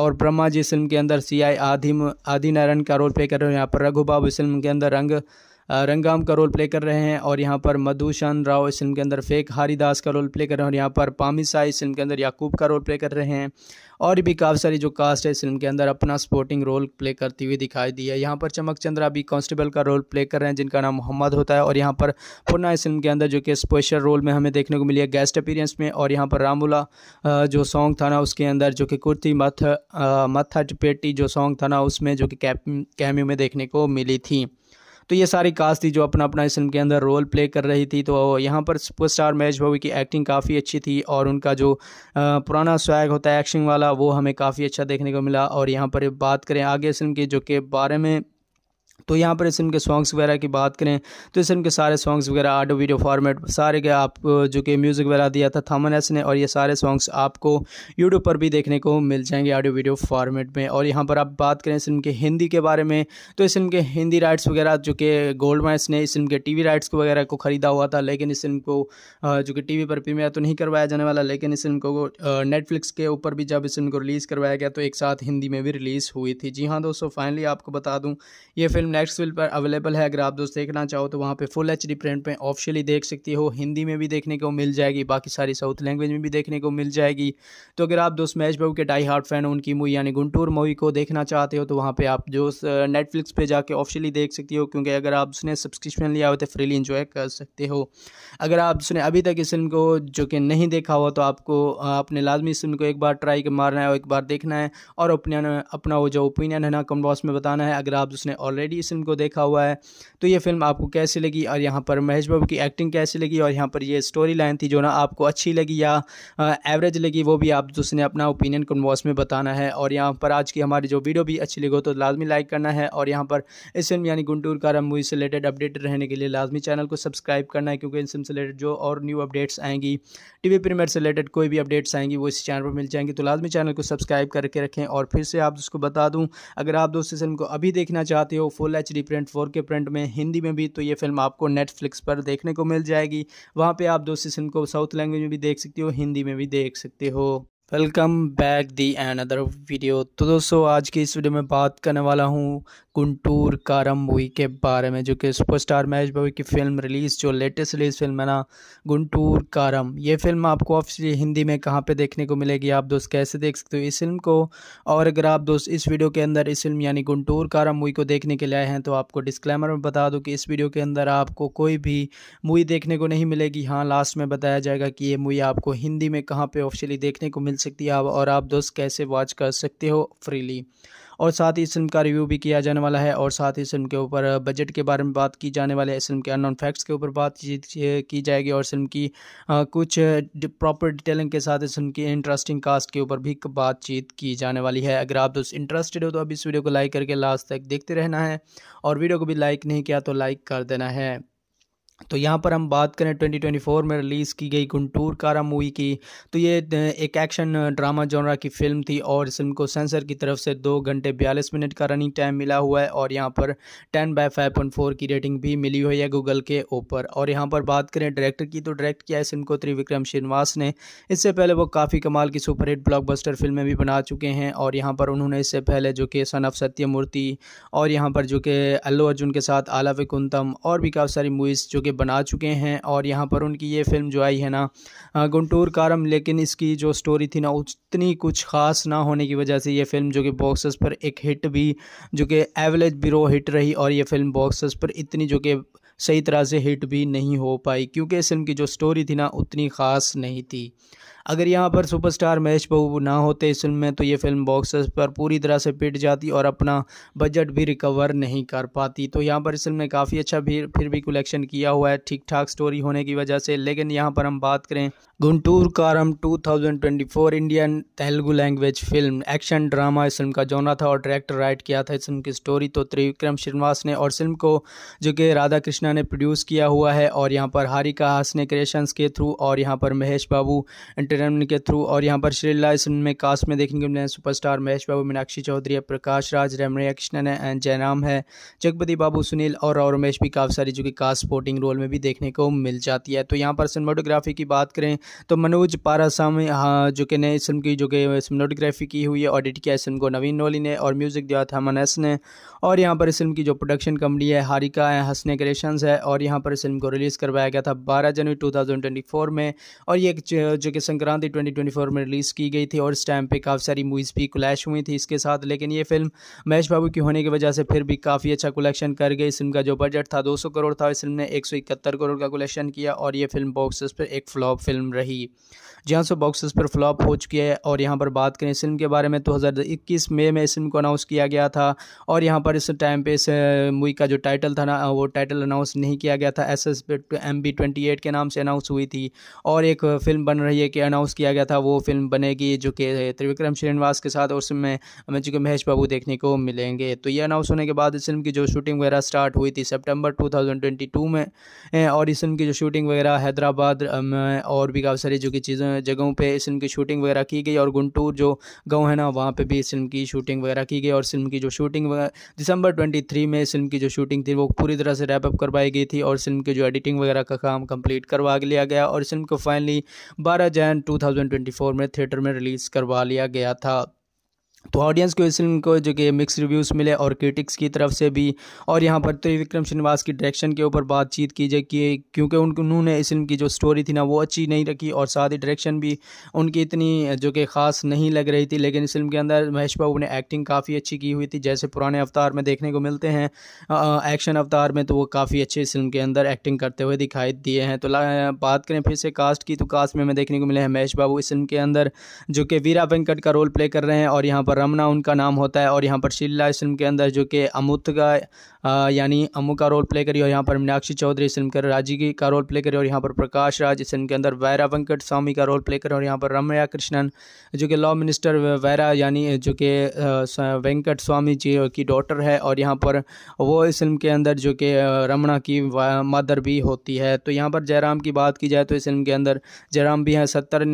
[SPEAKER 1] और ब्रह्मा जी फिल्म के अंदर सी आई आदि आदि नारायण का रोल प्ले कर रहे हैं यहाँ पर रघुबाबू इस फिल्म के अंदर रंग रंगाम का रोल प्ले कर रहे हैं और यहाँ पर मधुशन राव इस फिल्म के अंदर फेक हरिदास का रोल प्ले कर रहे हैं और यहाँ पर पामिसाई इस फिल्म के अंदर याकूब का रोल प्ले कर रहे हैं और भी काफ़ी सारी जो कास्ट है इस फिल्म के अंदर अपना सपोर्टिंग रोल प्ले करती हुई दिखाई दी है यहाँ पर चमक चंद्रा भी कांस्टेबल का रोल प्ले कर रहे हैं जिनका नाम मोहम्मद होता है और यहाँ पर पुनः इस फिल्म के अंदर जो कि स्पेशल रोल में हमें देखने को मिली है गेस्ट अपीरेंस में और यहाँ पर रामूला जो सॉन्ग था ना उसके अंदर जो कि कुर्ती मथ मथा पेटी जो सॉन्ग था ना उसमें जो कि कैमियो में देखने को मिली थी तो ये सारी कास्ट थी जो अपना अपना इस फिल्म के अंदर रोल प्ले कर रही थी तो यहाँ पर सुपरस्टार महेश भवी की एक्टिंग काफ़ी अच्छी थी और उनका जो पुराना स्वैग होता है एक्शन वाला वो हमें काफ़ी अच्छा देखने को मिला और यहाँ पर बात करें आगे फिल्म की जो के बारे में तो यहाँ पर इस फिल्म के सॉन्ग्स वगैरह की बात करें तो इस फिल्म के सारे सॉन्ग्स वगैरह ऑडियो वीडियो फॉर्मेट सारे के आप जो कि म्यूज़िक वगैरह दिया था थामन एस ने और ये सारे सॉन्ग्स आपको यूट्यूब पर भी देखने को मिल जाएंगे ऑडियो वीडियो फॉर्मेट में और यहाँ पर आप बात करें इस फिल्म के हिंदी के बारे में तो इस फिल्म के हिंदी राइट्स वगैरह जो कि गोल्ड माइस ने इस फिल्म के टी राइट्स वगैरह को ख़रीदा हुआ था लेकिन इस फिल्म को जो कि टी पर प्रीमियर तो नहीं करवाया जाने वाला लेकिन इस फिल्म को नेटफ्लिक्स के ऊपर भी जब इस फिल्म को रिलीज़ करवाया गया तो एक साथ हिंदी में भी रिलीज़ हुई थी जी हाँ दोस्तों फाइनली आपको बता दूँ ये फिल्म नेक्स्टविल पर अवेलेबल है अगर आप दोस्त देखना चाहो तो वहाँ पे फुल एच डी प्रिंट में ऑफिशियली देख सकती हो हिंदी में भी देखने को मिल जाएगी बाकी सारी साउथ लैंग्वेज में भी देखने को मिल जाएगी तो अगर आप दोस्त मैच बाबू के डाई हार्ट फैन हो उनकी मूवी यानी गुंटूर मूवी को देखना चाहते हो तो वहाँ पर आप जो नेटफ्लिक्स पर जाकर ऑफिशियली देख सकती हो क्योंकि अगर आप उसने सब्सक्रिप्शन लिया हो तो फ्रीली इंजॉय कर सकते हो अगर आप उसने अभी तक इस फिल्म को जो कि नहीं देखा हो तो आपको अपने लाजमी इस फिल्म को एक बार ट्राई मारना है और एक बार देखना है और अपने अपना वो जो ओपिनियन है ना कमेंट बॉक्स में बताना है अगर आप उसने ऑलरेडी फिल्म को देखा हुआ है तो ये फिल्म आपको कैसी लगी और यहाँ पर महेश बाबू की एक्टिंग कैसी लगी और यहाँ पर ये स्टोरी लाइन थी जो ना आपको अच्छी लगी या एवरेज लगी वो भी आप उसने अपना ओपिनियन कन्वॉस में बताना है और यहाँ पर आज की हमारी जो वीडियो भी अच्छी लगी हो तो लाजमी लाइक करना है और यहाँ पर इस फिल्म यानी गुंटूर कारा मूवी से रिलेटेड अपडेट रहने के लिए लाजमी चैनल को सब्सक्राइब करना है क्योंकि इस फिल्म से रिलेटेड जो और न्यू अपडेट्स आएंगी टीवी प्रीमियर से रिलेटेड कोई भी अपडेट्स आएंगी वो इस चैनल पर मिल जाएंगी तो लाजमी चैनल को सब्सक्राइब करके रखें और फिर से आप उसको बता दूँ अगर आप दोस्तों फिल्म को अभी देखना चाहते हो full full H D print four K print में हिंदी में भी तो ये फिल्म आपको नेटफ्लिक्स पर देखने को मिल जाएगी वहाँ पे आप दोस्तों इस को साउथ लैंग्वेज में भी देख सकते हो हिंदी में भी देख सकते हो welcome back the another video तो दोस्तों आज की इस वीडियो में बात करने वाला हूँ गुंटूर मूवी के बारे में जो कि सुपरस्टार महेश भाई की फ़िल्म रिलीज़ जो लेटेस्ट रिलीज़ फिल्म है ना गुंटूर कारम ये फिल्म आपको ऑफिशियली हिंदी में कहाँ पे देखने को मिलेगी आप दोस्त कैसे देख सकते हो इस फिल्म को और अगर आप दोस्त इस वीडियो के अंदर इस फिल्म यानी गुंटूर कारम मूवी को देखने के लिए आए हैं तो आपको डिस्क्लेमर में बता दूँ कि इस वीडियो के अंदर आपको कोई भी मूवी देखने को नहीं मिलेगी हाँ लास्ट में बताया जाएगा कि ये मूवी आपको हिंदी में कहाँ पर ऑफिशियली देखने को मिल सकती है और आप दोस्त कैसे वॉच कर सकते हो फ्रीली और साथ ही इस फिल्म का रिव्यू भी किया जाने वाला है और साथ ही फिल्म के ऊपर बजट के बारे में बात की जाने वाली है इस फिल्म के अननोन फैक्ट्स के ऊपर बातचीत की जाएगी और फिल्म की कुछ प्रॉपर डिटेलिंग के साथ इस फिल्म की इंटरेस्टिंग कास्ट के ऊपर भी बातचीत की जाने वाली है अगर आप दोस्त इंटरेस्टेड हो तो अब इस वीडियो को लाइक करके लास्ट तक देखते रहना है और वीडियो को भी लाइक नहीं किया तो लाइक कर देना है तो यहाँ पर हम बात करें 2024 में रिलीज़ की गई गुंटूर कारा मूवी की तो ये एक एक्शन ड्रामा जॉनरा की फिल्म थी और इस फिल्म को सेंसर की तरफ से दो घंटे बयालीस मिनट का रनिंग टाइम मिला हुआ है और यहाँ पर 10 बाय 5.4 की रेटिंग भी मिली हुई है गूगल के ऊपर और यहाँ पर बात करें डायरेक्टर की तो डायरेक्ट किया है फिल्म को त्रिविक्रम श्रीनिवास ने इससे पहले वो काफ़ी कमाल की सुपरहिट ब्लॉकबस्टर फिल्में भी बना चुके हैं और यहाँ पर उन्होंने इससे पहले जो कि सन ऑफ सत्यमूर्ति और यहाँ पर जो कि अल्लू अर्जुन के साथ आला विकुंतम और भी काफ़ी सारी मूवीज़ जो के बना चुके हैं और यहाँ पर उनकी ये फिल्म जो आई है ना गुंटूर कारम लेकिन इसकी जो स्टोरी थी ना उतनी कुछ ख़ास ना होने की वजह से ये फिल्म जो कि बॉक्सेस पर एक हिट भी जो कि एवरेज बिरो हिट रही और ये फिल्म बॉक्सेस पर इतनी जो कि सही तरह से हिट भी नहीं हो पाई क्योंकि इस फिल्म की जो स्टोरी थी ना उतनी ख़ास नहीं थी अगर यहाँ पर सुपरस्टार महेश बाबू ना होते इस फिल्म में तो ये फिल्म बॉक्सेस पर पूरी तरह से पिट जाती और अपना बजट भी रिकवर नहीं कर पाती तो यहाँ पर इस फिल्म ने काफ़ी अच्छा भी फिर भी कलेक्शन किया हुआ है ठीक ठाक स्टोरी होने की वजह से लेकिन यहाँ पर हम बात करें Guntur Kaaram 2024 Indian Telugu language film action drama इस फिल्म का जोना था और डायरेक्टर राइट किया था इस फिल्म की स्टोरी तो त्रिविक्रम श्रीनिवास ने और फिल्म को जो कि राधा कृष्णा ने प्रोड्यूस किया हुआ है और यहाँ पर हारिका हासने क्रिएशंस के थ्रू और यहाँ पर महेश बाबू इंटर रन के थ्रू और यहाँ पर श्री लाइस में कास्ट में देखने को मिले हैं सुपरस्टार महेश बाबू मीनाक्षी चौधरी है प्रकाश राज रमणिया कृष्णन है जयराम है जगपति बाबू सुनील और और उमेश भी काफ़ी सारी जो कि कास्ट स्पोर्टिंग रोल में भी देखने को मिल जाती है तो यहाँ पर सिनेमाटोग्राफी की बात करें तो मनोज पारासामी हाँ जो कि नए इस फिल्म की जो कि सिनेमाटोग्राफी की हुई है ऑडिट किया इस फिल्म को नवीन नोली ने और म्यूज़िक दिया था मनस ने और यहाँ पर इस फिल्म की जो प्रोडक्शन कंपनी है हारिका है हसने क्रेशन है और यहाँ पर इस फिल्म को रिलीज़ करवाया गया था बारह जनवरी टू में और ये जो कि संक्रांति संक्रांति 2024 में रिलीज़ की गई थी और इस टाइम पे काफ़ी सारी मूवीज़ भी क्लैश हुई थी इसके साथ लेकिन ये फिल्म महेश बाबू की होने की वजह से फिर भी काफ़ी अच्छा कलेक्शन कर गई इस फिल्म का जो बजट था दो करोड़ था इस फिल्म ने एक करोड़ का कलेक्शन किया और ये फिल्म बॉक्सेस पर एक फ्लॉप फिल्म रही जहाँ हाँ सो बॉक्सेस पर फ्लॉप हो चुकी है और यहाँ पर बात करें इस फिल्म के बारे में तो हज़ार में इस फिल्म को अनाउंस किया गया था और यहाँ पर इस टाइम पे इस मूवी का जो टाइटल था ना वो टाइटल अनाउंस नहीं किया गया था S S M B twenty eight के नाम से अनाउंस हुई थी और एक फिल्म बन रही है कि अनाउंस अनाउंस किया गया था वो फिल्म बनेगी जो कि त्रिविक्रम श्रीनिवास के साथ और उसमें जी चूँकि महेश बाबू देखने को मिलेंगे तो ये अनाउंस होने के बाद इस फिल्म की जो शूटिंग वगैरह स्टार्ट हुई थी सेप्टेम्बर टू में और इस फिल्म की जो शूटिंग वगैरह हैदराबाद में और भी काफ़ी सारी जो कि चीज़ें जगहों पर इस फिल्म की शूटिंग वगैरह की गई और गुंटूर जो गाँव है ना वहाँ पर भी इस फिल्म की शूटिंग वगैरह की गई और फिल्म की जो शूटिंग दिसंबर ट्वेंटी में इस फिल्म की जो शूटिंग थी वो पूरी तरह से रैपअप करवाई गई थी और फिल्म की जो एडिटिंग वगैरह का काम कंप्लीट करवा लिया गया और इस फिल्म को फाइनली बारह जैन 2024 में थिएटर में रिलीज़ करवा लिया गया था तो ऑडियंस को इस फिल्म को जो कि मिक्स रिव्यूज़ मिले और क्रिटिक्स की तरफ से भी और यहाँ पर तो विक्रम श्रीनिवास की डायरेक्शन के ऊपर बातचीत की जाए कि क्योंकि उन्होंने इस फिल्म की जो स्टोरी थी ना वो अच्छी नहीं रखी और साथ ही डायरेक्शन भी उनकी इतनी जो कि ख़ास नहीं लग रही थी लेकिन इस फिल्म के अंदर महेश बाबू ने एक्टिंग काफ़ी अच्छी की हुई थी जैसे पुराने अवतार में देखने को मिलते हैं एक्शन अवतार में तो वो काफ़ी अच्छे इस फिल्म के अंदर एक्टिंग करते हुए दिखाई दिए हैं तो बात करें फिर से कास्ट की तो कास्ट में हमें देखने को मिले हैं महेश बाबू इस फिल्म के अंदर जो कि वीरा वेंकट का रोल प्ले कर रहे हैं और यहाँ पर रमना उनका नाम होता है और यहाँ पर शिल्ला इसम के अंदर जो कि अमुत का यानी अम्मू का रोल प्ले करी और यहाँ पर मीनाक्षी चौधरी इस फिल्म के राजी का रोल प्ले करी और यहाँ पर प्रकाश राज इस फिल्म के अंदर वैरा वेंकट स्वामी का रोल प्ले करें और यहाँ पर रमया कृष्णन जो कि लॉ मिनिस्टर वैरा यानी जो कि वेंकट स्वामी जी की डॉटर है और यहाँ पर वो इस फिल्म के अंदर जो कि रमणा की मदर भी होती है तो यहाँ पर जयराम की बात की जाए तो इस फिल्म के अंदर जयराम भी हैं सत्तर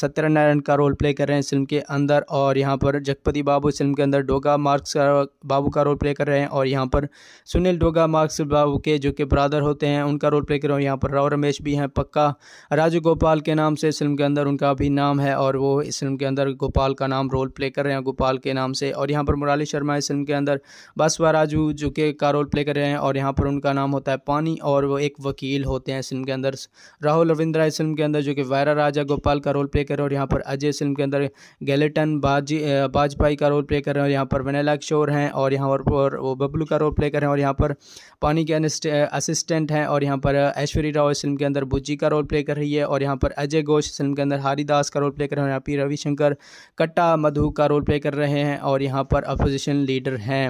[SPEAKER 1] सत्यनारायण का रोल प्ले कर रहे हैं इस फिल्म के अंदर और यहाँ पर जगपति बाबू इस फिल्म के अंदर डोगा मार्क्स बाबू का रोल प्ले कर रहे हैं और यहाँ पर सुनील डोगा मार्क्स बाबू के जो कि ब्रादर होते हैं उनका रोल प्ले कर रहे यहाँ पर राव रमेश भी हैं पक्का राजू गोपाल के नाम से इस फिल्म के अंदर उनका भी नाम है और वो इस फिल्म के अंदर गोपाल का नाम रोल प्ले कर रहे हैं गोपाल के नाम से और यहाँ पर मुराली शर्मा इस फिल्म के अंदर बासवा राजू जो कि का रोल प्ले कर रहे हैं और यहाँ पर उनका नाम होता है पानी और वो एक वकील होते हैं इस फिल्म के अंदर राहुल रविंद्रा इस फिल्म के अंदर जो कि वायरा राजा गोपाल का रोल प्ले कर रहे हैं और यहाँ पर अजय फिल्म के अंदर गैलेटन बाजी बाजपाई का रोल प्ले कर रहे हैं और यहाँ पर वनैला किशोर हैं और यहाँ पर वो बबलू का रोल प्ले प्लेकर हैं और यहाँ पर पानी के असिस्टेंट हैं और यहाँ पर ऐश्वर्य राव इस फिल्म के अंदर बुज्जी का रोल प्ले कर रही है और यहाँ पर अजय घोष फिल्म के अंदर हरिदास का रोल प्ले कर रहे हैं यहाँ पर रविशंकर कट्टा मधु का रोल प्ले कर रहे हैं और यहाँ पर अपोजिशन लीडर हैं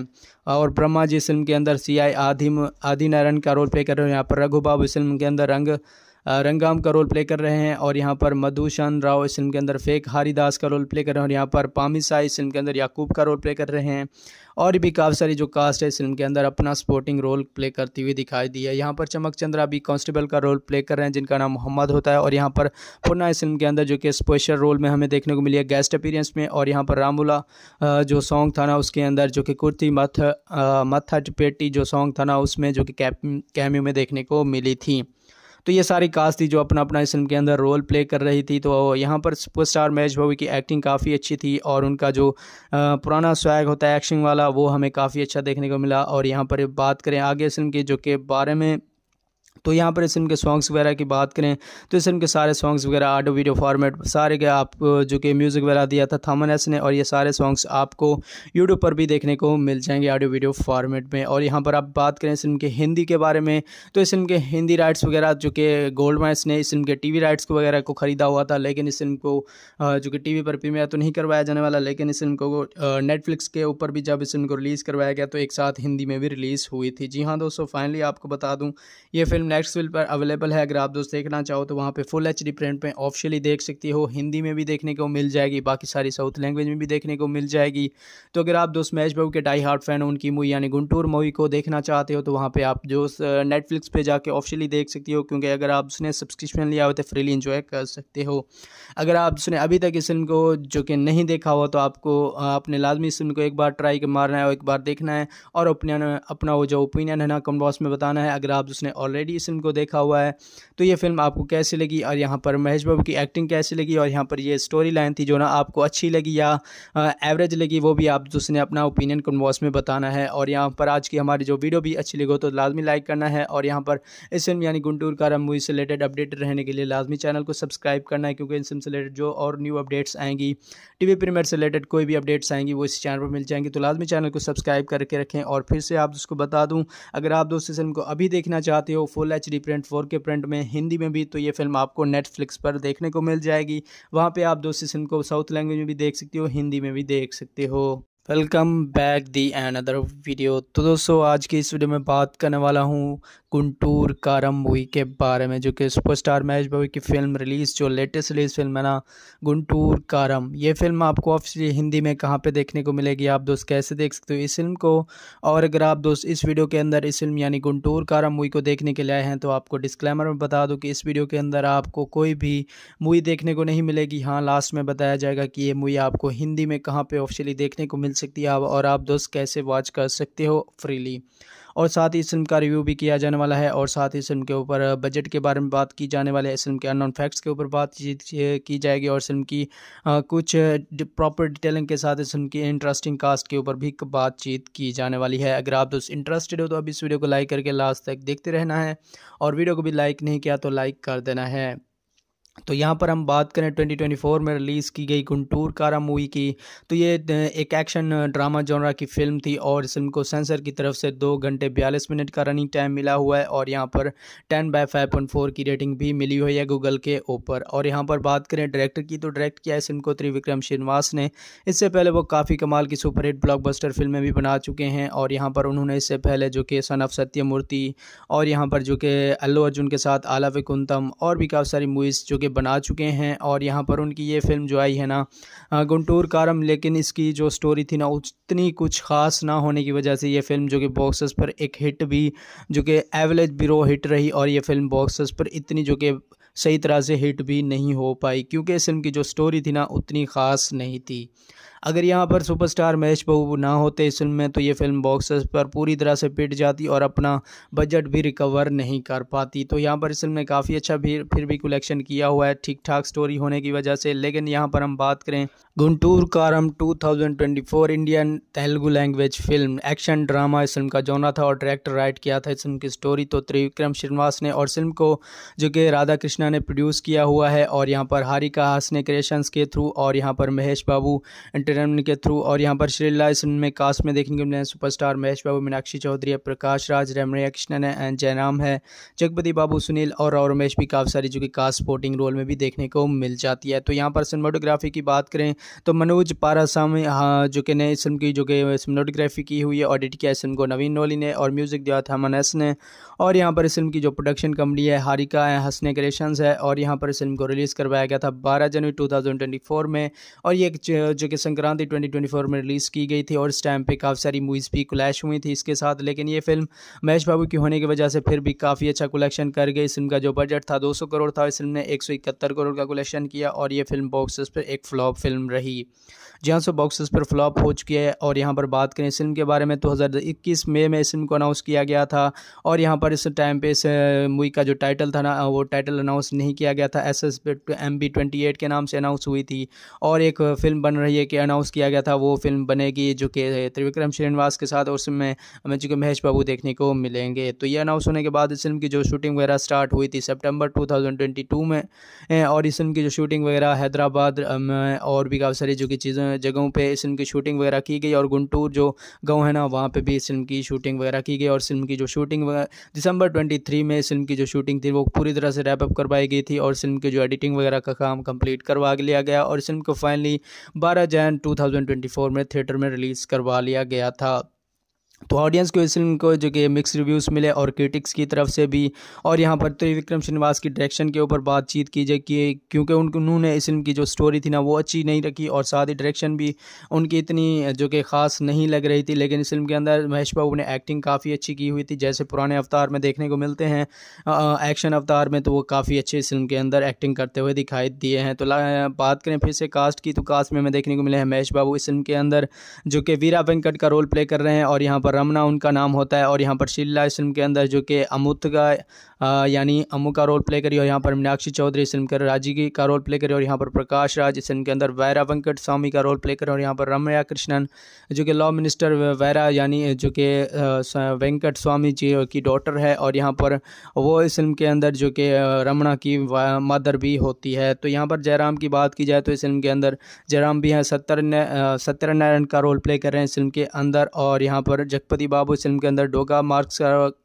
[SPEAKER 1] और ब्रह्मा जी फिल्म के अंदर सी आई आधिम आदि नारायण का रोल प्ले कर रहे हैं यहाँ पर रघुबाब इस फिल्म के अंदर रंग रंगाम का रोल प्ले कर रहे हैं और यहाँ पर मधुशन राव इस फिल्म के अंदर फेक हरिदास का रोल प्ले कर रहे हैं और यहाँ पर पामिसा इस फिल्म के अंदर याकूब का रोल प्ले कर रहे हैं और भी काफ़ी सारी जो कास्ट है इस फिल्म के अंदर अपना सपोर्टिंग रोल प्ले करती हुई दिखाई दी है यहाँ पर चमक चंद्रा भी कांस्टेबल का रोल प्ले कर रहे हैं जिनका नाम मोहम्मद होता है और यहाँ पर पुनः इस फिल्म के अंदर जो कि स्पेशल रोल में हमें देखने को मिली है गेस्ट अपीरेंस में और यहाँ पर रामूला जो सॉन्ग था ना उसके अंदर जो कि कुर्ती मथ मथ पेटी जो सॉन्ग था ना उसमें जो कि कैम्यू में देखने को मिली थी तो ये सारी कास्ट थी जो अपना अपना इस फिल्म के अंदर रोल प्ले कर रही थी तो यहाँ पर सुपर स्टार महेश भाभी की एक्टिंग काफ़ी अच्छी थी और उनका जो पुराना स्वैग होता है एक्शन वाला वो हमें काफ़ी अच्छा देखने को मिला और यहाँ पर बात करें आगे फिल्म की जो के बारे में तो यहाँ पर इस फिल्म के सॉन्ग्स वगैरह की बात करें तो इस फिल्म के सारे सॉन्ग्स वगैरह ऑडियो वीडियो फॉर्मेट सारे के आप जो कि म्यूज़िक वगैरह दिया था थामन एस ने और ये सारे सॉन्ग्स आपको यूट्यूब पर भी देखने को मिल जाएंगे ऑडियो वीडियो फॉर्मेट में और यहाँ पर आप बात करें इस फिल्म के हिंदी के बारे में तो इस फिल्म के हिंदी राइट्स वगैरह जो कि गोल्ड माइस ने इस फिल्म के टी राइट्स को वगैरह को ख़रीदा हुआ था लेकिन इस फिल्म को जो कि टी पर प्रीमियर तो नहीं करवाया जाने वाला लेकिन इस फिल्म को नेटफ्लिक्स के ऊपर भी जब इस फिल्म को रिलीज़ करवाया गया तो एक साथ हिंदी में भी रिलीज़ हुई थी जी हाँ दोस्तों फाइनली आपको बता दूँ ये फिल्म फिल्म नेक्स्ट फिल्म पर अवेलेबल है अगर आप दोस्त देखना चाहो तो वहाँ पे फुल एच डी प्रिंट में ऑफिशियली देख सकती हो हिंदी में भी देखने को मिल जाएगी बाकी सारी साउथ लैंग्वेज में भी देखने को मिल जाएगी तो अगर आप दोस्त मैच बाबू के डाई हार्ट फैन उनकी मूवी यानी गुंटूर मूवी को देखना चाहते हो तो वहाँ पर आप जो नेटफ्लिक्स पर जाकर ऑफिशियली देख सकती हो क्योंकि अगर आप उसने सब्सक्रिप्शन लिया हो तो फ्रीली इंजॉय कर सकते हो अगर आप उसने अभी तक इस फिल्म को जो कि नहीं देखा हो तो आपको अपने लाजमी इस फिल्म को एक बार ट्राई मारना है और एक बार देखना है और अपने अपना वो जो ओपिनियन है ना कमेंट बॉक्स में बताना है अगर आप उसने ऑलरेडी ऑलरेडी इस फिल्म को देखा हुआ है तो ये फिल्म आपको कैसी लगी और यहाँ पर महेश बाबू की एक्टिंग कैसी लगी और यहाँ पर ये स्टोरी लाइन थी जो ना आपको अच्छी लगी या एवरेज लगी वो भी आप उसने अपना ओपिनियन कन्वॉस में बताना है और यहाँ पर आज की हमारी जो वीडियो भी अच्छी लगी हो तो लाजमी लाइक करना है और यहाँ पर इस फिल्म यानी गुंटूर कारम मूवी से रिलेटेड अपडेट रहने के लिए लाजमी चैनल को सब्सक्राइब करना है क्योंकि इन फिल्म से रिलेटेड जो और न्यू अपडेट्स आएंगी टीवी प्रीमियर से रिलेटेड कोई भी अपडेट्स आएंगी वो इस चैनल पर मिल जाएंगी तो लाजमी चैनल को सब्सक्राइब करके रखें और फिर से आप उसको बता दूँ अगर आप दोस्त इस फिल्म को अभी देखना चाहते हो full H D print four K print में हिंदी में भी तो ये फिल्म आपको नेटफ्लिक्स पर देखने को मिल जाएगी वहाँ पर आप दोस्तों इस फिल्म को साउथ लैंग्वेज में भी देख सकते हो हिंदी में भी देख सकते हो welcome back the another video तो दोस्तों आज की इस वीडियो में बात करने वाला हूँ गुंटूर कारम मूवी के बारे में जो कि सुपरस्टार महेश भाई की फ़िल्म रिलीज़ जो लेटेस्ट रिलीज़ फिल्म है ना गुंटूर कारम ये फिल्म आपको ऑफिशियली हिंदी में कहाँ पे देखने को मिलेगी आप दोस्त कैसे देख सकते हो इस फिल्म को और अगर आप दोस्त इस वीडियो के अंदर इस फिल्म यानी गुंटूर कारम मूवी को देखने के लिए आए हैं तो आपको डिस्क्लेमर में बता दूँ कि इस वीडियो के अंदर आपको कोई भी मूवी देखने को नहीं मिलेगी हाँ लास्ट में बताया जाएगा कि ये मूवी आपको हिंदी में कहाँ पर ऑफिशियली देखने को मिल सकती है और आप दोस्त कैसे वॉच कर सकते हो फ्रीली और साथ ही इस फिल्म का रिव्यू भी किया जाने वाला है और साथ ही इस फिल्म के ऊपर बजट के बारे में बात की जाने वाली है इस फिल्म के अननोन फैक्ट्स के ऊपर बातचीत की जाएगी और फिल्म की कुछ प्रॉपर डिटेलिंग के साथ इस फिल्म की इंटरेस्टिंग कास्ट के ऊपर भी बातचीत की जाने वाली है अगर आप दोस्त इंटरेस्टेड हो तो अब इस वीडियो को लाइक करके लास्ट तक देखते रहना है और वीडियो को भी लाइक नहीं किया तो लाइक कर देना है तो यहाँ पर हम बात करें 2024 में रिलीज़ की गई गुंटूर कारा मूवी की तो ये एक एक्शन ड्रामा जॉनरा की फिल्म थी और इस फिल्म को सेंसर की तरफ से दो घंटे बयालीस मिनट का रनिंग टाइम मिला हुआ है और यहाँ पर 10 बाय 5.4 की रेटिंग भी मिली हुई है गूगल के ऊपर और यहाँ पर बात करें डायरेक्टर की तो डायरेक्ट किया है इस फिल्म को त्रिविक्रम श्रीनिवास ने इससे पहले वो काफ़ी कमाल की सुपरहिट ब्लॉकबस्टर फिल्में भी बना चुके हैं और यहाँ पर उन्होंने इससे पहले जो कि सन ऑफ सत्यमूर्ति और यहाँ पर जो कि अल्लू अर्जुन के साथ आला विकुंतम और भी काफ़ी सारी मूवीज़ जो कि बना चुके हैं और यहाँ पर उनकी ये फिल्म जो आई है ना गुंटूर कारम लेकिन इसकी जो स्टोरी थी ना उतनी कुछ ख़ास ना होने की वजह से ये फिल्म जो कि बॉक्सेस पर एक हिट भी जो कि एवरेज बिरो हिट रही और ये फिल्म बॉक्सेस पर इतनी जो कि सही तरह से हिट भी नहीं हो पाई क्योंकि इस फिल्म की जो स्टोरी थी ना उतनी ख़ास नहीं थी अगर यहाँ पर सुपरस्टार महेश बहू ना होते इस फिल्म में तो ये फिल्म बॉक्स पर पूरी तरह से पिट जाती और अपना बजट भी रिकवर नहीं कर पाती तो यहाँ पर इस फिल्म ने काफ़ी अच्छा भी फिर भी कलेक्शन किया हुआ है ठीक ठाक स्टोरी होने की वजह से लेकिन यहाँ पर हम बात करें Guntur Kaaram 2024 Indian Telugu language film action drama इस फिल्म का जोना था और डायरेक्टर राइट किया था इस फिल्म की स्टोरी तो त्रिविक्रम श्रीनिवास ने और फिल्म को जो कि राधा कृष्णा ने प्रोड्यूस किया हुआ है और यहाँ पर हारिका ने क्रिएशंस के थ्रू और यहाँ पर महेश बाबू एंटरटेनमेंट के थ्रू और यहाँ पर श्रीला इस में कास्ट में देखने को मिले हैं सुपरस्टार महेश बाबू मीनाक्षी चौधरी है प्रकाश राज रमणिया कृष्णन है एंड जयराम है जगपति बाबू सुनील और और रमेश भी काफ़ी सारी जो कि कास्ट स्पोर्टिंग रोल में भी देखने को मिल जाती है तो यहाँ पर सिनेमाटोग्राफी की बात करें तो मनोज पारासामी हाँ जो कि ने इस फिल्म की जो कि सिनेमाटोग्राफी की हुई है ऑडिट किया इस फिल्म को नवीन नोली ने और म्यूज़िक दिया था मनस ने और यहाँ पर इस फिल्म की जो प्रोडक्शन कंपनी है हारिका है हंसने क्रिएशंस है और यहाँ पर इस फिल्म को रिलीज़ करवाया गया था बारह जनवरी टू में और ये जो कि संक्रांति ट्वेंटी में रिलीज़ की गई थी और इस टाइम पर काफ़ी सारी मूवीज़ भी क्लैश हुई थी इसके साथ लेकिन ये फिल्म महेश बाबू की होने की वजह से फिर भी काफ़ी अच्छा कलेक्शन कर गई इस फिल्म का जो बजट था दो करोड़ था इस फिल्म ने एक करोड़ का कलेक्शन किया और ये फिल्म बॉक्स पर एक फ्लॉप फिल्म रही जहाँ से बॉक्स पर फ्लॉप हो चुकी है और यहाँ पर बात करें इस फिल्म के बारे में तो इक्कीस मई में इस फिल्म को अनाउंस किया गया था और यहाँ पर इस टाइम पे इस मूवी का जो टाइटल था ना वो टाइटल अनाउंस नहीं किया गया था S S M B twenty eight के नाम से अनाउंस हुई थी और एक फिल्म बन रही है कि अनाउंस किया गया था वो फिल्म बनेगी जो कि त्रिविक्रम श्रीनिवास के साथ और उसमें हमें जो महेश बाबू देखने को मिलेंगे तो ये अनाउंस होने के बाद इस फिल्म की जो शूटिंग वगैरह स्टार्ट हुई थी सितंबर 2022 में और इस फिल्म की जो शूटिंग वगैरह हैदराबाद में और भी काफ़ी सारी जो कि चीज़ें जगहों पे इस फिल्म की शूटिंग वगैरह की गई और गुंटूर जो गाँव है ना वहाँ पर भी इस फिल्म की शूटिंग वगैरह की गई और फिल्म की जो शूटिंग दिसंबर ट्वेंटी में इस फिल्म की जो शूटिंग थी वो पूरी तरह से रैपअप करवाई गई थी और फिल्म की जो एडिटिंग वगैरह का काम कंप्लीट करवा लिया गया और इस फिल्म को फाइनली बारह जैन टू में थिएटर में रिलीज़ करवा लिया गया था तो ऑडियंस को इस फिल्म को जो कि मिक्स रिव्यूज़ मिले और क्रिटिक्स की तरफ से भी और यहाँ पर त्रिविक्रम श्रीनिवास की डायरेक्शन के ऊपर बातचीत की जाए कि क्योंकि उन्होंने इस फिल्म की जो स्टोरी थी ना वो अच्छी नहीं रखी और साथ ही डायरेक्शन भी उनकी इतनी जो कि ख़ास नहीं लग रही थी लेकिन इस फिल्म के अंदर महेश बाबू ने एक्टिंग काफ़ी अच्छी की हुई थी जैसे पुराने अवतार में देखने को मिलते हैं एक्शन अवतार में तो वो काफ़ी अच्छे इस फिल्म के अंदर एक्टिंग करते हुए दिखाई दिए हैं तो बात करें फिर से कास्ट की तो कास्ट में हमें देखने को मिले हैं महेश बाबू इस फिल्म के अंदर जो कि वीरा वेंकट का रोल प्ले कर रहे हैं और यहाँ पर पर रमना उनका नाम होता है और यहाँ पर शिल्ला इस फिल्म के अंदर जो कि अमुत का यानी अमू का रोल प्ले करी और यहाँ पर मीनाक्षी चौधरी इस फिल्म के राजी का रोल प्ले करी और यहाँ पर प्रकाश राज इस फिल्म के अंदर वैरा वेंकट स्वामी का रोल प्ले करें और यहाँ पर रमया कृष्णन जो कि लॉ मिनिस्टर वैरा यानी जो कि वेंकट स्वामी जी की डॉटर है और यहाँ पर वो इस फिल्म के अंदर जो कि रमना की मदर भी होती है तो यहाँ पर जयराम की बात की जाए तो इस फिल्म के अंदर जयराम भी हैं सत्यनारायण का रोल प्ले कर रहे हैं इस फिल्म के अंदर और यहाँ पर जगपति बाबू इस फिल्म के अंदर डोगा मार्क्स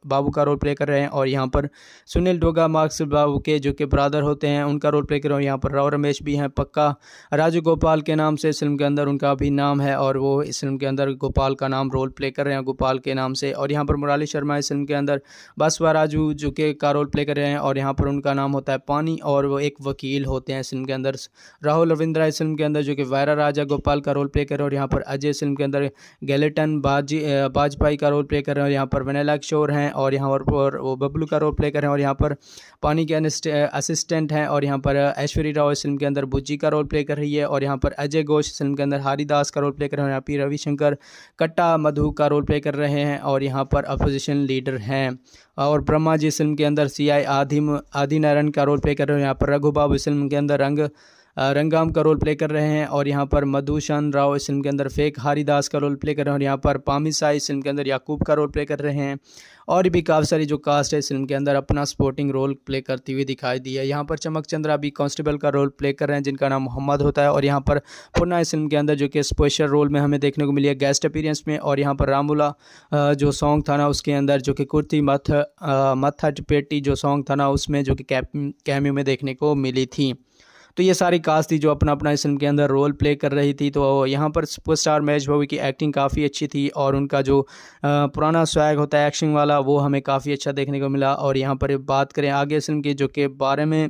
[SPEAKER 1] बाबू का रोल प्ले कर रहे हैं और यहाँ पर सुनील डोगा मार्क्स बाबू के जो कि ब्रादर होते हैं उनका रोल प्ले कर रहे हैं यहाँ पर राव रमेश भी हैं पक्का राजू गोपाल के नाम से इस फिल्म के अंदर उनका भी नाम है और वो इस फिल्म के अंदर गोपाल का नाम रोल प्ले कर रहे हैं गोपाल के नाम से और यहाँ पर मुराली शर्मा इस फिल्म के अंदर बासवा राजू जो के का रोल प्ले कर रहे हैं और यहाँ पर उनका नाम होता है पानी और वो एक वकील होते हैं इस फिल्म के अंदर राहुल रविंद्रा इस फिल्म के अंदर जो कि वायरा राजा गोपाल का रोल प्ले कर रहे हैं और यहाँ पर अजय इस फिल्म के अंदर गैलेटन बाजी बाजी वाजपेयी का रोल प्ले कर रहे हैं और यहाँ पर वनैला किशोर हैं और यहाँ पर वो बबलू का रोल प्ले कर रहे हैं और यहाँ पर पानी के असिस्टेंट हैं और यहाँ पर ऐश्वर्य राव इस फिल्म के अंदर बुज्जी का रोल प्ले कर रही है और यहाँ पर अजय घोष फिल्म के अंदर हरिदास का रोल प्ले कर रहे हैं यहाँ पी रविशंकर कट्टा मधु का रोल प्ले कर रहे हैं और यहाँ पर अपोजिशन लीडर हैं और ब्रह्मा जी फिल्म के अंदर सी आई आदि नारायण का रोल प्ले कर रहे हैं यहाँ पर रघुबाबू इस फिल्म के अंदर रंग रंगाम का रोल प्ले कर रहे हैं और यहाँ पर मधुशन राव इस फिल्म के अंदर फेक हारीदास का रोल प्ले कर रहे हैं और यहाँ पर पामिसा इस फिल्म के अंदर याकूब का रोल प्ले कर रहे हैं और भी काफ़ी सारी जो कास्ट है इस फिल्म के अंदर अपना सपोर्टिंग रोल प्ले करती हुई दिखाई दी है यहाँ पर चमक चंद्रा भी कांस्टेबल का रोल प्ले कर रहे हैं जिनका नाम मोहम्मद होता है और यहाँ पर पुनः इस फिल्म के अंदर जो कि स्पेशल रोल में हमें देखने को मिली है गेस्ट अपीरेंस में और यहाँ पर रामूला जो सॉन्ग था ना उसके अंदर जो कि कुर्ती मथ मथा पेटी जो सॉन्ग था ना उसमें जो कि कैमियो में देखने को मिली थी तो ये सारी कास्ट थी जो अपना अपना इस फिल्म के अंदर रोल प्ले कर रही थी तो यहाँ पर सुपरस्टार महेश भवी की एक्टिंग काफ़ी अच्छी थी और उनका जो पुराना स्वैग होता है एक्शन वाला वो हमें काफ़ी अच्छा देखने को मिला और यहाँ पर बात करें आगे फिल्म की जो के बारे में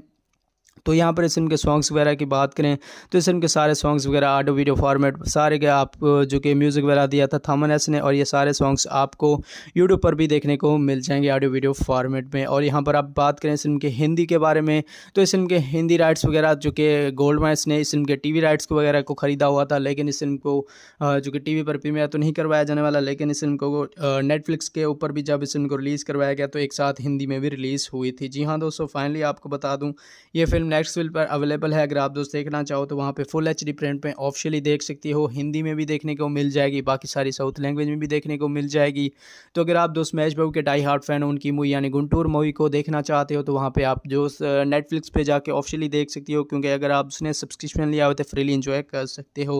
[SPEAKER 1] तो यहाँ पर इस फिल्म के सॉन्ग्स वगैरह की बात करें तो इस फिल्म के सारे सॉन्ग्स वगैरह आडो वीडियो फॉर्मेट सारे के आप जो कि म्यूज़िक वगैरह दिया था थामन एस ने और ये सारे सॉन्ग्स आपको यूट्यूब पर भी देखने को मिल जाएंगे ऑडियो वीडियो फॉर्मेट में और यहाँ पर आप बात करें इस फिल्म के हिंदी के बारे में तो इस फिल्म के हिंदी राइट्स वगैरह जो कि गोल्ड माइस ने इस फिल्म के टी राइट्स को वगैरह को ख़रीदा हुआ था लेकिन इस फिल्म को जो कि टी पर प्रीमियर तो नहीं करवाया जाने वाला लेकिन इस फिल्म को नेटफ्लिक्स के ऊपर भी जब इस फिल्म को रिलीज़ करवाया गया तो एक साथ हिंदी में भी रिलीज़ हुई थी जी हाँ दोस्तों फाइनली आपको बता दूँ ये फिल्म नेक्स्टविल पर अवेलेबल है अगर आप दोस्त देखना चाहो तो वहाँ पे फुल एच डी प्रिंट में ऑफिशियली देख सकती हो हिंदी में भी देखने को मिल जाएगी बाकी सारी साउथ लैंग्वेज में भी देखने को मिल जाएगी तो अगर आप दोस्त मैच बाबू के डाई हार्ट फैन हो उनकी मूवी यानी गुंटूर मूवी को देखना चाहते हो तो वहाँ पर आप दोस्त नेटफ्लिक्स पर जाकर ऑफिशियली देख सकती हो क्योंकि अगर आप उसने सब्सक्रिप्शन लिया हो तो फ्रीली इंजॉय कर सकते हो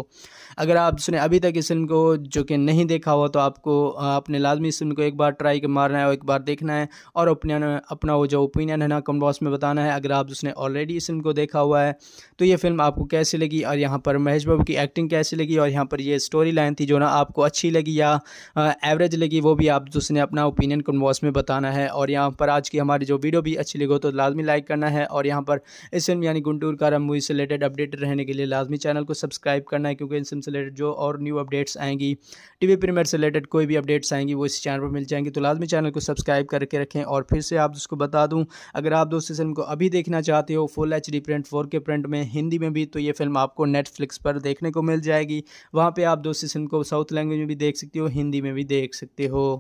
[SPEAKER 1] अगर आप उसने अभी तक इस फिल्म को जो कि नहीं देखा हो तो आपको अपने लाजमी इस फिल्म को एक बार ट्राई मारना है और एक बार देखना है और अपने अपना वो जो ओपिनियन है ना कमेंट बॉक्स में बताना है अगर आप उसने ऑलरेडी फिल्म को देखा हुआ है तो ये फिल्म आपको कैसी लगी और यहाँ पर महेश बाबू की एक्टिंग कैसी लगी और यहाँ पर ये स्टोरी लाइन थी जो ना आपको अच्छी लगी या एवरेज लगी वो भी आप उसने अपना ओपिनियन कमेंट में बताना है और यहाँ पर आज की हमारी जो वीडियो भी अच्छी लगी हो तो लाजमी लाइक करना है और यहाँ पर इस फिल्म यानी गुंटूर कारा मूवी से रिलेटेड अपडेट रहने के लिए लाजमी चैनल को सब्सक्राइब करना है क्योंकि इस फिल्म से रिलेटेड जो और न्यू अपडेट्स आएंगी टीवी प्रीमियर से रिलेटेड कोई भी अपडेट्स आएंगी वो इस चैनल पर मिल जाएंगी तो लाजमी चैनल को सब्सक्राइब करके रखें और फिर से आप उसको बता दूँ अगर आप दोस्तों फिल्म को अभी देखना चाहते हो full full H D print four K print में हिंदी में भी तो ये फिल्म आपको नेटफ्लिक्स पर देखने को मिल जाएगी वहाँ पर आप दोस्त इस को साउथ लैंग्वेज में भी देख सकते हो हिंदी में भी देख सकते हो